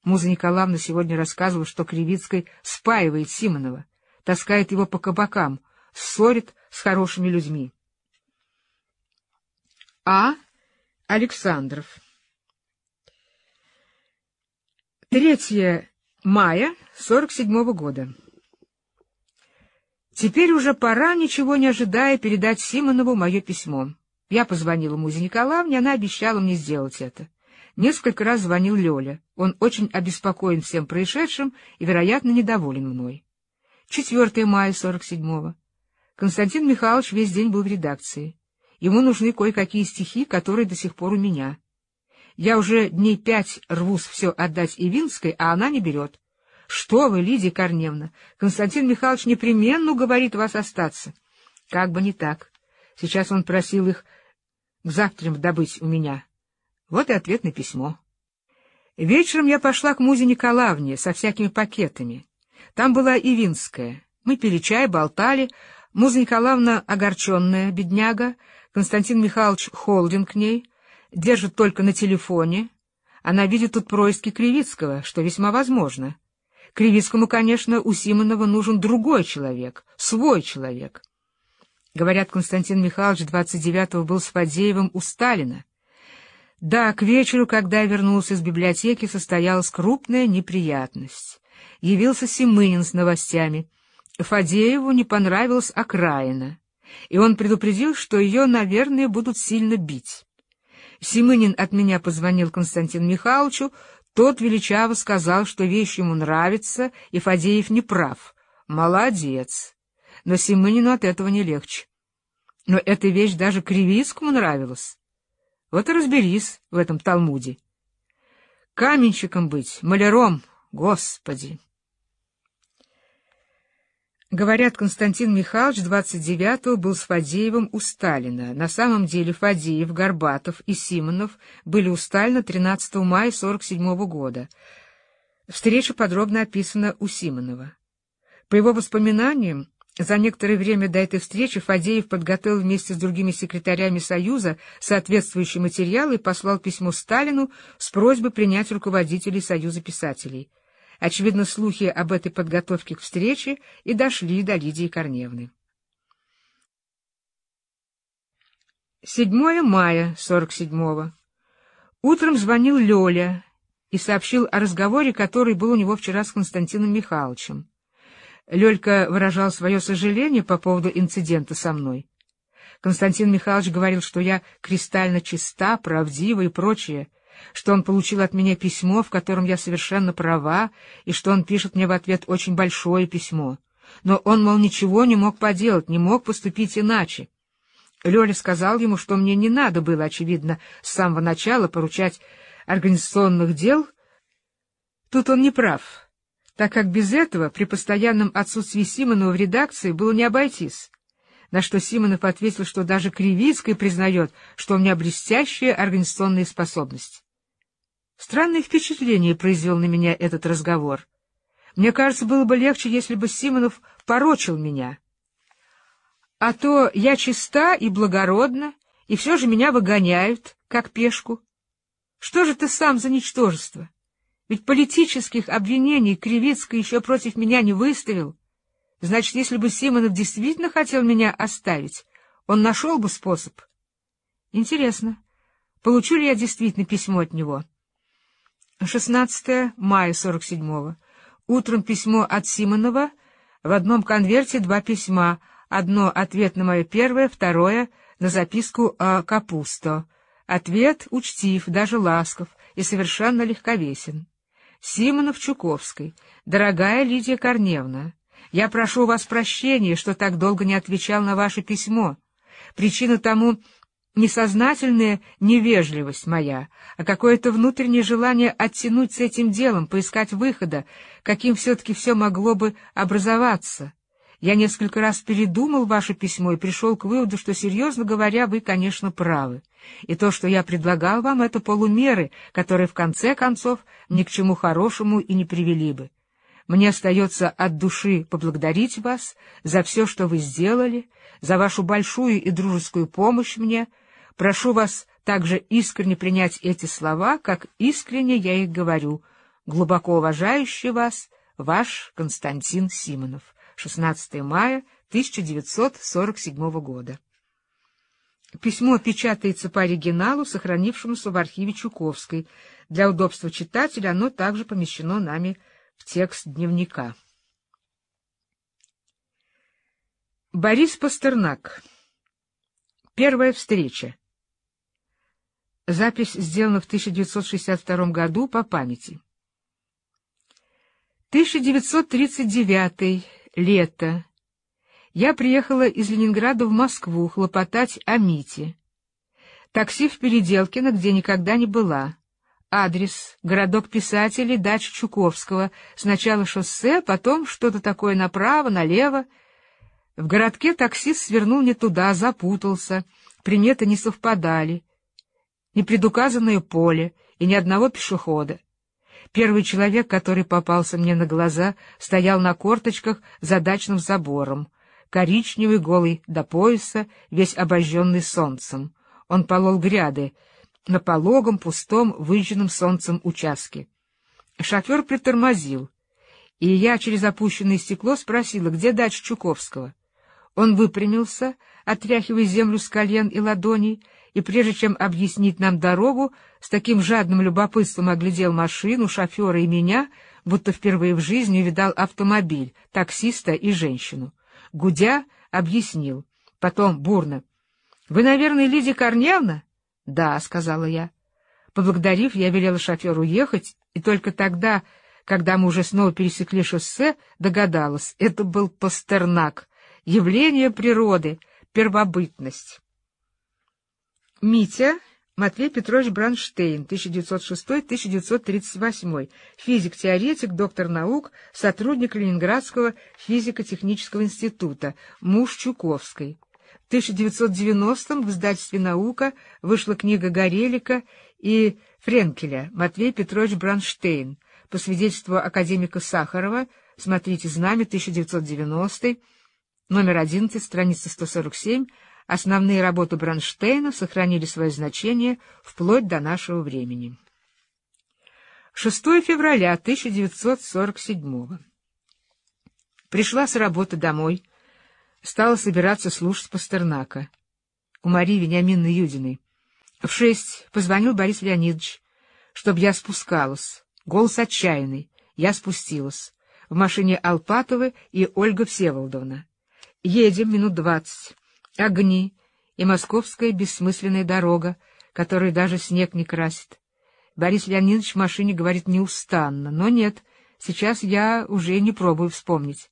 Муза Николаевна сегодня рассказывала, что Кривицкой спаивает Симонова, таскает его по кабакам, ссорит с хорошими людьми. — А? Александров. 3 мая 47 -го года. Теперь уже пора, ничего не ожидая, передать Симонову мое письмо. Я позвонила Музе Николаевне, она обещала мне сделать это. Несколько раз звонил Лёля. Он очень обеспокоен всем происшедшим и, вероятно, недоволен мной. 4 мая 47-го. Константин Михайлович весь день был в редакции. Ему нужны кое-какие стихи, которые до сих пор у меня. Я уже дней пять рвусь все отдать Ивинской, а она не берет. Что вы, Лидия Корневна, Константин Михайлович непременно говорит, вас остаться. Как бы не так. Сейчас он просил их к завтрам добыть у меня. Вот и ответ на письмо. Вечером я пошла к Музе Николаевне со всякими пакетами. Там была Ивинская. Мы пили чай, болтали. Муза Николаевна, огорченная, бедняга, Константин Михайлович холдинг к ней, держит только на телефоне. Она видит тут происки Кривицкого, что весьма возможно. Кривицкому, конечно, у Симонова нужен другой человек, свой человек. Говорят, Константин Михайлович 29-го был с Фадеевым у Сталина. Да, к вечеру, когда я вернулся из библиотеки, состоялась крупная неприятность. Явился Семынин с новостями. Фадееву не понравилась окраина и он предупредил, что ее, наверное, будут сильно бить. Семынин от меня позвонил Константину Михайловичу, тот величаво сказал, что вещь ему нравится, и Фадеев не прав. Молодец. Но Семынину от этого не легче. Но эта вещь даже Кривицкому нравилась. Вот и разберись в этом Талмуде. Каменщиком быть, маляром, господи! Говорят, Константин Михайлович 29-го был с Фадеевым у Сталина. На самом деле Фадеев, Горбатов и Симонов были у Сталина 13 мая 47 -го года. Встреча подробно описана у Симонова. По его воспоминаниям, за некоторое время до этой встречи Фадеев подготовил вместе с другими секретарями Союза соответствующий материал и послал письмо Сталину с просьбой принять руководителей Союза писателей. Очевидно, слухи об этой подготовке к встрече и дошли до Лидии Корневны. 7 мая 47-го. Утром звонил Лёля и сообщил о разговоре, который был у него вчера с Константином Михайловичем. Лёлька выражал свое сожаление по поводу инцидента со мной. Константин Михайлович говорил, что я кристально чиста, правдива и прочее — что он получил от меня письмо, в котором я совершенно права, и что он пишет мне в ответ очень большое письмо. Но он, мол, ничего не мог поделать, не мог поступить иначе. Лёля сказал ему, что мне не надо было, очевидно, с самого начала поручать организационных дел. Тут он не прав, так как без этого при постоянном отсутствии Симонова в редакции было не обойтись. На что Симонов ответил, что даже Кривицкой признает, что у меня блестящие организационные способности. Странное впечатление произвел на меня этот разговор. Мне кажется, было бы легче, если бы Симонов порочил меня. А то я чиста и благородна, и все же меня выгоняют, как пешку. Что же ты сам за ничтожество? Ведь политических обвинений Кривицкий еще против меня не выставил. Значит, если бы Симонов действительно хотел меня оставить, он нашел бы способ. Интересно, получу ли я действительно письмо от него? 16 мая 47-го. Утром письмо от Симонова. В одном конверте два письма. Одно — ответ на мое первое, второе — на записку о Капусто. Ответ учтив, даже ласков и совершенно легковесен. Симонов Чуковской. Дорогая Лидия Корневна, я прошу у вас прощения, что так долго не отвечал на ваше письмо. Причина тому несознательная невежливость моя, а какое-то внутреннее желание оттянуть с этим делом, поискать выхода, каким все-таки все могло бы образоваться. Я несколько раз передумал ваше письмо и пришел к выводу, что, серьезно говоря, вы, конечно, правы. И то, что я предлагал вам, это полумеры, которые, в конце концов, ни к чему хорошему и не привели бы. Мне остается от души поблагодарить вас за все, что вы сделали, за вашу большую и дружескую помощь мне. Прошу вас также искренне принять эти слова, как искренне я их говорю. Глубоко уважающий вас, ваш Константин Симонов. 16 мая 1947 года. Письмо печатается по оригиналу, сохранившемуся в архиве Чуковской. Для удобства читателя оно также помещено нами Текст дневника. Борис Пастернак. Первая встреча. Запись сделана в 1962 году по памяти. 1939. Лето. Я приехала из Ленинграда в Москву хлопотать о Мите. Такси в Переделкино, где никогда не была. Адрес — городок писателей, дача Чуковского. Сначала шоссе, потом что-то такое направо, налево. В городке таксист свернул не туда, запутался. Приметы не совпадали. Непредуказанное поле и ни одного пешехода. Первый человек, который попался мне на глаза, стоял на корточках за дачным забором. Коричневый, голый до пояса, весь обожженный солнцем. Он полол гряды, на пологом, пустом, выжженном солнцем участке. Шофер притормозил, и я через опущенное стекло спросила, где дача Чуковского. Он выпрямился, отряхивая землю с колен и ладоней, и прежде чем объяснить нам дорогу, с таким жадным любопытством оглядел машину, шофера и меня, будто впервые в жизни увидал автомобиль, таксиста и женщину. Гудя объяснил, потом бурно. — Вы, наверное, Лидия Корневна? — «Да», — сказала я. Поблагодарив, я велела шоферу ехать, и только тогда, когда мы уже снова пересекли шоссе, догадалась, это был Пастернак, явление природы, первобытность. Митя Матвей Петрович Бранштейн, 1906-1938, физик-теоретик, доктор наук, сотрудник Ленинградского физико-технического института, муж Чуковской. 1990-м в издательстве «Наука» вышла книга Горелика и Френкеля «Матвей Петрович Бранштейн» по свидетельству академика Сахарова «Смотрите знамя, 1990 номер 11, страница 147, основные работы Бронштейна сохранили свое значение вплоть до нашего времени. 6 февраля 1947 Пришла с работы домой, стала собираться слушать Пастернака. У Марии Вениаминны Юдиной. В шесть позвонил Борис Леонидович, чтобы я спускалась. Голос отчаянный. Я спустилась. В машине Алпатовы и Ольга Всеволодовна. Едем минут двадцать. Огни и московская бессмысленная дорога, которой даже снег не красит. Борис Леонидович в машине говорит неустанно, но нет, сейчас я уже не пробую вспомнить.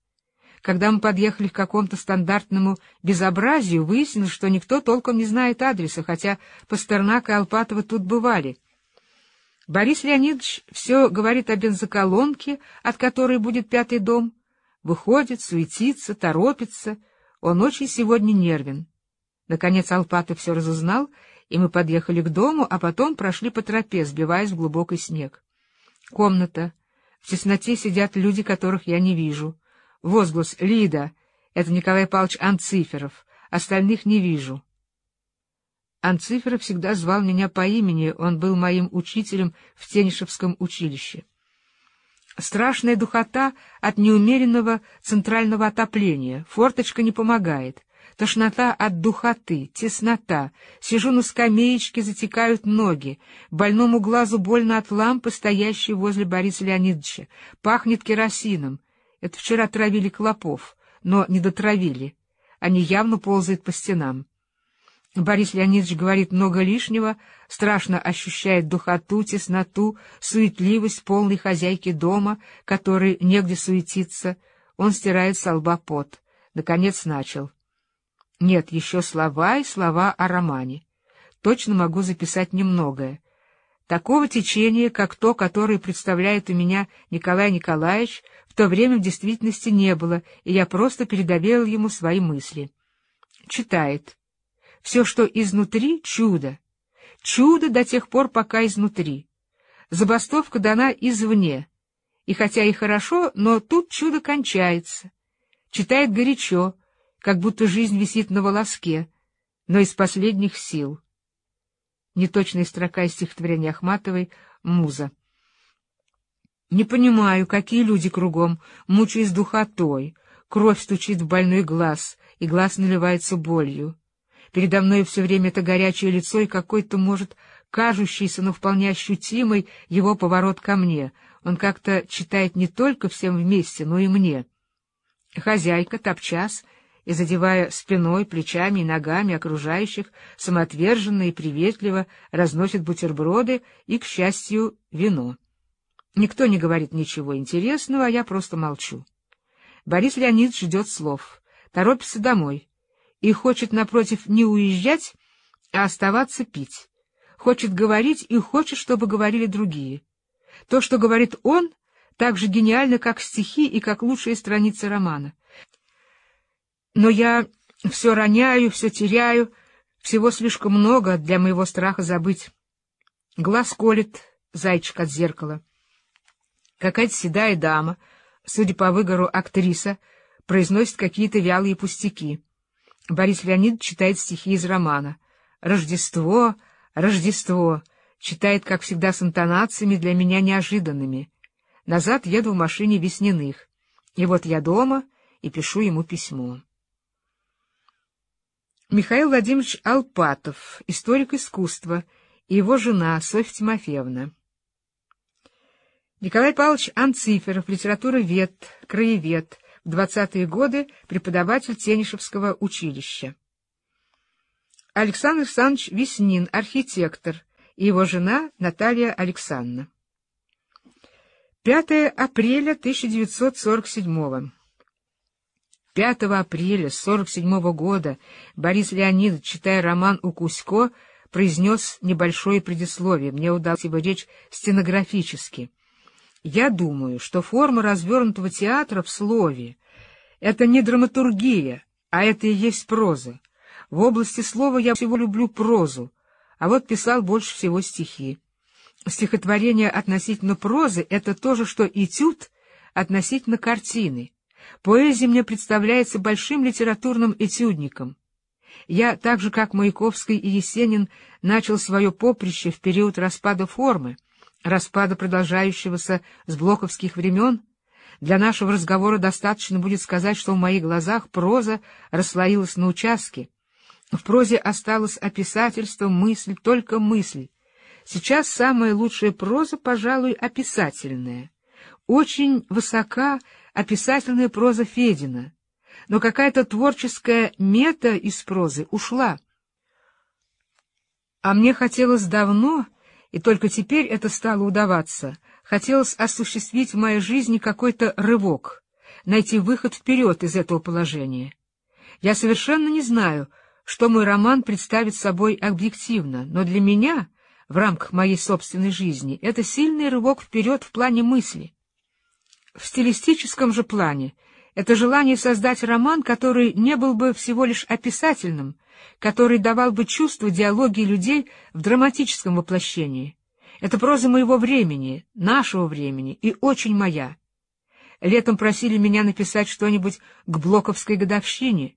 Когда мы подъехали к какому-то стандартному безобразию, выяснилось, что никто толком не знает адреса, хотя Пастернак и Алпатова тут бывали. Борис Леонидович все говорит о бензоколонке, от которой будет пятый дом. Выходит, суетится, торопится. Он очень сегодня нервен. Наконец Алпатов все разузнал, и мы подъехали к дому, а потом прошли по тропе, сбиваясь в глубокий снег. Комната. В тесноте сидят люди, которых я не вижу. Возглас «Лида!» — это Николай Павлович Анциферов. Остальных не вижу. Анциферов всегда звал меня по имени, он был моим учителем в Тенишевском училище. Страшная духота от неумеренного центрального отопления, форточка не помогает. Тошнота от духоты, теснота, сижу на скамеечке, затекают ноги, больному глазу больно от лампы, стоящей возле Бориса Леонидовича, пахнет керосином, это вчера травили клопов, но не дотравили. Они явно ползают по стенам. Борис Леонидович говорит много лишнего, страшно ощущает духоту, тесноту, суетливость полной хозяйки дома, которой негде суетиться. Он стирает со лба пот. Наконец начал. Нет, еще слова и слова о романе. Точно могу записать немногое. Такого течения, как то, которое представляет у меня Николай Николаевич, в то время в действительности не было, и я просто передавел ему свои мысли. Читает. Все, что изнутри — чудо. Чудо до тех пор, пока изнутри. Забастовка дана извне. И хотя и хорошо, но тут чудо кончается. Читает горячо, как будто жизнь висит на волоске, но из последних сил. Неточная строка из стихотворения Ахматовой «Муза». Не понимаю, какие люди кругом, мучаясь духотой. Кровь стучит в больной глаз, и глаз наливается болью. Передо мной все время это горячее лицо и какой-то, может, кажущийся, но вполне ощутимый его поворот ко мне. Он как-то читает не только всем вместе, но и мне. Хозяйка, топчас — и задевая спиной, плечами и ногами окружающих, самоотверженно и приветливо разносит бутерброды и, к счастью, вино. Никто не говорит ничего интересного, а я просто молчу. Борис Леонидович ждет слов, торопится домой и хочет, напротив, не уезжать, а оставаться пить. Хочет говорить и хочет, чтобы говорили другие. То, что говорит он, так же гениально, как стихи и как лучшие страницы романа. Но я все роняю, все теряю, всего слишком много для моего страха забыть. Глаз колет зайчик от зеркала. Какая-то седая дама, судя по выгору актриса, произносит какие-то вялые пустяки. Борис Леонид читает стихи из романа. «Рождество, Рождество!» Читает, как всегда, с интонациями для меня неожиданными. Назад еду в машине Весниных. И вот я дома и пишу ему письмо. Михаил Владимирович Алпатов, историк искусства, и его жена Софья Тимофеевна. Николай Павлович Анциферов, литературовед, краевед, в 20-е годы преподаватель Тенишевского училища. Александр Александрович Веснин, архитектор, и его жена Наталья Александровна. 5 апреля 1947 года. 5 апреля 1947 года Борис Леонидович, читая роман у Кусько, произнес небольшое предисловие. Мне удалось его речь стенографически. Я думаю, что форма развернутого театра в слове — это не драматургия, а это и есть проза. В области слова я всего люблю прозу, а вот писал больше всего стихи. Стихотворение относительно прозы — это то же, что этюд относительно картины — Поэзия мне представляется большим литературным этюдником. Я, так же как Маяковский и Есенин, начал свое поприще в период распада формы, распада продолжающегося с блоковских времен. Для нашего разговора достаточно будет сказать, что в моих глазах проза расслоилась на участки. В прозе осталось описательство, мысль, только мысль. Сейчас самая лучшая проза, пожалуй, описательная. Очень высока описательная проза Федина, но какая-то творческая мета из прозы ушла. А мне хотелось давно, и только теперь это стало удаваться, хотелось осуществить в моей жизни какой-то рывок, найти выход вперед из этого положения. Я совершенно не знаю, что мой роман представит собой объективно, но для меня, в рамках моей собственной жизни, это сильный рывок вперед в плане мысли в стилистическом же плане. Это желание создать роман, который не был бы всего лишь описательным, который давал бы чувство диалогии людей в драматическом воплощении. Это проза моего времени, нашего времени и очень моя. Летом просили меня написать что-нибудь к блоковской годовщине.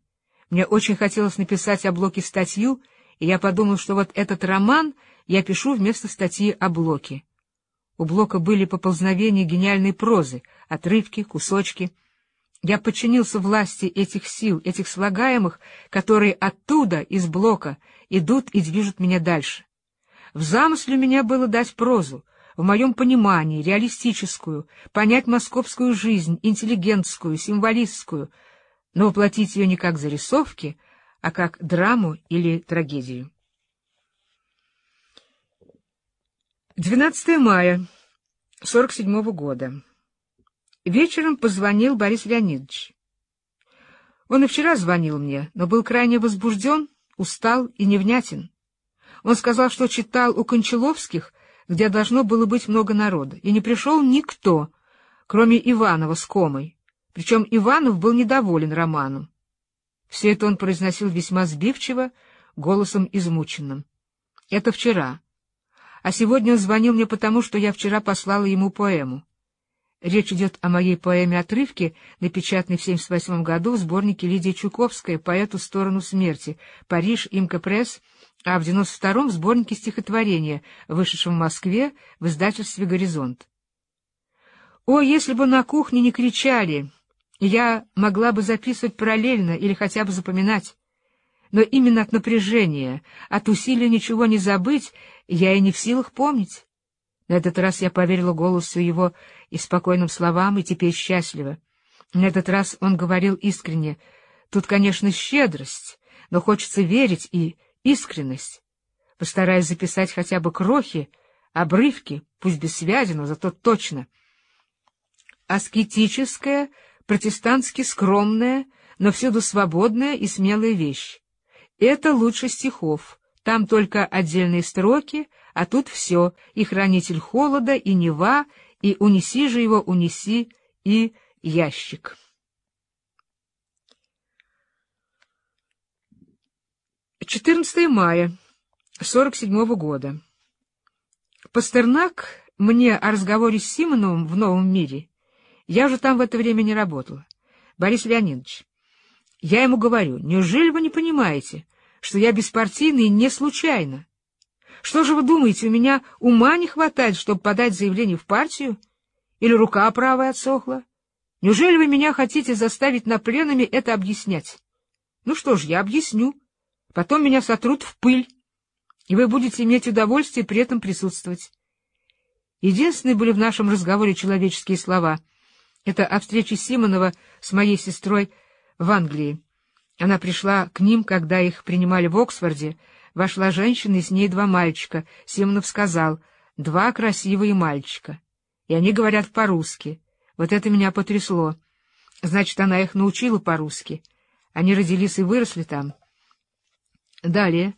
Мне очень хотелось написать о блоке статью, и я подумал, что вот этот роман я пишу вместо статьи о блоке. У Блока были поползновения гениальной прозы — отрывки, кусочки. Я подчинился власти этих сил, этих слагаемых, которые оттуда, из блока, идут и движут меня дальше. В замысле у меня было дать прозу, в моем понимании, реалистическую, понять московскую жизнь, интеллигентскую, символистскую, но воплотить ее не как зарисовки, а как драму или трагедию. 12 мая 1947 года. Вечером позвонил Борис Леонидович. Он и вчера звонил мне, но был крайне возбужден, устал и невнятен. Он сказал, что читал у Кончаловских, где должно было быть много народа, и не пришел никто, кроме Иванова с комой. Причем Иванов был недоволен романом. Все это он произносил весьма сбивчиво, голосом измученным. Это вчера. А сегодня он звонил мне потому, что я вчера послала ему поэму. Речь идет о моей поэме-отрывке, напечатанной в 1978 году в сборнике Лидии Чуковской «Поэту сторону смерти», Париж, Имка Пресс, а в 92-м сборнике стихотворения, вышедшем в Москве в издательстве «Горизонт». «О, если бы на кухне не кричали, я могла бы записывать параллельно или хотя бы запоминать. Но именно от напряжения, от усилия ничего не забыть, я и не в силах помнить». На этот раз я поверила голосу его и спокойным словам, и теперь счастлива. На этот раз он говорил искренне. Тут, конечно, щедрость, но хочется верить и искренность. Постараюсь записать хотя бы крохи, обрывки, пусть без связи, но зато точно. Аскетическая, протестантски скромная, но всюду свободная и смелая вещь. Это лучше стихов. Там только отдельные строки — а тут все, и хранитель холода, и Нева, и унеси же его, унеси, и ящик. Четырнадцатое мая сорок седьмого года. Пастернак мне о разговоре с Симоновым в «Новом мире». Я уже там в это время не работала. Борис Леонидович, я ему говорю, неужели вы не понимаете, что я беспартийный не случайно? Что же вы думаете, у меня ума не хватает, чтобы подать заявление в партию? Или рука правая отсохла? Неужели вы меня хотите заставить на пленами это объяснять? Ну что ж, я объясню. Потом меня сотрут в пыль, и вы будете иметь удовольствие при этом присутствовать. Единственные были в нашем разговоре человеческие слова. Это о встрече Симонова с моей сестрой в Англии. Она пришла к ним, когда их принимали в Оксфорде, Вошла женщина и с ней два мальчика. Симонов сказал, два красивые мальчика. И они говорят по-русски. Вот это меня потрясло. Значит, она их научила по-русски. Они родились и выросли там. Далее.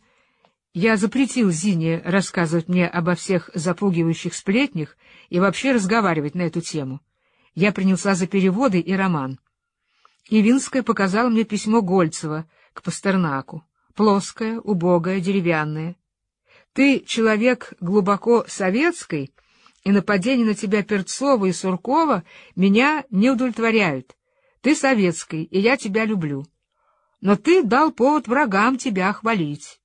Я запретил Зине рассказывать мне обо всех запугивающих сплетнях и вообще разговаривать на эту тему. Я принялся за переводы и роман. Ивинская показала мне письмо Гольцева к Пастернаку плоская, убогая, деревянная. Ты человек глубоко советский, и нападения на тебя Перцова и Суркова меня не удовлетворяют. Ты советский, и я тебя люблю. Но ты дал повод врагам тебя хвалить.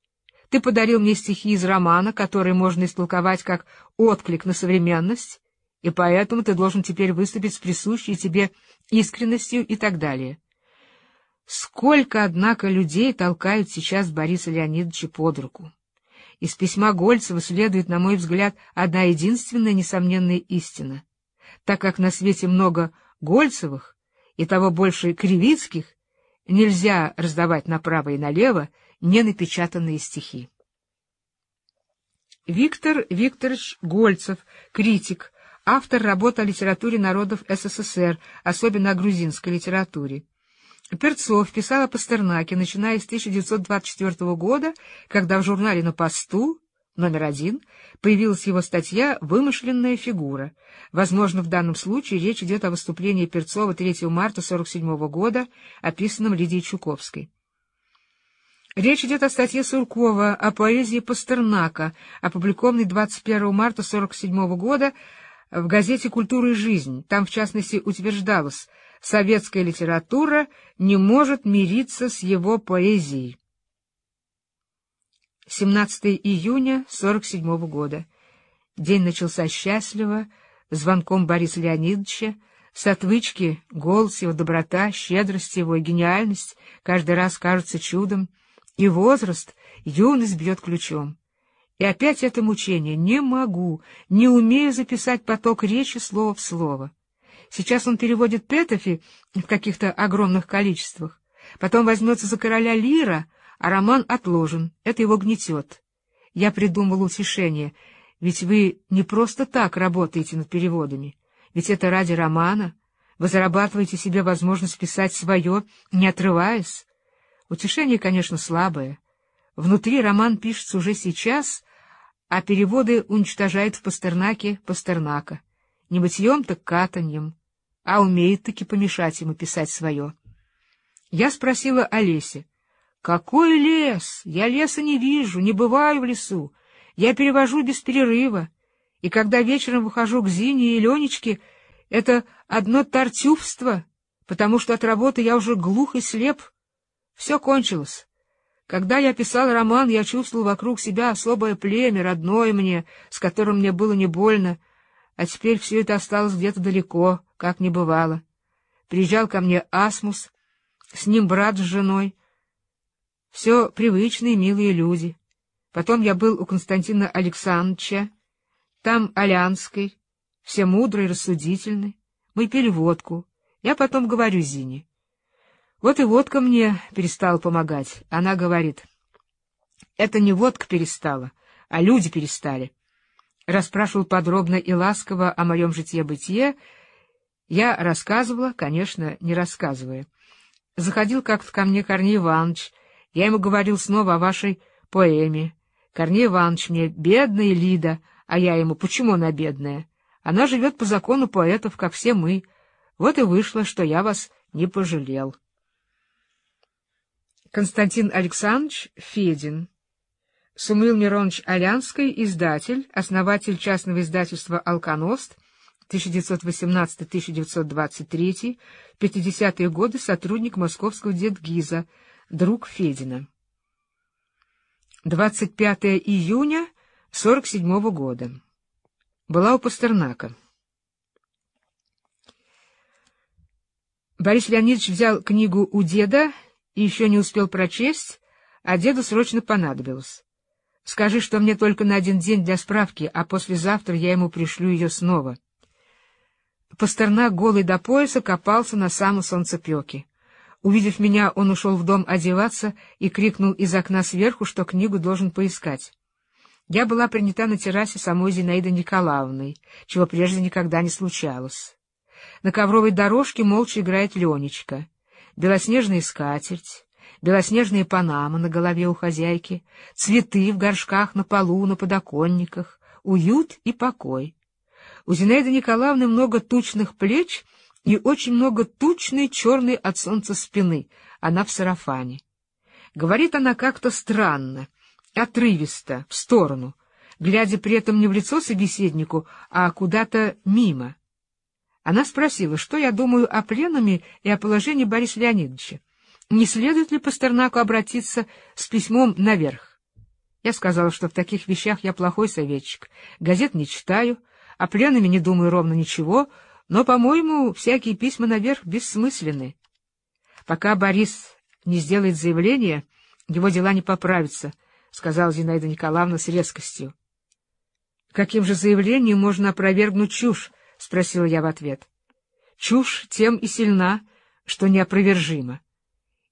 Ты подарил мне стихи из романа, которые можно истолковать как отклик на современность, и поэтому ты должен теперь выступить с присущей тебе искренностью и так далее. Сколько, однако, людей толкают сейчас Бориса Леонидовича под руку. Из письма Гольцева следует, на мой взгляд, одна единственная несомненная истина. Так как на свете много Гольцевых и того больше Кривицких, нельзя раздавать направо и налево ненапечатанные стихи. Виктор Викторович Гольцев, критик, автор работ о литературе народов СССР, особенно о грузинской литературе. Перцов писал о Пастернаке, начиная с 1924 года, когда в журнале «На посту» номер один появилась его статья «Вымышленная фигура». Возможно, в данном случае речь идет о выступлении Перцова 3 марта 1947 года, описанном Лидией Чуковской. Речь идет о статье Суркова о поэзии Пастернака, опубликованной 21 марта 1947 года в газете «Культура и жизнь». Там, в частности, утверждалось – советская литература не может мириться с его поэзией. 17 июня 47 года. День начался счастливо, звонком Бориса Леонидовича, с отвычки, голос его, доброта, щедрость его и гениальность каждый раз кажутся чудом, и возраст, юность бьет ключом. И опять это мучение. Не могу, не умею записать поток речи слово в слово. Сейчас он переводит Петофи в каких-то огромных количествах. Потом возьмется за короля Лира, а роман отложен. Это его гнетет. Я придумал утешение. Ведь вы не просто так работаете над переводами. Ведь это ради романа. Вы зарабатываете себе возможность писать свое, не отрываясь. Утешение, конечно, слабое. Внутри роман пишется уже сейчас, а переводы уничтожает в Пастернаке Пастернака. Не мытьем, так катаньем а умеет таки помешать ему писать свое. Я спросила Олесе, «Какой лес? Я леса не вижу, не бываю в лесу. Я перевожу без перерыва. И когда вечером выхожу к Зине и Ленечке, это одно тартюфство, потому что от работы я уже глух и слеп. Все кончилось. Когда я писал роман, я чувствовал вокруг себя особое племя, родное мне, с которым мне было не больно, а теперь все это осталось где-то далеко» как не бывало. Приезжал ко мне Асмус, с ним брат с женой. Все привычные, милые люди. Потом я был у Константина Александровича, там Алянской, все мудрые, рассудительные. Мы пили водку. Я потом говорю Зине. Вот и водка мне перестала помогать. Она говорит, это не водка перестала, а люди перестали. Расспрашивал подробно и ласково о моем житье-бытие, я рассказывала, конечно, не рассказывая. Заходил как-то ко мне Корней Иванович. Я ему говорил снова о вашей поэме. Корней Иванович мне «бедная Лида», а я ему «почему она бедная?» Она живет по закону поэтов, как все мы. Вот и вышло, что я вас не пожалел. Константин Александрович Федин Сумил Миронович Алянский, издатель, основатель частного издательства «Алконост», 1918-1923, в 50-е годы сотрудник московского Дедгиза, друг Федина. 25 июня 1947 года. Была у Пастернака. Борис Леонидович взял книгу у деда и еще не успел прочесть, а деду срочно понадобилось. Скажи, что мне только на один день для справки, а послезавтра я ему пришлю ее снова. Пастернак, голый до пояса, копался на самом солнцепеке. Увидев меня, он ушел в дом одеваться и крикнул из окна сверху, что книгу должен поискать. Я была принята на террасе самой Зинаиды Николаевной, чего прежде никогда не случалось. На ковровой дорожке молча играет Ленечка. Белоснежная скатерть, белоснежные панамы на голове у хозяйки, цветы в горшках на полу, на подоконниках, уют и покой — у Зинаиды Николаевны много тучных плеч и очень много тучной черной от солнца спины. Она в сарафане. Говорит она как-то странно, отрывисто, в сторону, глядя при этом не в лицо собеседнику, а куда-то мимо. Она спросила, что я думаю о пленуме и о положении Бориса Леонидовича. Не следует ли Пастернаку обратиться с письмом наверх? Я сказала, что в таких вещах я плохой советчик, газет не читаю, о а пленами не думаю ровно ничего, но, по-моему, всякие письма наверх бессмысленны. Пока Борис не сделает заявление, его дела не поправятся, — сказала Зинаида Николаевна с резкостью. — Каким же заявлением можно опровергнуть чушь? — спросила я в ответ. — Чушь тем и сильна, что неопровержима.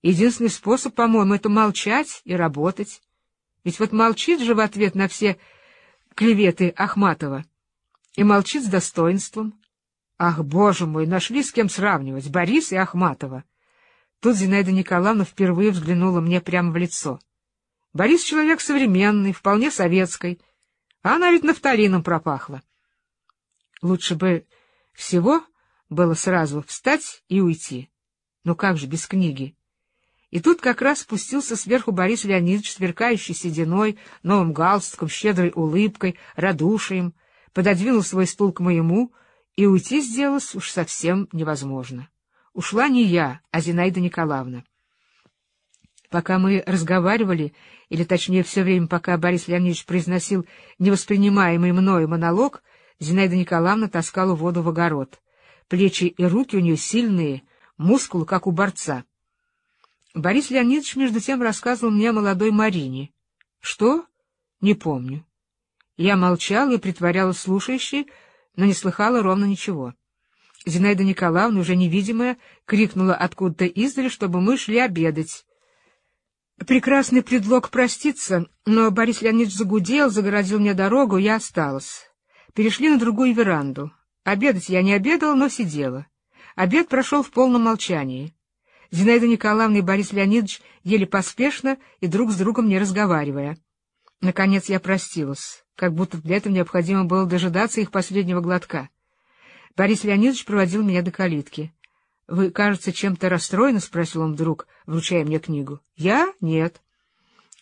Единственный способ, по-моему, это молчать и работать. Ведь вот молчит же в ответ на все клеветы Ахматова и молчит с достоинством. Ах, боже мой, нашли с кем сравнивать, Борис и Ахматова. Тут Зинаида Николаевна впервые взглянула мне прямо в лицо. Борис — человек современный, вполне советской, а она ведь нафталином пропахла. Лучше бы всего было сразу встать и уйти. Но ну как же без книги? И тут как раз спустился сверху Борис Леонидович, сверкающий сединой, новым галстуком, щедрой улыбкой, радушием — пододвинул свой стул к моему, и уйти сделалось уж совсем невозможно. Ушла не я, а Зинаида Николаевна. Пока мы разговаривали, или точнее все время, пока Борис Леонидович произносил невоспринимаемый мною монолог, Зинаида Николаевна таскала воду в огород. Плечи и руки у нее сильные, мускулы, как у борца. Борис Леонидович между тем рассказывал мне о молодой Марине. Что? Не помню. Я молчала и притворялась слушающей, но не слыхала ровно ничего. Зинаида Николаевна, уже невидимая, крикнула откуда-то издали, чтобы мы шли обедать. Прекрасный предлог проститься, но Борис Леонидович загудел, загородил мне дорогу, я осталась. Перешли на другую веранду. Обедать я не обедала, но сидела. Обед прошел в полном молчании. Зинаида Николаевна и Борис Леонидович ели поспешно и друг с другом не разговаривая. Наконец я простилась, как будто для этого необходимо было дожидаться их последнего глотка. Борис Леонидович проводил меня до калитки. — Вы, кажется, чем-то расстроены? — спросил он вдруг, вручая мне книгу. — Я? — Нет.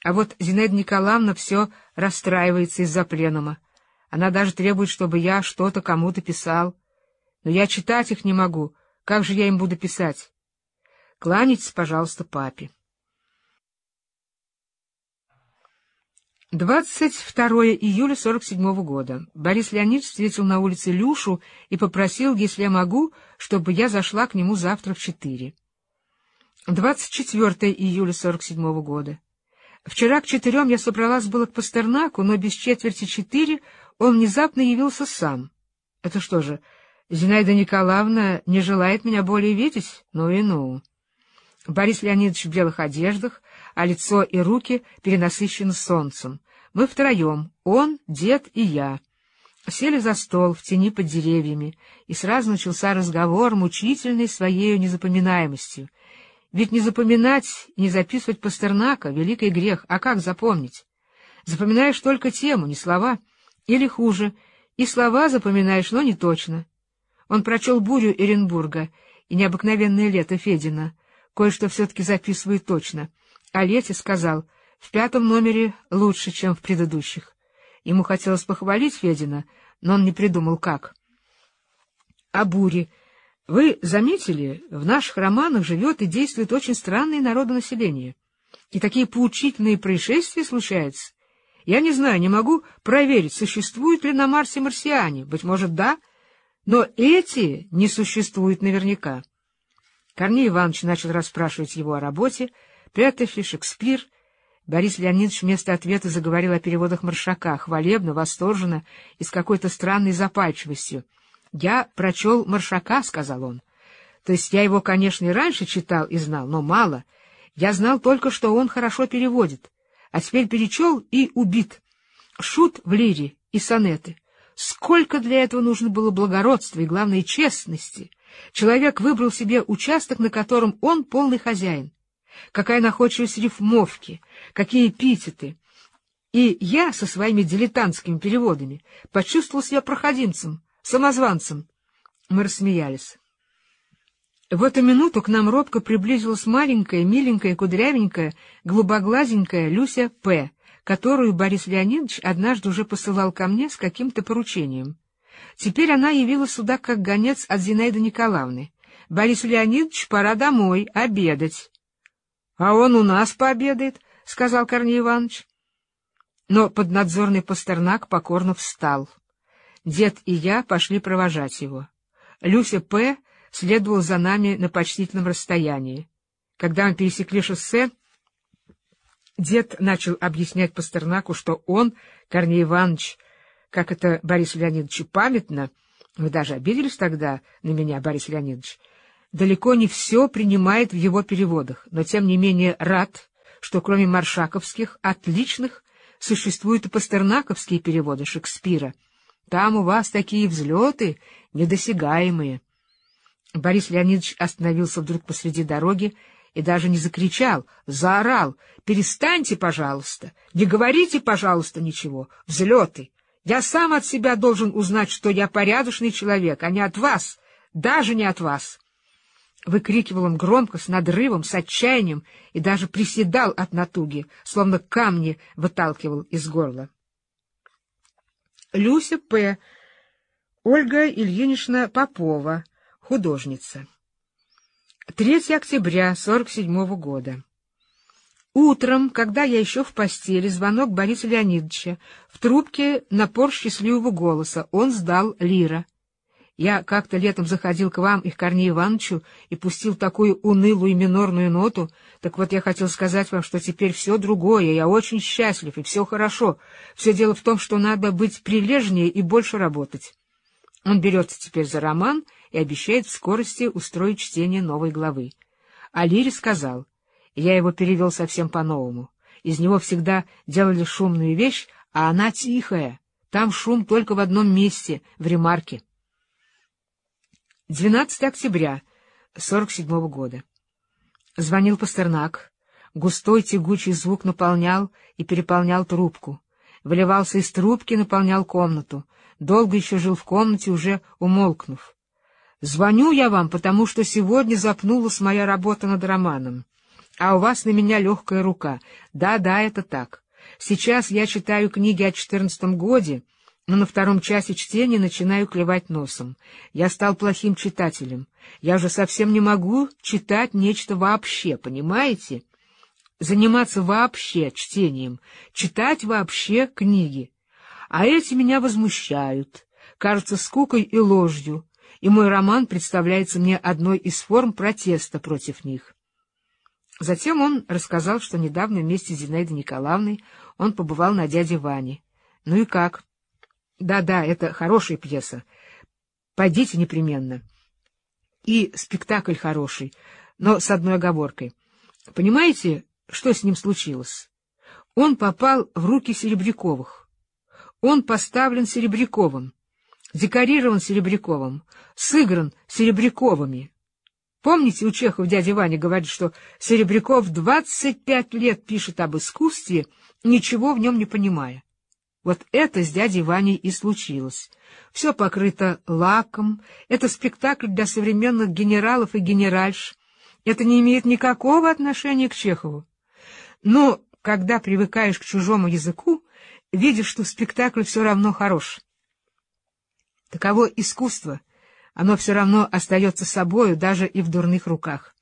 А вот Зинаида Николаевна все расстраивается из-за пленума. Она даже требует, чтобы я что-то кому-то писал. Но я читать их не могу. Как же я им буду писать? Кланяйтесь, пожалуйста, папе. 22 июля 47 года. Борис Леонидович встретил на улице Люшу и попросил, если я могу, чтобы я зашла к нему завтра в 4. 24 июля 47 года. Вчера к четырем я собралась было к Пастернаку, но без четверти четыре он внезапно явился сам. Это что же, Зинаида Николаевна не желает меня более видеть? Ну и ну. Борис Леонидович в белых одеждах, а лицо и руки перенасыщены солнцем. Мы втроем, он, дед и я. Сели за стол в тени под деревьями, и сразу начался разговор, мучительный своей незапоминаемостью. Ведь не запоминать и не записывать Пастернака — великий грех, а как запомнить? Запоминаешь только тему, не слова. Или хуже, и слова запоминаешь, но не точно. Он прочел «Бурю Эренбурга» и «Необыкновенное лето» Федина. Кое-что все-таки записывает точно — Олеся сказал, в пятом номере лучше, чем в предыдущих. Ему хотелось похвалить Федина, но он не придумал как. А Бури, Вы заметили, в наших романах живет и действует очень странное народонаселение. И такие поучительные происшествия случаются. Я не знаю, не могу проверить, существуют ли на Марсе марсиане. Быть может, да, но эти не существуют наверняка. Корней Иванович начал расспрашивать его о работе, Петов и Шекспир, Борис Леонидович вместо ответа заговорил о переводах Маршака, хвалебно, восторженно и с какой-то странной запальчивостью. «Я прочел Маршака», — сказал он. «То есть я его, конечно, и раньше читал и знал, но мало. Я знал только, что он хорошо переводит. А теперь перечел и убит. Шут в лире и сонеты. Сколько для этого нужно было благородства и, главное, честности!» Человек выбрал себе участок, на котором он полный хозяин какая находчивость рифмовки, какие эпитеты. И я со своими дилетантскими переводами почувствовал себя проходимцем, самозванцем. Мы рассмеялись. В эту минуту к нам робко приблизилась маленькая, миленькая, кудрявенькая, голубоглазенькая Люся П., которую Борис Леонидович однажды уже посылал ко мне с каким-то поручением. Теперь она явилась сюда как гонец от Зинаиды Николаевны. «Борис Леонидович, пора домой, обедать». — А он у нас пообедает, — сказал Корней Иванович. Но поднадзорный Пастернак покорно встал. Дед и я пошли провожать его. Люся П. следовал за нами на почтительном расстоянии. Когда мы пересекли шоссе, дед начал объяснять Пастернаку, что он, Корней Иванович, как это Борису Леонидовичу памятно, вы даже обиделись тогда на меня, Борис Леонидович, — далеко не все принимает в его переводах, но тем не менее рад, что кроме маршаковских, отличных, существуют и пастернаковские переводы Шекспира. Там у вас такие взлеты недосягаемые. Борис Леонидович остановился вдруг посреди дороги и даже не закричал, заорал. «Перестаньте, пожалуйста! Не говорите, пожалуйста, ничего! Взлеты! Я сам от себя должен узнать, что я порядочный человек, а не от вас, даже не от вас!» Выкрикивал он громко, с надрывом, с отчаянием и даже приседал от натуги, словно камни выталкивал из горла. Люся П. Ольга Ильинична Попова, художница. 3 октября 47 года. Утром, когда я еще в постели, звонок Бориса Леонидовича. В трубке напор счастливого голоса. Он сдал лира. Я как-то летом заходил к вам и к Корнею Ивановичу и пустил такую унылую минорную ноту. Так вот я хотел сказать вам, что теперь все другое, я очень счастлив, и все хорошо. Все дело в том, что надо быть прилежнее и больше работать. Он берется теперь за роман и обещает в скорости устроить чтение новой главы. А Лири сказал, я его перевел совсем по-новому. Из него всегда делали шумную вещь, а она тихая. Там шум только в одном месте, в ремарке. 12 октября 1947 года. Звонил Пастернак. Густой тягучий звук наполнял и переполнял трубку. Выливался из трубки, наполнял комнату. Долго еще жил в комнате, уже умолкнув. «Звоню я вам, потому что сегодня запнулась моя работа над романом. А у вас на меня легкая рука. Да-да, это так. Сейчас я читаю книги о четырнадцатом годе» но на втором часе чтения начинаю клевать носом. Я стал плохим читателем. Я же совсем не могу читать нечто вообще, понимаете? Заниматься вообще чтением, читать вообще книги. А эти меня возмущают, кажутся скукой и ложью, и мой роман представляется мне одной из форм протеста против них. Затем он рассказал, что недавно вместе с Зинаидой Николаевной он побывал на дяде Ване. Ну и как? Да-да, это хорошая пьеса. Пойдите непременно. И спектакль хороший, но с одной оговоркой. Понимаете, что с ним случилось? Он попал в руки Серебряковых. Он поставлен Серебряковым, декорирован Серебряковым, сыгран Серебряковыми. Помните, у Чехов дядя Ваня говорит, что Серебряков 25 лет пишет об искусстве, ничего в нем не понимая. Вот это с дядей Ваней и случилось. Все покрыто лаком, это спектакль для современных генералов и генеральш. Это не имеет никакого отношения к Чехову. Но когда привыкаешь к чужому языку, видишь, что спектакль все равно хорош. Таково искусство, оно все равно остается собою даже и в дурных руках.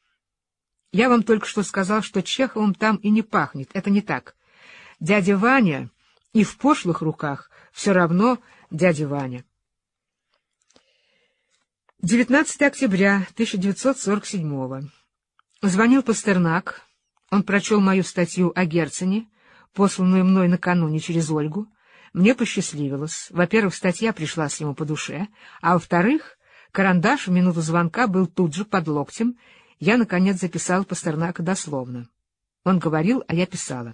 Я вам только что сказал, что Чеховым там и не пахнет, это не так. Дядя Ваня и в пошлых руках все равно дядя Ваня. 19 октября 1947-го. Звонил Пастернак. Он прочел мою статью о Герцене, посланную мной накануне через Ольгу. Мне посчастливилось. Во-первых, статья пришла с нему по душе, а во-вторых, карандаш в минуту звонка был тут же под локтем. Я, наконец, записал Пастернака дословно. Он говорил, а я писала.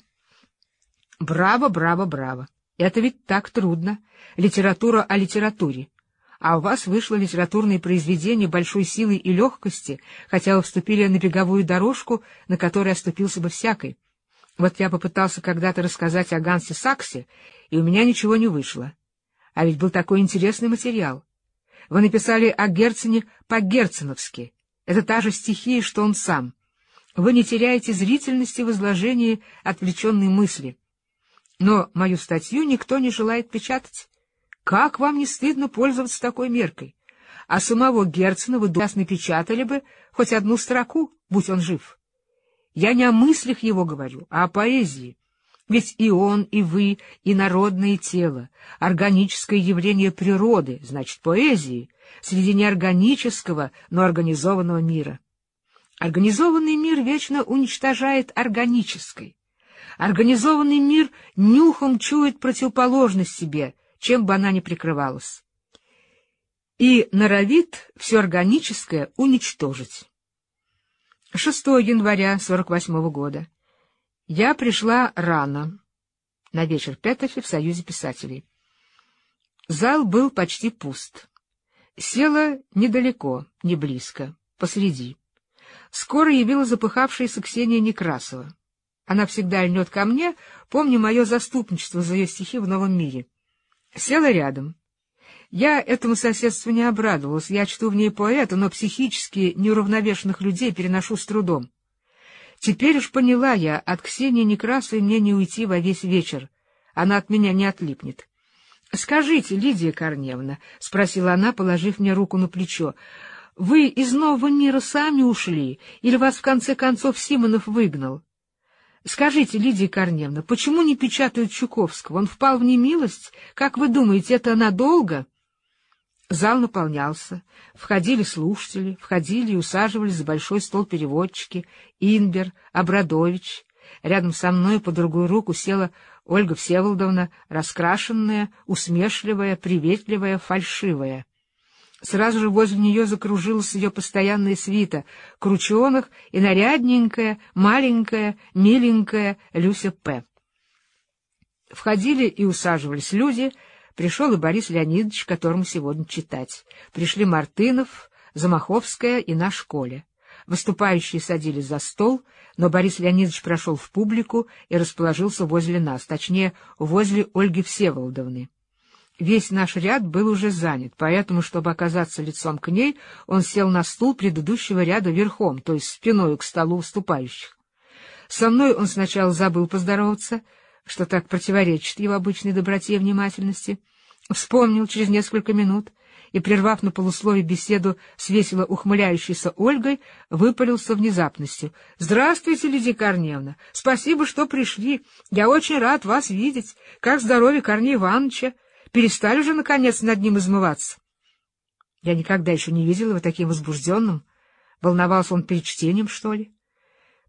Браво, браво, браво. Это ведь так трудно. Литература о литературе. А у вас вышло литературное произведение большой силы и легкости, хотя вы вступили на беговую дорожку, на которой оступился бы всякой. Вот я попытался когда-то рассказать о Гансе Саксе, и у меня ничего не вышло. А ведь был такой интересный материал. Вы написали о Герцене по-герценовски. Это та же стихия, что он сам. Вы не теряете зрительности в изложении отвлеченной мысли — но мою статью никто не желает печатать. Как вам не стыдно пользоваться такой меркой? А самого Герцена вы ясно печатали бы хоть одну строку, будь он жив. Я не о мыслях его говорю, а о поэзии. Ведь и он, и вы, и народное тело, органическое явление природы, значит, поэзии, среди неорганического, но организованного мира. Организованный мир вечно уничтожает органический. Организованный мир нюхом чует противоположность себе, чем бы она ни прикрывалась, и норовит все органическое уничтожить. 6 января 48 -го года. Я пришла рано, на вечер пятницы в Союзе писателей. Зал был почти пуст. Села недалеко, не близко, посреди. Скоро явила запыхавшаяся Ксения Некрасова. Она всегда льнет ко мне, помню мое заступничество за ее стихи в новом мире. Села рядом. Я этому соседству не обрадовалась, я чту в ней поэта, но психически неуравновешенных людей переношу с трудом. Теперь уж поняла я, от Ксении Некрасовой мне не уйти во весь вечер, она от меня не отлипнет. — Скажите, Лидия Корневна, — спросила она, положив мне руку на плечо, — вы из нового мира сами ушли, или вас в конце концов Симонов выгнал? — Скажите, Лидия Корневна, почему не печатают Чуковского? Он впал в немилость? Как вы думаете, это надолго? Зал наполнялся. Входили слушатели, входили и усаживались за большой стол переводчики. Инбер, Обрадович. Рядом со мной по другую руку села Ольга Всеволодовна, раскрашенная, усмешливая, приветливая, фальшивая. Сразу же возле нее закружилась ее постоянная свита, крученых и нарядненькая, маленькая, миленькая Люся П. Входили и усаживались люди, пришел и Борис Леонидович, которому сегодня читать. Пришли Мартынов, Замаховская и наш Коля. Выступающие садились за стол, но Борис Леонидович прошел в публику и расположился возле нас, точнее, возле Ольги Всеволодовны. Весь наш ряд был уже занят, поэтому, чтобы оказаться лицом к ней, он сел на стул предыдущего ряда верхом, то есть спиной к столу уступающих. Со мной он сначала забыл поздороваться, что так противоречит его обычной доброте и внимательности, вспомнил через несколько минут и, прервав на полуслове беседу с весело ухмыляющейся Ольгой, выпалился внезапностью. — Здравствуйте, Лидия Корневна! Спасибо, что пришли. Я очень рад вас видеть. Как здоровье Корнея Ивановича! перестали уже наконец, над ним измываться. Я никогда еще не видел его таким возбужденным. Волновался он перед чтением, что ли?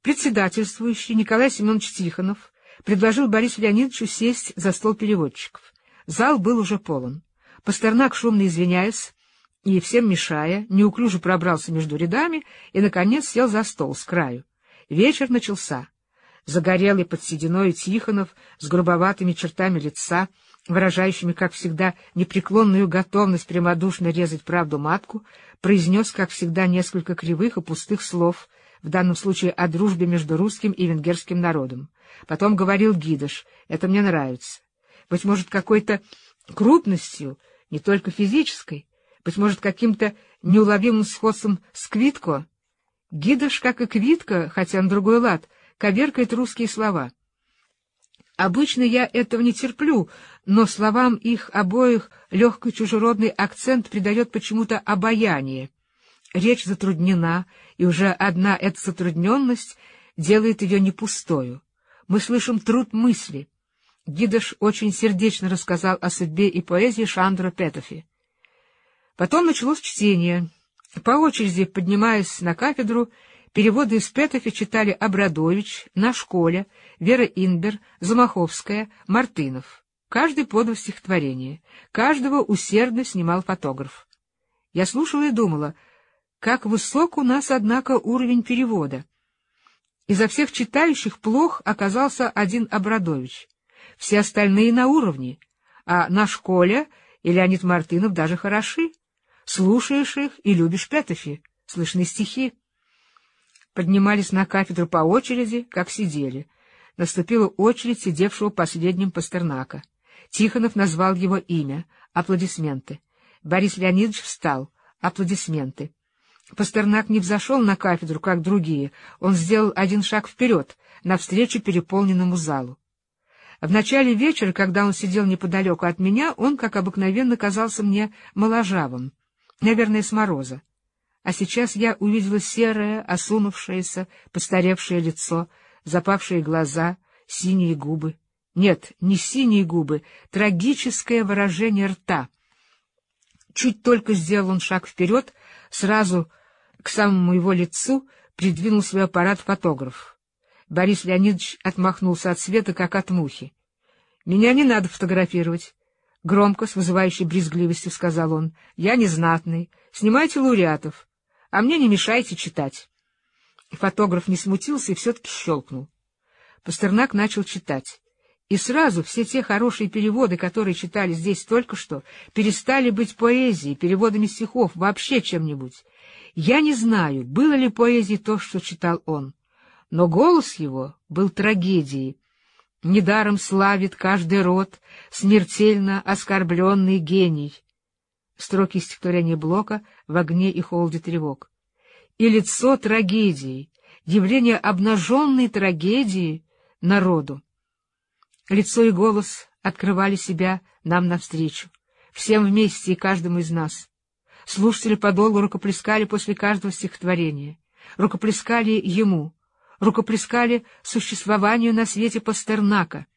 Председательствующий Николай Семенович Тихонов предложил Борису Леонидовичу сесть за стол переводчиков. Зал был уже полон. Пастернак, шумно извиняясь и всем мешая, неуклюже пробрался между рядами и, наконец, сел за стол с краю. Вечер начался. Загорелый под сединой Тихонов с грубоватыми чертами лица — выражающими, как всегда, непреклонную готовность прямодушно резать правду матку, произнес, как всегда, несколько кривых и пустых слов, в данном случае о дружбе между русским и венгерским народом. Потом говорил Гидыш, это мне нравится. Быть может, какой-то крупностью, не только физической, быть может, каким-то неуловимым сходством с Квитко. Гидыш, как и Квитко, хотя на другой лад, коверкает русские слова — Обычно я этого не терплю, но словам их обоих легкий чужеродный акцент придает почему-то обаяние. Речь затруднена, и уже одна эта затрудненность делает ее не пустою. Мы слышим труд мысли. Гидыш очень сердечно рассказал о судьбе и поэзии Шандра Петофи. Потом началось чтение. По очереди, поднимаясь на кафедру, Переводы из Петофи читали Абрадович, Нашколя, Вера Инбер, Замаховская, Мартынов. Каждый подал стихотворение, каждого усердно снимал фотограф. Я слушала и думала, как высок у нас, однако, уровень перевода. Изо всех читающих плох оказался один Абрадович. Все остальные на уровне, а Нашколя школе и Леонид Мартынов даже хороши. Слушаешь их и любишь Петофи, слышны стихи поднимались на кафедру по очереди, как сидели. Наступила очередь сидевшего последним Пастернака. Тихонов назвал его имя. Аплодисменты. Борис Леонидович встал. Аплодисменты. Пастернак не взошел на кафедру, как другие. Он сделал один шаг вперед, навстречу переполненному залу. В начале вечера, когда он сидел неподалеку от меня, он, как обыкновенно, казался мне моложавым. Наверное, с мороза а сейчас я увидела серое, осунувшееся, постаревшее лицо, запавшие глаза, синие губы. Нет, не синие губы, трагическое выражение рта. Чуть только сделал он шаг вперед, сразу к самому его лицу придвинул свой аппарат фотограф. Борис Леонидович отмахнулся от света, как от мухи. — Меня не надо фотографировать. Громко, с вызывающей брезгливостью, сказал он. — Я незнатный. Снимайте лауреатов а мне не мешайте читать. Фотограф не смутился и все-таки щелкнул. Пастернак начал читать. И сразу все те хорошие переводы, которые читали здесь только что, перестали быть поэзией, переводами стихов, вообще чем-нибудь. Я не знаю, было ли поэзией то, что читал он, но голос его был трагедией. Недаром славит каждый род смертельно оскорбленный гений строки стихотворения Блока «В огне и холоде тревог». И лицо трагедии, явление обнаженной трагедии народу. Лицо и голос открывали себя нам навстречу, всем вместе и каждому из нас. Слушатели подолгу рукоплескали после каждого стихотворения, рукоплескали ему, рукоплескали существованию на свете Пастернака —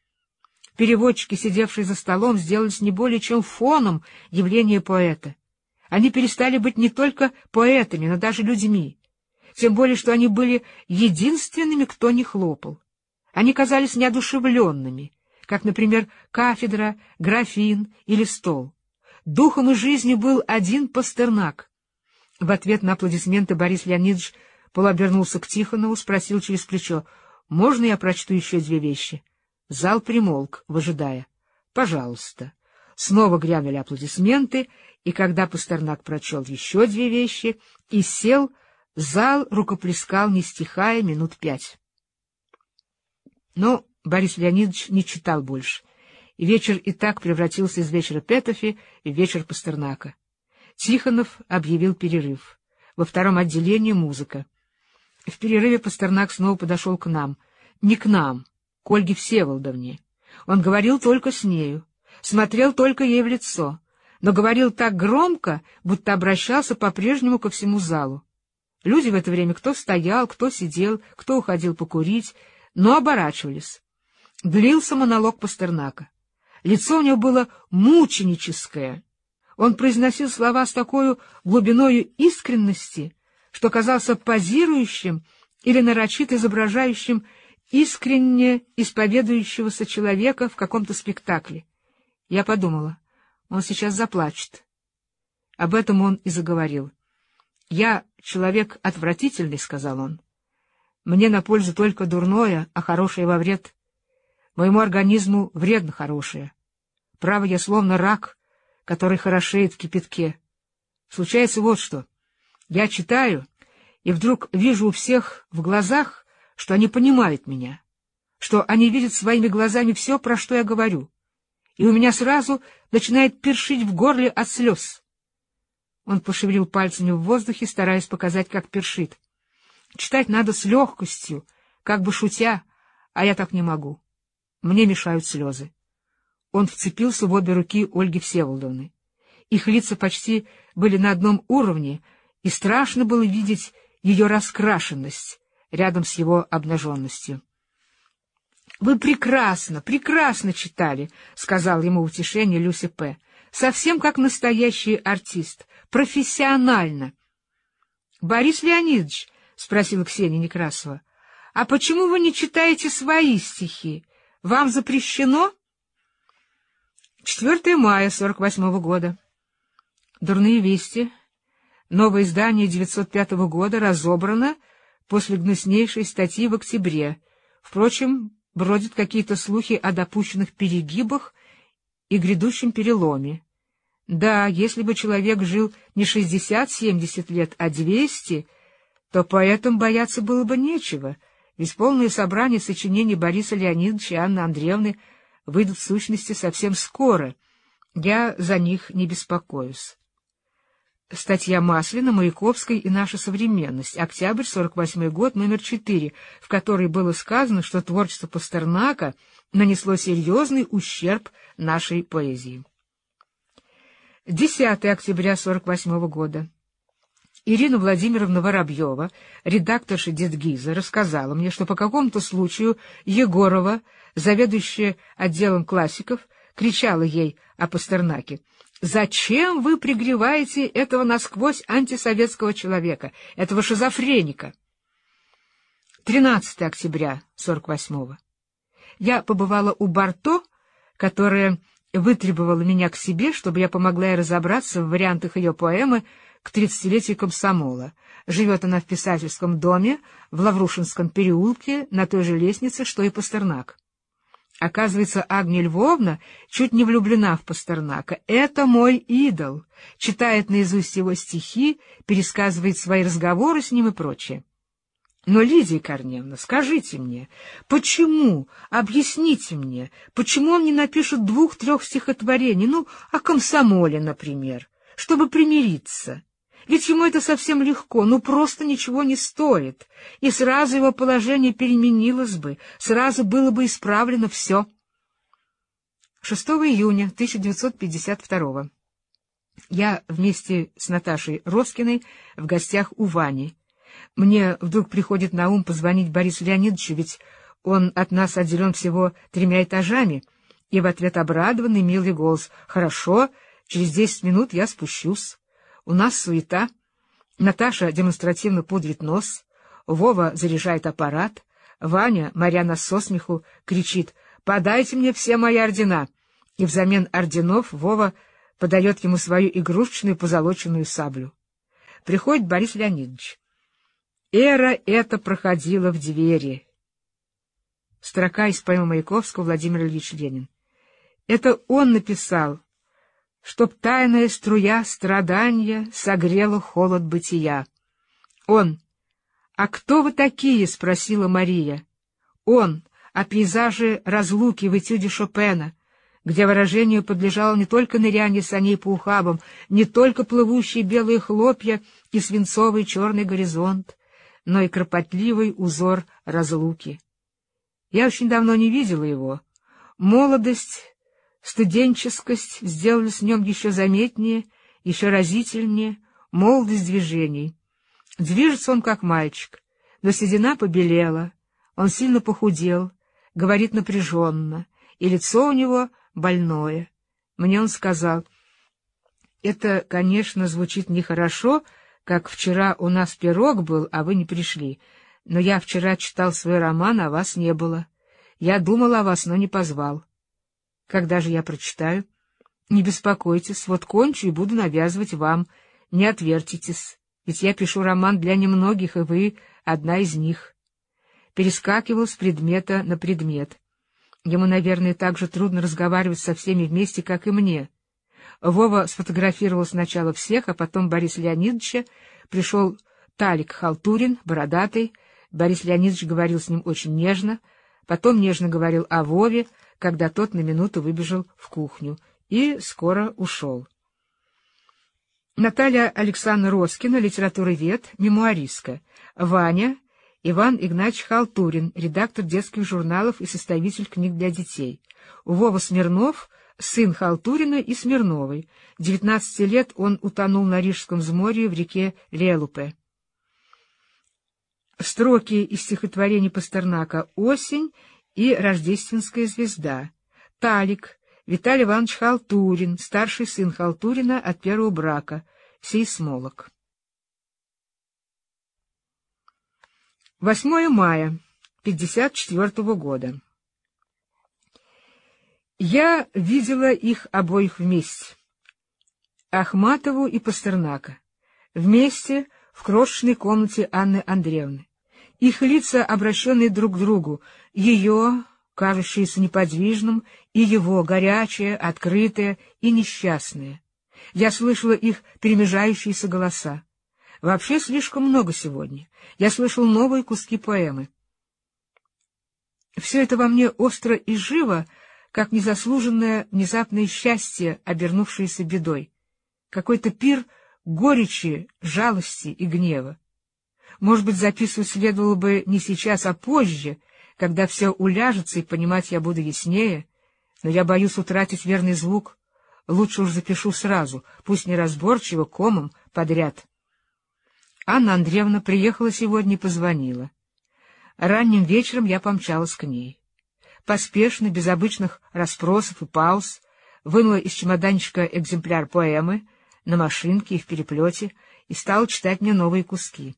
Переводчики, сидевшие за столом, сделались не более чем фоном явления поэта. Они перестали быть не только поэтами, но даже людьми. Тем более, что они были единственными, кто не хлопал. Они казались неодушевленными, как, например, кафедра, графин или стол. Духом и жизнью был один пастернак. В ответ на аплодисменты Борис Леонидович полуобернулся к Тихонову, спросил через плечо, «Можно я прочту еще две вещи?» Зал примолк, выжидая. «Пожалуйста». Снова грянули аплодисменты, и когда Пастернак прочел еще две вещи и сел, зал рукоплескал, не стихая, минут пять. Но Борис Леонидович не читал больше, и вечер и так превратился из вечера Петофи в вечер Пастернака. Тихонов объявил перерыв. Во втором отделении музыка. В перерыве Пастернак снова подошел к нам. Не к нам, к Ольге Всеволодовне. Он говорил только с нею, смотрел только ей в лицо, но говорил так громко, будто обращался по-прежнему ко всему залу. Люди в это время кто стоял, кто сидел, кто уходил покурить, но оборачивались. Длился монолог Пастернака. Лицо у него было мученическое. Он произносил слова с такой глубиною искренности, что казался позирующим или нарочит изображающим искренне исповедующегося человека в каком-то спектакле. Я подумала, он сейчас заплачет. Об этом он и заговорил. «Я человек отвратительный», — сказал он. «Мне на пользу только дурное, а хорошее во вред. Моему организму вредно хорошее. Право, я словно рак, который хорошеет в кипятке. Случается вот что. Я читаю, и вдруг вижу у всех в глазах что они понимают меня, что они видят своими глазами все, про что я говорю, и у меня сразу начинает першить в горле от слез. Он пошевелил пальцами в воздухе, стараясь показать, как першит. Читать надо с легкостью, как бы шутя, а я так не могу. Мне мешают слезы. Он вцепился в обе руки Ольги Всеволодовны. Их лица почти были на одном уровне, и страшно было видеть ее раскрашенность, рядом с его обнаженностью. — Вы прекрасно, прекрасно читали, — сказал ему утешение Люси П. — Совсем как настоящий артист, профессионально. — Борис Леонидович, — спросила Ксения Некрасова, — а почему вы не читаете свои стихи? Вам запрещено? 4 мая 48 -го года. Дурные вести. Новое издание 905 -го года разобрано после гнуснейшей статьи в октябре. Впрочем, бродят какие-то слухи о допущенных перегибах и грядущем переломе. Да, если бы человек жил не 60-70 лет, а 200, то поэтому бояться было бы нечего, ведь полное собрание сочинений Бориса Леонидовича и Анны Андреевны выйдут в сущности совсем скоро. Я за них не беспокоюсь. Статья Маслина, Маяковской и «Наша современность», октябрь, 48 год, номер 4, в которой было сказано, что творчество Пастернака нанесло серьезный ущерб нашей поэзии. 10 октября 48 года. Ирина Владимировна Воробьева, редакторша Дедгиза, рассказала мне, что по какому-то случаю Егорова, заведующая отделом классиков, кричала ей о Пастернаке — Зачем вы пригреваете этого насквозь антисоветского человека, этого шизофреника? 13 октября 48-го. Я побывала у Барто, которая вытребовала меня к себе, чтобы я помогла ей разобраться в вариантах ее поэмы к тридцатилетию комсомола. Живет она в писательском доме в Лаврушинском переулке на той же лестнице, что и Пастернак. Оказывается, Агния Львовна чуть не влюблена в Пастернака. «Это мой идол!» Читает наизусть его стихи, пересказывает свои разговоры с ним и прочее. Но, Лидия Корневна, скажите мне, почему, объясните мне, почему он не напишет двух-трех стихотворений, ну, о комсомоле, например, чтобы примириться?» Ведь ему это совсем легко, ну просто ничего не стоит, и сразу его положение переменилось бы, сразу было бы исправлено все. 6 июня 1952 я вместе с Наташей Роскиной в гостях у Вани. Мне вдруг приходит на ум позвонить Борису Леонидовичу, ведь он от нас отделен всего тремя этажами, и в ответ обрадованный милый голос «Хорошо, через десять минут я спущусь». У нас суета. Наташа демонстративно пудрит нос, Вова заряжает аппарат, Ваня, Марьяна нас со смеху, кричит «Подайте мне все мои ордена!» И взамен орденов Вова подает ему свою игрушечную позолоченную саблю. Приходит Борис Леонидович. Эра эта проходила в двери. Строка из поэмы Маяковского Владимир Ильич Ленин. Это он написал чтоб тайная струя страдания согрела холод бытия. Он. «А кто вы такие?» — спросила Мария. Он. О пейзаже разлуки в этюде Шопена, где выражению подлежало не только ныряние саней по ухабам, не только плывущие белые хлопья и свинцовый черный горизонт, но и кропотливый узор разлуки. Я очень давно не видела его. Молодость Студенческость сделалась с нем еще заметнее, еще разительнее, молодость движений. Движется он как мальчик, но седина побелела, он сильно похудел, говорит напряженно, и лицо у него больное. Мне он сказал, «Это, конечно, звучит нехорошо, как вчера у нас пирог был, а вы не пришли, но я вчера читал свой роман, а вас не было. Я думал о вас, но не позвал». Когда же я прочитаю? Не беспокойтесь, вот кончу и буду навязывать вам. Не отвертитесь, ведь я пишу роман для немногих, и вы одна из них. Перескакивал с предмета на предмет. Ему, наверное, так же трудно разговаривать со всеми вместе, как и мне. Вова сфотографировал сначала всех, а потом Борис Леонидовича. Пришел Талик Халтурин, бородатый. Борис Леонидович говорил с ним очень нежно. Потом нежно говорил о Вове, когда тот на минуту выбежал в кухню и скоро ушел. Наталья Александровна Роскина, литературовед, мемуаристка. Ваня Иван Игнатьевич Халтурин, редактор детских журналов и составитель книг для детей. Вова Смирнов, сын Халтурина и Смирновой. 19 лет он утонул на Рижском взморье в реке Релупе. Строки из стихотворений Пастернака «Осень» и «Рождественская звезда», «Талик», Виталий Иванович Халтурин, старший сын Халтурина от первого брака, сейсмолог. 8 мая 1954 года. Я видела их обоих вместе, Ахматову и Пастернака, вместе в крошечной комнате Анны Андреевны. Их лица, обращенные друг к другу, ее, кажущееся неподвижным, и его, горячее, открытое и несчастное. Я слышала их перемежающиеся голоса. Вообще слишком много сегодня. Я слышал новые куски поэмы. Все это во мне остро и живо, как незаслуженное внезапное счастье, обернувшееся бедой. Какой-то пир горечи, жалости и гнева. Может быть, записывать следовало бы не сейчас, а позже — когда все уляжется и понимать я буду яснее, но я боюсь утратить верный звук. Лучше уж запишу сразу, пусть неразборчиво, комом, подряд. Анна Андреевна приехала сегодня и позвонила. Ранним вечером я помчалась к ней. Поспешно, без обычных расспросов и пауз, вынула из чемоданчика экземпляр поэмы на машинке и в переплете и стала читать мне новые куски.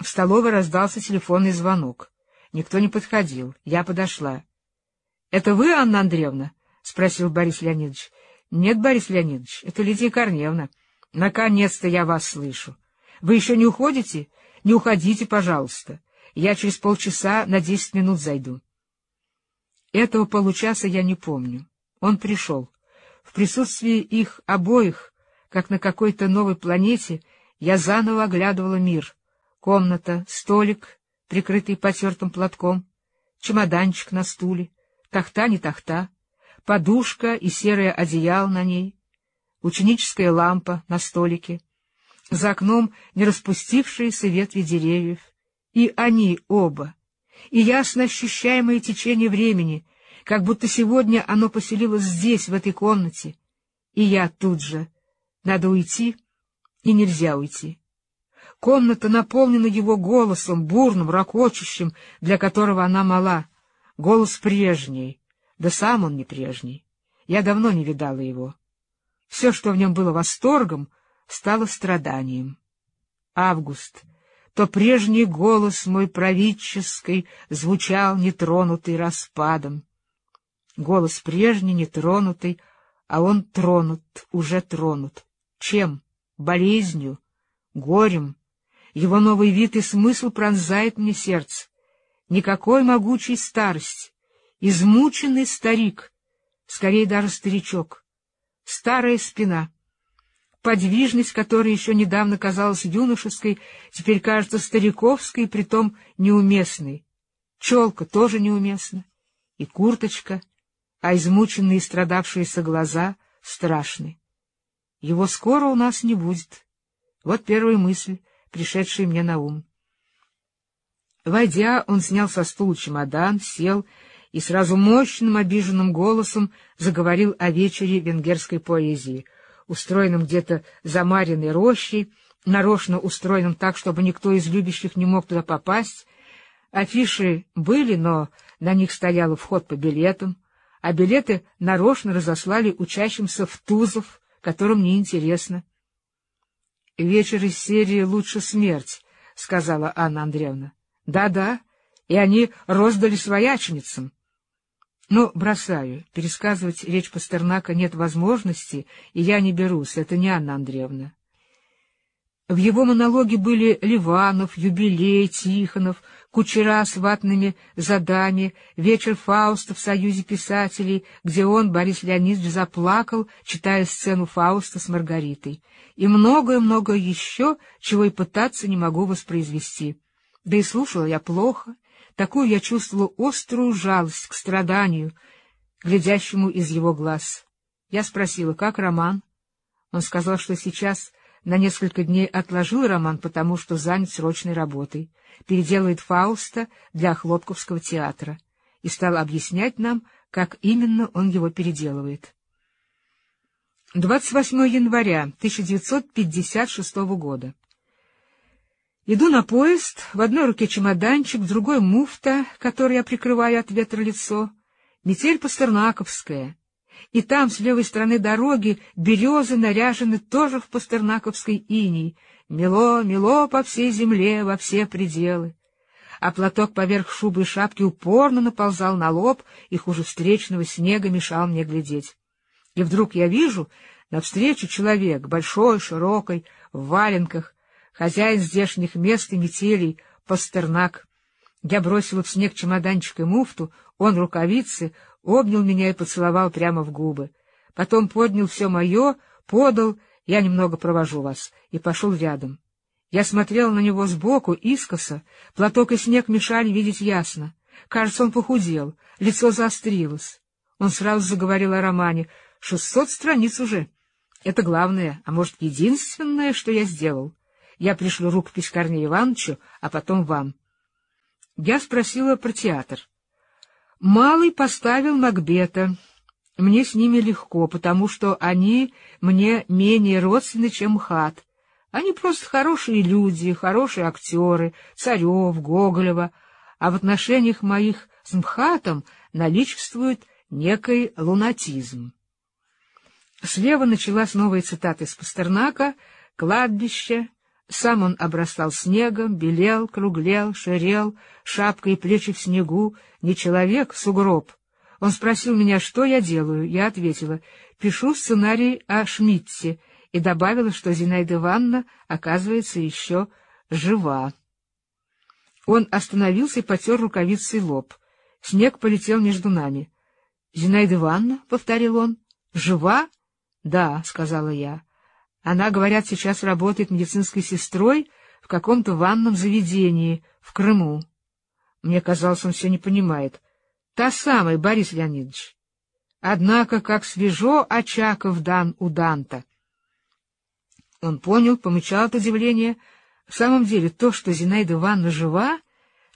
В столовой раздался телефонный звонок. Никто не подходил. Я подошла. — Это вы, Анна Андреевна? — спросил Борис Леонидович. — Нет, Борис Леонидович, это Лидия Корнеевна. Наконец-то я вас слышу. Вы еще не уходите? Не уходите, пожалуйста. Я через полчаса на десять минут зайду. Этого получаса я не помню. Он пришел. В присутствии их обоих, как на какой-то новой планете, я заново оглядывала мир. Комната, столик, прикрытый потертым платком, чемоданчик на стуле, тахта не тахта, подушка и серое одеяло на ней, ученическая лампа на столике, за окном не распустившиеся ветви деревьев. И они оба, и ясно ощущаемое течение времени, как будто сегодня оно поселилось здесь, в этой комнате. И я тут же. Надо уйти, и нельзя уйти. Комната наполнена его голосом, бурным, ракочущим, для которого она мала. Голос прежний. Да сам он не прежний. Я давно не видала его. Все, что в нем было восторгом, стало страданием. Август. То прежний голос мой правительский звучал нетронутый распадом. Голос прежний, нетронутый, а он тронут, уже тронут. Чем? Болезнью? Горем? Его новый вид и смысл пронзает мне сердце. Никакой могучей старости. Измученный старик, скорее даже старичок. Старая спина. Подвижность, которая еще недавно казалась юношеской, теперь кажется стариковской и притом неуместной. Челка тоже неуместна. И курточка, а измученные и страдавшиеся глаза страшны. Его скоро у нас не будет. Вот первая мысль — пришедшие мне на ум. Войдя, он снял со стула чемодан, сел и сразу мощным обиженным голосом заговорил о вечере венгерской поэзии, устроенном где-то за Мариной рощей, нарочно устроенном так, чтобы никто из любящих не мог туда попасть. Афиши были, но на них стоял вход по билетам, а билеты нарочно разослали учащимся в Тузов, которым неинтересно. интересно. — Вечер из серии «Лучше смерть», — сказала Анна Андреевна. Да — Да-да, и они роздали своячницам. Ну, бросаю. Пересказывать речь Пастернака нет возможности, и я не берусь, это не Анна Андреевна. В его монологе были Ливанов, Юбилей, Тихонов — кучера с ватными задами, вечер Фауста в Союзе писателей, где он, Борис Леонидович, заплакал, читая сцену Фауста с Маргаритой, и многое-многое еще, чего и пытаться не могу воспроизвести. Да и слушала я плохо, такую я чувствовала острую жалость к страданию, глядящему из его глаз. Я спросила, как роман? Он сказал, что сейчас на несколько дней отложил роман, потому что занят срочной работой, переделывает Фауста для Хлопковского театра и стал объяснять нам, как именно он его переделывает. 28 января 1956 года. Иду на поезд, в одной руке чемоданчик, в другой — муфта, который я прикрываю от ветра лицо, метель пастернаковская — и там, с левой стороны дороги, березы наряжены тоже в пастернаковской иней. Мело, мело по всей земле, во все пределы. А платок поверх шубы и шапки упорно наползал на лоб, и хуже встречного снега мешал мне глядеть. И вдруг я вижу, навстречу человек, большой, широкой, в валенках, хозяин здешних мест и метелей, пастернак. Я бросила в снег чемоданчик и муфту, он рукавицы, обнял меня и поцеловал прямо в губы. Потом поднял все мое, подал, я немного провожу вас, и пошел рядом. Я смотрел на него сбоку, искоса, платок и снег мешали видеть ясно. Кажется, он похудел, лицо заострилось. Он сразу заговорил о романе. «Шестьсот страниц уже. Это главное, а может, единственное, что я сделал. Я пришлю рукопись Корнею Ивановичу, а потом вам». Я спросила про театр. Малый поставил Макбета. Мне с ними легко, потому что они мне менее родственны, чем Хат. Они просто хорошие люди, хорошие актеры, Царев, Гоголева, а в отношениях моих с МХАТом наличествует некий лунатизм. Слева началась новая цитата из Пастернака «Кладбище, сам он обрастал снегом, белел, круглел, ширел, шапка и плечи в снегу, не человек, сугроб. Он спросил меня, что я делаю. Я ответила, пишу сценарий о Шмидте, и добавила, что Зинаида Ивановна, оказывается, еще жива. Он остановился и потер рукавицей лоб. Снег полетел между нами. — Зинаида Ивановна, — повторил он, — жива? — Да, — сказала я. Она, говорят, сейчас работает медицинской сестрой в каком-то ванном заведении в Крыму. Мне казалось, он все не понимает. Та самая, Борис Леонидович. Однако, как свежо Очаков дан у Данта. Он понял, помычал от удивления. В самом деле, то, что Зинаида Ивановна жива,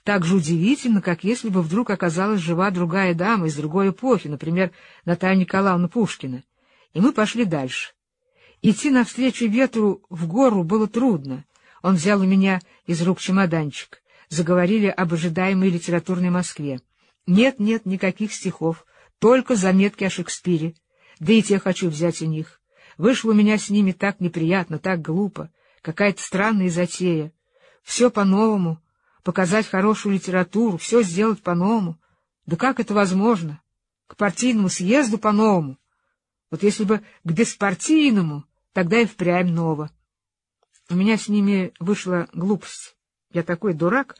так же удивительно, как если бы вдруг оказалась жива другая дама из другой эпохи, например, Наталья Николаевна Пушкина. И мы пошли дальше. Идти навстречу ветру в гору было трудно. Он взял у меня из рук чемоданчик. Заговорили об ожидаемой литературной Москве. Нет-нет, никаких стихов, только заметки о Шекспире. Да и те хочу взять у них. Вышло у меня с ними так неприятно, так глупо. Какая-то странная затея. Все по-новому. Показать хорошую литературу, все сделать по-новому. Да как это возможно? К партийному съезду по-новому. Вот если бы к беспартийному... Тогда и впрямь ново. У меня с ними вышла глупость. Я такой дурак.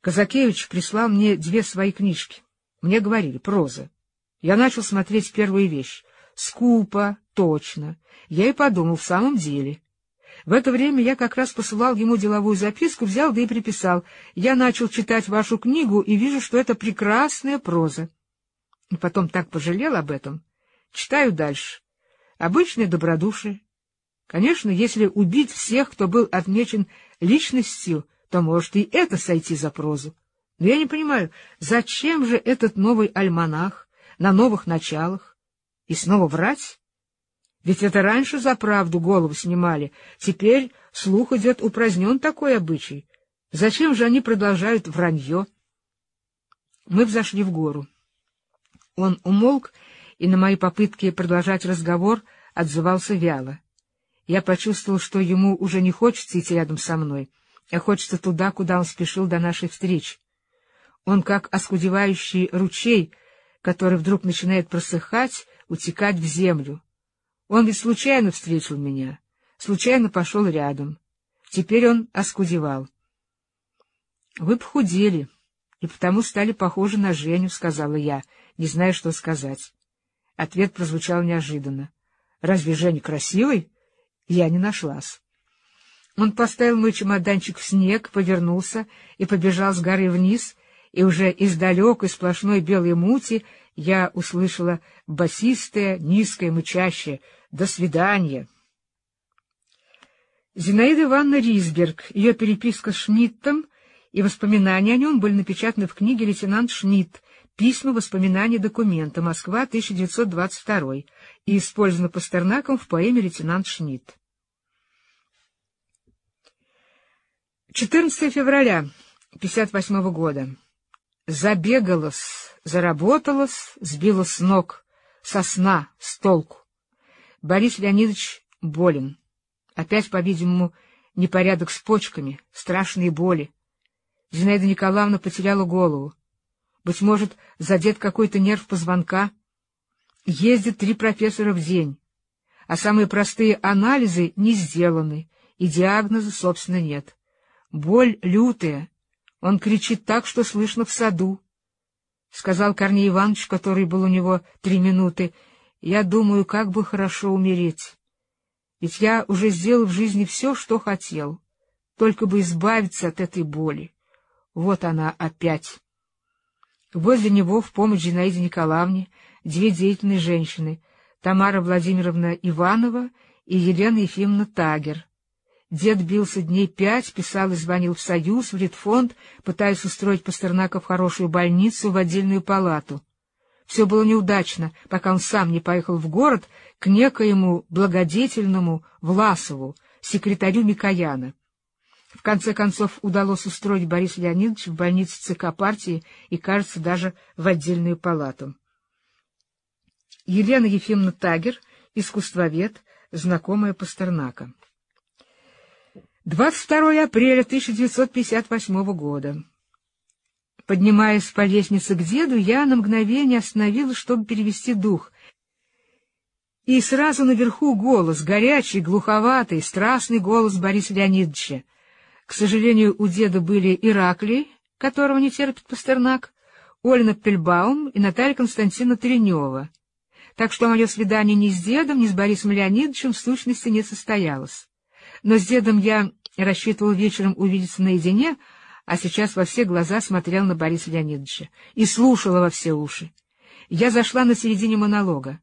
Казакевич прислал мне две свои книжки. Мне говорили, проза. Я начал смотреть первую вещь. Скупо, точно. Я и подумал, в самом деле. В это время я как раз посылал ему деловую записку, взял да и приписал. Я начал читать вашу книгу и вижу, что это прекрасная проза. И потом так пожалел об этом. Читаю дальше. Обычное добродушие. Конечно, если убить всех, кто был отмечен личностью, то может и это сойти за прозу. Но я не понимаю, зачем же этот новый альманах на новых началах? И снова врать? Ведь это раньше за правду голову снимали, теперь слух идет упразднен такой обычай. Зачем же они продолжают вранье? Мы взошли в гору. Он умолк, и на мои попытки продолжать разговор отзывался вяло. Я почувствовал, что ему уже не хочется идти рядом со мной, а хочется туда, куда он спешил до нашей встречи. Он как оскудевающий ручей, который вдруг начинает просыхать, утекать в землю. Он ведь случайно встретил меня, случайно пошел рядом. Теперь он оскудевал. — Вы похудели, и потому стали похожи на Женю, — сказала я, не зная, что сказать. Ответ прозвучал неожиданно. — Разве Женя красивый? — я не нашлась. Он поставил мой чемоданчик в снег, повернулся и побежал с горы вниз, и уже издалек, из сплошной белой мути, я услышала басистое, низкое, мычащее «До свидания!». Зинаида Ивановна Ризберг, ее переписка с Шмидтом и воспоминания о нем были напечатаны в книге «Лейтенант Шмидт», Письма, воспоминания, документа. Москва, 1922. И использовано Пастернаком в поэме «Лейтенант Шмидт». 14 февраля 1958 года. Забегалась, заработалась, сбила с ног, сосна сна, с толку. Борис Леонидович болен. Опять, по-видимому, непорядок с почками, страшные боли. Зинаида Николаевна потеряла голову. Быть может, задет какой-то нерв позвонка. Ездит три профессора в день, а самые простые анализы не сделаны, и диагноза, собственно, нет. Боль лютая. Он кричит так, что слышно в саду. Сказал Корней Иванович, который был у него три минуты, «Я думаю, как бы хорошо умереть. Ведь я уже сделал в жизни все, что хотел, только бы избавиться от этой боли. Вот она опять». Возле него в помощь Зинаиде Николаевне две деятельные женщины — Тамара Владимировна Иванова и Елена Ефимовна Тагер. Дед бился дней пять, писал и звонил в Союз, в Литфонд, пытаясь устроить Пастернака хорошую больницу, в отдельную палату. Все было неудачно, пока он сам не поехал в город к некоему благодетельному Власову, секретарю Микояна. В конце концов, удалось устроить Борис Леонидович в больницу ЦК партии и, кажется, даже в отдельную палату. Елена Ефимовна Тагер, искусствовед, знакомая Пастернака. 22 апреля 1958 года. Поднимаясь по лестнице к деду, я на мгновение остановилась, чтобы перевести дух. И сразу наверху голос, горячий, глуховатый, страстный голос Бориса Леонидовича. К сожалению, у деда были Ираклий, которого не терпит Пастернак, Ольна Пельбаум и Наталья Константиновна Тренева. Так что мое свидание ни с дедом, ни с Борисом Леонидовичем в сущности не состоялось. Но с дедом я рассчитывал вечером увидеться наедине, а сейчас во все глаза смотрел на Бориса Леонидовича и слушала во все уши. Я зашла на середине монолога.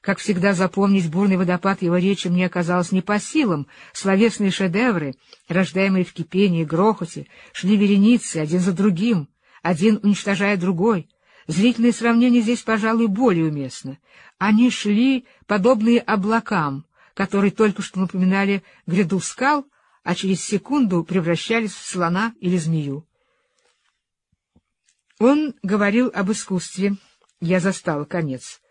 Как всегда, запомнить бурный водопад его речи мне оказалось не по силам. Словесные шедевры, рождаемые в кипении и грохоте, шли вереницы один за другим, один уничтожая другой. Зрительные сравнения здесь, пожалуй, более уместны. Они шли, подобные облакам, которые только что напоминали гряду скал, а через секунду превращались в слона или змею. Он говорил об искусстве. Я застал конец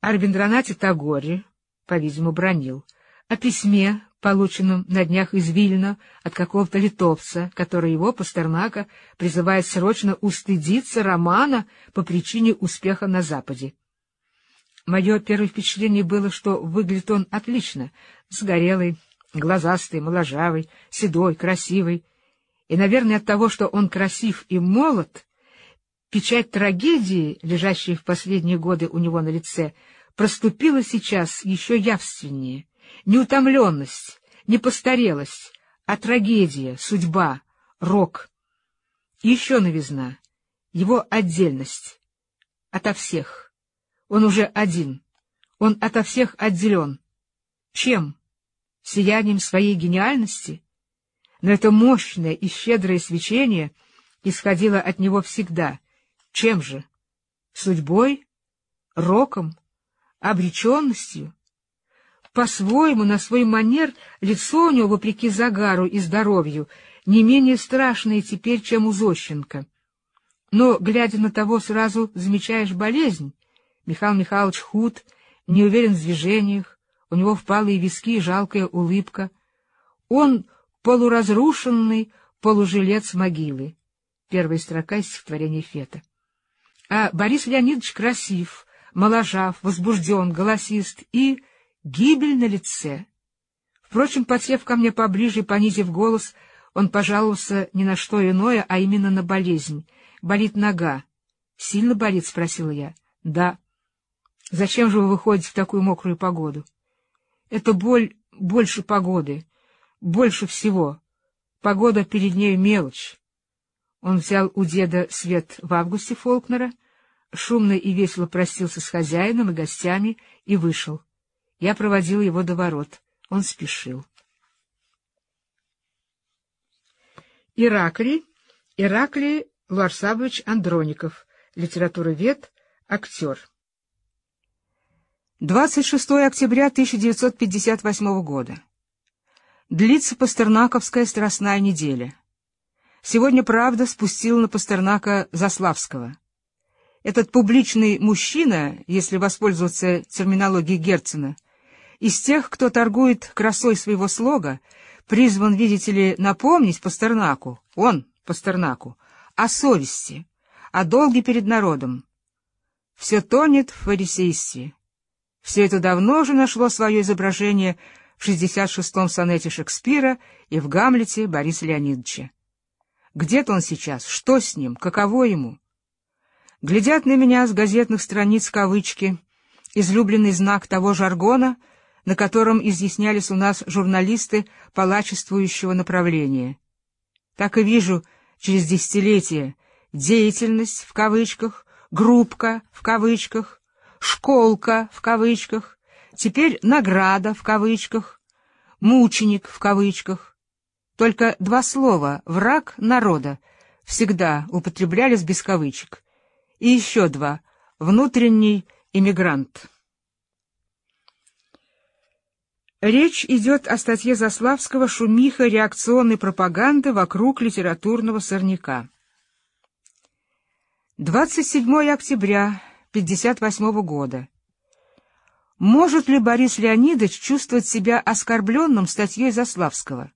о Рабиндранате Тагоре, по-видимому, бронил, о письме, полученном на днях из Вильна от какого-то литовца, который его, Пастернака, призывает срочно устыдиться романа по причине успеха на Западе. Мое первое впечатление было, что выглядит он отлично, сгорелый, глазастый, моложавый, седой, красивый. И, наверное, от того, что он красив и молод, Печать трагедии, лежащей в последние годы у него на лице, проступила сейчас еще явственнее. Неутомленность, утомленность, не постарелость, а трагедия, судьба, рок. еще новизна, его отдельность. Ото всех. Он уже один. Он ото всех отделен. Чем? Сиянием своей гениальности? Но это мощное и щедрое свечение исходило от него всегда — чем же? Судьбой? Роком? Обреченностью? По-своему, на свой манер, лицо у него, вопреки загару и здоровью, не менее страшное теперь, чем у Зощенко. Но, глядя на того, сразу замечаешь болезнь. Михаил Михайлович худ, не уверен в движениях, у него впалые виски и жалкая улыбка. Он полуразрушенный полужилец могилы. Первая строка из стихотворения Фета. А Борис Леонидович красив, моложав, возбужден, голосист и гибель на лице. Впрочем, подсев ко мне поближе и понизив голос, он пожаловался не на что иное, а именно на болезнь. Болит нога. — Сильно болит? — спросила я. — Да. — Зачем же вы выходите в такую мокрую погоду? — Это боль больше погоды, больше всего. Погода перед ней мелочь. Он взял у деда свет в августе Фолкнера, шумно и весело простился с хозяином и гостями и вышел. Я проводил его до ворот. Он спешил. Ираклий, Ираклий Ларсавович Андроников, литературовед, актер. 26 октября 1958 года. Длится Пастернаковская страстная неделя сегодня «Правда» спустила на Пастернака Заславского. Этот публичный мужчина, если воспользоваться терминологией Герцена, из тех, кто торгует красой своего слога, призван, видите ли, напомнить Пастернаку, он, Пастернаку, о совести, о долге перед народом. Все тонет в фарисействе. Все это давно уже нашло свое изображение в 66-м сонете Шекспира и в «Гамлете» Бориса Леонидовича. Где-то он сейчас, что с ним, каково ему? Глядят на меня с газетных страниц кавычки, излюбленный знак того жаргона, на котором изъяснялись у нас журналисты палачествующего направления. Так и вижу через десятилетия деятельность в кавычках, группка в кавычках, школка в кавычках, теперь награда в кавычках, мученик в кавычках. Только два слова «враг народа» всегда употреблялись без кавычек. И еще два «внутренний иммигрант». Речь идет о статье Заславского «Шумиха реакционной пропаганды вокруг литературного сорняка». 27 октября 1958 года. Может ли Борис Леонидович чувствовать себя оскорбленным статьей Заславского?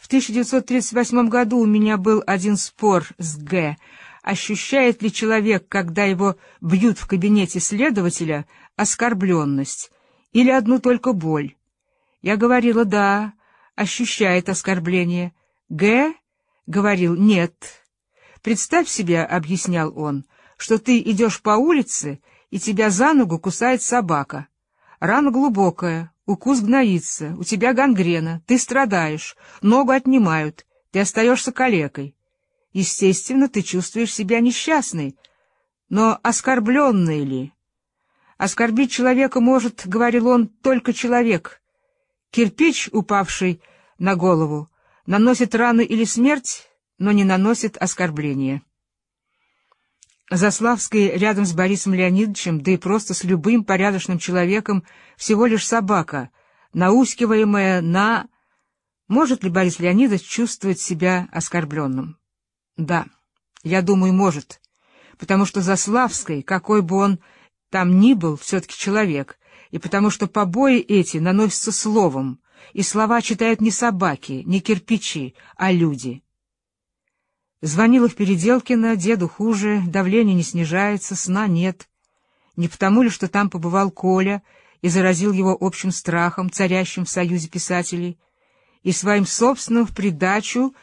В 1938 году у меня был один спор с Г. Ощущает ли человек, когда его бьют в кабинете следователя, оскорбленность или одну только боль? Я говорила «да», ощущает оскорбление. Г. говорил «нет». «Представь себе», — объяснял он, — «что ты идешь по улице, и тебя за ногу кусает собака. Рана глубокая, Укус гноится, у тебя гангрена, ты страдаешь, ногу отнимают, ты остаешься калекой. Естественно, ты чувствуешь себя несчастной, но оскорбленной ли? Оскорбить человека может, — говорил он, — только человек. Кирпич, упавший на голову, наносит раны или смерть, но не наносит оскорбления. Заславский рядом с Борисом Леонидовичем, да и просто с любым порядочным человеком, всего лишь собака, наускиваемая на... Может ли Борис Леонидович чувствовать себя оскорбленным? Да, я думаю, может, потому что Заславский, какой бы он там ни был, все-таки человек, и потому что побои эти наносятся словом, и слова читают не собаки, не кирпичи, а люди. Звонила в Переделкино, деду хуже, давление не снижается, сна нет. Не потому ли, что там побывал Коля и заразил его общим страхом, царящим в Союзе писателей, и своим собственным в придачу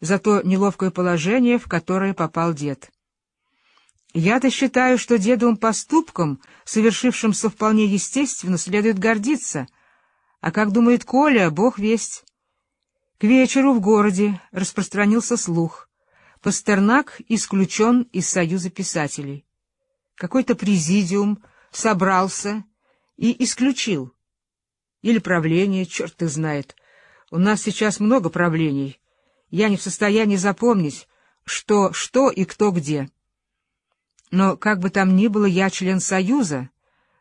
за то неловкое положение, в которое попал дед. Я-то считаю, что дедовым поступком, совершившимся вполне естественно, следует гордиться. А как думает Коля, бог весть. К вечеру в городе распространился слух — Пастернак исключен из Союза писателей. Какой-то президиум собрался и исключил. Или правление, черт их знает. У нас сейчас много правлений. Я не в состоянии запомнить, что, что и кто где. Но как бы там ни было, я член Союза,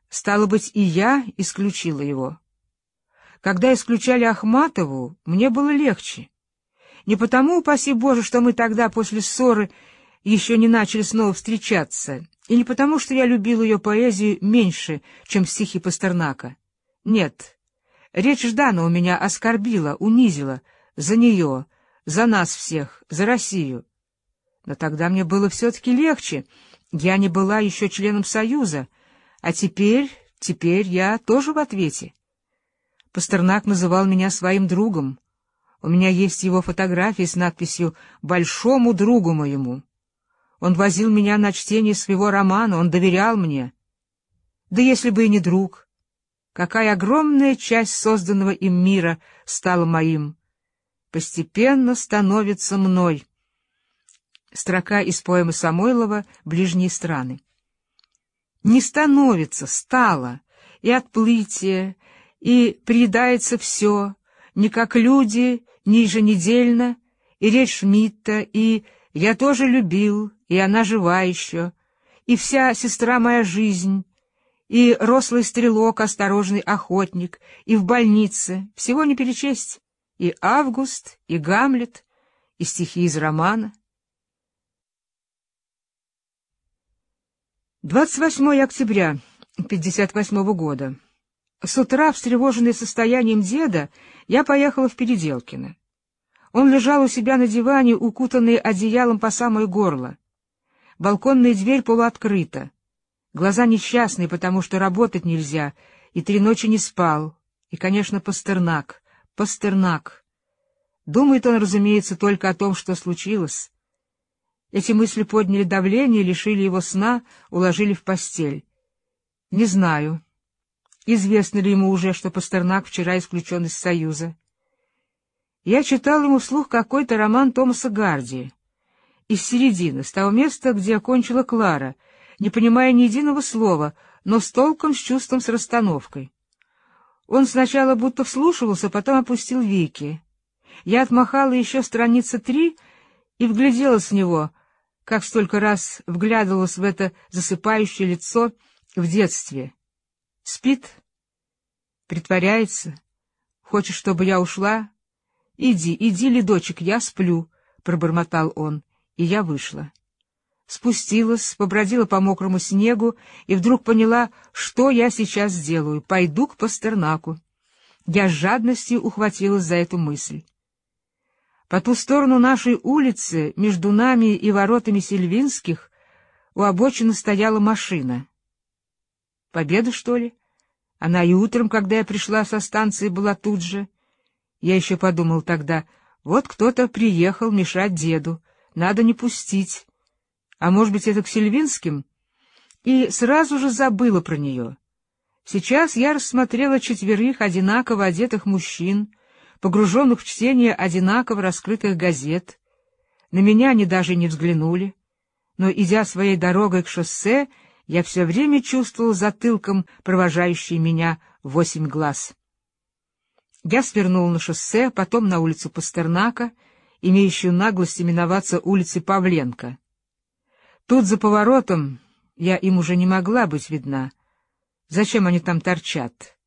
стало быть, и я исключила его. Когда исключали Ахматову, мне было легче. Не потому, упаси Боже, что мы тогда после ссоры еще не начали снова встречаться, и не потому, что я любил ее поэзию меньше, чем стихи Пастернака. Нет, речь Ждана у меня оскорбила, унизила, за нее, за нас всех, за Россию. Но тогда мне было все-таки легче, я не была еще членом Союза, а теперь, теперь я тоже в ответе. Пастернак называл меня своим другом, у меня есть его фотографии с надписью «Большому другу моему». Он возил меня на чтение своего романа, он доверял мне. Да если бы и не друг. Какая огромная часть созданного им мира стала моим. Постепенно становится мной. Строка из поэмы Самойлова «Ближние страны». Не становится, стало, и отплытие, и приедается все, не как люди, и еженедельно, и речь Шмидта, и «Я тоже любил», и «Она жива еще», и «Вся сестра моя жизнь», и «Рослый стрелок, осторожный охотник», и «В больнице», всего не перечесть, и «Август», и «Гамлет», и стихи из романа. 28 октября 1958 года. С утра, встревоженный состоянием деда, я поехала в Переделкино. Он лежал у себя на диване, укутанный одеялом по самое горло. Балконная дверь полуоткрыта. Глаза несчастные, потому что работать нельзя, и три ночи не спал. И, конечно, Пастернак, Пастернак. Думает он, разумеется, только о том, что случилось. Эти мысли подняли давление, лишили его сна, уложили в постель. Не знаю, Известно ли ему уже, что Пастернак вчера исключен из Союза? Я читал ему вслух какой-то роман Томаса Гарди из середины, с того места, где окончила Клара, не понимая ни единого слова, но с толком, с чувством, с расстановкой. Он сначала будто вслушивался, потом опустил веки. Я отмахала еще страницы три и вгляделась в него, как столько раз вглядывалась в это засыпающее лицо в детстве. Спит? Притворяется? хочет, чтобы я ушла? Иди, иди, ледочек, я сплю, — пробормотал он, и я вышла. Спустилась, побродила по мокрому снегу и вдруг поняла, что я сейчас сделаю. Пойду к Пастернаку. Я с жадностью ухватилась за эту мысль. По ту сторону нашей улицы, между нами и воротами Сильвинских, у обочины стояла машина — Победа, что ли? Она и утром, когда я пришла со станции, была тут же. Я еще подумал тогда, вот кто-то приехал мешать деду, надо не пустить. А может быть, это к Сильвинским? И сразу же забыла про нее. Сейчас я рассмотрела четверых одинаково одетых мужчин, погруженных в чтение одинаково раскрытых газет. На меня они даже не взглянули. Но, идя своей дорогой к шоссе, я все время чувствовал затылком провожающий меня восемь глаз. Я свернул на шоссе, потом на улицу Пастернака, имеющую наглость именоваться улицы Павленко. Тут за поворотом я им уже не могла быть видна. Зачем они там торчат?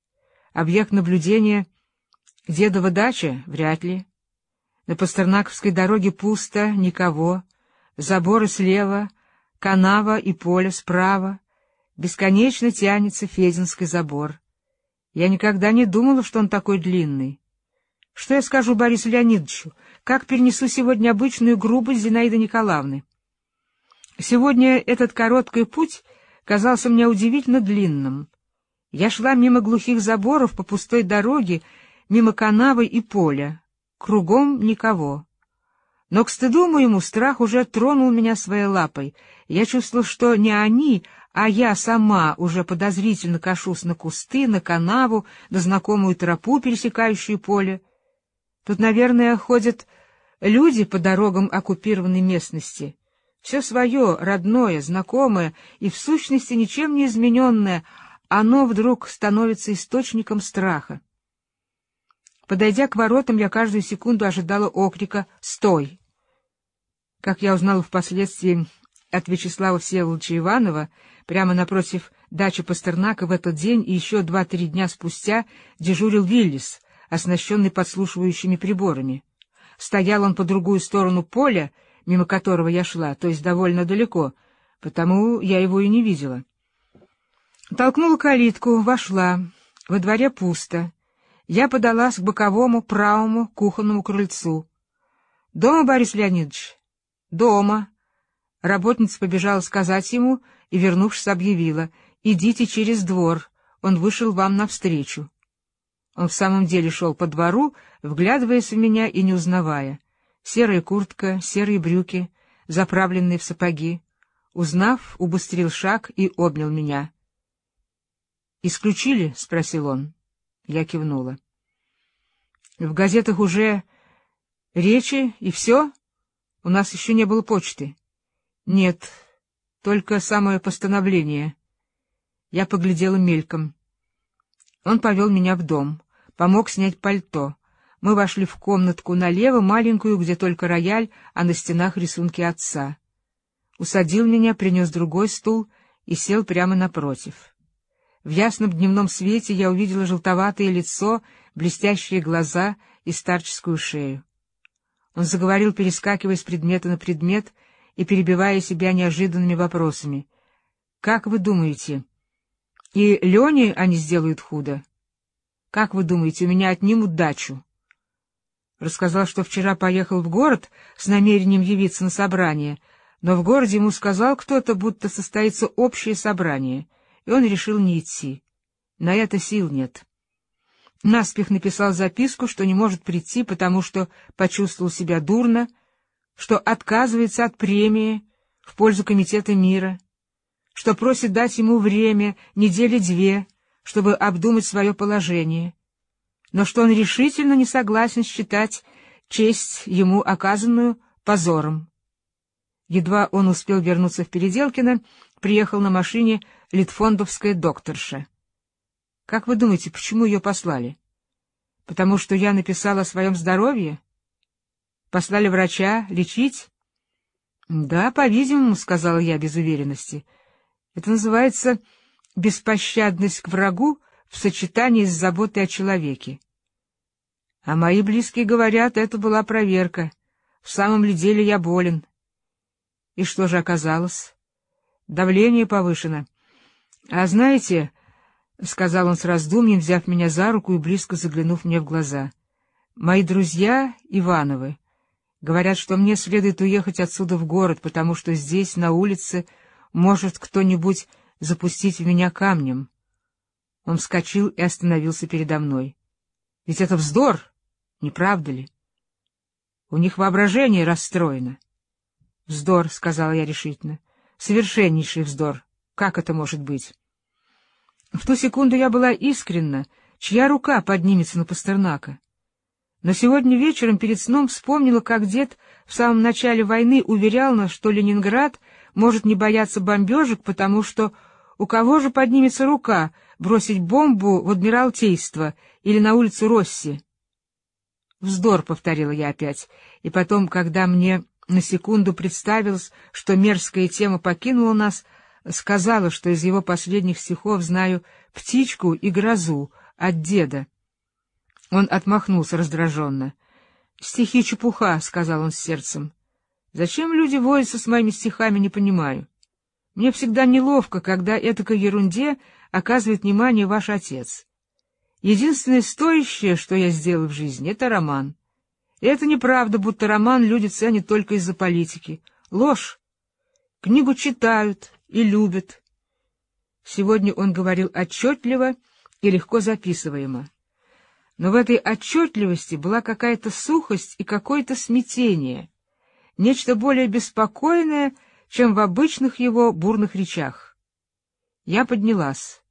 Объект наблюдения — дедова дача? Вряд ли. На Пастернаковской дороге пусто, никого. Заборы слева — Канава и поле справа. Бесконечно тянется Фединский забор. Я никогда не думала, что он такой длинный. Что я скажу Борису Леонидовичу? Как перенесу сегодня обычную грубость Зинаиды Николаевны? Сегодня этот короткий путь казался мне удивительно длинным. Я шла мимо глухих заборов по пустой дороге, мимо канавы и поля. Кругом никого. Но к стыду моему страх уже тронул меня своей лапой — я чувствовал, что не они, а я сама уже подозрительно кашусь на кусты, на канаву, на знакомую тропу, пересекающую поле. Тут, наверное, ходят люди по дорогам оккупированной местности. Все свое, родное, знакомое и, в сущности, ничем не измененное, оно вдруг становится источником страха. Подойдя к воротам, я каждую секунду ожидала окрика «Стой!». Как я узнала впоследствии, от Вячеслава Всеволодовича Иванова прямо напротив дачи Пастернака в этот день и еще два-три дня спустя дежурил Виллис, оснащенный подслушивающими приборами. Стоял он по другую сторону поля, мимо которого я шла, то есть довольно далеко, потому я его и не видела. Толкнула калитку, вошла. Во дворе пусто. Я подалась к боковому правому кухонному крыльцу. — Дома, Борис Леонидович? — Дома. Работница побежала сказать ему и, вернувшись, объявила, «Идите через двор, он вышел вам навстречу». Он в самом деле шел по двору, вглядываясь в меня и не узнавая. Серая куртка, серые брюки, заправленные в сапоги. Узнав, убыстрил шаг и обнял меня. «Исключили?» — спросил он. Я кивнула. «В газетах уже речи и все? У нас еще не было почты». Нет, только самое постановление. Я поглядела мельком. Он повел меня в дом, помог снять пальто. Мы вошли в комнатку налево, маленькую, где только рояль, а на стенах рисунки отца. Усадил меня, принес другой стул и сел прямо напротив. В ясном дневном свете я увидела желтоватое лицо, блестящие глаза и старческую шею. Он заговорил, перескакивая с предмета на предмет — и перебивая себя неожиданными вопросами. «Как вы думаете, и Лене они сделают худо? Как вы думаете, у меня отнимут дачу?» Рассказал, что вчера поехал в город с намерением явиться на собрание, но в городе ему сказал кто-то, будто состоится общее собрание, и он решил не идти. На это сил нет. Наспех написал записку, что не может прийти, потому что почувствовал себя дурно, что отказывается от премии в пользу Комитета мира, что просит дать ему время, недели две, чтобы обдумать свое положение, но что он решительно не согласен считать честь ему оказанную позором. Едва он успел вернуться в Переделкино, приехал на машине Литфондовская докторша. — Как вы думаете, почему ее послали? — Потому что я написала о своем здоровье? — Послали врача лечить? — Да, по-видимому, — сказала я без уверенности. Это называется беспощадность к врагу в сочетании с заботой о человеке. А мои близкие говорят, это была проверка. В самом ли деле я болен? И что же оказалось? Давление повышено. А знаете, — сказал он с раздумьем, взяв меня за руку и близко заглянув мне в глаза, — мои друзья Ивановы Говорят, что мне следует уехать отсюда в город, потому что здесь, на улице, может кто-нибудь запустить в меня камнем. Он вскочил и остановился передо мной. Ведь это вздор, не правда ли? У них воображение расстроено. — Вздор, — сказала я решительно. — Совершеннейший вздор. Как это может быть? В ту секунду я была искренна, чья рука поднимется на Пастернака. Но сегодня вечером перед сном вспомнила, как дед в самом начале войны уверял нас, что Ленинград может не бояться бомбежек, потому что у кого же поднимется рука бросить бомбу в Адмиралтейство или на улицу Росси? «Вздор», — повторила я опять, и потом, когда мне на секунду представилось, что мерзкая тема покинула нас, сказала, что из его последних стихов знаю «Птичку» и «Грозу» от деда. Он отмахнулся раздраженно. — Стихи чепуха, — сказал он с сердцем. — Зачем люди воятся с моими стихами, не понимаю. Мне всегда неловко, когда этакой ерунде оказывает внимание ваш отец. Единственное стоящее, что я сделал в жизни, — это роман. И это неправда, будто роман люди ценят только из-за политики. Ложь. Книгу читают и любят. Сегодня он говорил отчетливо и легко записываемо но в этой отчетливости была какая-то сухость и какое-то смятение, нечто более беспокойное, чем в обычных его бурных речах. Я поднялась.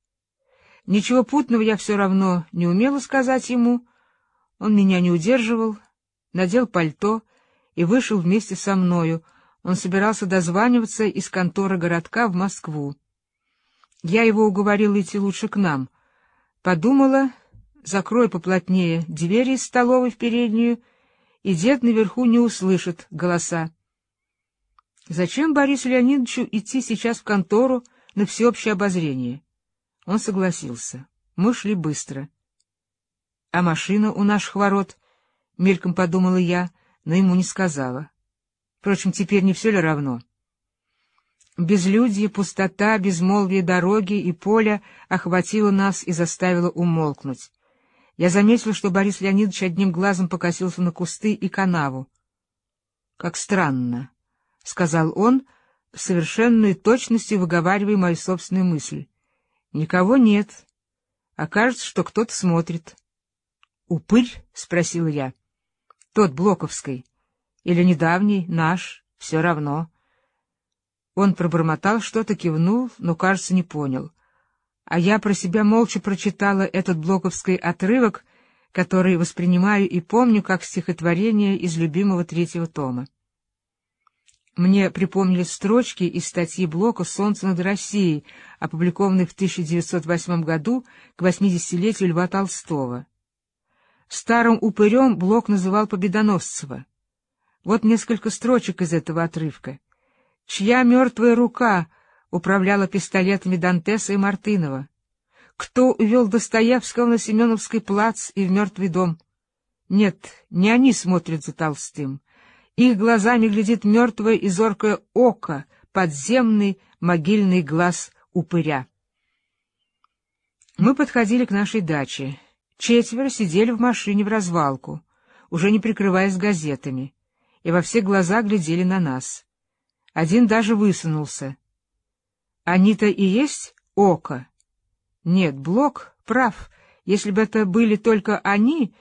Ничего путного я все равно не умела сказать ему, он меня не удерживал, надел пальто и вышел вместе со мною, он собирался дозваниваться из конторы городка в Москву. Я его уговорила идти лучше к нам. Подумала закрой поплотнее двери из столовой в переднюю, и дед наверху не услышит голоса. Зачем Борису Леонидовичу идти сейчас в контору на всеобщее обозрение? Он согласился. Мы шли быстро. — А машина у наших ворот, — мельком подумала я, но ему не сказала. Впрочем, теперь не все ли равно? Безлюдье, пустота, безмолвие дороги и поля охватило нас и заставило умолкнуть. Я заметил, что Борис Леонидович одним глазом покосился на кусты и канаву. — Как странно, — сказал он, в совершенной точности выговаривая мою собственную мысль. — Никого нет. А кажется, что кто-то смотрит. — Упырь? — спросил я. — Тот, Блоковский. Или недавний, наш, все равно. Он пробормотал что-то, кивнул, но, кажется, не понял а я про себя молча прочитала этот блоковский отрывок, который воспринимаю и помню как стихотворение из любимого третьего тома. Мне припомнили строчки из статьи Блока «Солнце над Россией», опубликованной в 1908 году к 80-летию Льва Толстого. Старым упырем Блок называл Победоносцева. Вот несколько строчек из этого отрывка. «Чья мертвая рука управляла пистолетами Дантеса и Мартынова? Кто увел Достоевского на Семеновский плац и в мертвый дом? Нет, не они смотрят за Толстым. Их глазами глядит мертвое и зоркое око, подземный могильный глаз упыря. Мы подходили к нашей даче. Четверо сидели в машине в развалку, уже не прикрываясь газетами, и во все глаза глядели на нас. Один даже высунулся — они-то и есть око. Нет, Блок прав. Если бы это были только они,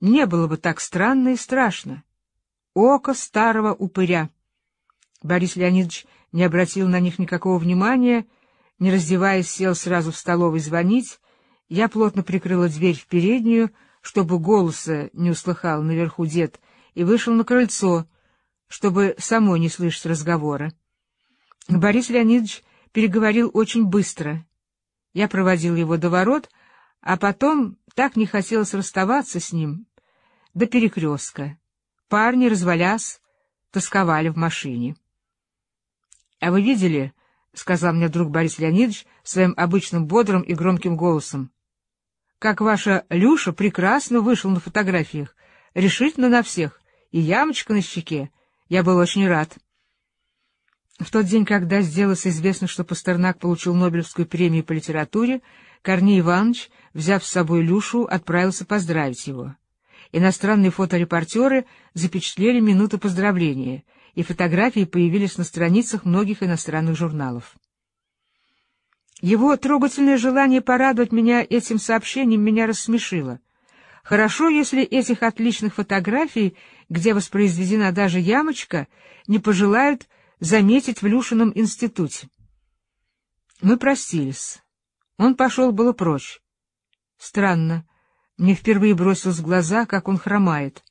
не было бы так странно и страшно. Око старого упыря. Борис Леонидович не обратил на них никакого внимания, не раздеваясь, сел сразу в столовой звонить. Я плотно прикрыла дверь в переднюю, чтобы голоса не услыхал наверху дед, и вышел на крыльцо, чтобы самой не слышать разговора. Борис Леонидович переговорил очень быстро. Я проводил его до ворот, а потом так не хотелось расставаться с ним. До перекрестка. Парни, развалясь, тосковали в машине. — А вы видели, — сказал мне друг Борис Леонидович своим обычным бодрым и громким голосом, — как ваша Люша прекрасно вышла на фотографиях, решительно на всех, и ямочка на щеке. Я был очень рад. — в тот день, когда сделалось известно, что Пастернак получил Нобелевскую премию по литературе, Корней Иванович, взяв с собой Люшу, отправился поздравить его. Иностранные фоторепортеры запечатлели минуту поздравления, и фотографии появились на страницах многих иностранных журналов. Его трогательное желание порадовать меня этим сообщением меня рассмешило. Хорошо, если этих отличных фотографий, где воспроизведена даже ямочка, не пожелают заметить в Люшином институте. Мы простились. Он пошел было прочь. Странно. Мне впервые бросилось в глаза, как он хромает.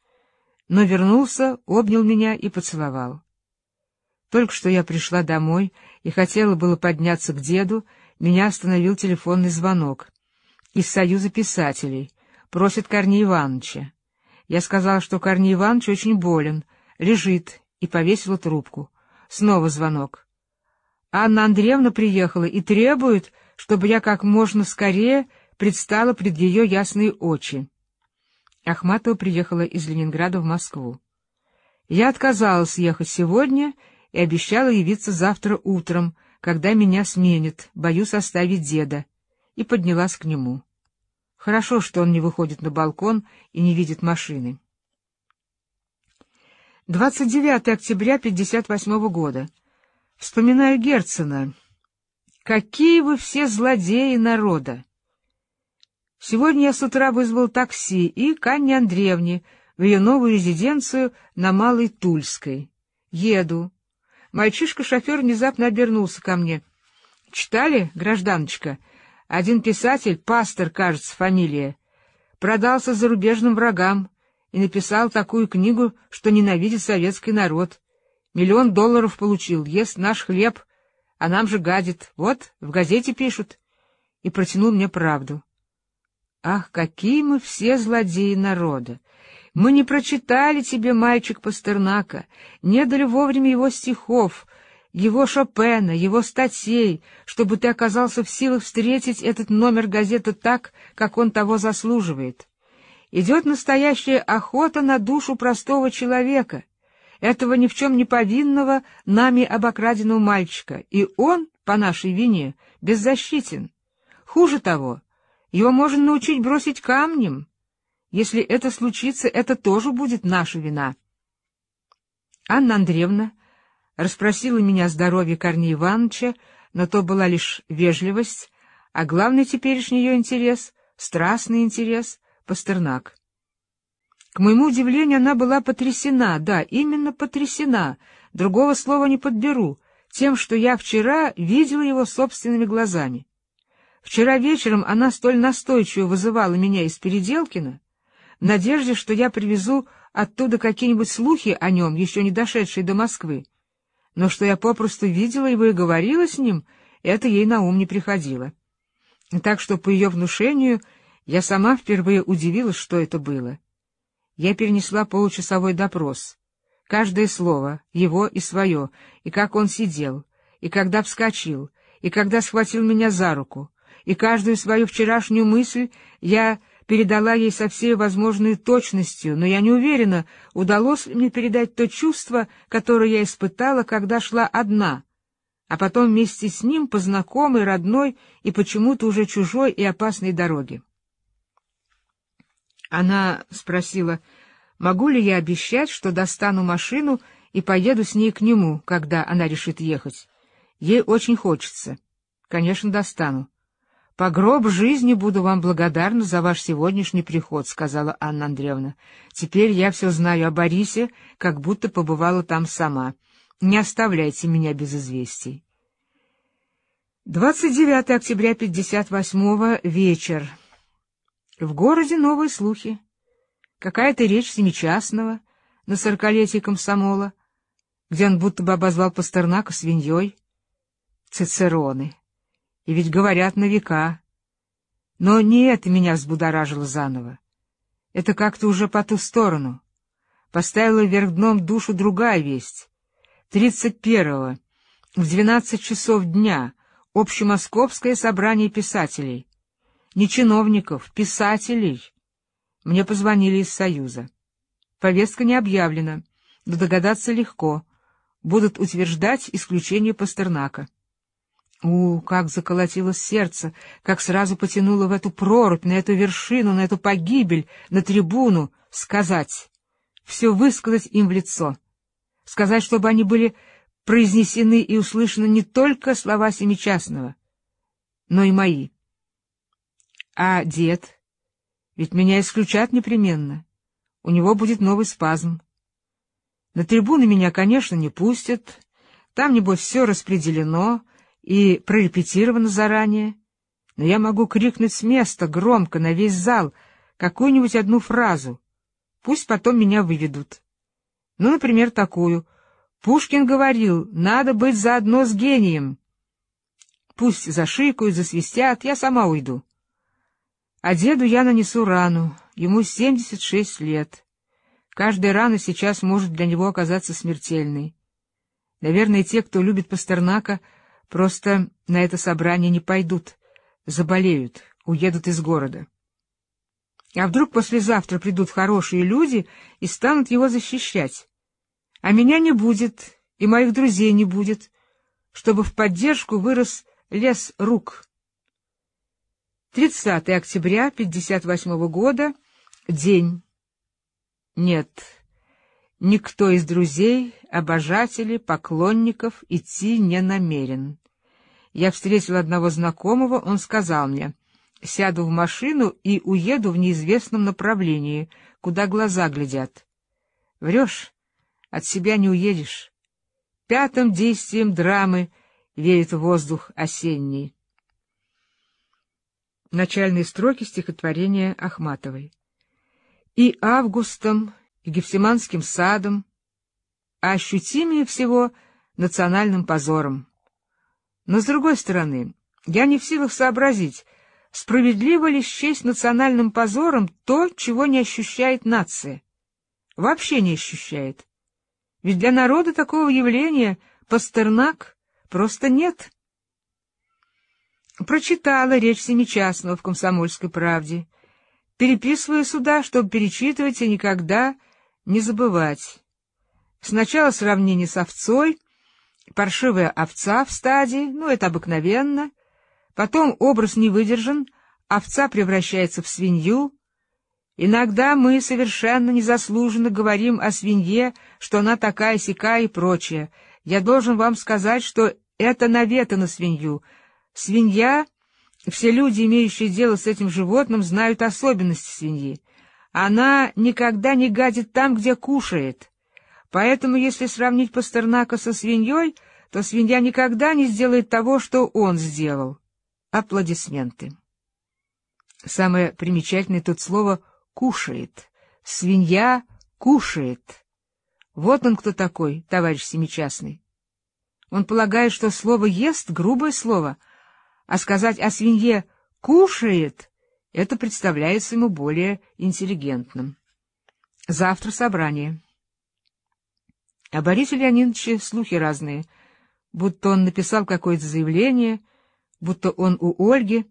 Но вернулся, обнял меня и поцеловал. Только что я пришла домой и хотела было подняться к деду, меня остановил телефонный звонок. Из Союза писателей. Просит Корнея Ивановича. Я сказала, что Корней Иванович очень болен, лежит, и повесила трубку. Снова звонок. Анна Андреевна приехала и требует, чтобы я как можно скорее предстала пред ее ясные очи. Ахматова приехала из Ленинграда в Москву. Я отказалась ехать сегодня и обещала явиться завтра утром, когда меня сменит, боюсь оставить деда, и поднялась к нему. Хорошо, что он не выходит на балкон и не видит машины. 29 октября 1958 года. Вспоминаю Герцена. Какие вы все злодеи народа! Сегодня я с утра вызвал такси и к Анне Андреевне в ее новую резиденцию на Малой Тульской. Еду. Мальчишка-шофер внезапно обернулся ко мне. «Читали, гражданочка? Один писатель, пастор, кажется, фамилия, продался зарубежным врагам» и написал такую книгу, что ненавидит советский народ. Миллион долларов получил, ест наш хлеб, а нам же гадит. Вот, в газете пишут. И протянул мне правду. Ах, какие мы все злодеи народа! Мы не прочитали тебе, мальчик Пастернака, не дали вовремя его стихов, его Шопена, его статей, чтобы ты оказался в силах встретить этот номер газеты так, как он того заслуживает идет настоящая охота на душу простого человека, этого ни в чем не повинного нами обокраденного мальчика, и он, по нашей вине, беззащитен. Хуже того, его можно научить бросить камнем. Если это случится, это тоже будет наша вина. Анна Андреевна расспросила меня о здоровье Корнея Ивановича, но то была лишь вежливость, а главный теперешний ее интерес — страстный интерес — Пастернак. К моему удивлению, она была потрясена, да, именно потрясена, другого слова не подберу, тем, что я вчера видела его собственными глазами. Вчера вечером она столь настойчиво вызывала меня из Переделкина, в надежде, что я привезу оттуда какие-нибудь слухи о нем, еще не дошедшие до Москвы. Но что я попросту видела его и говорила с ним, это ей на ум не приходило. Так что, по ее внушению, я сама впервые удивилась, что это было. Я перенесла получасовой допрос. Каждое слово, его и свое, и как он сидел, и когда вскочил, и когда схватил меня за руку, и каждую свою вчерашнюю мысль я передала ей со всей возможной точностью, но я не уверена, удалось ли мне передать то чувство, которое я испытала, когда шла одна, а потом вместе с ним по знакомой, родной и почему-то уже чужой и опасной дороге. Она спросила, могу ли я обещать, что достану машину и поеду с ней к нему, когда она решит ехать. Ей очень хочется. Конечно, достану. «По гроб жизни буду вам благодарна за ваш сегодняшний приход», — сказала Анна Андреевна. «Теперь я все знаю о Борисе, как будто побывала там сама. Не оставляйте меня без известий». 29 октября 58-го, вечер. В городе новые слухи. Какая-то речь семичастного на сорокалетие комсомола, где он будто бы обозвал Пастернака свиньей. Цицероны. И ведь говорят на века. Но не это меня взбудоражило заново. Это как-то уже по ту сторону. Поставила вверх дном душу другая весть. Тридцать первого в двенадцать часов дня, общемосковское собрание писателей не чиновников, писателей. Мне позвонили из Союза. Повестка не объявлена, но догадаться легко. Будут утверждать исключение Пастернака. У, как заколотилось сердце, как сразу потянуло в эту прорубь, на эту вершину, на эту погибель, на трибуну, сказать. Все высказать им в лицо. Сказать, чтобы они были произнесены и услышаны не только слова Семичастного, но и мои. А дед? Ведь меня исключат непременно. У него будет новый спазм. На трибуны меня, конечно, не пустят. Там, небось, все распределено и прорепетировано заранее. Но я могу крикнуть с места громко на весь зал какую-нибудь одну фразу. Пусть потом меня выведут. Ну, например, такую. Пушкин говорил, надо быть заодно с гением. Пусть зашикают, засвистят, я сама уйду. А деду я нанесу рану, ему 76 лет. Каждая рана сейчас может для него оказаться смертельной. Наверное, те, кто любит Пастернака, просто на это собрание не пойдут, заболеют, уедут из города. А вдруг послезавтра придут хорошие люди и станут его защищать? А меня не будет, и моих друзей не будет, чтобы в поддержку вырос лес рук». 30 октября 1958 года. День. Нет, никто из друзей, обожателей, поклонников идти не намерен. Я встретил одного знакомого, он сказал мне, сяду в машину и уеду в неизвестном направлении, куда глаза глядят. Врешь, от себя не уедешь. Пятым действием драмы веет воздух осенний начальные строки стихотворения Ахматовой. «И августом, и Гефсиманским садом, а ощутимее всего национальным позором. Но, с другой стороны, я не в силах сообразить, справедливо ли счесть национальным позором то, чего не ощущает нация. Вообще не ощущает. Ведь для народа такого явления Пастернак просто нет». Прочитала речь Семичастного в «Комсомольской правде». Переписываю сюда, чтобы перечитывать и никогда не забывать. Сначала сравнение с овцой, паршивая овца в стадии, ну, это обыкновенно. Потом образ не выдержан, овца превращается в свинью. Иногда мы совершенно незаслуженно говорим о свинье, что она такая сика и прочее. Я должен вам сказать, что это навета на свинью — Свинья все люди, имеющие дело с этим животным, знают особенности свиньи. Она никогда не гадит там, где кушает. Поэтому, если сравнить Пастернака со свиньей, то свинья никогда не сделает того, что он сделал. Аплодисменты. Самое примечательное тут слово «кушает». Свинья кушает. Вот он кто такой, товарищ семичастный. Он полагает, что слово «ест» — грубое слово — а сказать о свинье «кушает» — это представляется ему более интеллигентным. Завтра собрание. О Борисе Леонидовиче слухи разные, будто он написал какое-то заявление, будто он у Ольги.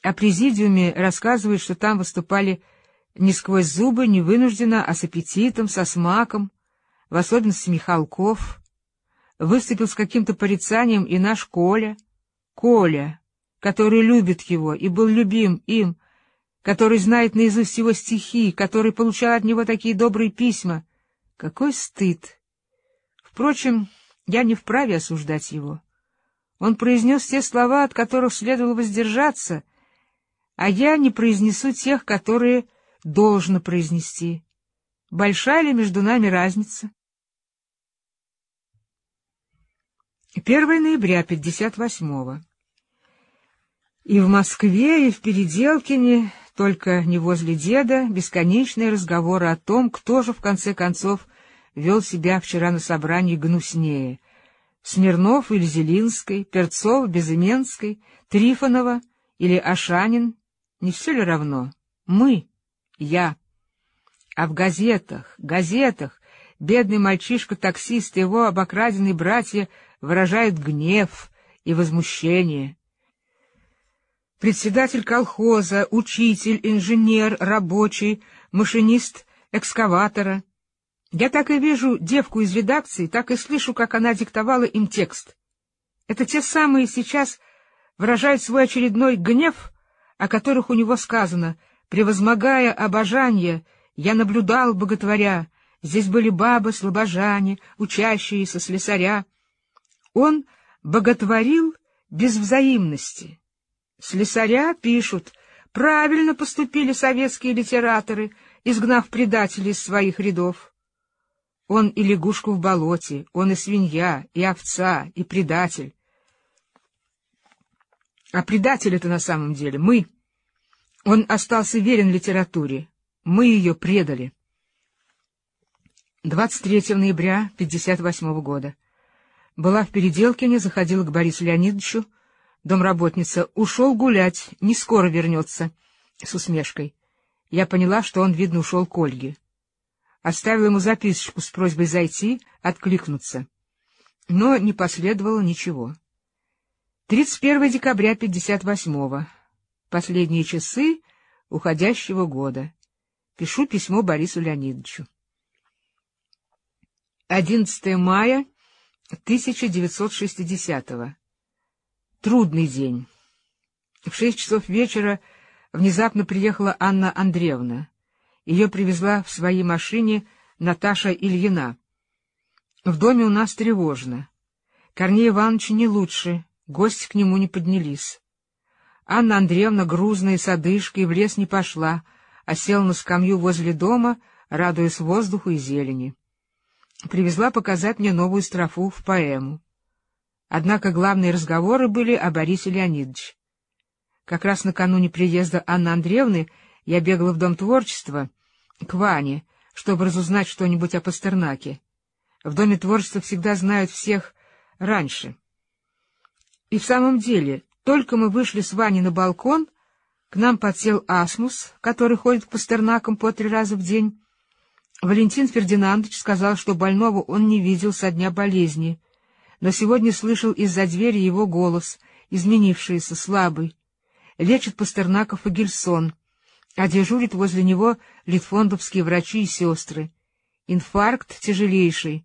О президиуме рассказывают, что там выступали не сквозь зубы, не вынужденно, а с аппетитом, со смаком, в особенности Михалков. Выступил с каким-то порицанием и наш Коля. Коля, который любит его и был любим им, который знает наизусть его стихи, который получал от него такие добрые письма. Какой стыд! Впрочем, я не вправе осуждать его. Он произнес те слова, от которых следовало воздержаться, а я не произнесу тех, которые должно произнести. Большая ли между нами разница? 1 ноября 58-го. И в Москве, и в Переделкине, только не возле деда, бесконечные разговоры о том, кто же в конце концов вел себя вчера на собрании гнуснее. Смирнов или Зелинской, Перцов, Безыменской, Трифонова или Ашанин, не все ли равно? Мы, я. А в газетах, газетах, бедный мальчишка-таксист, его обокраденные братья — выражает гнев и возмущение. Председатель колхоза, учитель, инженер, рабочий, машинист экскаватора. Я так и вижу девку из редакции, так и слышу, как она диктовала им текст. Это те самые сейчас выражают свой очередной гнев, о которых у него сказано, превозмогая обожание, я наблюдал боготворя, здесь были бабы, слабожане, учащиеся, слесаря, он боготворил без взаимности. Слесаря пишут, правильно поступили советские литераторы, изгнав предателей из своих рядов. Он и лягушку в болоте, он и свинья, и овца, и предатель. А предатель это на самом деле мы. Он остался верен литературе. Мы ее предали. 23 ноября 1958 года была в Переделкине, заходила к Борису Леонидовичу. Домработница ушел гулять, не скоро вернется, с усмешкой. Я поняла, что он, видно, ушел к Ольге. Оставила ему записочку с просьбой зайти, откликнуться. Но не последовало ничего. 31 декабря 58-го. Последние часы уходящего года. Пишу письмо Борису Леонидовичу. 11 мая 1960-го. Трудный день. В шесть часов вечера внезапно приехала Анна Андреевна. Ее привезла в своей машине Наташа Ильина. В доме у нас тревожно. Корней Иванович не лучше, гости к нему не поднялись. Анна Андреевна грузная и с одышкой в лес не пошла, а села на скамью возле дома, радуясь воздуху и зелени привезла показать мне новую строфу в поэму. Однако главные разговоры были о Борисе Леонидовиче. Как раз накануне приезда Анны Андреевны я бегала в Дом творчества к Ване, чтобы разузнать что-нибудь о Пастернаке. В Доме творчества всегда знают всех раньше. И в самом деле, только мы вышли с Вани на балкон, к нам подсел Асмус, который ходит к Пастернакам по три раза в день, Валентин Фердинандович сказал, что больного он не видел со дня болезни, но сегодня слышал из-за двери его голос, изменившийся, слабый. Лечит Пастернаков и Гельсон, а дежурит возле него литфондовские врачи и сестры. Инфаркт тяжелейший.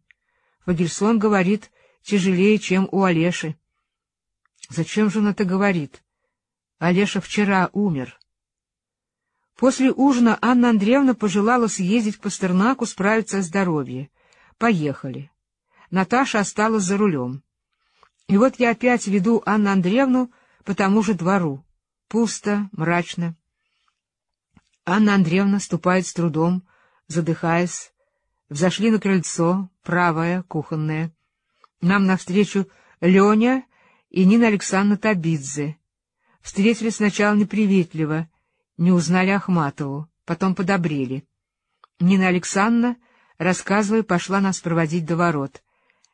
Фагельсон говорит, тяжелее, чем у Олеши. Зачем же он это говорит? Олеша вчера умер. После ужина Анна Андреевна пожелала съездить к Пастернаку, справиться о здоровье. Поехали. Наташа осталась за рулем. И вот я опять веду Анну Андреевну по тому же двору. Пусто, мрачно. Анна Андреевна ступает с трудом, задыхаясь. Взошли на крыльцо, правое, кухонное. Нам навстречу Леня и Нина Александровна Табидзе. Встретили сначала неприветливо — не узнали Ахматову, потом подобрели. Нина Александровна, рассказывая, пошла нас проводить до ворот.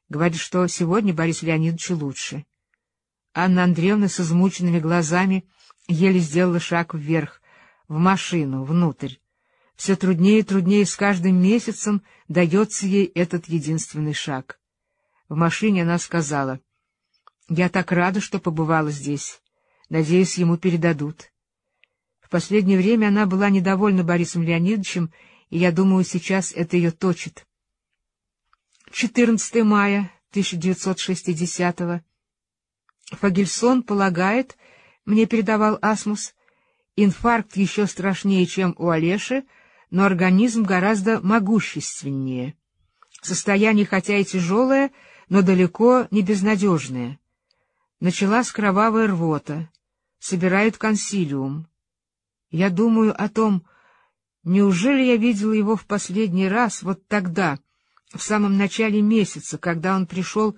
Говорит, что сегодня Борис Леонидович лучше. Анна Андреевна с измученными глазами еле сделала шаг вверх, в машину, внутрь. Все труднее и труднее с каждым месяцем дается ей этот единственный шаг. В машине она сказала, «Я так рада, что побывала здесь. Надеюсь, ему передадут» последнее время она была недовольна Борисом Леонидовичем, и, я думаю, сейчас это ее точит. 14 мая 1960-го. Фагельсон полагает, мне передавал Асмус, инфаркт еще страшнее, чем у Олеши, но организм гораздо могущественнее. Состояние хотя и тяжелое, но далеко не безнадежное. Началась кровавая рвота. Собирают консилиум. Я думаю о том, неужели я видела его в последний раз вот тогда, в самом начале месяца, когда он пришел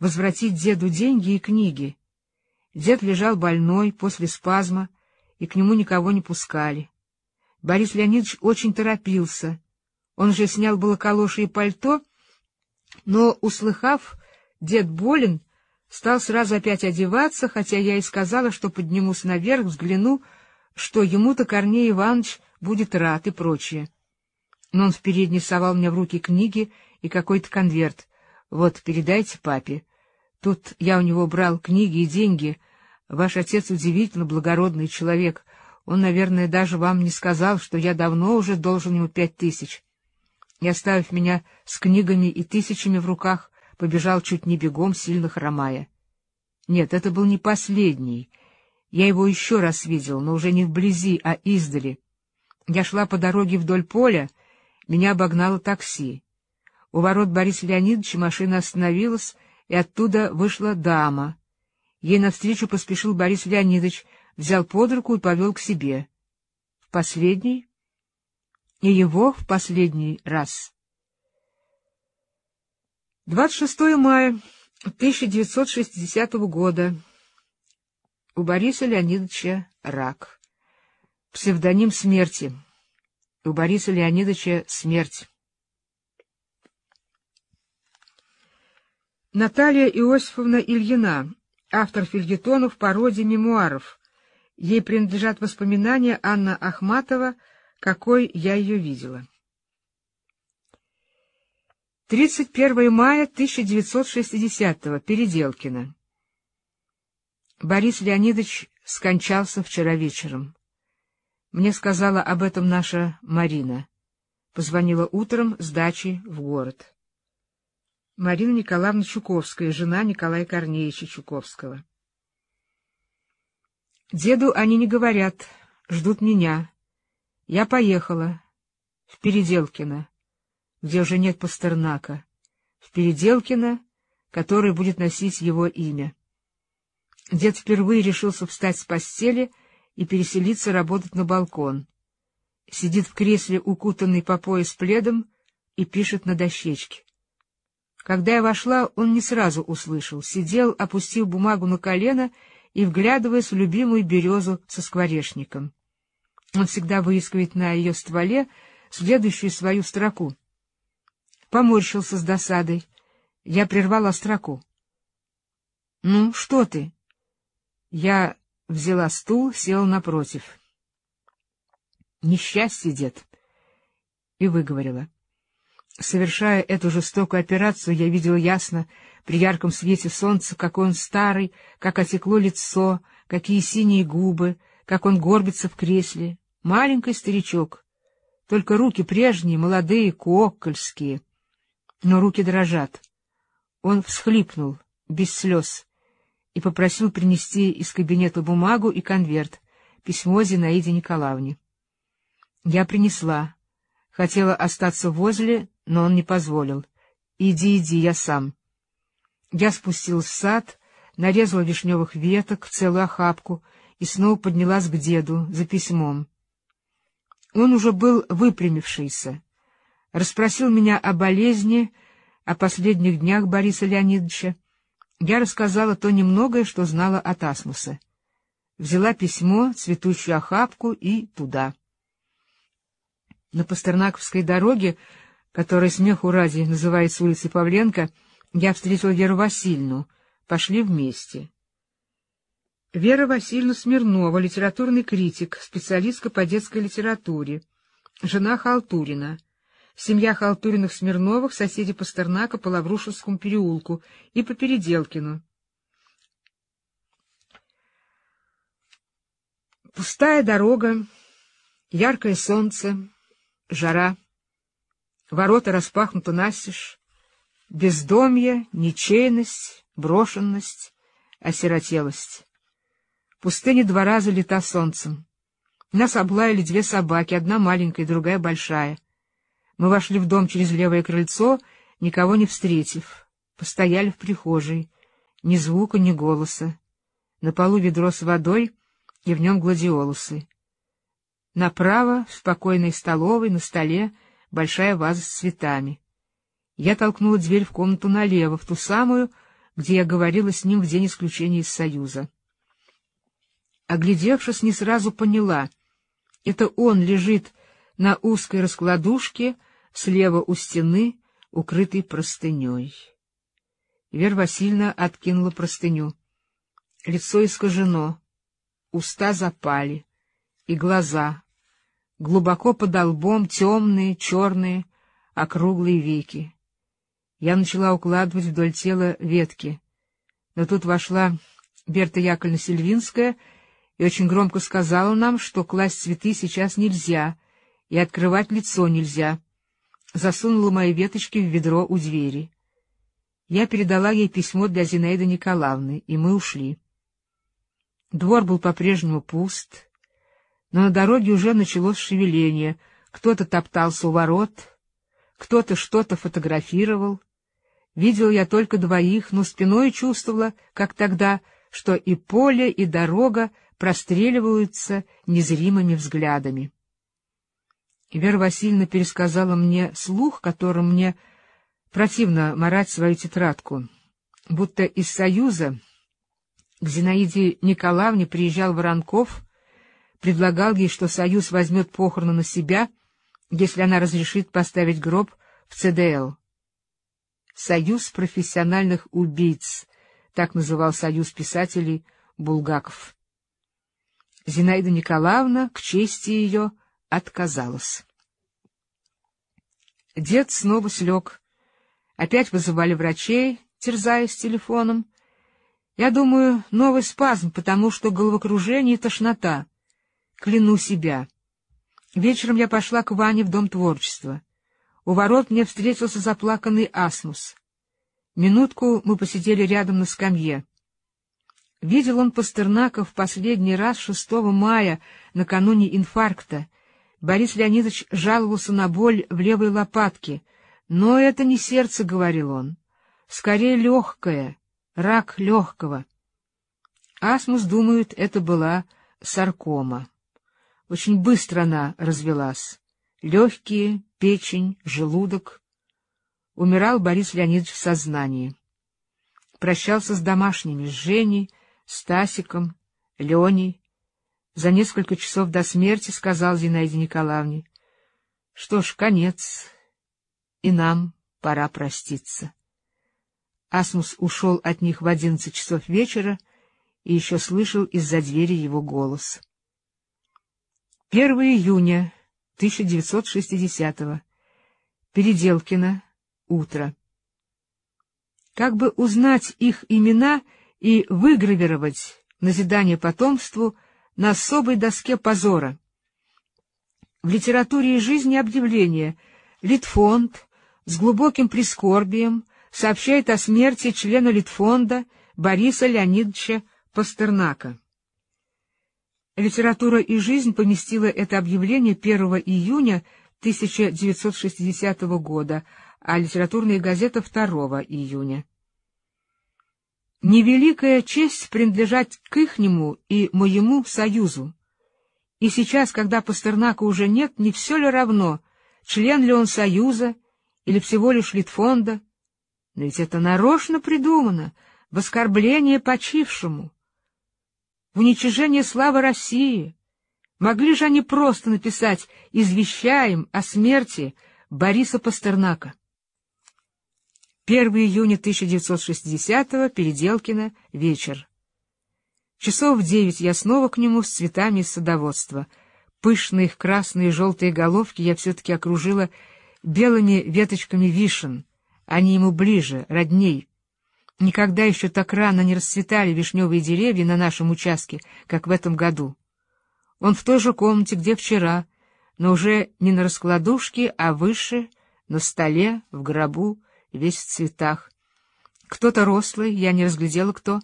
возвратить деду деньги и книги. Дед лежал больной после спазма, и к нему никого не пускали. Борис Леонидович очень торопился. Он же снял было калоши и пальто, но, услыхав, дед болен, стал сразу опять одеваться, хотя я и сказала, что поднимусь наверх, взгляну — что ему-то Корней Иванович будет рад и прочее. Но он в передней совал мне в руки книги и какой-то конверт. Вот, передайте папе. Тут я у него брал книги и деньги. Ваш отец удивительно благородный человек. Он, наверное, даже вам не сказал, что я давно уже должен ему пять тысяч. И, оставив меня с книгами и тысячами в руках, побежал чуть не бегом, сильно хромая. Нет, это был не последний — я его еще раз видел, но уже не вблизи, а издали. Я шла по дороге вдоль поля, меня обогнало такси. У ворот Бориса Леонидовича машина остановилась, и оттуда вышла дама. Ей навстречу поспешил Борис Леонидович, взял под руку и повел к себе. В последний? И его в последний раз. 26 мая 1960 года. У Бориса Леонидовича рак. Псевдоним смерти. У Бориса Леонидовича смерть. Наталья Иосифовна Ильина, автор фильетонов, пародий, мемуаров. Ей принадлежат воспоминания Анна Ахматова «Какой я ее видела». 31 мая 1960-го, Переделкино. Борис Леонидович скончался вчера вечером. Мне сказала об этом наша Марина. Позвонила утром с дачи в город. Марина Николаевна Чуковская, жена Николая Корнеевича Чуковского. Деду они не говорят, ждут меня. Я поехала в Переделкино, где уже нет Пастернака, в Переделкино, который будет носить его имя. Дед впервые решился встать с постели и переселиться работать на балкон. Сидит в кресле, укутанный по пояс пледом, и пишет на дощечке. Когда я вошла, он не сразу услышал, сидел, опустив бумагу на колено и вглядываясь в любимую березу со скворечником. Он всегда выискивает на ее стволе следующую свою строку. Поморщился с досадой. Я прервала строку. — Ну, что ты? Я взяла стул, села напротив. «Несчастье, дед!» И выговорила. Совершая эту жестокую операцию, я видела ясно, при ярком свете солнца, какой он старый, как отекло лицо, какие синие губы, как он горбится в кресле. Маленький старичок. Только руки прежние, молодые, куоккольские. Но руки дрожат. Он всхлипнул, без слез и попросил принести из кабинета бумагу и конверт, письмо Зинаиде Николаевне. Я принесла. Хотела остаться возле, но он не позволил. «Иди, иди, я сам». Я спустилась в сад, нарезала вишневых веток, целую охапку, и снова поднялась к деду за письмом. Он уже был выпрямившийся. Расспросил меня о болезни, о последних днях Бориса Леонидовича, я рассказала то немногое, что знала от Асмуса. Взяла письмо, цветущую охапку и туда. На Пастернаковской дороге, которая смеху ради называется улицей Павленко, я встретила Веру Васильевну. Пошли вместе. Вера Васильевна Смирнова, литературный критик, специалистка по детской литературе, жена Халтурина — семья Халтуриных-Смирновых, соседи Пастернака по Лаврушевскому переулку и по Переделкину. Пустая дорога, яркое солнце, жара, ворота распахнуты настежь, бездомье, ничейность, брошенность, осиротелость. Пустыня раза залита солнцем. Нас облаяли две собаки, одна маленькая, другая большая — мы вошли в дом через левое крыльцо, никого не встретив. Постояли в прихожей. Ни звука, ни голоса. На полу ведро с водой, и в нем гладиолусы. Направо, в спокойной столовой, на столе, большая ваза с цветами. Я толкнула дверь в комнату налево, в ту самую, где я говорила с ним в день исключения из Союза. Оглядевшись, не сразу поняла. Это он лежит на узкой раскладушке, слева у стены, укрытый простыней. Вера Васильевна откинула простыню. Лицо искажено, уста запали, и глаза, глубоко под лбом темные, черные, округлые веки. Я начала укладывать вдоль тела ветки, но тут вошла Берта Яковлевна Сильвинская и очень громко сказала нам, что класть цветы сейчас нельзя и открывать лицо нельзя засунула мои веточки в ведро у двери. Я передала ей письмо для Зинаиды Николаевны, и мы ушли. Двор был по-прежнему пуст, но на дороге уже началось шевеление. Кто-то топтался у ворот, кто-то что-то фотографировал. Видел я только двоих, но спиной чувствовала, как тогда, что и поле, и дорога простреливаются незримыми взглядами. И Вера Васильевна пересказала мне слух, которым мне противно морать свою тетрадку, будто из Союза к Зинаиде Николаевне приезжал Воронков, предлагал ей, что Союз возьмет похороны на себя, если она разрешит поставить гроб в ЦДЛ. «Союз профессиональных убийц», — так называл Союз писателей Булгаков. Зинаида Николаевна, к чести ее, — отказалась. Дед снова слег. Опять вызывали врачей, терзаясь телефоном. Я думаю, новый спазм, потому что головокружение и тошнота. Кляну себя. Вечером я пошла к Ване в Дом творчества. У ворот мне встретился заплаканный Асмус. Минутку мы посидели рядом на скамье. Видел он Пастернака в последний раз 6 мая, накануне инфаркта, Борис Леонидович жаловался на боль в левой лопатке, но это не сердце, — говорил он, — скорее легкое, рак легкого. Асмус, думают, это была саркома. Очень быстро она развелась. Легкие, печень, желудок. Умирал Борис Леонидович в сознании. Прощался с домашними, с Женей, Стасиком, Леней, за несколько часов до смерти сказал Зинаиде Николаевне. — Что ж, конец, и нам пора проститься. Асмус ушел от них в одиннадцать часов вечера и еще слышал из-за двери его голос. 1 июня 1960-го. Переделкино. Утро. Как бы узнать их имена и выгравировать назидание потомству — на особой доске позора. В литературе и жизни объявление «Литфонд» с глубоким прискорбием сообщает о смерти члена Литфонда Бориса Леонидовича Пастернака. Литература и жизнь поместила это объявление 1 июня 1960 года, а литературная газета 2 июня невеликая честь принадлежать к ихнему и моему союзу. И сейчас, когда Пастернака уже нет, не все ли равно, член ли он союза или всего лишь Литфонда? Но ведь это нарочно придумано, в оскорбление почившему, в уничижение славы России. Могли же они просто написать «Извещаем о смерти Бориса Пастернака». 1 июня 1960-го, Переделкино, вечер. Часов в девять я снова к нему с цветами из садоводства. Пышные их красные и желтые головки я все-таки окружила белыми веточками вишен. Они ему ближе, родней. Никогда еще так рано не расцветали вишневые деревья на нашем участке, как в этом году. Он в той же комнате, где вчера, но уже не на раскладушке, а выше, на столе, в гробу, весь в цветах. Кто-то рослый, я не разглядела кто,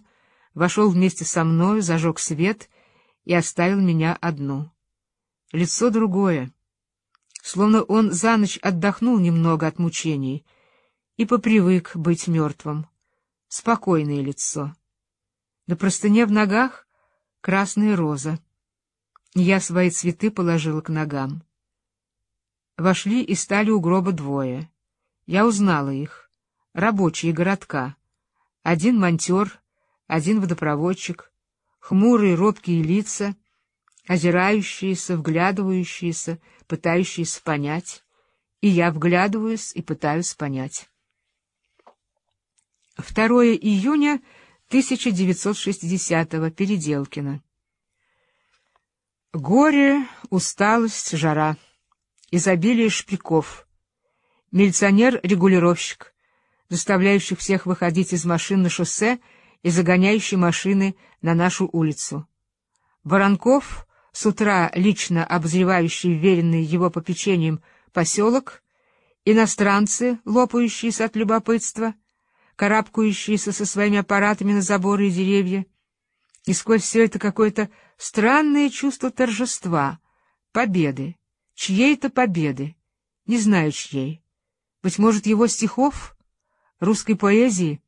вошел вместе со мною, зажег свет и оставил меня одну. Лицо другое, словно он за ночь отдохнул немного от мучений и попривык быть мертвым. Спокойное лицо. На простыне в ногах красная роза. Я свои цветы положила к ногам. Вошли и стали у гроба двое. Я узнала их рабочие городка. Один монтер, один водопроводчик, хмурые робкие лица, озирающиеся, вглядывающиеся, пытающиеся понять. И я вглядываюсь и пытаюсь понять. 2 июня 1960-го, Переделкино. Горе, усталость, жара, изобилие шпиков. Милиционер-регулировщик, заставляющих всех выходить из машин на шоссе и загоняющий машины на нашу улицу. Воронков, с утра лично обозревающий веренный его попечением поселок, иностранцы, лопающиеся от любопытства, карабкающиеся со своими аппаратами на заборы и деревья, и сквозь все это какое-то странное чувство торжества, победы, чьей-то победы, не знаю чьей, быть может, его стихов — русской поэзии,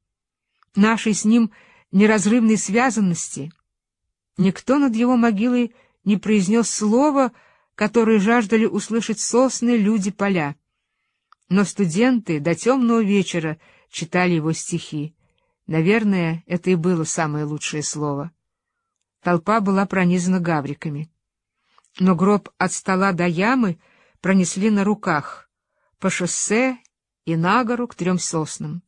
нашей с ним неразрывной связанности, никто над его могилой не произнес слова, которые жаждали услышать сосны люди поля. Но студенты до темного вечера читали его стихи. Наверное, это и было самое лучшее слово. Толпа была пронизана гавриками. Но гроб от стола до ямы пронесли на руках, по шоссе и на гору к трем соснам.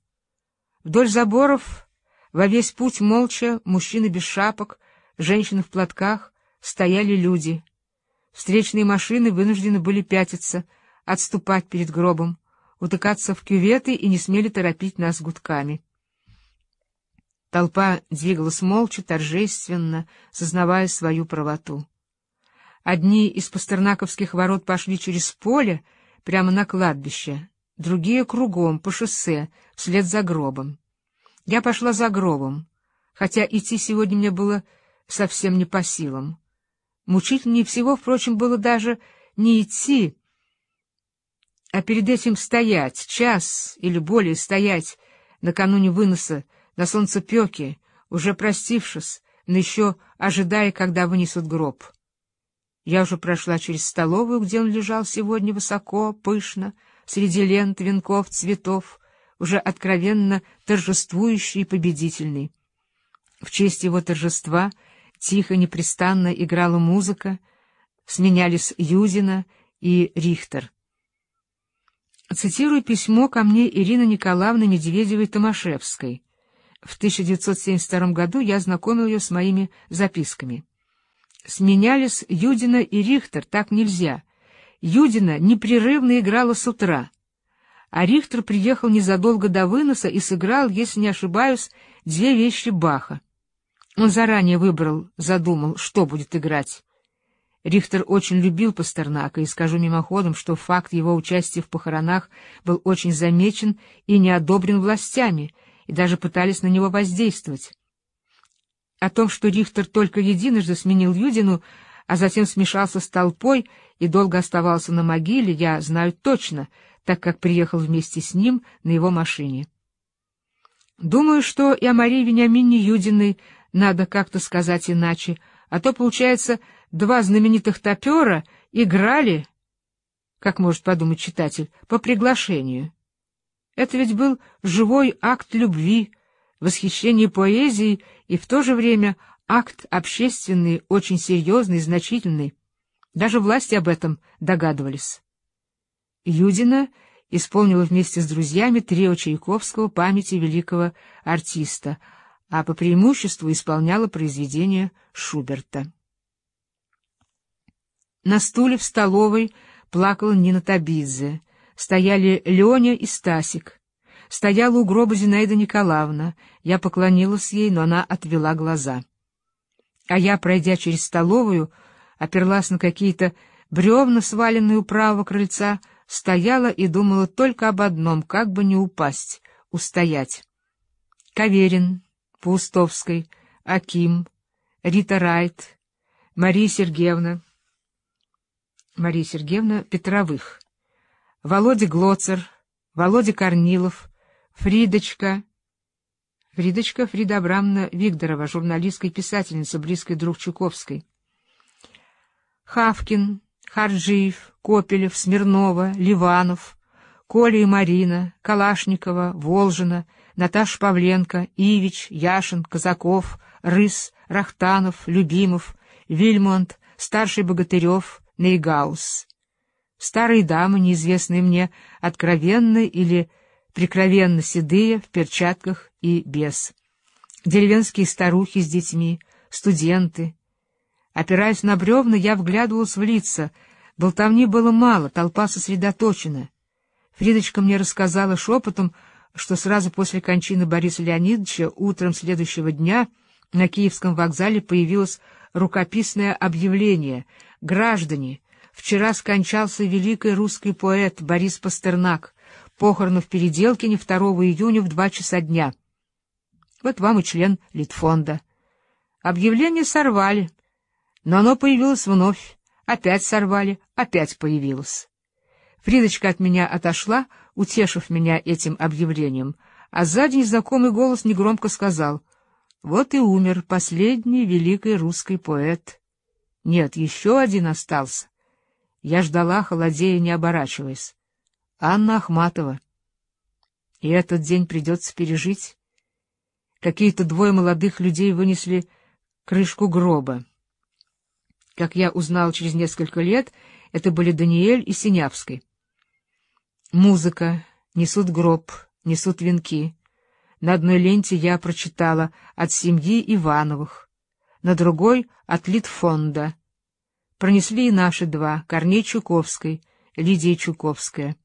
Вдоль заборов во весь путь молча мужчины без шапок, женщины в платках, стояли люди. Встречные машины вынуждены были пятиться, отступать перед гробом, утыкаться в кюветы и не смели торопить нас гудками. Толпа двигалась молча, торжественно, сознавая свою правоту. Одни из пастернаковских ворот пошли через поле прямо на кладбище, другие кругом, по шоссе, вслед за гробом. Я пошла за гробом, хотя идти сегодня мне было совсем не по силам. Мучительнее всего, впрочем, было даже не идти, а перед этим стоять, час или более стоять, накануне выноса, на солнцепеке, уже простившись, но еще ожидая, когда вынесут гроб. Я уже прошла через столовую, где он лежал сегодня высоко, пышно, среди лент, венков, цветов, уже откровенно торжествующий и победительный. В честь его торжества тихо, непрестанно играла музыка, сменялись Юдина и Рихтер. Цитирую письмо ко мне Ирины Николаевны Медведевой-Томашевской. В 1972 году я знакомил ее с моими записками. «Сменялись Юдина и Рихтер, так нельзя. Юдина непрерывно играла с утра, а Рихтер приехал незадолго до выноса и сыграл, если не ошибаюсь, две вещи Баха. Он заранее выбрал, задумал, что будет играть. Рихтер очень любил Пастернака, и скажу мимоходом, что факт его участия в похоронах был очень замечен и не одобрен властями, и даже пытались на него воздействовать. О том, что Рихтер только единожды сменил Юдину, а затем смешался с толпой и долго оставался на могиле, я знаю точно, так как приехал вместе с ним на его машине. Думаю, что и о Марии Вениамине Юдиной надо как-то сказать иначе, а то, получается, два знаменитых топера играли, как может подумать читатель, по приглашению. Это ведь был живой акт любви, восхищение поэзией и в то же время Акт общественный, очень серьезный, значительный. Даже власти об этом догадывались. Юдина исполнила вместе с друзьями трио Чайковского памяти великого артиста, а по преимуществу исполняла произведения Шуберта. На стуле в столовой плакала Нина Табидзе. Стояли Леня и Стасик. Стояла у гроба Зинаида Николаевна. Я поклонилась ей, но она отвела глаза. А я, пройдя через столовую, оперлась на какие-то бревна, сваленные у правого крыльца, стояла и думала только об одном, как бы не упасть, устоять. Каверин, Паустовской, Аким, Рита Райт, Мария Сергеевна, Мария Сергеевна Петровых, Володя Глоцер, Володя Корнилов, Фридочка — Фридочка Фрида Абрамовна Вигдорова, журналистка и писательница, близкой друг Чуковской. Хавкин, Харджиев, Копелев, Смирнова, Ливанов, Коля и Марина, Калашникова, Волжина, Наташа Павленко, Ивич, Яшин, Казаков, Рыс, Рахтанов, Любимов, Вильмонт, Старший Богатырев, Нейгаус. Старые дамы, неизвестные мне, откровенно или прикровенно седые, в перчатках и без. Деревенские старухи с детьми, студенты. Опираясь на бревна, я вглядывалась в лица. Болтовни было мало, толпа сосредоточена. Фридочка мне рассказала шепотом, что сразу после кончины Бориса Леонидовича утром следующего дня на Киевском вокзале появилось рукописное объявление «Граждане, вчера скончался великий русский поэт Борис Пастернак. Похорону в Переделкине 2 июня в 2 часа дня. Вот вам и член Литфонда. Объявление сорвали, но оно появилось вновь. Опять сорвали, опять появилось. Фридочка от меня отошла, утешив меня этим объявлением, а сзади незнакомый голос негромко сказал «Вот и умер последний великий русский поэт». Нет, еще один остался. Я ждала, холодея, не оборачиваясь. Анна Ахматова. И этот день придется пережить. Какие-то двое молодых людей вынесли крышку гроба. Как я узнал через несколько лет, это были Даниэль и Синявский. Музыка, несут гроб, несут венки. На одной ленте я прочитала «От семьи Ивановых», на другой — «От Литфонда». Пронесли и наши два — Корней Чуковской, Лидия Чуковская.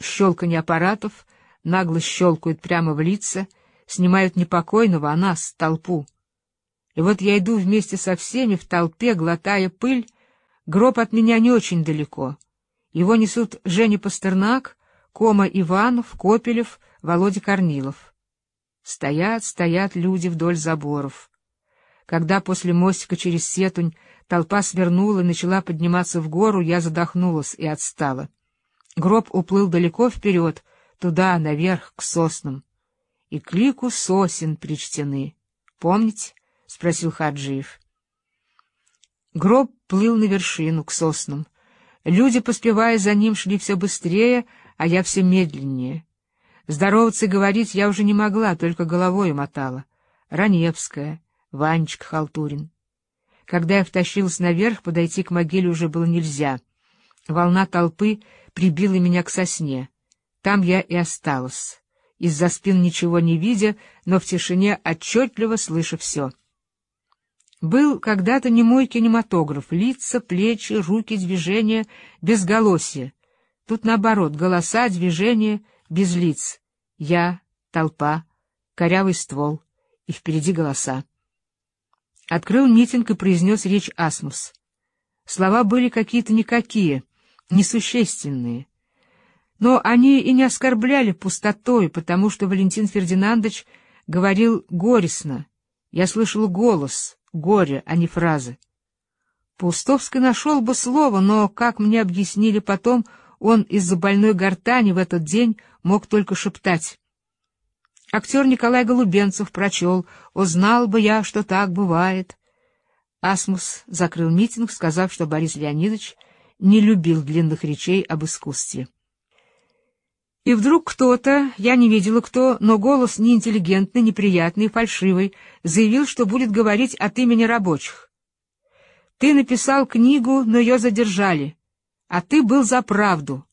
Щелканье аппаратов нагло щелкают прямо в лица, снимают непокойного, а нас, толпу. И вот я иду вместе со всеми в толпе, глотая пыль. Гроб от меня не очень далеко. Его несут Женя Пастернак, Кома Иванов, Копелев, Володя Корнилов. Стоят, стоят люди вдоль заборов. Когда после мостика через Сетунь толпа свернула и начала подниматься в гору, я задохнулась и отстала. Гроб уплыл далеко вперед, туда, наверх, к соснам. И к лику сосен причтены. Помните? — спросил Хаджиев. Гроб плыл на вершину, к соснам. Люди, поспевая за ним, шли все быстрее, а я все медленнее. Здороваться и говорить я уже не могла, только головой мотала. Раневская, Ванечка Халтурин. Когда я втащилась наверх, подойти к могиле уже было нельзя. Волна толпы прибило меня к сосне. Там я и осталась, из-за спин ничего не видя, но в тишине отчетливо слыша все. Был когда-то немой кинематограф, лица, плечи, руки, движения, безголосие. Тут наоборот, голоса, движения, без лиц. Я, толпа, корявый ствол, и впереди голоса. Открыл митинг и произнес речь Асмус. Слова были какие-то никакие — несущественные. Но они и не оскорбляли пустотой, потому что Валентин Фердинандович говорил горестно. Я слышал голос, горе, а не фразы. Пустовский нашел бы слово, но, как мне объяснили потом, он из-за больной гортани в этот день мог только шептать. Актер Николай Голубенцев прочел «Узнал бы я, что так бывает». Асмус закрыл митинг, сказав, что Борис Леонидович не любил длинных речей об искусстве. И вдруг кто-то, я не видела кто, но голос неинтеллигентный, неприятный, фальшивый, заявил, что будет говорить от имени рабочих. «Ты написал книгу, но ее задержали, а ты был за правду».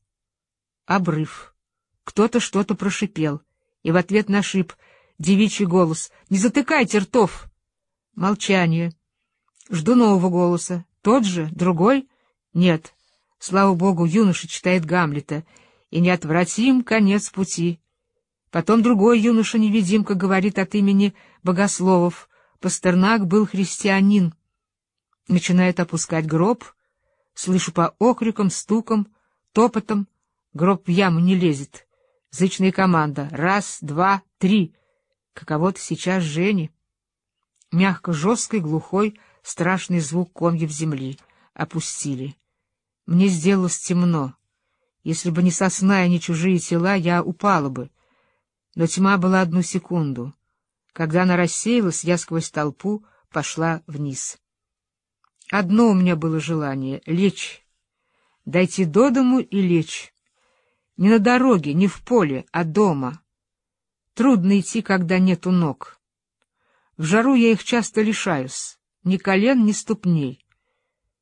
Обрыв. Кто-то что-то прошипел, и в ответ нашиб девичий голос «Не затыкайте ртов!» Молчание. Жду нового голоса. Тот же, другой, нет, слава богу, юноша читает Гамлета, и неотвратим конец пути. Потом другой юноша-невидимка говорит от имени богословов. Пастернак был христианин. Начинает опускать гроб. Слышу по окрикам, стукам, топотам. Гроб в яму не лезет. Зычная команда. Раз, два, три. Каково-то сейчас Жене. Мягко, жесткий, глухой, страшный звук в земли. Опустили. Мне сделалось темно. Если бы не сосна и не чужие тела, я упала бы. Но тьма была одну секунду. Когда она рассеялась, я сквозь толпу пошла вниз. Одно у меня было желание — лечь. Дойти до дому и лечь. Не на дороге, не в поле, а дома. Трудно идти, когда нету ног. В жару я их часто лишаюсь, ни колен, ни ступней.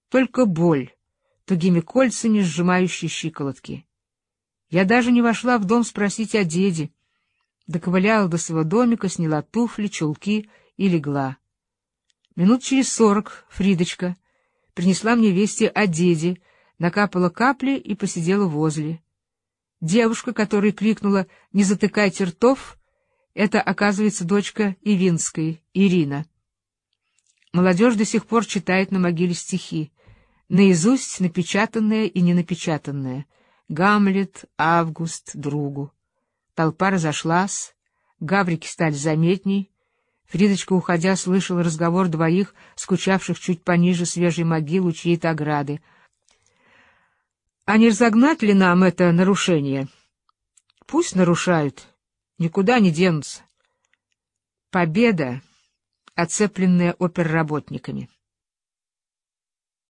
Только боль, тугими кольцами сжимающие щиколотки. Я даже не вошла в дом спросить о деде. Доковыляла до своего домика, сняла туфли, чулки и легла. Минут через сорок Фридочка принесла мне вести о деде, накапала капли и посидела возле. Девушка, которая крикнула «Не затыкайте ртов!» Это, оказывается, дочка Ивинской, Ирина. Молодежь до сих пор читает на могиле стихи наизусть напечатанное и ненапечатанное. Гамлет, Август, другу. Толпа разошлась, гаврики стали заметней. Фридочка, уходя, слышала разговор двоих, скучавших чуть пониже свежей могилы чьей-то ограды. «А не разогнать ли нам это нарушение?» «Пусть нарушают, никуда не денутся». Победа, оцепленная оперработниками.